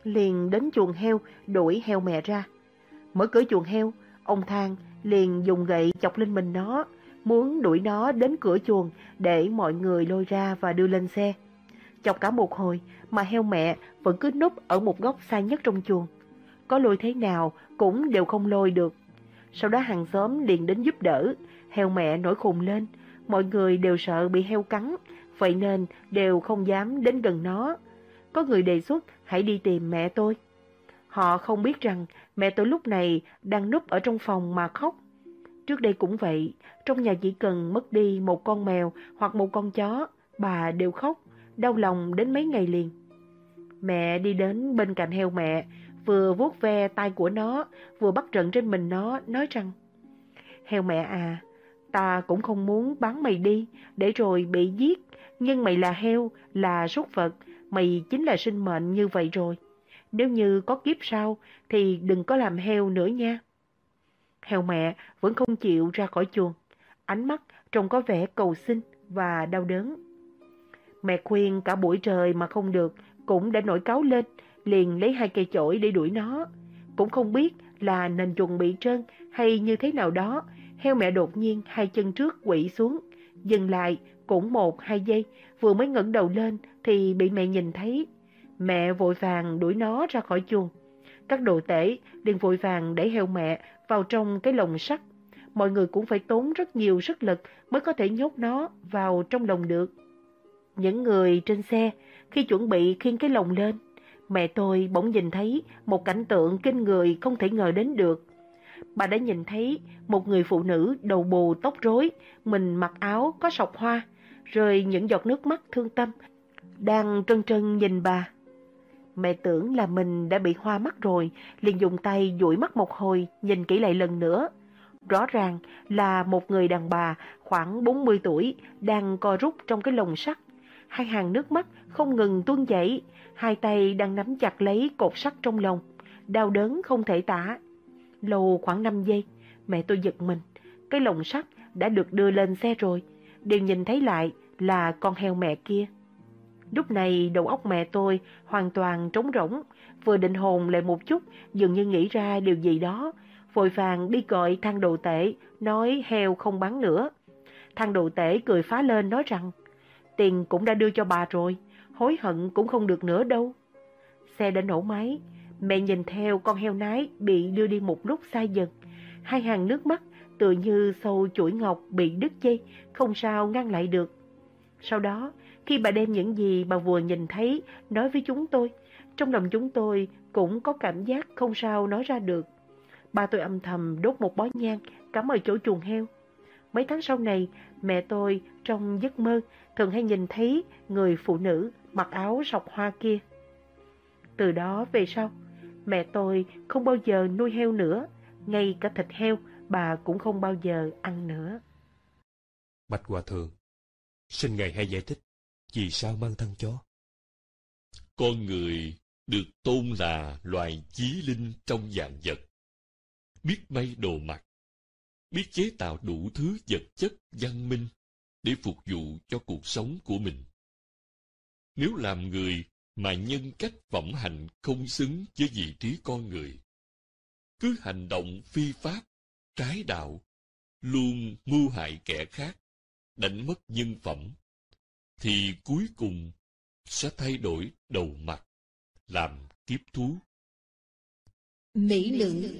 Liền đến chuồng heo, đuổi heo mẹ ra. Mở cửa chuồng heo, ông Thang liền dùng gậy chọc lên mình nó, muốn đuổi nó đến cửa chuồng để mọi người lôi ra và đưa lên xe. Chọc cả một hồi mà heo mẹ vẫn cứ núp ở một góc xa nhất trong chuồng. Có lôi thế nào cũng đều không lôi được. Sau đó hàng xóm liền đến giúp đỡ, heo mẹ nổi khùng lên, mọi người đều sợ bị heo cắn vậy nên đều không dám đến gần nó. Có người đề xuất hãy đi tìm mẹ tôi. Họ không biết rằng mẹ tôi lúc này đang núp ở trong phòng mà khóc. Trước đây cũng vậy, trong nhà chỉ cần mất đi một con mèo hoặc một con chó, bà đều khóc, đau lòng đến mấy ngày liền. Mẹ đi đến bên cạnh heo mẹ, vừa vuốt ve tay của nó, vừa bắt trận trên mình nó, nói rằng Heo mẹ à, ta cũng không muốn bán mày đi, để rồi bị giết nhưng mày là heo, là súc vật, mày chính là sinh mệnh như vậy rồi. Nếu như có kiếp sau thì đừng có làm heo nữa nha. Heo mẹ vẫn không chịu ra khỏi chuồng, ánh mắt trông có vẻ cầu xin và đau đớn. Mẹ khuyên cả buổi trời mà không được, cũng đã nổi cáo lên, liền lấy hai cây chổi để đuổi nó. Cũng không biết là nền chuồng bị trơn hay như thế nào đó, heo mẹ đột nhiên hai chân trước quỵ xuống, dừng lại cũng một hai giây, vừa mới ngẩng đầu lên thì bị mẹ nhìn thấy. Mẹ vội vàng đuổi nó ra khỏi chuồng. Các đồ tể liền vội vàng đẩy heo mẹ vào trong cái lồng sắt. Mọi người cũng phải tốn rất nhiều sức lực mới có thể nhốt nó vào trong lồng được. Những người trên xe khi chuẩn bị khiêng cái lồng lên, mẹ tôi bỗng nhìn thấy một cảnh tượng kinh người không thể ngờ đến được. Bà đã nhìn thấy một người phụ nữ đầu bù tóc rối, mình mặc áo có sọc hoa, rơi những giọt nước mắt thương tâm, đang trân trân nhìn bà. Mẹ tưởng là mình đã bị hoa mắt rồi, liền dùng tay dụi mắt một hồi, nhìn kỹ lại lần nữa. Rõ ràng là một người đàn bà khoảng 40 tuổi đang co rút trong cái lồng sắt. Hai hàng nước mắt không ngừng tuôn chảy, hai tay đang nắm chặt lấy cột sắt trong lồng đau đớn không thể tả. Lâu khoảng 5 giây, mẹ tôi giật mình, cái lồng sắt đã được đưa lên xe rồi đều nhìn thấy lại là con heo mẹ kia. Lúc này đầu óc mẹ tôi hoàn toàn trống rỗng, vừa định hồn lại một chút, dường như nghĩ ra điều gì đó, vội vàng đi gọi thang đồ tể, nói heo không bán nữa. Thang đồ tể cười phá lên nói rằng, tiền cũng đã đưa cho bà rồi, hối hận cũng không được nữa đâu. Xe đã nổ máy, mẹ nhìn theo con heo nái bị đưa đi một lúc xa dần, hai hàng nước mắt tựa như sâu chuỗi ngọc bị đứt dây không sao ngăn lại được. Sau đó, khi bà đem những gì bà vừa nhìn thấy nói với chúng tôi, trong lòng chúng tôi cũng có cảm giác không sao nói ra được. Ba tôi âm thầm đốt một bó nhang cắm ở chỗ chuồng heo. Mấy tháng sau này, mẹ tôi trong giấc mơ thường hay nhìn thấy người phụ nữ mặc áo sọc hoa kia. Từ đó về sau, mẹ tôi không bao giờ nuôi heo nữa, ngay cả thịt heo bà cũng không bao giờ ăn nữa. Bạch Hòa Thượng, xin Ngài hãy giải thích, vì sao mang thân chó? Con người được tôn là loài chí linh trong dạng vật. Biết may đồ mặc, biết chế tạo đủ thứ vật chất văn minh để phục vụ cho cuộc sống của mình. Nếu làm người mà nhân cách phẩm hành không xứng với vị trí con người, cứ hành động phi pháp, trái đạo, luôn mưu hại kẻ khác, đánh mất nhân phẩm, thì cuối cùng sẽ thay đổi đầu mặt, làm kiếp thú. Mỹ nữ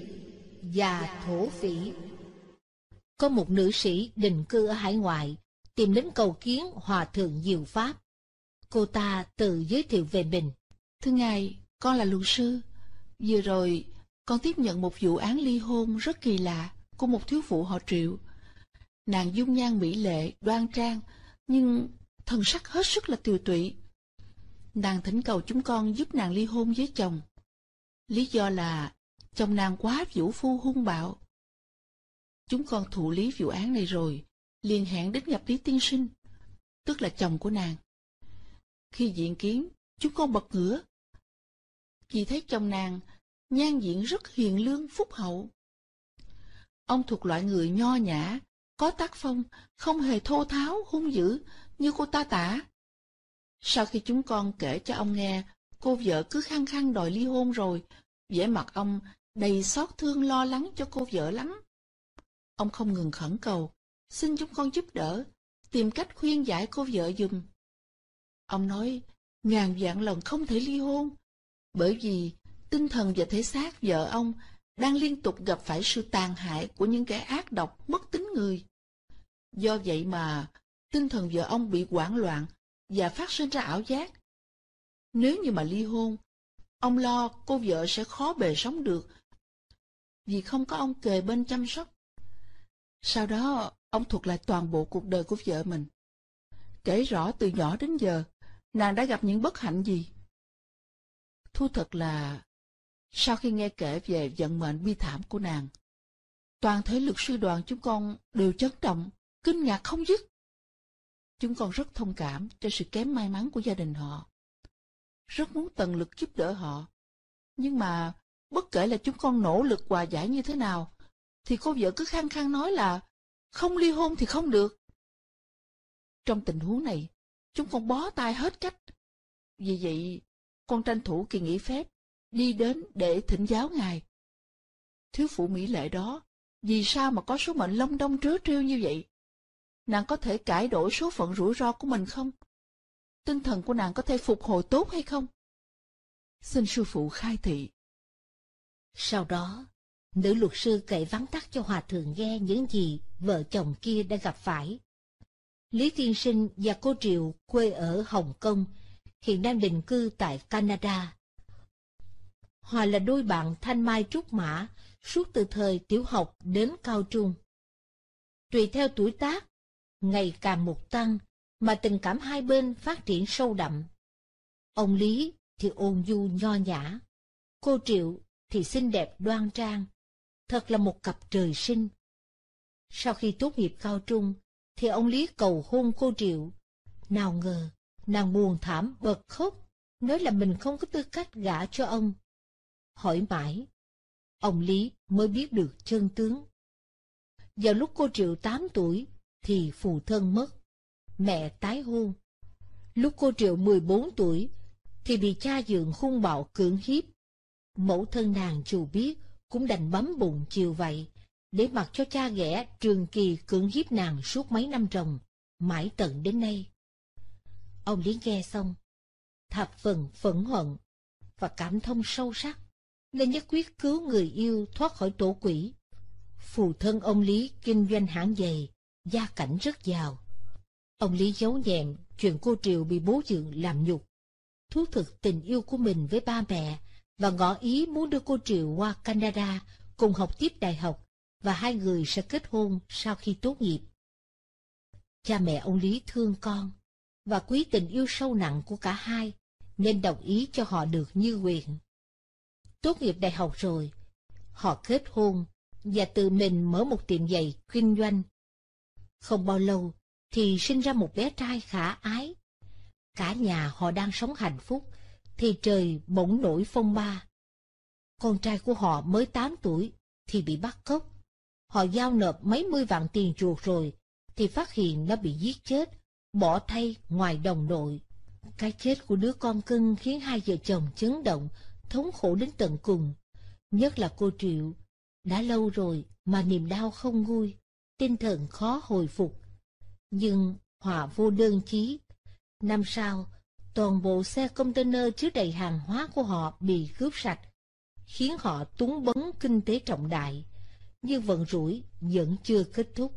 và Thổ Phỉ Có một nữ sĩ định cư ở hải ngoại, tìm đến cầu kiến Hòa Thượng Diệu Pháp. Cô ta tự giới thiệu về mình. Thưa ngài, con là luật sư. Vừa rồi, con tiếp nhận một vụ án ly hôn rất kỳ lạ của một thiếu phụ họ triệu. Nàng dung nhan mỹ lệ, đoan trang, nhưng thần sắc hết sức là tiều tụy. Nàng thỉnh cầu chúng con giúp nàng ly hôn với chồng. Lý do là chồng nàng quá vũ phu hung bạo. Chúng con thụ lý vụ án này rồi, liền hẹn đến gặp Lý Tiên Sinh, tức là chồng của nàng. Khi diện kiến, chúng con bật ngửa. chỉ thấy chồng nàng, nhan diện rất hiền lương phúc hậu. Ông thuộc loại người nho nhã, có tác phong, không hề thô tháo, hung dữ, như cô ta tả. Sau khi chúng con kể cho ông nghe, cô vợ cứ khăng khăng đòi ly hôn rồi, vẻ mặt ông đầy xót thương lo lắng cho cô vợ lắm. Ông không ngừng khẩn cầu, xin chúng con giúp đỡ, tìm cách khuyên giải cô vợ dùm. Ông nói, ngàn vạn lần không thể ly hôn, bởi vì tinh thần và thể xác vợ ông đang liên tục gặp phải sự tàn hại của những kẻ ác độc mất tính người. Do vậy mà, tinh thần vợ ông bị hoảng loạn và phát sinh ra ảo giác. Nếu như mà ly hôn, ông lo cô vợ sẽ khó bề sống được vì không có ông kề bên chăm sóc. Sau đó, ông thuật lại toàn bộ cuộc đời của vợ mình. Kể rõ từ nhỏ đến giờ, nàng đã gặp những bất hạnh gì. Thu thật là, sau khi nghe kể về vận mệnh bi thảm của nàng, toàn thể luật sư đoàn chúng con đều chấn động kinh ngạc không dứt. Chúng con rất thông cảm cho sự kém may mắn của gia đình họ. Rất muốn tận lực giúp đỡ họ. Nhưng mà, bất kể là chúng con nỗ lực hòa giải như thế nào, thì cô vợ cứ khăng khăng nói là không ly hôn thì không được. Trong tình huống này, chúng con bó tay hết cách. Vì vậy, con tranh thủ kỳ nghỉ phép, đi đến để thỉnh giáo ngài. Thiếu phụ mỹ lệ đó, vì sao mà có số mệnh long đong trớ trêu như vậy? nàng có thể cải đổi số phận rủi ro của mình không? Tinh thần của nàng có thể phục hồi tốt hay không? Xin sư phụ khai thị. Sau đó, nữ luật sư kể vắn tắt cho hòa thượng nghe những gì vợ chồng kia đã gặp phải. Lý Thiên Sinh và cô Triệu quê ở Hồng Kông, hiện đang định cư tại Canada. Hòa là đôi bạn thanh mai trúc mã suốt từ thời tiểu học đến cao trung. Tùy theo tuổi tác ngày càng một tăng, mà tình cảm hai bên phát triển sâu đậm. Ông Lý thì ôn du nho nhã, cô Triệu thì xinh đẹp đoan trang, thật là một cặp trời sinh. Sau khi tốt nghiệp cao trung, thì ông Lý cầu hôn cô Triệu. Nào ngờ, nàng buồn thảm bật khóc, nói là mình không có tư cách gả cho ông. Hỏi mãi, ông Lý mới biết được chân tướng. Vào lúc cô Triệu 8 tuổi, thì phù thân mất. Mẹ tái hôn. Lúc cô Triệu 14 tuổi, thì bị cha dượng hung bạo cưỡng hiếp. Mẫu thân nàng dù biết, cũng đành bấm bụng chiều vậy, để mặc cho cha ghẻ trường kỳ cưỡng hiếp nàng suốt mấy năm trồng, mãi tận đến nay. Ông Lý nghe xong, thập phần phẫn hận và cảm thông sâu sắc, nên nhất quyết cứu người yêu thoát khỏi tổ quỷ. Phù thân ông Lý kinh doanh hãng giày, gia cảnh rất giàu. Ông Lý giấu nhẹm chuyện cô Triều bị bố dượng làm nhục. Thú thực tình yêu của mình với ba mẹ và ngỏ ý muốn đưa cô Triều qua Canada cùng học tiếp đại học và hai người sẽ kết hôn sau khi tốt nghiệp. Cha mẹ ông Lý thương con và quý tình yêu sâu nặng của cả hai nên đồng ý cho họ được như quyền. Tốt nghiệp đại học rồi, họ kết hôn và tự mình mở một tiệm giày kinh doanh không bao lâu, thì sinh ra một bé trai khả ái. Cả nhà họ đang sống hạnh phúc, thì trời bỗng nổi phong ba. Con trai của họ mới 8 tuổi, thì bị bắt cóc. Họ giao nộp mấy mươi vạn tiền chuột rồi, thì phát hiện nó bị giết chết, bỏ thay ngoài đồng đội. Cái chết của đứa con cưng khiến hai vợ chồng chấn động, thống khổ đến tận cùng. Nhất là cô Triệu, đã lâu rồi mà niềm đau không nguôi tinh thần khó hồi phục. Nhưng họa vô đơn chí. Năm sau, toàn bộ xe container chứa đầy hàng hóa của họ bị cướp sạch, khiến họ túng bấn kinh tế trọng đại, nhưng vận rủi vẫn chưa kết thúc.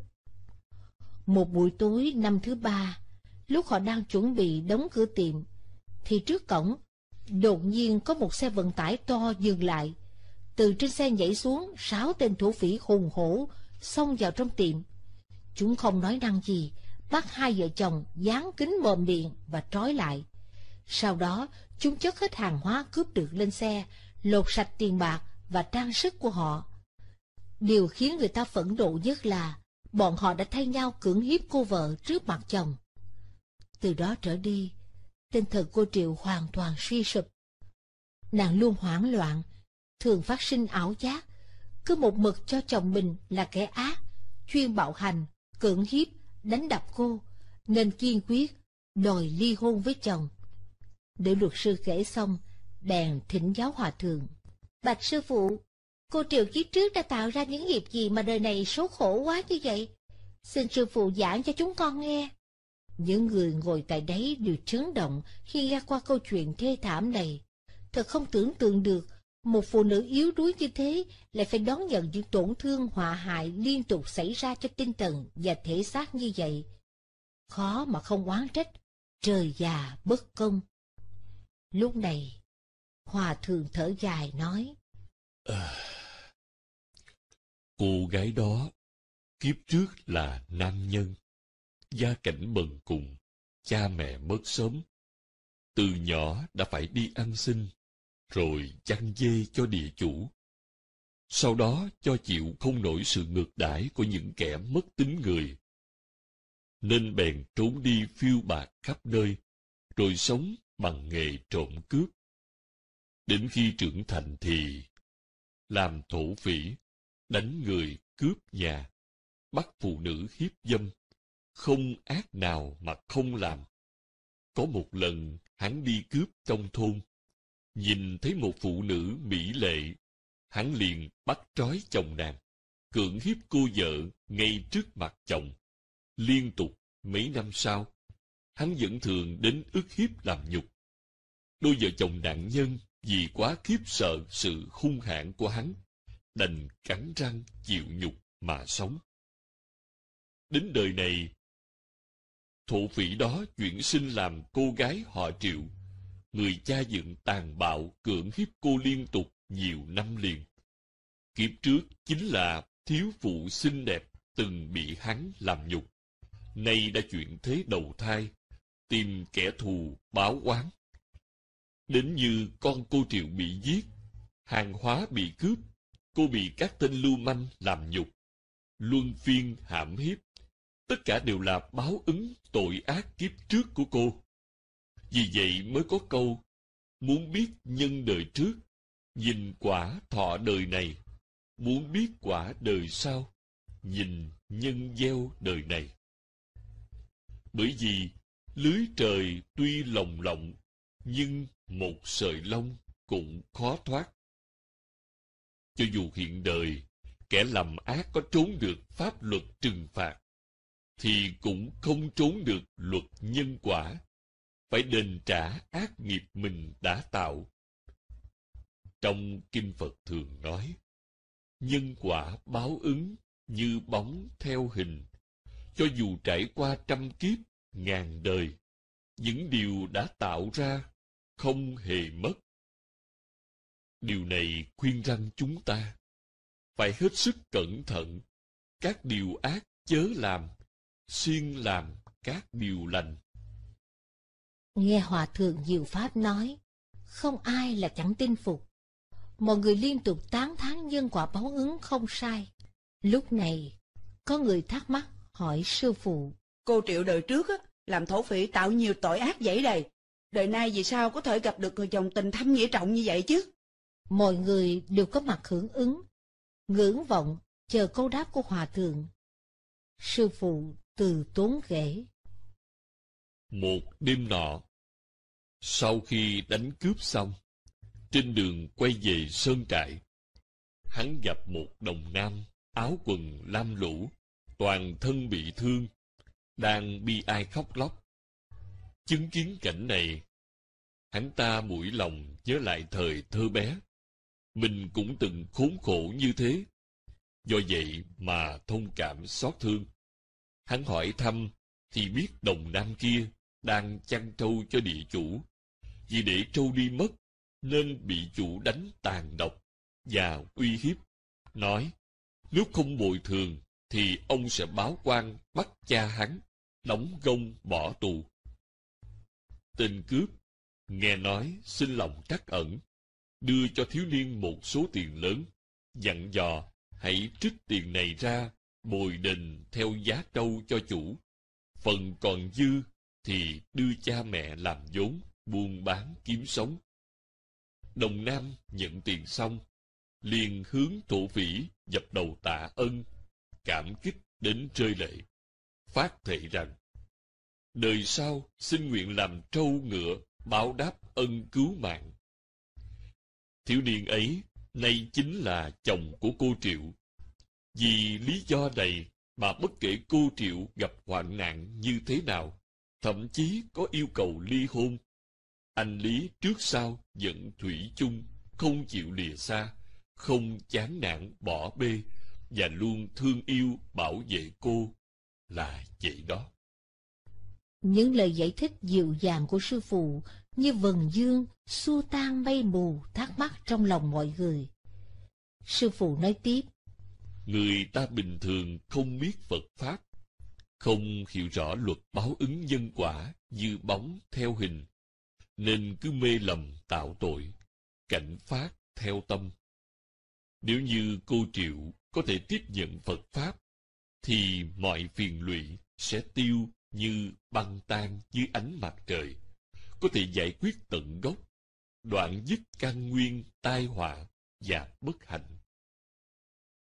Một buổi tối năm thứ ba, lúc họ đang chuẩn bị đóng cửa tiệm, thì trước cổng, đột nhiên có một xe vận tải to dừng lại. Từ trên xe nhảy xuống sáu tên thủ phỉ hùng hổ, xông vào trong tiệm. Chúng không nói năng gì, bắt hai vợ chồng dán kính mồm miệng và trói lại. Sau đó, chúng chất hết hàng hóa cướp được lên xe, lột sạch tiền bạc và trang sức của họ. Điều khiến người ta phẫn nộ nhất là bọn họ đã thay nhau cưỡng hiếp cô vợ trước mặt chồng. Từ đó trở đi, tinh thần cô Triệu hoàn toàn suy sụp. Nàng luôn hoảng loạn, thường phát sinh ảo giác, cứ một mực cho chồng mình là kẻ ác, chuyên bạo hành, cưỡng hiếp, đánh đập cô, nên kiên quyết đòi ly hôn với chồng. Để luật sư kể xong, bèn thỉnh giáo hòa thượng. Bạch sư phụ, cô Triệu kiếp trước đã tạo ra những nghiệp gì mà đời này số khổ quá như vậy? Xin sư phụ giảng cho chúng con nghe. Những người ngồi tại đấy đều chấn động khi nghe qua câu chuyện thê thảm này. Thật không tưởng tượng được một phụ nữ yếu đuối như thế lại phải đón nhận những tổn thương họa hại liên tục xảy ra cho tinh thần và thể xác như vậy. Khó mà không oán trách, trời già bất công. Lúc này, Hòa thượng thở dài nói. À, cô gái đó, kiếp trước là nam nhân, gia cảnh bần cùng, cha mẹ mất sớm. Từ nhỏ đã phải đi ăn xin rồi chăn dê cho địa chủ. Sau đó cho chịu không nổi sự ngược đãi của những kẻ mất tính người. Nên bèn trốn đi phiêu bạc khắp nơi, rồi sống bằng nghề trộm cướp. Đến khi trưởng thành thì làm thổ phỉ, đánh người cướp nhà, bắt phụ nữ hiếp dâm, không ác nào mà không làm. Có một lần hắn đi cướp trong thôn, nhìn thấy một phụ nữ mỹ lệ, hắn liền bắt trói chồng nàng, cưỡng hiếp cô vợ ngay trước mặt chồng. Liên tục mấy năm sau, hắn vẫn thường đến ức hiếp làm nhục. Đôi vợ chồng nạn nhân vì quá khiếp sợ sự hung hãn của hắn, đành cắn răng chịu nhục mà sống. Đến đời này, thổ phỉ đó chuyển sinh làm cô gái họ triệu người cha dựng tàn bạo cưỡng hiếp cô liên tục nhiều năm liền. Kiếp trước chính là thiếu phụ xinh đẹp từng bị hắn làm nhục. Nay đã chuyện thế đầu thai, tìm kẻ thù báo oán. Đến như con cô Triệu bị giết, hàng hóa bị cướp, cô bị các tên lưu manh làm nhục, luân phiên hãm hiếp. Tất cả đều là báo ứng tội ác kiếp trước của cô. Vì vậy mới có câu, muốn biết nhân đời trước, nhìn quả thọ đời này, muốn biết quả đời sau, nhìn nhân gieo đời này. Bởi vì lưới trời tuy lồng lộng, nhưng một sợi lông cũng khó thoát. Cho dù hiện đời, kẻ làm ác có trốn được pháp luật trừng phạt, thì cũng không trốn được luật nhân quả phải đền trả ác nghiệp mình đã tạo. Trong Kinh Phật thường nói, nhân quả báo ứng như bóng theo hình. Cho dù trải qua trăm kiếp, ngàn đời, những điều đã tạo ra không hề mất. Điều này khuyên rằng chúng ta phải hết sức cẩn thận, các điều ác chớ làm, xuyên làm các điều lành. Nghe Hòa Thượng Diệu Pháp nói, không ai là chẳng tin phục. Mọi người liên tục tán thán nhân quả báo ứng không sai. Lúc này, có người thắc mắc hỏi sư phụ. Cô Triệu đời trước á, làm thổ phỉ tạo nhiều tội ác dãy đầy. Đời nay vì sao có thể gặp được người chồng tình thâm nghĩa trọng như vậy chứ? Mọi người đều có mặt hưởng ứng, ngưỡng vọng chờ câu đáp của Hòa Thượng. Sư phụ từ tốn ghể. Một đêm nọ, sau khi đánh cướp xong, trên đường quay về sơn trại, hắn gặp một đồng nam, áo quần lam lũ, toàn thân bị thương, đang bi ai khóc lóc. Chứng kiến cảnh này, hắn ta mũi lòng nhớ lại thời thơ bé. Mình cũng từng khốn khổ như thế. Do vậy mà thông cảm xót thương. Hắn hỏi thăm thì biết đồng nam kia đang chăn trâu cho địa chủ. Vì để trâu đi mất, nên bị chủ đánh tàn độc và uy hiếp, nói, nếu không bồi thường thì ông sẽ báo quan bắt cha hắn, đóng gông bỏ tù. Tên cướp, nghe nói xin lòng trắc ẩn, đưa cho thiếu niên một số tiền lớn, dặn dò hãy trích tiền này ra bồi đền theo giá trâu cho chủ. Phần còn dư thì đưa cha mẹ làm vốn, buôn bán kiếm sống. Đồng Nam nhận tiền xong, liền hướng thổ phỉ dập đầu tạ ân, cảm kích đến rơi lệ, phát thệ rằng, đời sau xin nguyện làm trâu ngựa báo đáp ân cứu mạng. Thiếu niên ấy nay chính là chồng của cô Triệu. Vì lý do này mà bất kể cô Triệu gặp hoạn nạn như thế nào, thậm chí có yêu cầu ly hôn. Anh Lý trước sau vẫn thủy chung, không chịu lìa xa, không chán nản bỏ bê, và luôn thương yêu bảo vệ cô là vậy đó. Những lời giải thích dịu dàng của sư phụ như vần dương xua tan mây mù thắc mắc trong lòng mọi người. Sư phụ nói tiếp. Người ta bình thường không biết Phật Pháp, không hiểu rõ luật báo ứng nhân quả như bóng theo hình, nên cứ mê lầm tạo tội, cảnh phát theo tâm. Nếu như cô Triệu có thể tiếp nhận Phật Pháp, thì mọi phiền lụy sẽ tiêu như băng tan dưới ánh mặt trời, có thể giải quyết tận gốc, đoạn dứt căn nguyên tai họa và bất hạnh.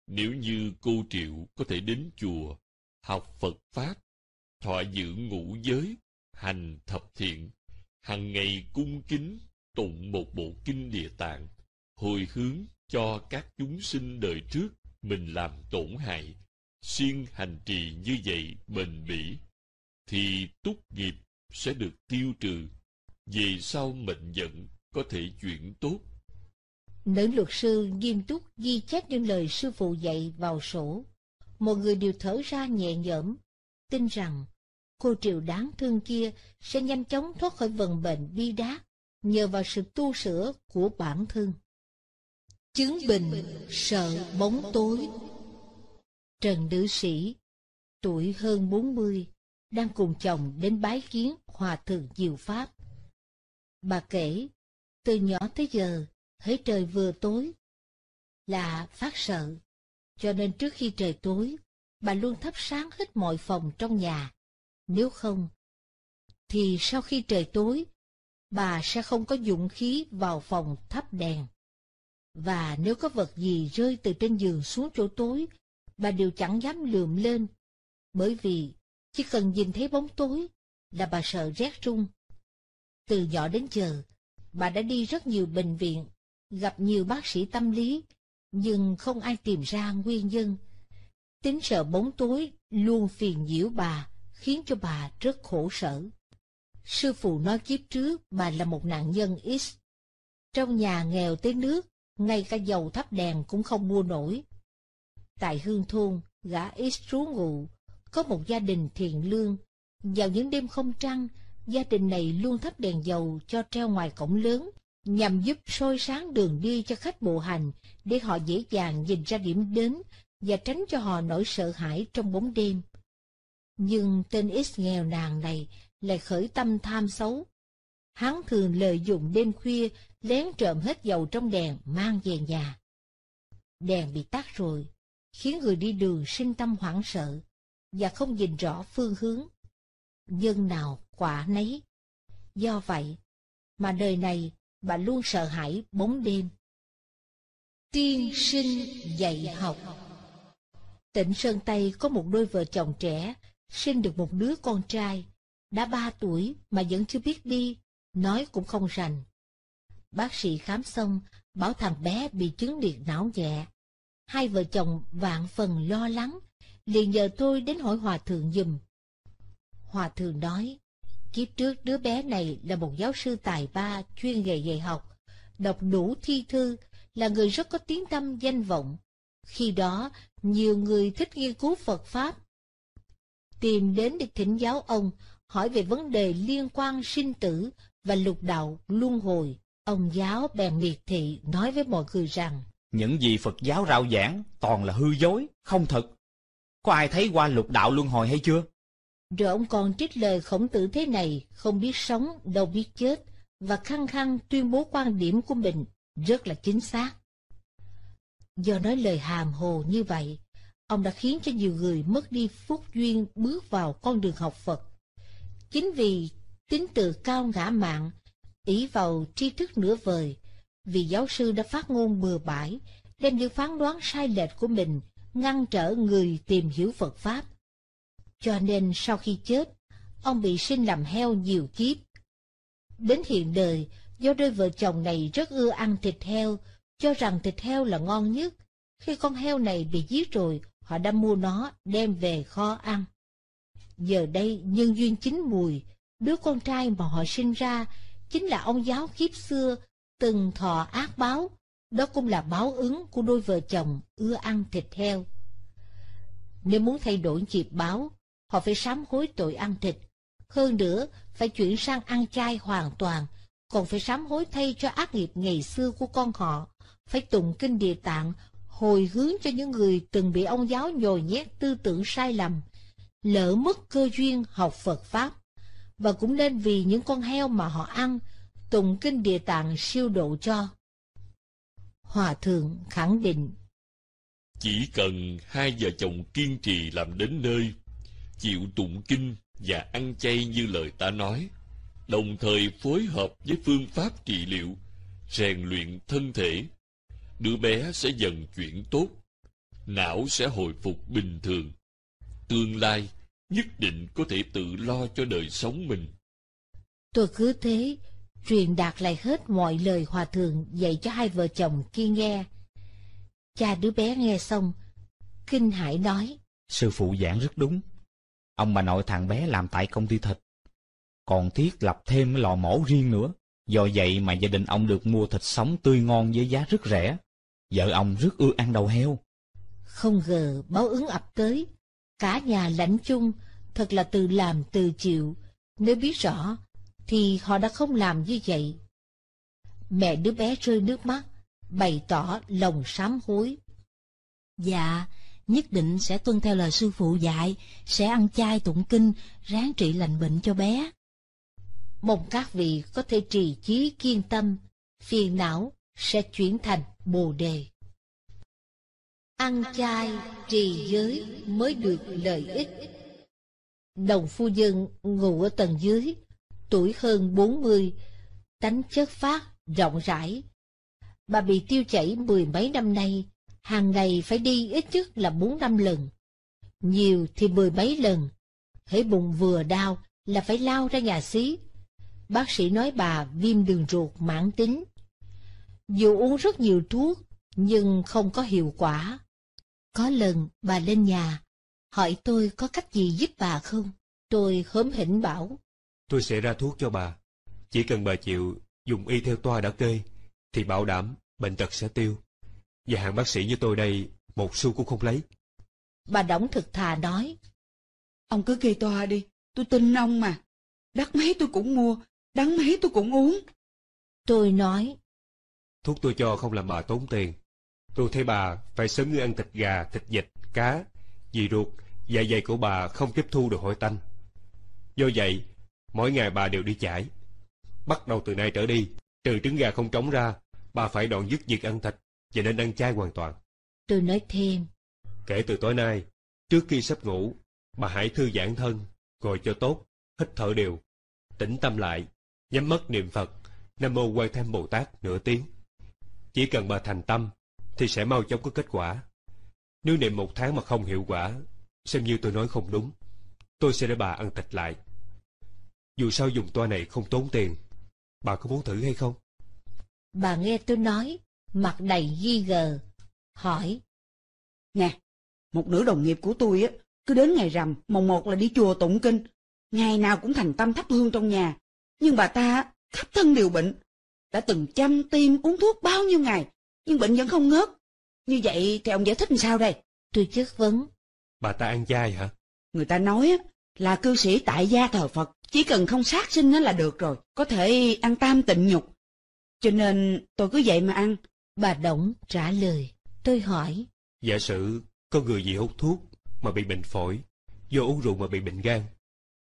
Nếu như cô Triệu có thể đến chùa học Phật Pháp, thọ giữ ngũ giới, hành thập thiện, hàng ngày cung kính tụng một bộ kinh địa tạng, hồi hướng cho các chúng sinh đời trước mình làm tổn hại, siêng hành trì như vậy bền bỉ, thì túc nghiệp sẽ được tiêu trừ, về sau mệnh giận có thể chuyển tốt. Nữ luật sư nghiêm túc ghi chép những lời sư phụ dạy vào sổ mọi người đều thở ra nhẹ nhõm, tin rằng cô triều đáng thương kia sẽ nhanh chóng thoát khỏi vận bệnh bi đát nhờ vào sự tu sửa của bản thân. Chứng bình sợ bóng tối Trần Nữ Sĩ, tuổi hơn 40, đang cùng chồng đến bái kiến Hòa Thượng Diệu Pháp. Bà kể, từ nhỏ tới giờ, thấy trời vừa tối, là phát sợ, cho nên trước khi trời tối, bà luôn thắp sáng hết mọi phòng trong nhà. Nếu không, thì sau khi trời tối, bà sẽ không có dụng khí vào phòng thắp đèn. Và nếu có vật gì rơi từ trên giường xuống chỗ tối, bà đều chẳng dám lượm lên, bởi vì chỉ cần nhìn thấy bóng tối là bà sợ rét run. Từ nhỏ đến giờ, bà đã đi rất nhiều bệnh viện, gặp nhiều bác sĩ tâm lý, nhưng không ai tìm ra nguyên nhân. Tính sợ bóng tối luôn phiền nhiễu bà, khiến cho bà rất khổ sở. Sư phụ nói kiếp trước bà là một nạn nhân X. Trong nhà nghèo tới nước, ngay cả dầu thắp đèn cũng không mua nổi. Tại hương thôn, gã X trú ngụ, có một gia đình thiện lương. Vào những đêm không trăng, gia đình này luôn thắp đèn dầu cho treo ngoài cổng lớn nhằm giúp soi sáng đường đi cho khách bộ hành để họ dễ dàng nhìn ra điểm đến và tránh cho họ nỗi sợ hãi trong bóng đêm. Nhưng tên ít nghèo nàn này lại khởi tâm tham xấu. Hắn thường lợi dụng đêm khuya lén trộm hết dầu trong đèn mang về nhà. Đèn bị tắt rồi, khiến người đi đường sinh tâm hoảng sợ và không nhìn rõ phương hướng. Nhân nào quả nấy. Do vậy, mà đời này và luôn sợ hãi bóng đêm. Tiên sinh dạy học Tỉnh Sơn Tây có một đôi vợ chồng trẻ, sinh được một đứa con trai, đã ba tuổi mà vẫn chưa biết đi, nói cũng không rành. Bác sĩ khám xong, bảo thằng bé bị chứng liệt não nhẹ. Hai vợ chồng vạn phần lo lắng, liền nhờ tôi đến hỏi Hòa Thượng dùm. Hòa Thượng nói, Kiếp trước đứa bé này là một giáo sư tài ba chuyên nghề dạy học, đọc đủ thi thư, là người rất có tiếng tâm danh vọng. Khi đó, nhiều người thích nghiên cứu Phật Pháp. Tìm đến để thỉnh giáo ông, hỏi về vấn đề liên quan sinh tử và lục đạo luân hồi. Ông giáo bèn miệt thị nói với mọi người rằng, Những gì Phật giáo rao giảng toàn là hư dối, không thật. Có ai thấy qua lục đạo luân hồi hay chưa? Rồi ông còn trích lời khổng tử thế này, không biết sống, đâu biết chết, và khăng khăng tuyên bố quan điểm của mình rất là chính xác. Do nói lời hàm hồ như vậy, ông đã khiến cho nhiều người mất đi phúc duyên bước vào con đường học Phật. Chính vì tính tự cao ngã mạng, ý vào tri thức nửa vời, vì giáo sư đã phát ngôn bừa bãi, đem những phán đoán sai lệch của mình ngăn trở người tìm hiểu Phật Pháp cho nên sau khi chết, ông bị sinh làm heo nhiều kiếp. Đến hiện đời, do đôi vợ chồng này rất ưa ăn thịt heo, cho rằng thịt heo là ngon nhất. Khi con heo này bị giết rồi, họ đã mua nó đem về kho ăn. Giờ đây nhân duyên chính mùi, đứa con trai mà họ sinh ra chính là ông giáo kiếp xưa từng thọ ác báo, đó cũng là báo ứng của đôi vợ chồng ưa ăn thịt heo. Nếu muốn thay đổi nghiệp báo, họ phải sám hối tội ăn thịt. Hơn nữa, phải chuyển sang ăn chay hoàn toàn, còn phải sám hối thay cho ác nghiệp ngày xưa của con họ, phải tụng kinh địa tạng, hồi hướng cho những người từng bị ông giáo nhồi nhét tư tưởng sai lầm, lỡ mất cơ duyên học Phật Pháp, và cũng nên vì những con heo mà họ ăn, tụng kinh địa tạng siêu độ cho. Hòa Thượng khẳng định Chỉ cần hai vợ chồng kiên trì làm đến nơi chịu tụng kinh và ăn chay như lời ta nói, đồng thời phối hợp với phương pháp trị liệu, rèn luyện thân thể, đứa bé sẽ dần chuyển tốt, não sẽ hồi phục bình thường. Tương lai nhất định có thể tự lo cho đời sống mình. Tôi cứ thế, truyền đạt lại hết mọi lời hòa thượng dạy cho hai vợ chồng kia nghe. Cha đứa bé nghe xong, kinh hãi nói. Sư phụ giảng rất đúng, Ông bà nội thằng bé làm tại công ty thịt, còn thiết lập thêm lò mổ riêng nữa. Do vậy mà gia đình ông được mua thịt sống tươi ngon với giá rất rẻ. Vợ ông rất ưa ăn đầu heo. Không ngờ báo ứng ập tới, cả nhà lãnh chung, thật là từ làm từ chịu. Nếu biết rõ, thì họ đã không làm như vậy. Mẹ đứa bé rơi nước mắt, bày tỏ lòng sám hối. Dạ, nhất định sẽ tuân theo lời sư phụ dạy, sẽ ăn chay tụng kinh, ráng trị lành bệnh cho bé. Mong các vị có thể trì chí kiên tâm, phiền não sẽ chuyển thành bồ đề. Ăn chay trì giới mới được lợi ích. Đồng phu dân ngủ ở tầng dưới, tuổi hơn 40, tánh chất phát, rộng rãi. Bà bị tiêu chảy mười mấy năm nay, hàng ngày phải đi ít nhất là bốn năm lần, nhiều thì mười mấy lần, thấy bụng vừa đau là phải lao ra nhà xí. Bác sĩ nói bà viêm đường ruột mãn tính. Dù uống rất nhiều thuốc, nhưng không có hiệu quả. Có lần bà lên nhà, hỏi tôi có cách gì giúp bà không? Tôi hớm hỉnh bảo. Tôi sẽ ra thuốc cho bà. Chỉ cần bà chịu dùng y theo toa đã kê, thì bảo đảm bệnh tật sẽ tiêu. Và hạng bác sĩ như tôi đây, một xu cũng không lấy. Bà Đổng thực thà nói. Ông cứ kê toa đi, tôi tin ông mà. Đắt mấy tôi cũng mua, đắng mấy tôi cũng uống. Tôi nói. Thuốc tôi cho không làm bà tốn tiền. Tôi thấy bà phải sớm ngươi ăn thịt gà, thịt vịt, cá, dì ruột, dạ dày của bà không tiếp thu được hội tanh. Do vậy, mỗi ngày bà đều đi chải. Bắt đầu từ nay trở đi, trừ trứng gà không trống ra, bà phải đoạn dứt việc ăn thịt, và nên ăn chay hoàn toàn. Tôi nói thêm. Kể từ tối nay, trước khi sắp ngủ, bà hãy thư giãn thân, ngồi cho tốt, hít thở đều, tĩnh tâm lại, nhắm mắt niệm Phật, Nam Mô Quan Tham Bồ Tát nửa tiếng. Chỉ cần bà thành tâm, thì sẽ mau chóng có kết quả. Nếu niệm một tháng mà không hiệu quả, xem như tôi nói không đúng, tôi sẽ để bà ăn thịt lại. Dù sao dùng toa này không tốn tiền, bà có muốn thử hay không? Bà nghe tôi nói, mặt đầy ghi gờ, hỏi. Nè, một nữ đồng nghiệp của tôi á, cứ đến ngày rằm, mồng một là đi chùa tụng kinh, ngày nào cũng thành tâm thắp hương trong nhà. Nhưng bà ta khắp thân đều bệnh, đã từng chăm tim uống thuốc bao nhiêu ngày, nhưng bệnh vẫn không ngớt. Như vậy thì ông giải thích làm sao đây? Tôi chất vấn. Bà ta ăn chay hả? Người ta nói là cư sĩ tại gia thờ Phật, chỉ cần không sát sinh nó là được rồi, có thể ăn tam tịnh nhục. Cho nên tôi cứ vậy mà ăn, Bà Động trả lời, tôi hỏi. Giả sử có người gì hút thuốc mà bị bệnh phổi, do uống rượu mà bị bệnh gan,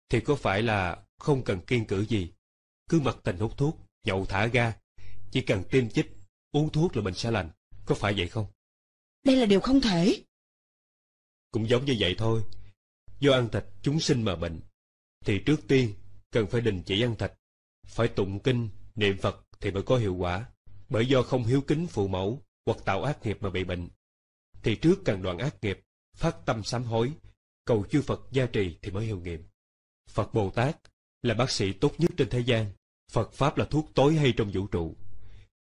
thì có phải là không cần kiên cử gì, cứ mặc tình hút thuốc, nhậu thả ga, chỉ cần tiêm chích, uống thuốc là mình sẽ lành, có phải vậy không? Đây là điều không thể. Cũng giống như vậy thôi, do ăn thịt chúng sinh mà bệnh, thì trước tiên cần phải đình chỉ ăn thịt, phải tụng kinh, niệm Phật thì mới có hiệu quả bởi do không hiếu kính phụ mẫu hoặc tạo ác nghiệp mà bị bệnh. Thì trước cần đoạn ác nghiệp, phát tâm sám hối, cầu chư Phật gia trì thì mới hiệu nghiệm. Phật Bồ Tát là bác sĩ tốt nhất trên thế gian, Phật Pháp là thuốc tối hay trong vũ trụ.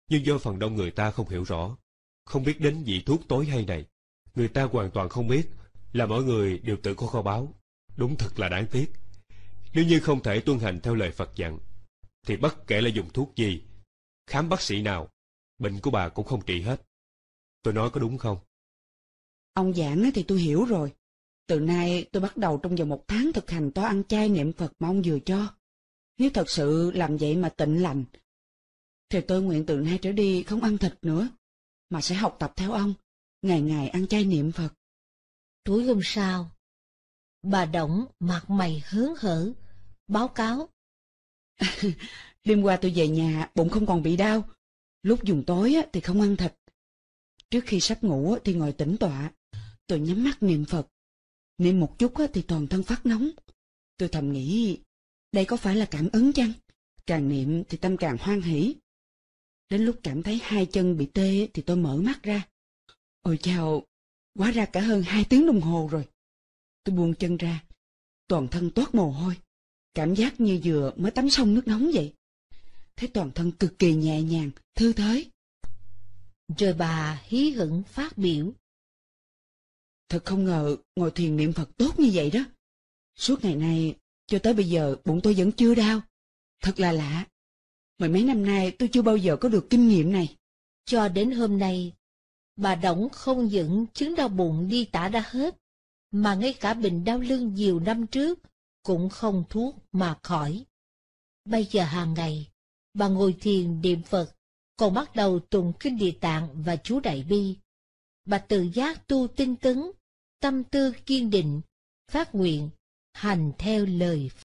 Nhưng do phần đông người ta không hiểu rõ, không biết đến vị thuốc tối hay này, người ta hoàn toàn không biết là mọi người đều tự có kho báo Đúng thật là đáng tiếc. Nếu như không thể tuân hành theo lời Phật dặn, thì bất kể là dùng thuốc gì, khám bác sĩ nào, Bệnh của bà cũng không trị hết. Tôi nói có đúng không? Ông giảng thì tôi hiểu rồi. Từ nay tôi bắt đầu trong vòng một tháng thực hành to ăn chay niệm Phật mong vừa cho. Nếu thật sự làm vậy mà tịnh lành, thì tôi nguyện từ nay trở đi không ăn thịt nữa, mà sẽ học tập theo ông, ngày ngày ăn chay niệm Phật. Tối hôm sau, bà Động mặt mày hớn hở, báo cáo. Đêm qua tôi về nhà, bụng không còn bị đau, Lúc dùng tối thì không ăn thịt. Trước khi sắp ngủ thì ngồi tĩnh tọa. Tôi nhắm mắt niệm Phật. Niệm một chút thì toàn thân phát nóng. Tôi thầm nghĩ, đây có phải là cảm ứng chăng? Càng niệm thì tâm càng hoan hỷ. Đến lúc cảm thấy hai chân bị tê thì tôi mở mắt ra. Ôi chào, quá ra cả hơn hai tiếng đồng hồ rồi. Tôi buông chân ra, toàn thân toát mồ hôi. Cảm giác như vừa mới tắm xong nước nóng vậy thấy toàn thân cực kỳ nhẹ nhàng, thư thái. Rồi bà hí hửng phát biểu. Thật không ngờ ngồi thiền niệm Phật tốt như vậy đó. Suốt ngày nay, cho tới bây giờ bụng tôi vẫn chưa đau. Thật là lạ. Mười mấy năm nay tôi chưa bao giờ có được kinh nghiệm này. Cho đến hôm nay, bà Đổng không những chứng đau bụng đi tả đã hết, mà ngay cả bệnh đau lưng nhiều năm trước cũng không thuốc mà khỏi. Bây giờ hàng ngày, bà ngồi thiền niệm Phật, còn bắt đầu tụng kinh địa tạng và chú đại bi. Bà tự giác tu tinh tấn, tâm tư kiên định, phát nguyện, hành theo lời Phật.